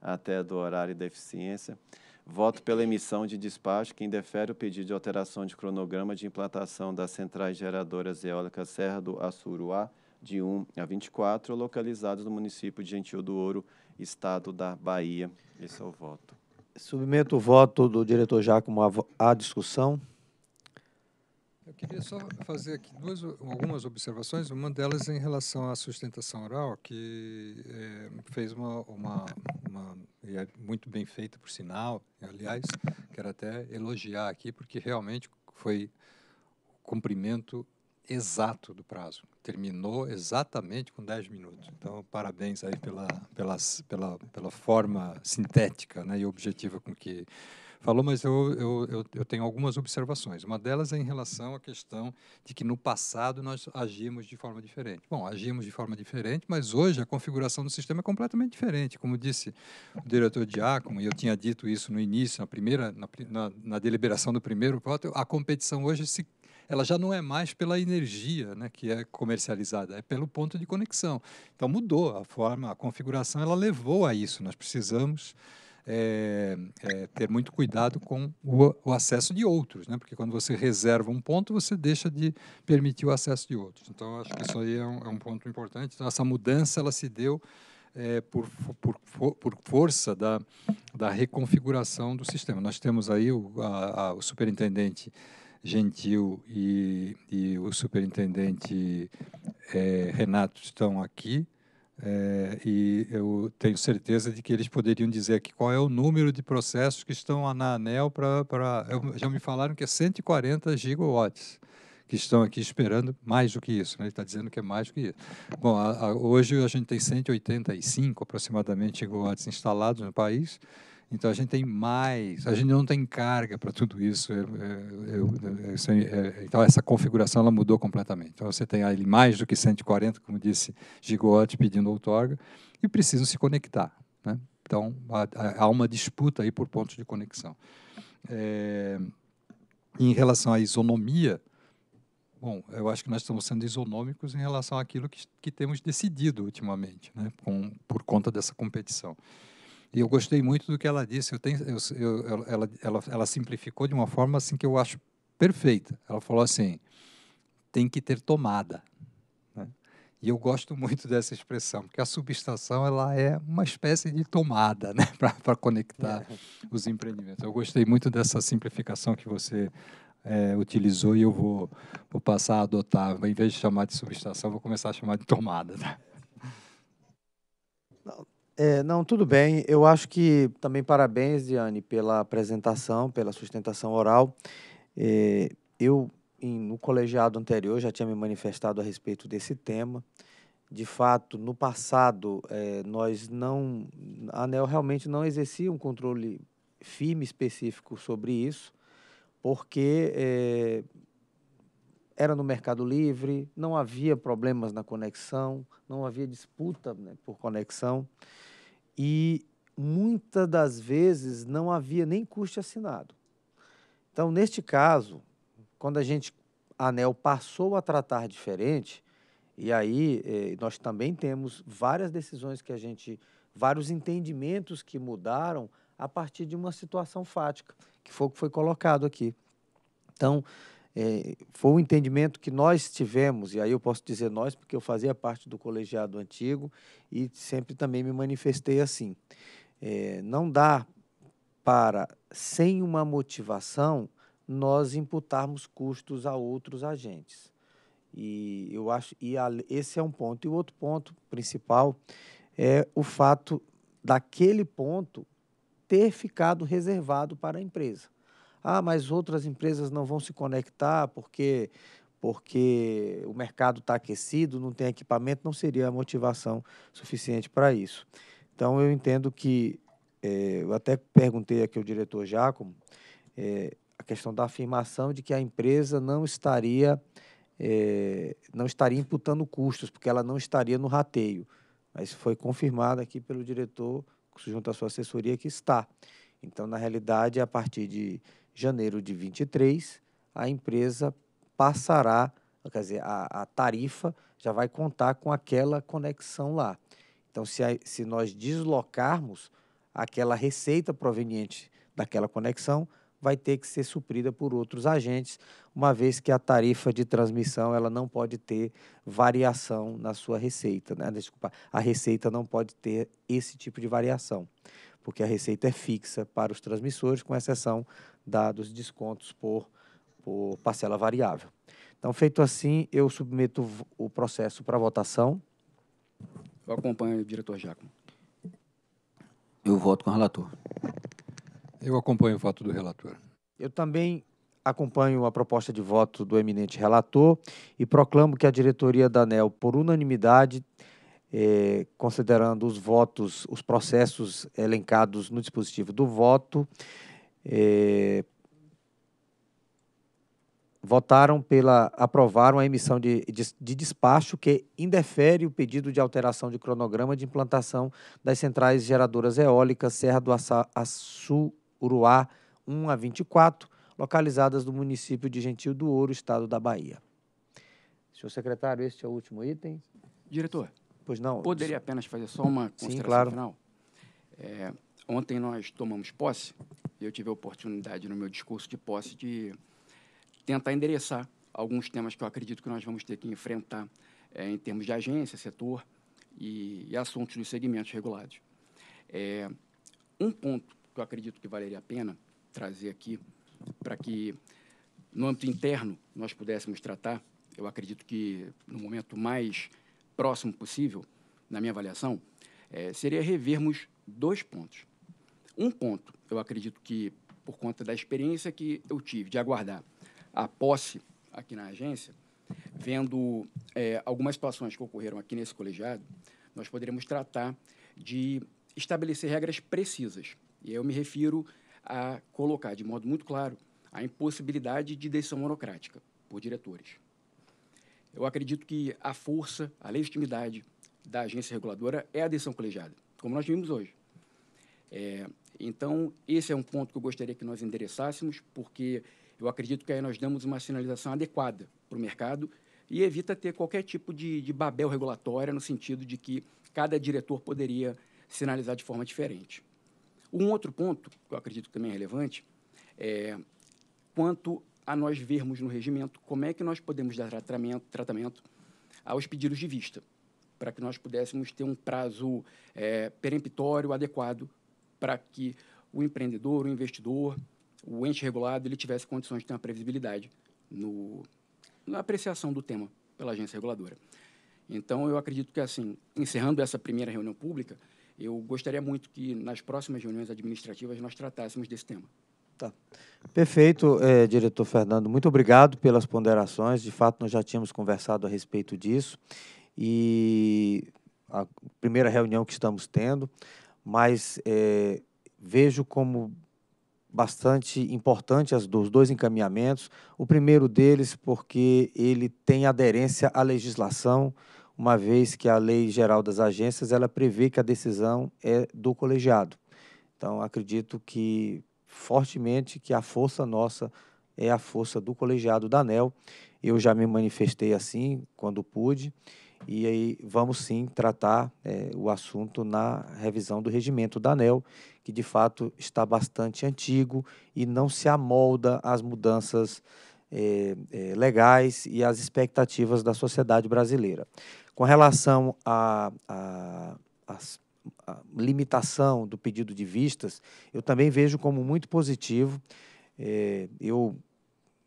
S5: até do horário e da eficiência. Voto pela emissão de despacho que indefere o pedido de alteração de cronograma de implantação das centrais geradoras eólicas Serra do Assuruá de 1 a 24, localizados no município de Gentil do Ouro, estado da Bahia. Esse é o voto.
S1: Submeto o voto do diretor Jacomo à discussão.
S4: Eu queria só fazer aqui duas, algumas observações. Uma delas em relação à sustentação oral, que é, fez uma, uma, uma é muito bem feita, por sinal. Aliás, quero até elogiar aqui, porque realmente foi o cumprimento exato do prazo. Terminou exatamente com 10 minutos. Então, parabéns aí pela, pela, pela, pela forma sintética né, e objetiva com que falou, mas eu, eu, eu, eu, tenho algumas observações. Uma delas é em relação à questão de que no passado nós agimos de forma diferente. Bom, agimos de forma diferente, mas hoje a configuração do sistema é completamente diferente. Como disse o diretor Diácono, e eu tinha dito isso no início, na primeira, na, na, na deliberação do primeiro voto, a competição hoje se ela já não é mais pela energia né, que é comercializada, é pelo ponto de conexão. Então mudou a forma, a configuração, ela levou a isso. Nós precisamos é, é, ter muito cuidado com o, o, acesso de outros, né? porque quando você reserva um ponto, você deixa de permitir o acesso de outros. Então, acho que isso aí é um, é um ponto importante. Então, essa mudança ela se deu eh, por, por, por, força da, da reconfiguração do sistema. Nós temos aí o, a, a, o superintendente Gentil e, e o superintendente é, Renato estão aqui. É, e eu tenho certeza de que eles poderiam dizer aqui qual é o número de processos que estão na ANEL para. Já me falaram que é 140 gigawatts que estão aqui esperando mais do que isso. Né? Ele está dizendo que é mais do que isso. Bom, a, a, hoje a gente tem 185 aproximadamente gigawatts instalados no país. Então a gente tem mais, a gente não tem carga para tudo isso. Eu, eu, eu, é, então essa configuração ela mudou completamente. Então você tem ali mais do que 140, como disse Gigote, pedindo outorga, e precisam se conectar. Né? Então há, há, uma disputa aí por pontos de conexão. É, em relação à isonomia, Bom, eu acho que nós estamos sendo isonômicos em relação àquilo que, que temos decidido ultimamente, né, com, por conta dessa competição. E eu gostei muito do que ela disse. Eu tenho, eu, eu, ela, ela, ela simplificou de uma forma assim que eu acho perfeita. Ela falou assim: tem que ter tomada. Né? E eu gosto muito dessa expressão, porque a subestação ela é uma espécie de tomada né? para conectar é. os empreendimentos. Eu gostei muito dessa simplificação que você é, utilizou e eu vou, vou passar a adotar. Em vez de chamar de subestação, vou começar a chamar de tomada. Né?
S1: É, não, tudo bem. Eu acho que também parabéns, Diane, pela apresentação, pela sustentação oral. É, eu, em, no colegiado anterior, já tinha me manifestado a respeito desse tema. De fato, no passado, é, nós não. A ANEL realmente não exercia um controle firme específico sobre isso, porque é, era no Mercado Livre, não havia problemas na conexão, não havia disputa né, por conexão e muitas das vezes não havia nem custo assinado. Então, neste caso, quando a gente, a ANEL passou a tratar diferente, e aí eh, nós também temos várias decisões que a gente, vários entendimentos que mudaram a partir de uma situação fática, que foi o que foi colocado aqui. Então, é, foi o um entendimento que nós tivemos, e aí eu posso dizer nós, porque eu fazia parte do colegiado antigo e sempre também me manifestei assim. É, não dá para, sem uma motivação, nós imputarmos custos a outros agentes. E eu acho e a, esse é um ponto. E o outro ponto principal é o fato daquele ponto ter ficado reservado para a empresa. Ah, mas outras empresas não vão se conectar porque porque o mercado está aquecido, não tem equipamento, não seria a motivação suficiente para isso. Então, eu entendo que, é, eu até perguntei aqui ao diretor Jacomo, é, eh, a questão da afirmação de que a empresa não estaria, é, não estaria imputando custos, porque ela não estaria no rateio. Mas foi confirmado aqui pelo diretor, junto à sua assessoria, que está. Então, na realidade, a partir de janeiro de 23, a empresa passará, quer dizer, a, a tarifa já vai contar com aquela conexão lá. Então, se, a, se nós deslocarmos aquela receita proveniente daquela conexão, vai ter que ser suprida por outros agentes, uma vez que a tarifa de transmissão ela não pode ter variação na sua receita, né? Desculpa, a receita não pode ter esse tipo de variação, porque a receita é fixa para os transmissores, com exceção dados descontos por, por parcela variável. Então, feito assim, eu submeto o processo para votação. Eu acompanho o diretor Giacomo.
S3: Eu voto com o relator.
S1: Eu acompanho o voto do relator. Eu também acompanho a proposta de voto do eminente relator e proclamo que a diretoria da ANEL, por unanimidade, eh, considerando os votos, os processos elencados no dispositivo do voto, é, votaram pela. aprovaram a emissão de, de, de, despacho que indefere o pedido de alteração de cronograma de implantação das centrais geradoras eólicas Serra do Açu Uruá 1 a 24, localizadas no município de Gentil do Ouro, estado da Bahia. Senhor secretário, este é o último item. Diretor, pois não. Poderia apenas fazer só uma consideração Sim, claro.
S2: final? É, Ontem nós tomamos posse e eu tive a oportunidade no meu discurso de posse de tentar endereçar alguns temas que eu acredito que nós vamos ter que enfrentar é, em termos de agência, setor e, e assuntos dos segmentos regulados. É, um ponto que eu acredito que valeria a pena trazer aqui para que no âmbito interno nós pudéssemos tratar, eu acredito que no momento mais próximo possível, na minha avaliação, é, seria revermos dois pontos. Um ponto, eu acredito que, por conta da experiência que eu tive de aguardar a posse aqui na agência, vendo é, algumas situações que ocorreram aqui nesse colegiado, nós poderemos tratar de estabelecer regras precisas. E eu me refiro a colocar de modo muito claro a impossibilidade de decisão monocrática por diretores. Eu acredito que a força, a legitimidade da agência reguladora é a decisão colegiada, como nós vimos hoje. É, então, esse é um ponto que eu gostaria que nós endereçássemos, porque eu acredito que aí nós damos uma sinalização adequada para o mercado e evita ter qualquer tipo de, de babel regulatória, no sentido de que cada diretor poderia sinalizar de forma diferente. Um outro ponto, que eu acredito que também é relevante, é quanto a nós vermos no regimento como é que nós podemos dar tratamento, tratamento aos pedidos de vista, para que nós pudéssemos ter um prazo é, peremptório adequado para que o empreendedor, o investidor, o ente regulado, ele tivesse condições de ter uma previsibilidade no, na apreciação do tema pela agência reguladora. Então, eu acredito que, assim, encerrando essa primeira reunião pública, eu gostaria muito que nas próximas reuniões administrativas nós tratássemos desse tema. Tá.
S1: Perfeito, eh, diretor Fernando. Muito obrigado pelas ponderações. De fato, nós já tínhamos conversado a respeito disso. E a primeira reunião que estamos tendo, mas é, vejo como bastante importante as dos dois encaminhamentos. O primeiro deles porque ele tem aderência à legislação, uma vez que a Lei Geral das Agências ela prevê que a decisão é do colegiado. Então acredito que fortemente que a força nossa é a força do colegiado da ANEL. Eu já me manifestei assim quando pude e aí vamos sim tratar é, o assunto na revisão do regimento da ANEL, que de fato está bastante antigo e não se amolda às mudanças é, é, legais e às expectativas da sociedade brasileira. Com relação à a, a, a, limitação do pedido de vistas, eu também vejo como muito positivo. É, eu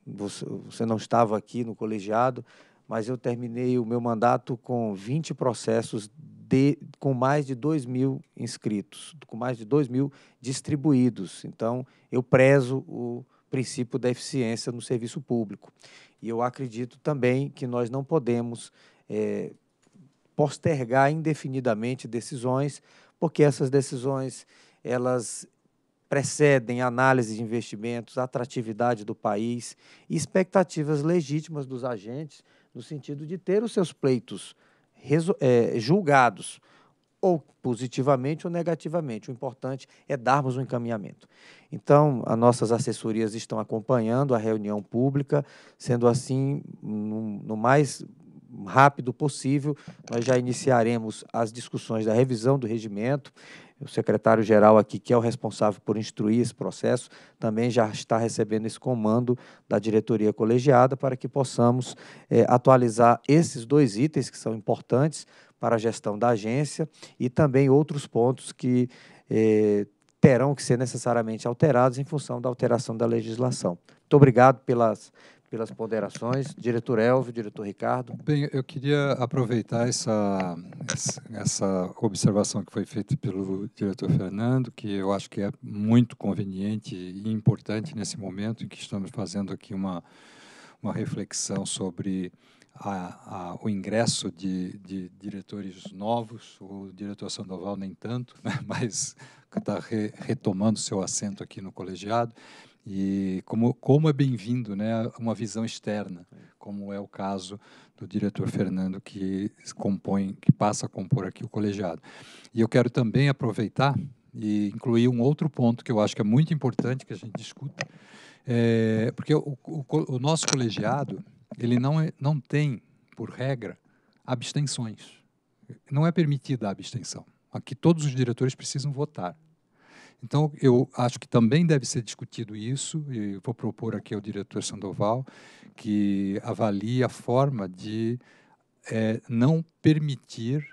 S1: você não estava aqui no colegiado, mas eu terminei o meu mandato com 20 processos de, com mais de 2 mil inscritos, com mais de 2 mil distribuídos. Então, eu prezo o princípio da eficiência no serviço público. E eu acredito também que nós não podemos é, postergar indefinidamente decisões, porque essas decisões elas precedem análise de investimentos, atratividade do país e expectativas legítimas dos agentes no sentido de ter os seus pleitos é, julgados, ou positivamente ou negativamente. O importante é darmos um encaminhamento. Então, as nossas assessorias estão acompanhando a reunião pública, sendo assim, no, no mais rápido possível, nós já iniciaremos as discussões da revisão do regimento, o secretário-geral aqui, que é o responsável por instruir esse processo, também já está recebendo esse comando da diretoria colegiada para que possamos é, atualizar esses dois itens que são importantes para a gestão da agência e também outros pontos que é, terão que ser necessariamente alterados em função da alteração da legislação. Muito obrigado pelas, pelas ponderações. Diretor Elvio, diretor Ricardo.
S4: Bem, eu queria aproveitar essa, essa observação que foi feita pelo diretor Fernando, que eu acho que é muito conveniente e importante nesse momento em que estamos fazendo aqui uma, uma reflexão sobre a, a, o ingresso de, de, diretores novos, o diretor Sandoval nem tanto, né, mas está re, retomando seu assento aqui no colegiado. E como, como é bem-vindo né, uma visão externa, é. como é o caso do diretor Fernando, que compõe, que passa a compor aqui o colegiado. E eu quero também aproveitar e incluir um outro ponto que eu acho que é muito importante que a gente discuta, é, porque o, o, o nosso colegiado ele não, é, não tem, por regra, abstenções. Não é permitida a abstenção. Aqui todos os diretores precisam votar. Então, eu acho que também deve ser discutido isso, e vou propor aqui ao diretor Sandoval que avalie a forma de é, não permitir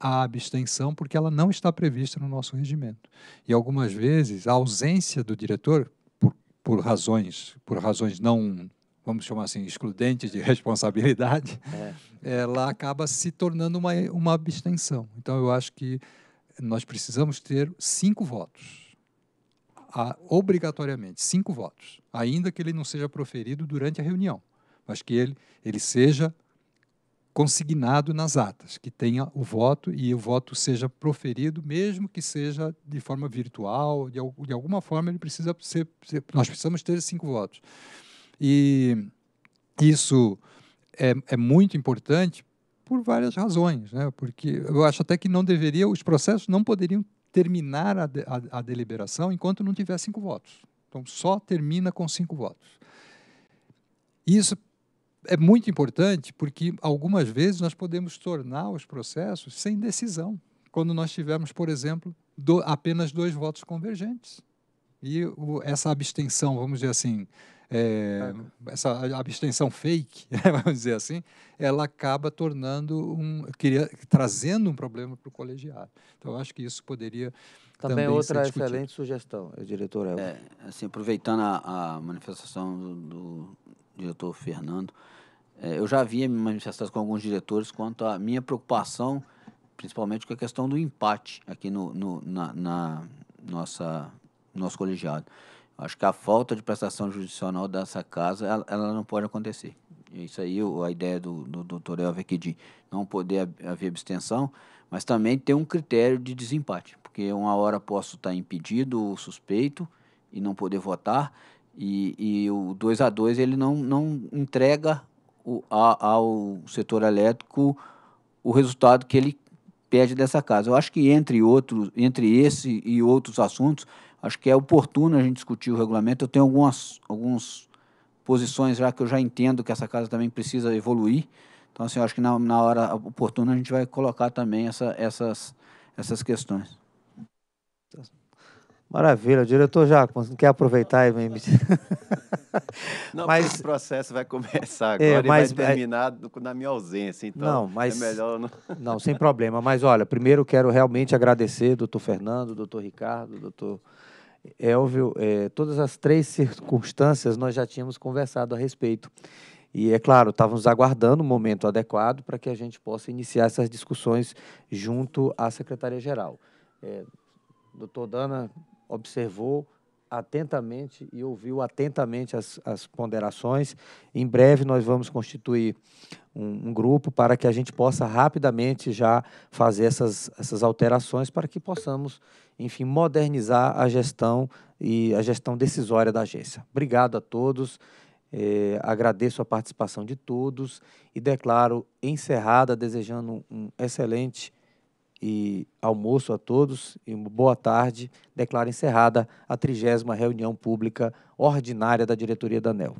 S4: a abstenção, porque ela não está prevista no nosso regimento. E algumas vezes a ausência do diretor, por, por razões, por razões não vamos chamar assim, excludentes de responsabilidade, é. ela acaba se tornando uma, uma abstenção. Então, eu acho que nós precisamos ter cinco votos obrigatoriamente cinco votos, ainda que ele não seja proferido durante a reunião, mas que ele, ele seja consignado nas atas, que tenha o voto e o voto seja proferido, mesmo que seja de forma virtual, de, de alguma forma ele precisa ser, ser, nós precisamos ter cinco votos. E isso é, é muito importante por várias razões, né? Porque eu acho até que não deveria, os processos não poderiam terminar a, de, a, a deliberação enquanto não tiver cinco votos. Então, só termina com cinco votos. Isso é muito importante porque algumas vezes nós podemos tornar os processos sem decisão, quando nós tivermos, por exemplo, do, apenas dois votos convergentes. E o, essa abstenção, vamos dizer assim, é, essa abstenção fake, né, vamos dizer assim, ela acaba tornando um, queria, trazendo um problema para o colegiado. Então, acho que isso poderia também, também outra excelente sugestão,
S1: é diretor Elvio. É,
S3: assim, aproveitando a, a manifestação do, do, diretor Fernando, é, eu já havia me manifestado com alguns diretores quanto à minha preocupação, principalmente com a questão do empate aqui no, no na, na nossa nosso colegiado. Acho que a falta de prestação judicial dessa casa, ela, ela, não pode acontecer. Isso aí, a ideia do, do doutor Elvio aqui de não poder haver abstenção, mas também ter um critério de desempate, porque uma hora posso estar impedido ou suspeito e não poder votar, e, e o 2 a 2 ele não, não entrega o, a, ao setor elétrico o resultado que ele pede dessa casa. Eu acho que entre outros, entre esse e outros assuntos, acho que é oportuno a gente discutir o regulamento. Eu tenho algumas, algumas posições já que eu já entendo que essa casa também precisa evoluir. Então, assim, acho que na, na hora oportuna a gente vai colocar também essa, essas, essas questões.
S1: Maravilha, diretor Jaco, quer aproveitar e me Não, mas
S5: o processo vai começar é, agora é, mas, e vai terminar é, na minha ausência, então não, é mas, é melhor não... não, sem
S1: problema, mas olha, primeiro quero realmente agradecer doutor Fernando, doutor Ricardo, doutor Elvio, é, todas as três circunstâncias nós já tínhamos conversado a respeito. E, é claro, estávamos aguardando o momento adequado para que a gente possa iniciar essas discussões junto à Secretaria-Geral. É, doutor Dana observou atentamente e ouviu atentamente as, as ponderações. Em breve nós vamos constituir um, um, grupo para que a gente possa rapidamente já fazer essas, essas alterações para que possamos enfim, modernizar a gestão e a gestão decisória da agência. Obrigado a todos, é, agradeço a participação de todos e declaro encerrada, desejando um excelente e almoço a todos e uma boa tarde. Declaro encerrada a trigésima reunião pública ordinária da diretoria da ANEL.